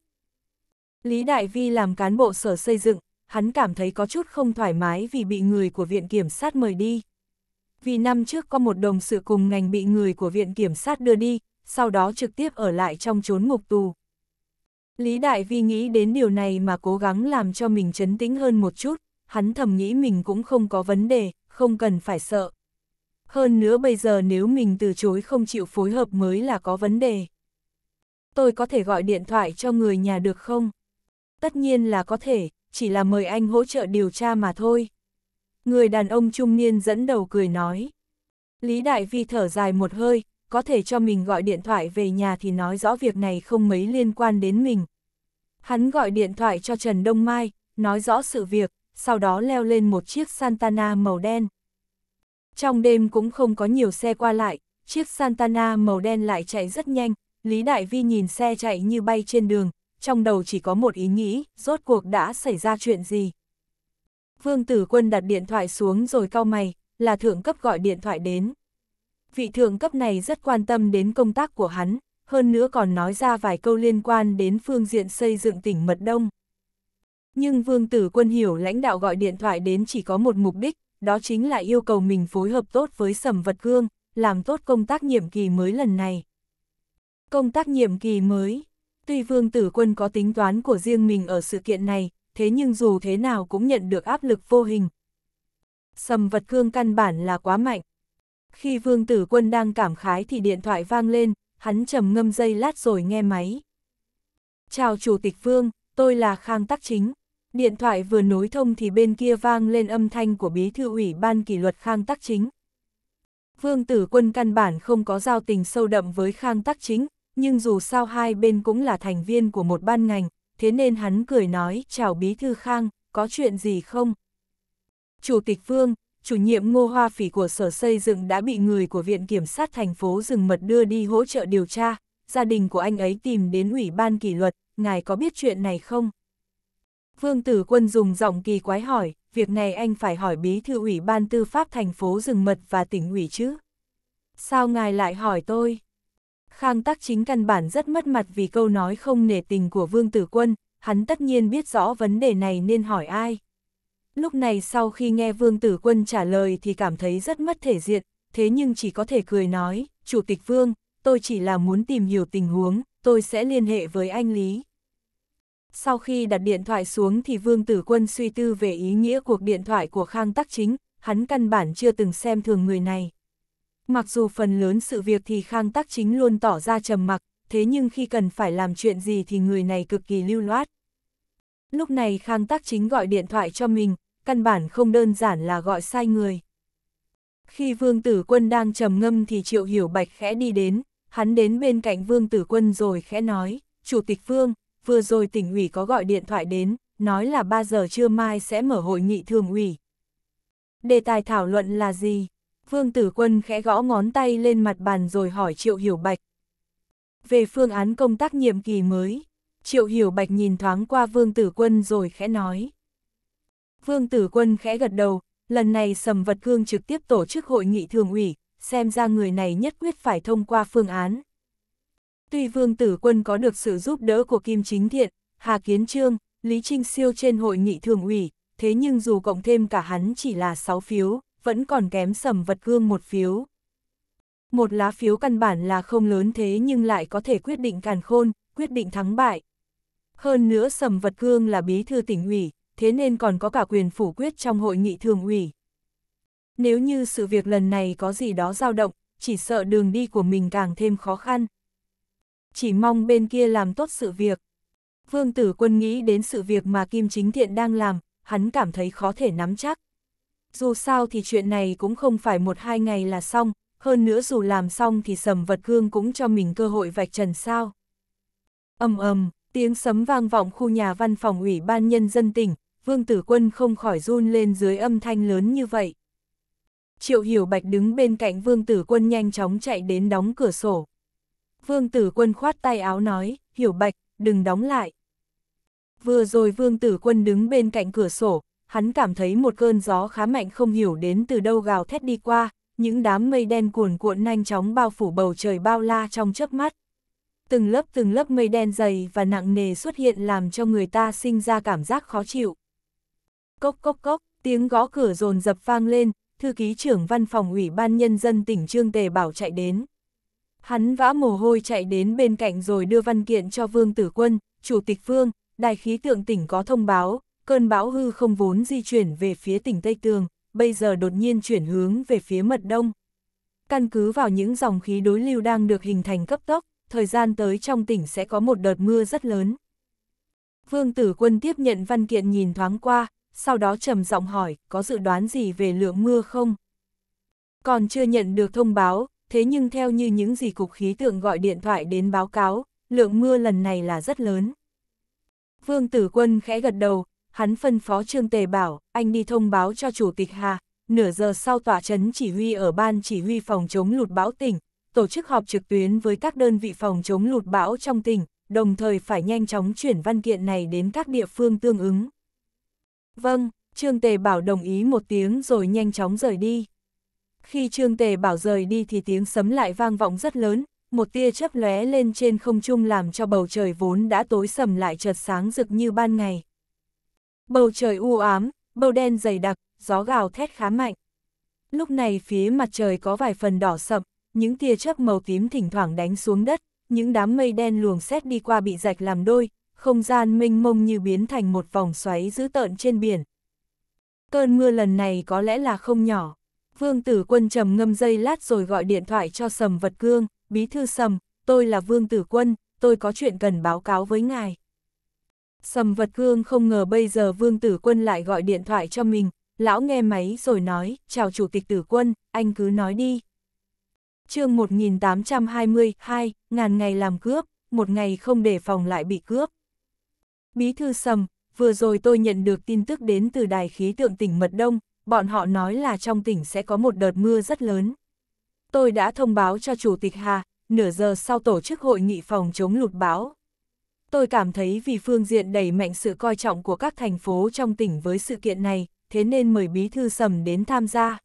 Lý Đại Vi làm cán bộ sở xây dựng, hắn cảm thấy có chút không thoải mái vì bị người của Viện Kiểm sát mời đi. Vì năm trước có một đồng sự cùng ngành bị người của Viện Kiểm sát đưa đi, sau đó trực tiếp ở lại trong trốn ngục tù. Lý Đại Vi nghĩ đến điều này mà cố gắng làm cho mình chấn tĩnh hơn một chút, hắn thầm nghĩ mình cũng không có vấn đề, không cần phải sợ. Hơn nữa bây giờ nếu mình từ chối không chịu phối hợp mới là có vấn đề tôi có thể gọi điện thoại cho người nhà được không? Tất nhiên là có thể, chỉ là mời anh hỗ trợ điều tra mà thôi. Người đàn ông trung niên dẫn đầu cười nói. Lý Đại Vi thở dài một hơi, có thể cho mình gọi điện thoại về nhà thì nói rõ việc này không mấy liên quan đến mình. Hắn gọi điện thoại cho Trần Đông Mai, nói rõ sự việc, sau đó leo lên một chiếc Santana màu đen. Trong đêm cũng không có nhiều xe qua lại, chiếc Santana màu đen lại chạy rất nhanh, Lý Đại Vi nhìn xe chạy như bay trên đường, trong đầu chỉ có một ý nghĩ, rốt cuộc đã xảy ra chuyện gì. Vương Tử Quân đặt điện thoại xuống rồi cau mày, là thượng cấp gọi điện thoại đến. Vị thượng cấp này rất quan tâm đến công tác của hắn, hơn nữa còn nói ra vài câu liên quan đến phương diện xây dựng tỉnh Mật Đông. Nhưng Vương Tử Quân hiểu lãnh đạo gọi điện thoại đến chỉ có một mục đích, đó chính là yêu cầu mình phối hợp tốt với Sầm Vật Cương, làm tốt công tác nhiệm kỳ mới lần này. Công tác nhiệm kỳ mới Tuy Vương Tử Quân có tính toán của riêng mình ở sự kiện này, thế nhưng dù thế nào cũng nhận được áp lực vô hình. Sầm vật cương căn bản là quá mạnh. Khi Vương Tử Quân đang cảm khái thì điện thoại vang lên, hắn trầm ngâm dây lát rồi nghe máy. Chào Chủ tịch Vương, tôi là Khang Tắc Chính. Điện thoại vừa nối thông thì bên kia vang lên âm thanh của bí thư ủy ban kỷ luật Khang Tắc Chính. Vương Tử Quân căn bản không có giao tình sâu đậm với Khang Tắc Chính, nhưng dù sao hai bên cũng là thành viên của một ban ngành, thế nên hắn cười nói, chào Bí Thư Khang, có chuyện gì không? Chủ tịch Vương, chủ nhiệm ngô hoa phỉ của Sở Xây Dựng đã bị người của Viện Kiểm sát thành phố Rừng Mật đưa đi hỗ trợ điều tra, gia đình của anh ấy tìm đến Ủy ban kỷ luật, ngài có biết chuyện này không? Vương Tử Quân dùng giọng kỳ quái hỏi, việc này anh phải hỏi Bí Thư Ủy ban Tư pháp thành phố Rừng Mật và tỉnh ủy chứ? Sao ngài lại hỏi tôi? Khang Tác Chính căn bản rất mất mặt vì câu nói không nể tình của Vương Tử Quân, hắn tất nhiên biết rõ vấn đề này nên hỏi ai. Lúc này sau khi nghe Vương Tử Quân trả lời thì cảm thấy rất mất thể diện, thế nhưng chỉ có thể cười nói, Chủ tịch Vương, tôi chỉ là muốn tìm hiểu tình huống, tôi sẽ liên hệ với anh Lý. Sau khi đặt điện thoại xuống thì Vương Tử Quân suy tư về ý nghĩa cuộc điện thoại của Khang Tắc Chính, hắn căn bản chưa từng xem thường người này. Mặc dù phần lớn sự việc thì Khang Tắc Chính luôn tỏ ra trầm mặc, thế nhưng khi cần phải làm chuyện gì thì người này cực kỳ lưu loát. Lúc này Khang Tắc Chính gọi điện thoại cho mình, căn bản không đơn giản là gọi sai người. Khi Vương Tử Quân đang trầm ngâm thì Triệu Hiểu Bạch khẽ đi đến, hắn đến bên cạnh Vương Tử Quân rồi khẽ nói, Chủ tịch Vương, vừa rồi tỉnh ủy có gọi điện thoại đến, nói là 3 giờ trưa mai sẽ mở hội nghị thường ủy. Đề tài thảo luận là gì? Vương Tử Quân khẽ gõ ngón tay lên mặt bàn rồi hỏi Triệu Hiểu Bạch. Về phương án công tác nhiệm kỳ mới, Triệu Hiểu Bạch nhìn thoáng qua Vương Tử Quân rồi khẽ nói. Vương Tử Quân khẽ gật đầu, lần này Sầm Vật Cương trực tiếp tổ chức hội nghị thường ủy, xem ra người này nhất quyết phải thông qua phương án. Tuy Vương Tử Quân có được sự giúp đỡ của Kim Chính Thiện, Hà Kiến Trương, Lý Trinh Siêu trên hội nghị thường ủy, thế nhưng dù cộng thêm cả hắn chỉ là 6 phiếu, vẫn còn kém sầm vật gương một phiếu. Một lá phiếu căn bản là không lớn thế nhưng lại có thể quyết định càn khôn, quyết định thắng bại. Hơn nữa sầm vật gương là bí thư tỉnh ủy, thế nên còn có cả quyền phủ quyết trong hội nghị thường ủy. Nếu như sự việc lần này có gì đó dao động, chỉ sợ đường đi của mình càng thêm khó khăn. Chỉ mong bên kia làm tốt sự việc. Vương Tử Quân nghĩ đến sự việc mà Kim Chính Thiện đang làm, hắn cảm thấy khó thể nắm chắc dù sao thì chuyện này cũng không phải một hai ngày là xong, hơn nữa dù làm xong thì sầm vật gương cũng cho mình cơ hội vạch trần sao. ầm ầm tiếng sấm vang vọng khu nhà văn phòng ủy ban nhân dân tỉnh, vương tử quân không khỏi run lên dưới âm thanh lớn như vậy. Triệu Hiểu Bạch đứng bên cạnh Vương Tử Quân nhanh chóng chạy đến đóng cửa sổ. Vương Tử Quân khoát tay áo nói, Hiểu Bạch, đừng đóng lại. Vừa rồi Vương Tử Quân đứng bên cạnh cửa sổ, hắn cảm thấy một cơn gió khá mạnh không hiểu đến từ đâu gào thét đi qua, những đám mây đen cuồn cuộn nhanh chóng bao phủ bầu trời bao la trong chớp mắt. Từng lớp từng lớp mây đen dày và nặng nề xuất hiện làm cho người ta sinh ra cảm giác khó chịu. Cốc cốc cốc, tiếng gõ cửa rồn dập vang lên, thư ký trưởng văn phòng ủy ban nhân dân tỉnh Trương Tề Bảo chạy đến. Hắn vã mồ hôi chạy đến bên cạnh rồi đưa văn kiện cho Vương Tử Quân, Chủ tịch Vương, Đài khí tượng tỉnh có thông báo, cơn bão hư không vốn di chuyển về phía tỉnh Tây Tường, bây giờ đột nhiên chuyển hướng về phía mật đông. Căn cứ vào những dòng khí đối lưu đang được hình thành cấp tốc, thời gian tới trong tỉnh sẽ có một đợt mưa rất lớn. Vương Tử Quân tiếp nhận văn kiện nhìn thoáng qua, sau đó trầm giọng hỏi có dự đoán gì về lượng mưa không? Còn chưa nhận được thông báo, thế nhưng theo như những gì cục khí tượng gọi điện thoại đến báo cáo, lượng mưa lần này là rất lớn. Vương Tử Quân khẽ gật đầu, hắn phân phó Trương Tề bảo, anh đi thông báo cho chủ tịch Hà, nửa giờ sau tỏa trấn chỉ huy ở ban chỉ huy phòng chống lụt bão tỉnh, tổ chức họp trực tuyến với các đơn vị phòng chống lụt bão trong tỉnh, đồng thời phải nhanh chóng chuyển văn kiện này đến các địa phương tương ứng. Vâng, Trương Tề bảo đồng ý một tiếng rồi nhanh chóng rời đi. Khi Trương Tề bảo rời đi thì tiếng sấm lại vang vọng rất lớn, một tia chớp lóe lên trên không trung làm cho bầu trời vốn đã tối sầm lại chợt sáng rực như ban ngày. Bầu trời u ám, bầu đen dày đặc, gió gào thét khá mạnh. Lúc này phía mặt trời có vài phần đỏ sậm, những tia chớp màu tím thỉnh thoảng đánh xuống đất, những đám mây đen luồng xét đi qua bị rạch làm đôi, không gian mênh mông như biến thành một vòng xoáy dữ tợn trên biển. Cơn mưa lần này có lẽ là không nhỏ. Vương Tử Quân trầm ngâm dây lát rồi gọi điện thoại cho Sầm Vật Cương, Bí Thư Sầm, tôi là Vương Tử Quân, tôi có chuyện cần báo cáo với ngài. Sầm vật gương không ngờ bây giờ vương tử quân lại gọi điện thoại cho mình, lão nghe máy rồi nói, chào chủ tịch tử quân, anh cứ nói đi. chương 1822, ngàn ngày làm cướp, một ngày không để phòng lại bị cướp. Bí thư sầm, vừa rồi tôi nhận được tin tức đến từ đài khí tượng tỉnh Mật Đông, bọn họ nói là trong tỉnh sẽ có một đợt mưa rất lớn. Tôi đã thông báo cho chủ tịch Hà, nửa giờ sau tổ chức hội nghị phòng chống lụt bão, Tôi cảm thấy vì phương diện đẩy mạnh sự coi trọng của các thành phố trong tỉnh với sự kiện này, thế nên mời Bí Thư Sầm đến tham gia.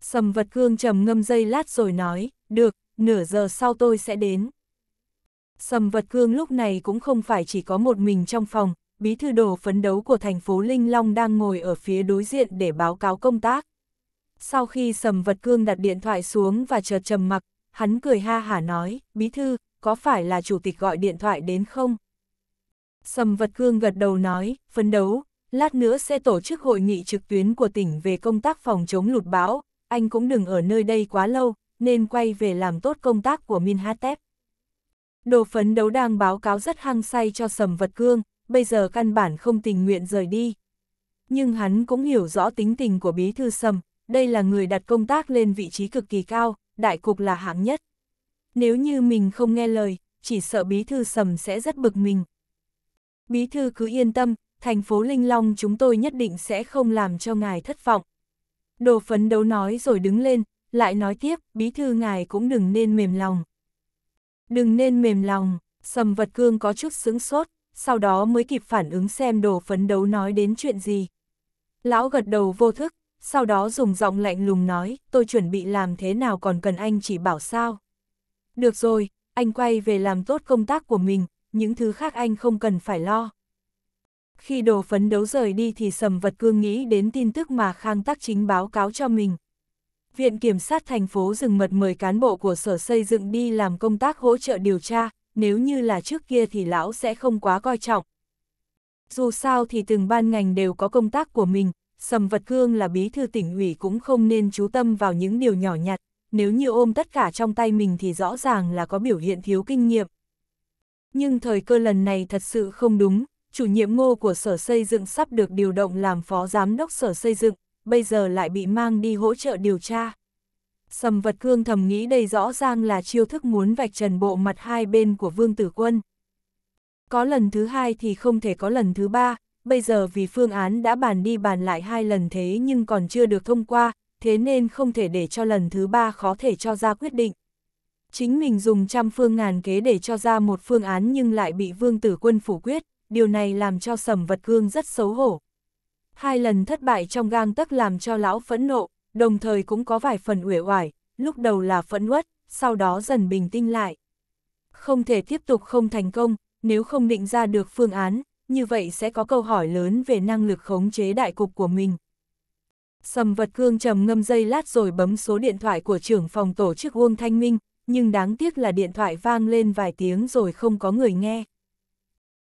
Sầm vật cương trầm ngâm dây lát rồi nói, được, nửa giờ sau tôi sẽ đến. Sầm vật cương lúc này cũng không phải chỉ có một mình trong phòng, bí thư đồ phấn đấu của thành phố Linh Long đang ngồi ở phía đối diện để báo cáo công tác. Sau khi sầm vật cương đặt điện thoại xuống và chợt trầm mặc, hắn cười ha hả nói, bí thư, có phải là chủ tịch gọi điện thoại đến không? Sầm Vật Cương gật đầu nói, phấn đấu, lát nữa sẽ tổ chức hội nghị trực tuyến của tỉnh về công tác phòng chống lụt bão, anh cũng đừng ở nơi đây quá lâu, nên quay về làm tốt công tác của Minhatep. Đồ phấn đấu đang báo cáo rất hăng say cho Sầm Vật Cương, bây giờ căn bản không tình nguyện rời đi. Nhưng hắn cũng hiểu rõ tính tình của bí thư Sầm, đây là người đặt công tác lên vị trí cực kỳ cao, đại cục là hạng nhất. Nếu như mình không nghe lời, chỉ sợ bí thư sầm sẽ rất bực mình. Bí thư cứ yên tâm, thành phố Linh Long chúng tôi nhất định sẽ không làm cho ngài thất vọng. Đồ phấn đấu nói rồi đứng lên, lại nói tiếp, bí thư ngài cũng đừng nên mềm lòng. Đừng nên mềm lòng, sầm vật cương có chút sững sốt, sau đó mới kịp phản ứng xem đồ phấn đấu nói đến chuyện gì. Lão gật đầu vô thức, sau đó dùng giọng lạnh lùng nói, tôi chuẩn bị làm thế nào còn cần anh chỉ bảo sao. Được rồi, anh quay về làm tốt công tác của mình, những thứ khác anh không cần phải lo. Khi đồ phấn đấu rời đi thì sầm vật cương nghĩ đến tin tức mà Khang Tác Chính báo cáo cho mình. Viện Kiểm sát thành phố rừng mật mời cán bộ của sở xây dựng đi làm công tác hỗ trợ điều tra, nếu như là trước kia thì lão sẽ không quá coi trọng. Dù sao thì từng ban ngành đều có công tác của mình, Sầm Vật Cương là bí thư tỉnh ủy cũng không nên chú tâm vào những điều nhỏ nhặt, nếu như ôm tất cả trong tay mình thì rõ ràng là có biểu hiện thiếu kinh nghiệm. Nhưng thời cơ lần này thật sự không đúng, chủ nhiệm ngô của sở xây dựng sắp được điều động làm phó giám đốc sở xây dựng, bây giờ lại bị mang đi hỗ trợ điều tra. Sầm vật cương thầm nghĩ đây rõ ràng là chiêu thức muốn vạch trần bộ mặt hai bên của vương tử quân. Có lần thứ hai thì không thể có lần thứ ba, bây giờ vì phương án đã bàn đi bàn lại hai lần thế nhưng còn chưa được thông qua, thế nên không thể để cho lần thứ ba khó thể cho ra quyết định. Chính mình dùng trăm phương ngàn kế để cho ra một phương án nhưng lại bị vương tử quân phủ quyết, điều này làm cho sầm vật cương rất xấu hổ. Hai lần thất bại trong gang tấc làm cho lão phẫn nộ, đồng thời cũng có vài phần uể oải, lúc đầu là phẫn uất, sau đó dần bình tinh lại. Không thể tiếp tục không thành công, nếu không định ra được phương án, như vậy sẽ có câu hỏi lớn về năng lực khống chế đại cục của mình, Sầm vật cương trầm ngâm dây lát rồi bấm số điện thoại của trưởng phòng tổ chức Uông Thanh Minh, nhưng đáng tiếc là điện thoại vang lên vài tiếng rồi không có người nghe.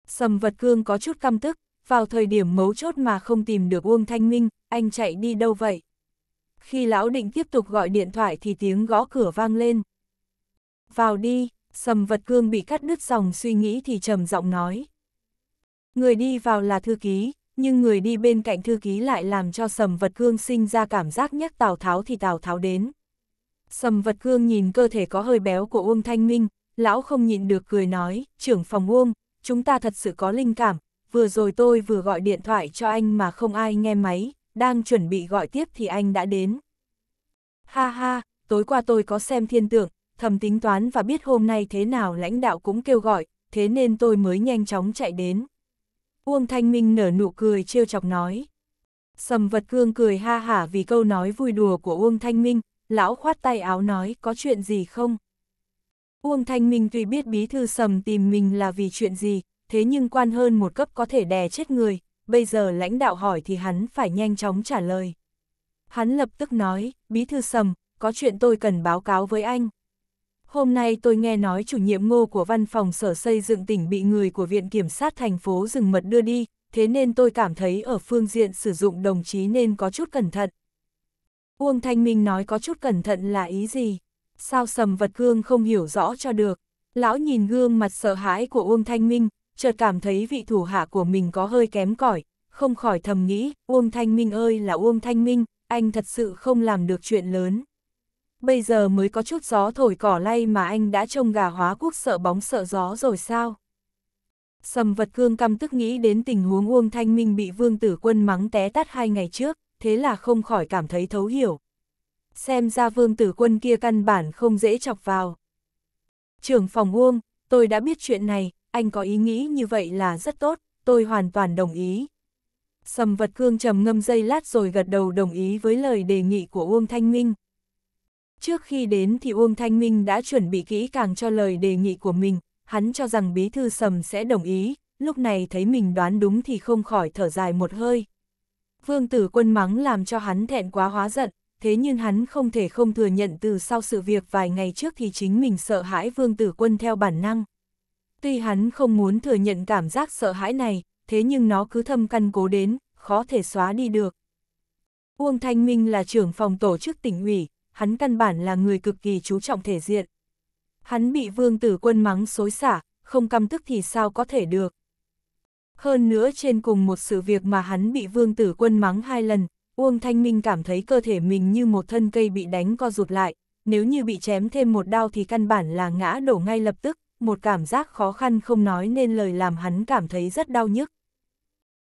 Sầm vật cương có chút căm tức, vào thời điểm mấu chốt mà không tìm được Uông Thanh Minh, anh chạy đi đâu vậy? Khi lão định tiếp tục gọi điện thoại thì tiếng gõ cửa vang lên. Vào đi, sầm vật cương bị cắt đứt dòng suy nghĩ thì trầm giọng nói. Người đi vào là thư ký, nhưng người đi bên cạnh thư ký lại làm cho sầm vật cương sinh ra cảm giác nhắc Tào Tháo thì Tào Tháo đến. Sầm vật cương nhìn cơ thể có hơi béo của Uông Thanh Minh, lão không nhịn được cười nói, trưởng phòng Uông, chúng ta thật sự có linh cảm, vừa rồi tôi vừa gọi điện thoại cho anh mà không ai nghe máy, đang chuẩn bị gọi tiếp thì anh đã đến. Ha ha, tối qua tôi có xem thiên tượng, thầm tính toán và biết hôm nay thế nào lãnh đạo cũng kêu gọi, thế nên tôi mới nhanh chóng chạy đến. Uông Thanh Minh nở nụ cười trêu chọc nói. Sầm vật cương cười ha hả vì câu nói vui đùa của Uông Thanh Minh, lão khoát tay áo nói có chuyện gì không? Uông Thanh Minh tuy biết bí thư sầm tìm mình là vì chuyện gì, thế nhưng quan hơn một cấp có thể đè chết người, bây giờ lãnh đạo hỏi thì hắn phải nhanh chóng trả lời. Hắn lập tức nói, bí thư sầm, có chuyện tôi cần báo cáo với anh. Hôm nay tôi nghe nói chủ nhiệm ngô của văn phòng sở xây dựng tỉnh bị người của Viện Kiểm sát thành phố rừng mật đưa đi, thế nên tôi cảm thấy ở phương diện sử dụng đồng chí nên có chút cẩn thận. Uông Thanh Minh nói có chút cẩn thận là ý gì? Sao sầm vật gương không hiểu rõ cho được? Lão nhìn gương mặt sợ hãi của Uông Thanh Minh, chợt cảm thấy vị thủ hạ của mình có hơi kém cỏi, không khỏi thầm nghĩ, Uông Thanh Minh ơi là Uông Thanh Minh, anh thật sự không làm được chuyện lớn bây giờ mới có chút gió thổi cỏ lay mà anh đã trông gà hóa quốc sợ bóng sợ gió rồi sao? Sầm vật cương căm tức nghĩ đến tình huống Uông Thanh Minh bị vương tử quân mắng té tát hai ngày trước, thế là không khỏi cảm thấy thấu hiểu. Xem ra vương tử quân kia căn bản không dễ chọc vào. Trưởng phòng Uông, tôi đã biết chuyện này, anh có ý nghĩ như vậy là rất tốt, tôi hoàn toàn đồng ý. Sầm vật cương trầm ngâm dây lát rồi gật đầu đồng ý với lời đề nghị của Uông Thanh Minh. Trước khi đến thì Uông Thanh Minh đã chuẩn bị kỹ càng cho lời đề nghị của mình, hắn cho rằng bí thư sầm sẽ đồng ý, lúc này thấy mình đoán đúng thì không khỏi thở dài một hơi. Vương tử quân mắng làm cho hắn thẹn quá hóa giận, thế nhưng hắn không thể không thừa nhận từ sau sự việc vài ngày trước thì chính mình sợ hãi vương tử quân theo bản năng. Tuy hắn không muốn thừa nhận cảm giác sợ hãi này, thế nhưng nó cứ thâm căn cố đến, khó thể xóa đi được. Uông Thanh Minh là trưởng phòng tổ chức tỉnh ủy, hắn căn bản là người cực kỳ chú trọng thể diện. Hắn bị vương tử quân mắng xối xả, không căm tức thì sao có thể được. Hơn nữa trên cùng một sự việc mà hắn bị vương tử quân mắng hai lần, Uông Thanh Minh cảm thấy cơ thể mình như một thân cây bị đánh co rụt lại, nếu như bị chém thêm một đao thì căn bản là ngã đổ ngay lập tức, một cảm giác khó khăn không nói nên lời làm hắn cảm thấy rất đau nhức.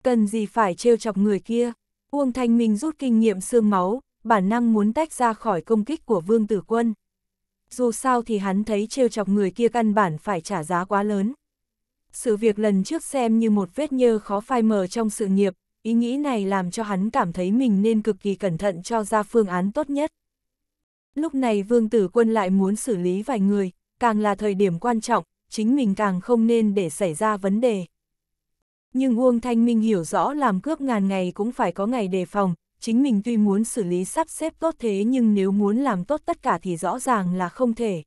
Cần gì phải trêu chọc người kia, Uông Thanh Minh rút kinh nghiệm xương máu, bản năng muốn tách ra khỏi công kích của Vương Tử Quân. Dù sao thì hắn thấy trêu chọc người kia căn bản phải trả giá quá lớn. Sự việc lần trước xem như một vết nhơ khó phai mờ trong sự nghiệp, ý nghĩ này làm cho hắn cảm thấy mình nên cực kỳ cẩn thận cho ra phương án tốt nhất. Lúc này Vương Tử Quân lại muốn xử lý vài người, càng là thời điểm quan trọng, chính mình càng không nên để xảy ra vấn đề. Nhưng Uông Thanh Minh hiểu rõ làm cướp ngàn ngày cũng phải có ngày đề phòng, chính mình tuy muốn xử lý sắp xếp tốt thế nhưng nếu muốn làm tốt tất cả thì rõ ràng là không thể.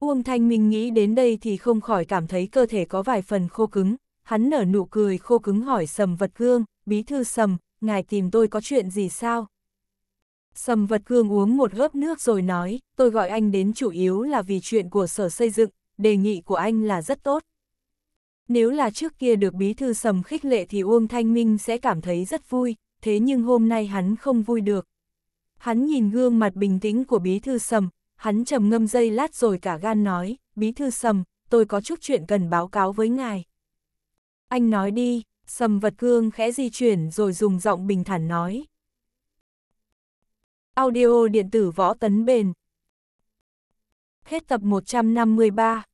Uông Thanh Minh nghĩ đến đây thì không khỏi cảm thấy cơ thể có vài phần khô cứng, hắn nở nụ cười khô cứng hỏi Sầm Vật Gương, bí thư Sầm, ngài tìm tôi có chuyện gì sao? Sầm Vật Gương uống một hớp nước rồi nói, tôi gọi anh đến chủ yếu là vì chuyện của sở xây dựng, đề nghị của anh là rất tốt. Nếu là trước kia được bí thư Sầm khích lệ thì Uông Thanh Minh sẽ cảm thấy rất vui, thế nhưng hôm nay hắn không vui được. Hắn nhìn gương mặt bình tĩnh của bí thư sầm, hắn trầm ngâm dây lát rồi cả gan nói, bí thư sầm, tôi có chút chuyện cần báo cáo với ngài. Anh nói đi, sầm vật gương khẽ di chuyển rồi dùng giọng bình thản nói. Audio điện tử võ tấn bền. Hết tập 153